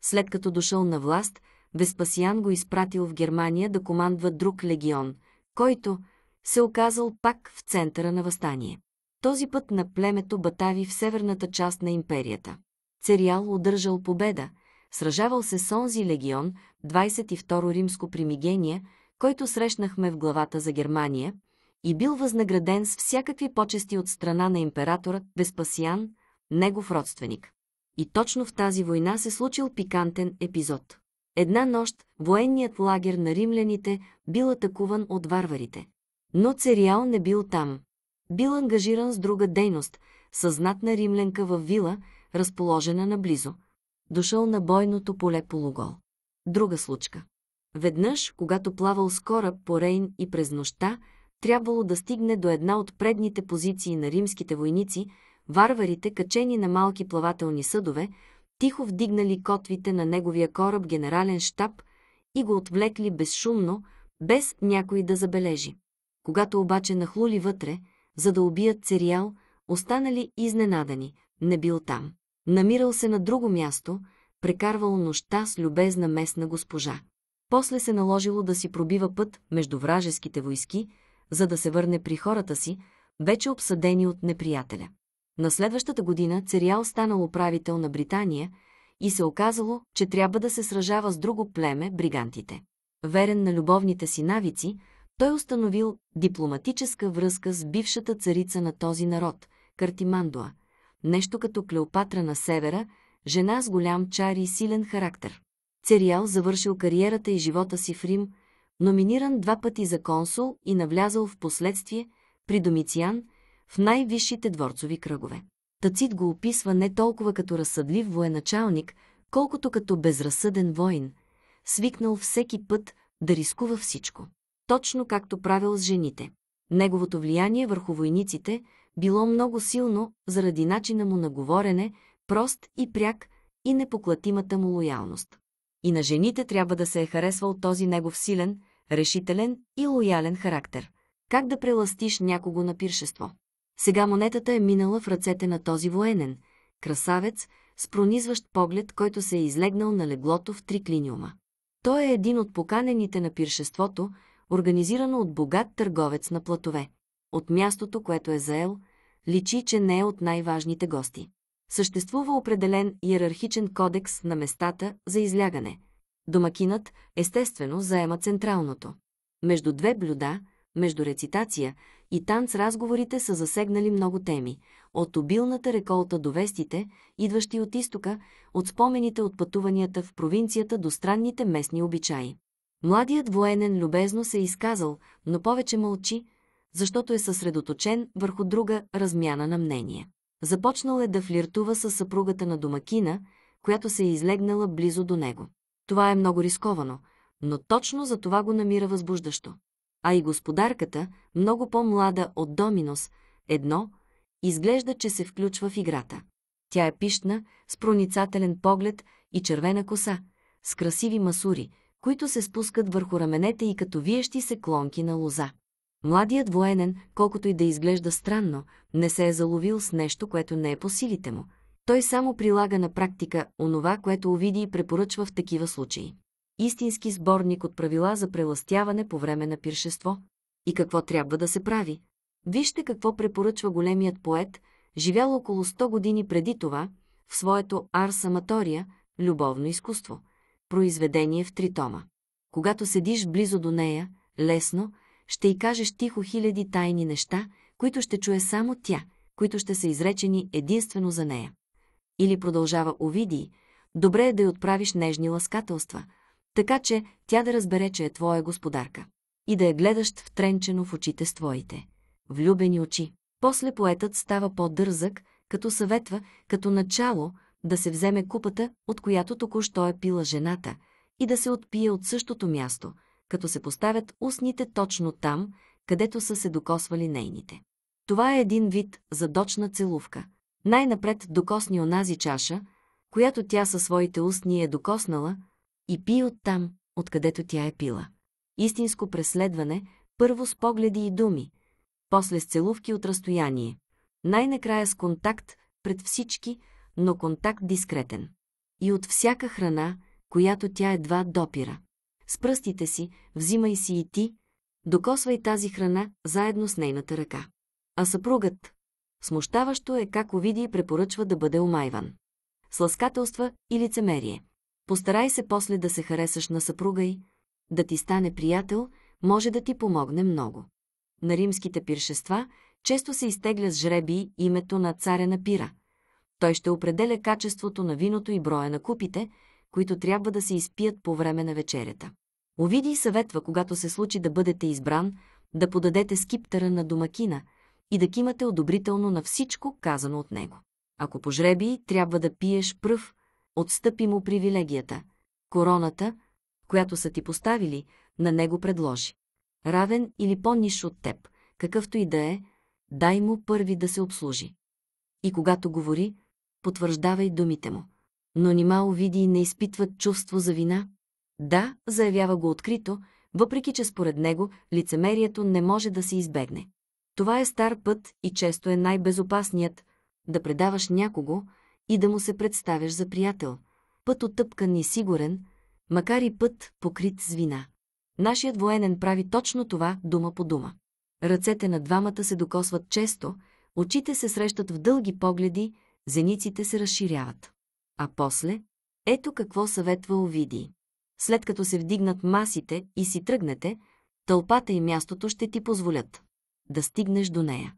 След като дошъл на власт, Веспасиан го изпратил в Германия да командва друг легион, който се оказал пак в центъра на възстание. Този път на племето Батави в северната част на империята. Цериал удържал победа, сражавал се с онзи легион, 22 римско примигение, който срещнахме в главата за Германия, и бил възнаграден с всякакви почести от страна на императора Веспасиан, негов родственик. И точно в тази война се случил пикантен епизод. Една нощ военният лагер на римляните бил атакуван от варварите. Но Цериал не бил там. Бил ангажиран с друга дейност, съзнатна римлянка във вила, разположена наблизо. Дошъл на бойното поле полугол. Друга случка. Веднъж, когато плавал с кораб по Рейн и през нощта, трябвало да стигне до една от предните позиции на римските войници, варварите, качени на малки плавателни съдове, тихо вдигнали котвите на неговия кораб генерален штаб и го отвлекли безшумно, без някой да забележи. Когато обаче нахлули вътре, за да убият Цериал, останали изненадани, не бил там. Намирал се на друго място – прекарвал нощта с любезна местна госпожа. После се наложило да си пробива път между вражеските войски, за да се върне при хората си, вече обсъдени от неприятеля. На следващата година Цериал станал управител на Британия и се оказало, че трябва да се сражава с друго племе – бригантите. Верен на любовните си навици, той установил дипломатическа връзка с бившата царица на този народ – Картимандуа, нещо като Клеопатра на севера – жена с голям чар и силен характер. Цериал завършил кариерата и живота си в Рим, номиниран два пъти за консул и навлязал в последствие при Домициан в най-висшите дворцови кръгове. Тацит го описва не толкова като разсъдлив военачалник, колкото като безразсъден воин, свикнал всеки път да рискува всичко. Точно както правил с жените. Неговото влияние върху войниците било много силно заради начина му на говорене, прост и пряк и непоклатимата му лоялност. И на жените трябва да се е харесвал този негов силен, решителен и лоялен характер. Как да преластиш някого на пиршество? Сега монетата е минала в ръцете на този военен, красавец, с пронизващ поглед, който се е излегнал на леглото в триклиниума. Той е един от поканените на пиршеството, организирано от богат търговец на платове. От мястото, което е заел, личи, че не е от най-важните гости съществува определен иерархичен кодекс на местата за излягане. Домакинът, естествено, заема централното. Между две блюда, между рецитация и танц разговорите са засегнали много теми, от обилната реколта до вестите, идващи от изтока, от спомените от пътуванията в провинцията до странните местни обичаи. Младият военен любезно се е изказал, но повече мълчи, защото е съсредоточен върху друга размяна на мнение. Започнал е да флиртува с съпругата на домакина, която се е излегнала близо до него. Това е много рисковано, но точно за това го намира възбуждащо. А и господарката, много по-млада от Доминос, едно, изглежда, че се включва в играта. Тя е пищна, с проницателен поглед и червена коса, с красиви масури, които се спускат върху раменете и като виещи се клонки на лоза. Младият военен, колкото и да изглежда странно, не се е заловил с нещо, което не е по силите му. Той само прилага на практика онова, което овиди и препоръчва в такива случаи. Истински сборник от правила за преластяване по време на пиршество. И какво трябва да се прави? Вижте какво препоръчва големият поет, живял около 100 години преди това, в своето Арс Аматория, любовно изкуство, произведение в три тома. Когато седиш близо до нея, лесно, ще й кажеш тихо хиляди тайни неща, които ще чуе само тя, които ще са изречени единствено за нея. Или продължава Овиди, добре е да й отправиш нежни ласкателства, така че тя да разбере, че е твоя господарка. И да я гледаш втренчено в очите с твоите. Влюбени очи. После поетът става по-дързък, като съветва, като начало, да се вземе купата, от която току-що е пила жената, и да се отпие от същото място – като се поставят устните точно там, където са се докосвали нейните. Това е един вид задочна целувка. Най-напред докосни онази чаша, която тя със своите устни е докоснала, и пи оттам, откъдето тя е пила. Истинско преследване, първо с погледи и думи, после с целувки от разстояние, най-накрая с контакт пред всички, но контакт дискретен. И от всяка храна, която тя едва допира с пръстите си, взимай си и ти, докосвай тази храна заедно с нейната ръка. А съпругът? Смущаващо е как увиди и препоръчва да бъде омайван. Сласкателства и лицемерие. Постарай се после да се харесаш на съпруга й, да ти стане приятел, може да ти помогне много. На римските пиршества често се изтегля с жреби името на царя на пира. Той ще определя качеството на виното и броя на купите, които трябва да се изпият по време на вечерята. Овиди и съветва, когато се случи да бъдете избран, да подадете скиптера на домакина и да кимате одобрително на всичко казано от него. Ако по жребий трябва да пиеш пръв, отстъпи му привилегията, короната, която са ти поставили, на него предложи. Равен или по-ниш от теб, какъвто и да е, дай му първи да се обслужи. И когато говори, потвърждавай думите му. Но нима и не изпитват чувство за вина, да, заявява го открито, въпреки че според него лицемерието не може да се избегне. Това е стар път и често е най-безопасният да предаваш някого и да му се представяш за приятел. Път отъпкан и е сигурен, макар и път покрит с вина. Нашият военен прави точно това дума по дума. Ръцете на двамата се докосват често, очите се срещат в дълги погледи, зениците се разширяват. А после, ето какво съветва Овидий след като се вдигнат масите и си тръгнете, тълпата и мястото ще ти позволят да стигнеш до нея.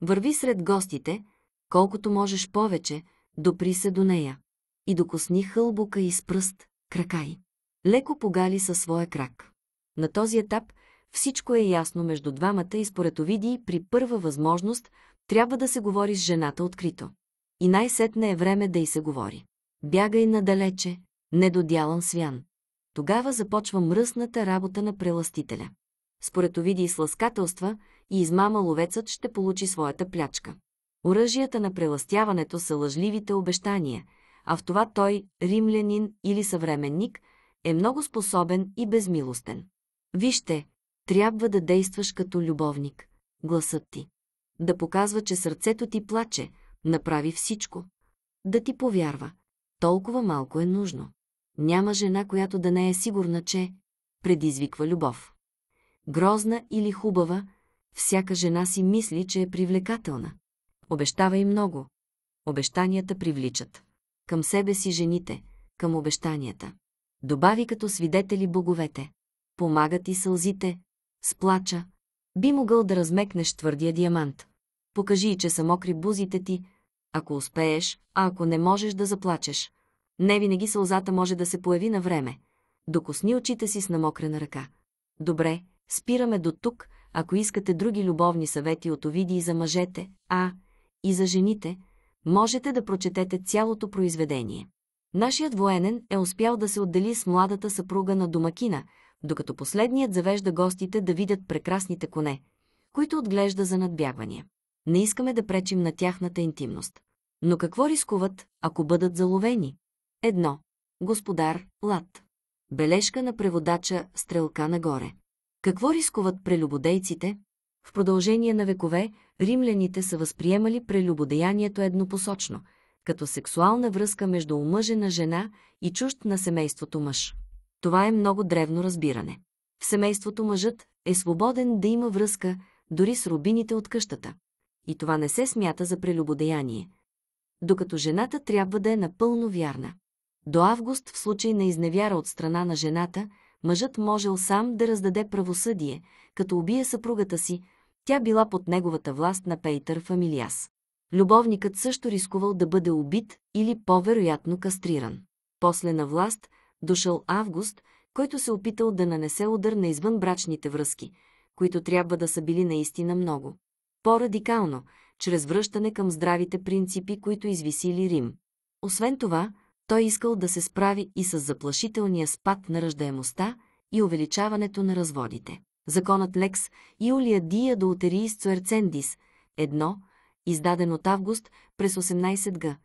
Върви сред гостите, колкото можеш повече, допри се до нея. И докосни хълбука и с пръст, крака й. Леко погали със своя крак. На този етап всичко е ясно между двамата и според Овидий при първа възможност трябва да се говори с жената открито. И най-сетне е време да й се говори. Бягай надалече, недодялан свян. Тогава започва мръсната работа на преластителя. Според овиди и сласкателства и измама ловецът ще получи своята плячка. Оръжията на преластяването са лъжливите обещания, а в това той, римлянин или съвременник, е много способен и безмилостен. Вижте, трябва да действаш като любовник, гласът ти. Да показва, че сърцето ти плаче, направи всичко. Да ти повярва, толкова малко е нужно. Няма жена, която да не е сигурна, че предизвиква любов. Грозна или хубава, всяка жена си мисли, че е привлекателна. Обещава и много. Обещанията привличат. Към себе си жените, към обещанията. Добави като свидетели боговете. Помагат и сълзите. Сплача. Би могъл да размекнеш твърдия диамант. Покажи, че са мокри бузите ти, ако успееш, а ако не можеш да заплачеш. Не винаги сълзата може да се появи на време. Докосни очите си с намокрена ръка. Добре, спираме до тук, ако искате други любовни съвети от Овиди и за мъжете, а и за жените, можете да прочетете цялото произведение. Нашият военен е успял да се отдели с младата съпруга на домакина, докато последният завежда гостите да видят прекрасните коне, които отглежда за надбягвания. Не искаме да пречим на тяхната интимност. Но какво рискуват, ако бъдат заловени? Едно. Господар, лад. Бележка на преводача Стрелка нагоре. Какво рискуват прелюбодейците? В продължение на векове римляните са възприемали прелюбодеянието еднопосочно, като сексуална връзка между омъжена жена и чужд на семейството мъж. Това е много древно разбиране. В семейството мъжът е свободен да има връзка дори с рубините от къщата. И това не се смята за прелюбодеяние. Докато жената трябва да е напълно вярна. До август в случай на изневяра от страна на жената, мъжът можел сам да раздаде правосъдие, като убие съпругата си, тя била под неговата власт на Пейтър Фамилиас. Любовникът също рискувал да бъде убит или по-вероятно кастриран. После на власт дошъл Август, който се опитал да нанесе удар на извънбрачните връзки, които трябва да са били наистина много. По-радикално, чрез връщане към здравите принципи, които извисили Рим. Освен това, той искал да се справи и с заплашителния спад на ръждаемостта и увеличаването на разводите. Законът Лекс Юлия Дия до Утериис Цуерцендис, 1, издаден от август през 18 г.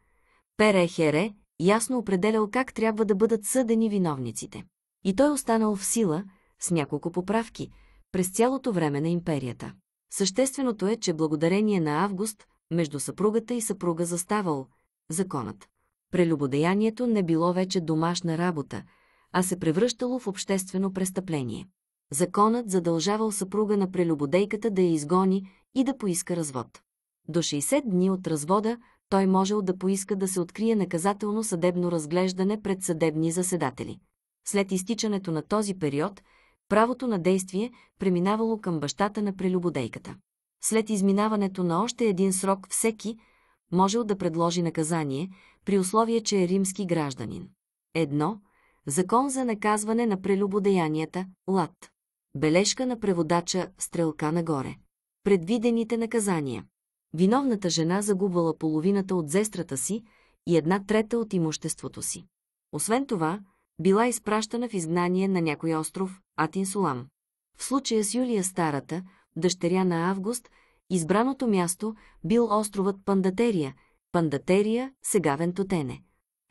Пере Хере ясно определял как трябва да бъдат съдени виновниците. И той останал в сила, с няколко поправки, през цялото време на империята. Същественото е, че благодарение на Август, между съпругата и съпруга заставал законът прелюбодеянието не било вече домашна работа, а се превръщало в обществено престъпление. Законът задължавал съпруга на прелюбодейката да я изгони и да поиска развод. До 60 дни от развода той можел да поиска да се открие наказателно съдебно разглеждане пред съдебни заседатели. След изтичането на този период, правото на действие преминавало към бащата на прелюбодейката. След изминаването на още един срок всеки, можел да предложи наказание, при условие, че е римски гражданин. Едно – Закон за наказване на прелюбодеянията, лад. Бележка на преводача, стрелка нагоре. Предвидените наказания. Виновната жена загубвала половината от зестрата си и една трета от имуществото си. Освен това, била изпращана в изгнание на някой остров, Атинсулам. В случая с Юлия Старата, дъщеря на Август, Избраното място бил островът Пандатерия, Пандатерия, сега Вентотене.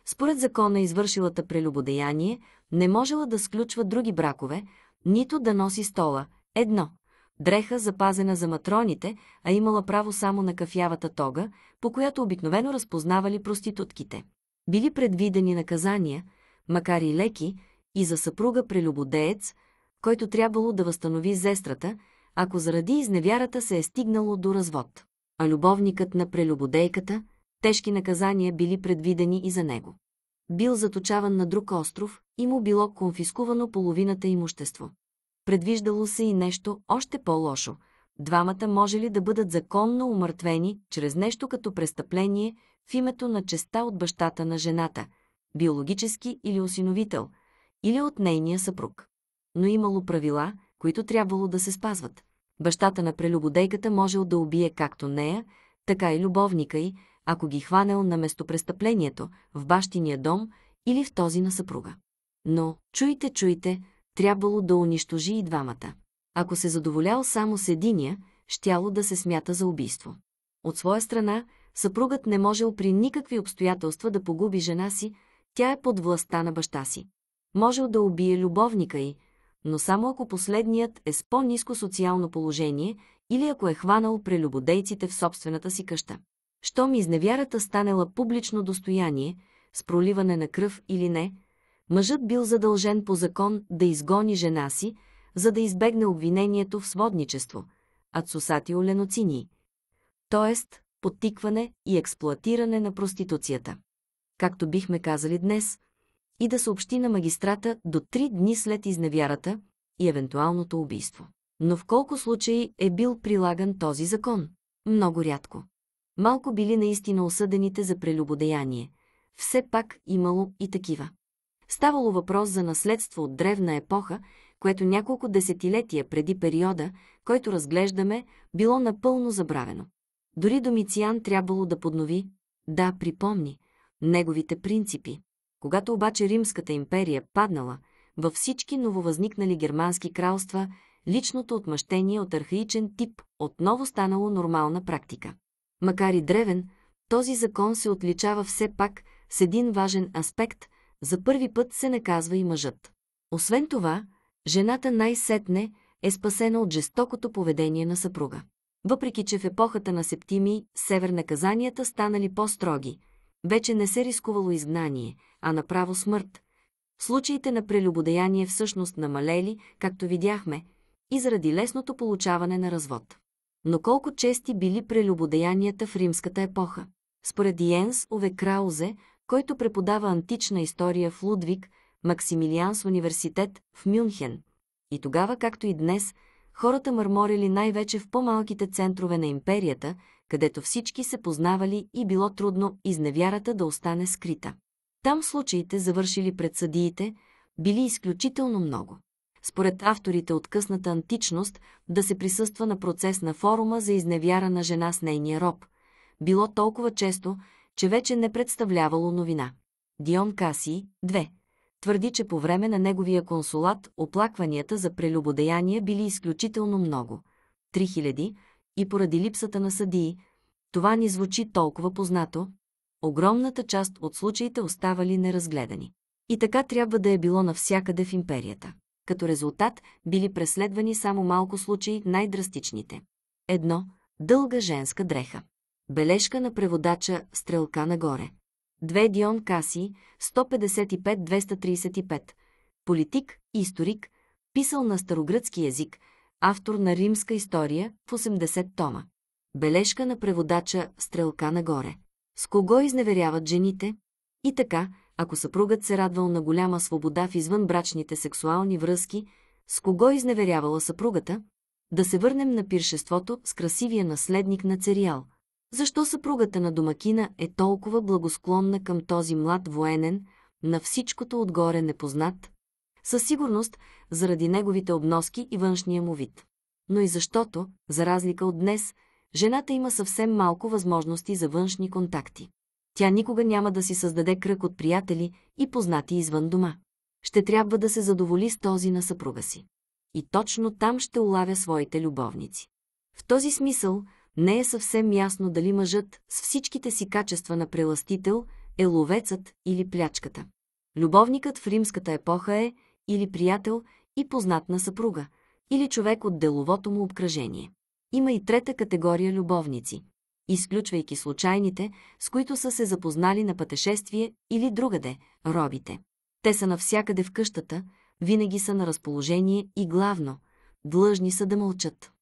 Според закона извършилата прелюбодеяние не можела да сключва други бракове, нито да носи стола. Едно. Дреха запазена за матроните, а имала право само на кафявата тога, по която обикновено разпознавали проститутките. Били предвидени наказания, макар и леки, и за съпруга прелюбодеец, който трябвало да възстанови зестрата, ако заради изневярата се е стигнало до развод. А любовникът на прелюбодейката, тежки наказания били предвидени и за него. Бил заточаван на друг остров и му било конфискувано половината имущество. Предвиждало се и нещо още по-лошо. Двамата може ли да бъдат законно умъртвени чрез нещо като престъпление в името на честа от бащата на жената, биологически или осиновител, или от нейния съпруг. Но имало правила, които трябвало да се спазват. Бащата на прелюбодейката можел да убие както нея, така и любовника й, ако ги хванел на местопрестъплението, в бащиния дом или в този на съпруга. Но, чуйте, чуйте, трябвало да унищожи и двамата. Ако се задоволял само с единия, щяло да се смята за убийство. От своя страна, съпругът не можел при никакви обстоятелства да погуби жена си, тя е под властта на баща си. Можел да убие любовника й, но само ако последният е с по-низко социално положение или ако е хванал прелюбодейците в собствената си къща. Щом изневярата станала публично достояние, с проливане на кръв или не, мъжът бил задължен по закон да изгони жена си, за да избегне обвинението в сводничество, адсосатио леноцинии, т.е. подтикване и експлоатиране на проституцията. Както бихме казали днес – и да съобщи на магистрата до три дни след изневярата и евентуалното убийство. Но в колко случаи е бил прилаган този закон? Много рядко. Малко били наистина осъдените за прелюбодеяние. Все пак имало и такива. Ставало въпрос за наследство от древна епоха, което няколко десетилетия преди периода, който разглеждаме, било напълно забравено. Дори Домициан трябвало да поднови, да припомни, неговите принципи, когато обаче Римската империя паднала, във всички нововъзникнали германски кралства личното отмъщение от архаичен тип отново станало нормална практика. Макар и древен, този закон се отличава все пак с един важен аспект – за първи път се наказва и мъжът. Освен това, жената най-сетне е спасена от жестокото поведение на съпруга. Въпреки, че в епохата на Септими север наказанията станали по-строги, вече не се рискувало изгнание, а направо смърт. Случаите на прелюбодеяние всъщност намалели, както видяхме, и заради лесното получаване на развод. Но колко чести били прелюбодеянията в римската епоха? Според Йенс Ове Краузе, който преподава антична история в Лудвиг, Максимилианс университет в Мюнхен. И тогава, както и днес, хората мърморили най-вече в по-малките центрове на империята – където всички се познавали и било трудно изневярата да остане скрита. Там случаите, завършили пред съдиите, били изключително много. Според авторите от късната античност да се присъства на процес на форума за изневяра на жена с нейния роб, било толкова често, че вече не представлявало новина. Дион Каси, 2 твърди, че по време на неговия консулат оплакванията за прелюбодеяние били изключително много – 3000, и поради липсата на съдии, това ни звучи толкова познато, огромната част от случаите оставали неразгледани. И така трябва да е било навсякъде в империята. Като резултат били преследвани само малко случаи, най-драстичните. Едно – дълга женска дреха. Бележка на преводача «Стрелка нагоре». Две Дион Каси, 155-235. Политик и историк, писал на старогръцки язик – автор на римска история в 80 тома. Бележка на преводача Стрелка нагоре. С кого изневеряват жените? И така, ако съпругът се радвал на голяма свобода в извънбрачните сексуални връзки, с кого изневерявала съпругата? Да се върнем на пиршеството с красивия наследник на Цериал. Защо съпругата на домакина е толкова благосклонна към този млад военен, на всичкото отгоре непознат, със сигурност заради неговите обноски и външния му вид. Но и защото, за разлика от днес, жената има съвсем малко възможности за външни контакти. Тя никога няма да си създаде кръг от приятели и познати извън дома. Ще трябва да се задоволи с този на съпруга си. И точно там ще улавя своите любовници. В този смисъл не е съвсем ясно дали мъжът с всичките си качества на преластител е ловецът или плячката. Любовникът в римската епоха е, или приятел и познат на съпруга, или човек от деловото му обкръжение. Има и трета категория любовници, изключвайки случайните, с които са се запознали на пътешествие или другаде – робите. Те са навсякъде в къщата, винаги са на разположение и главно – длъжни са да мълчат.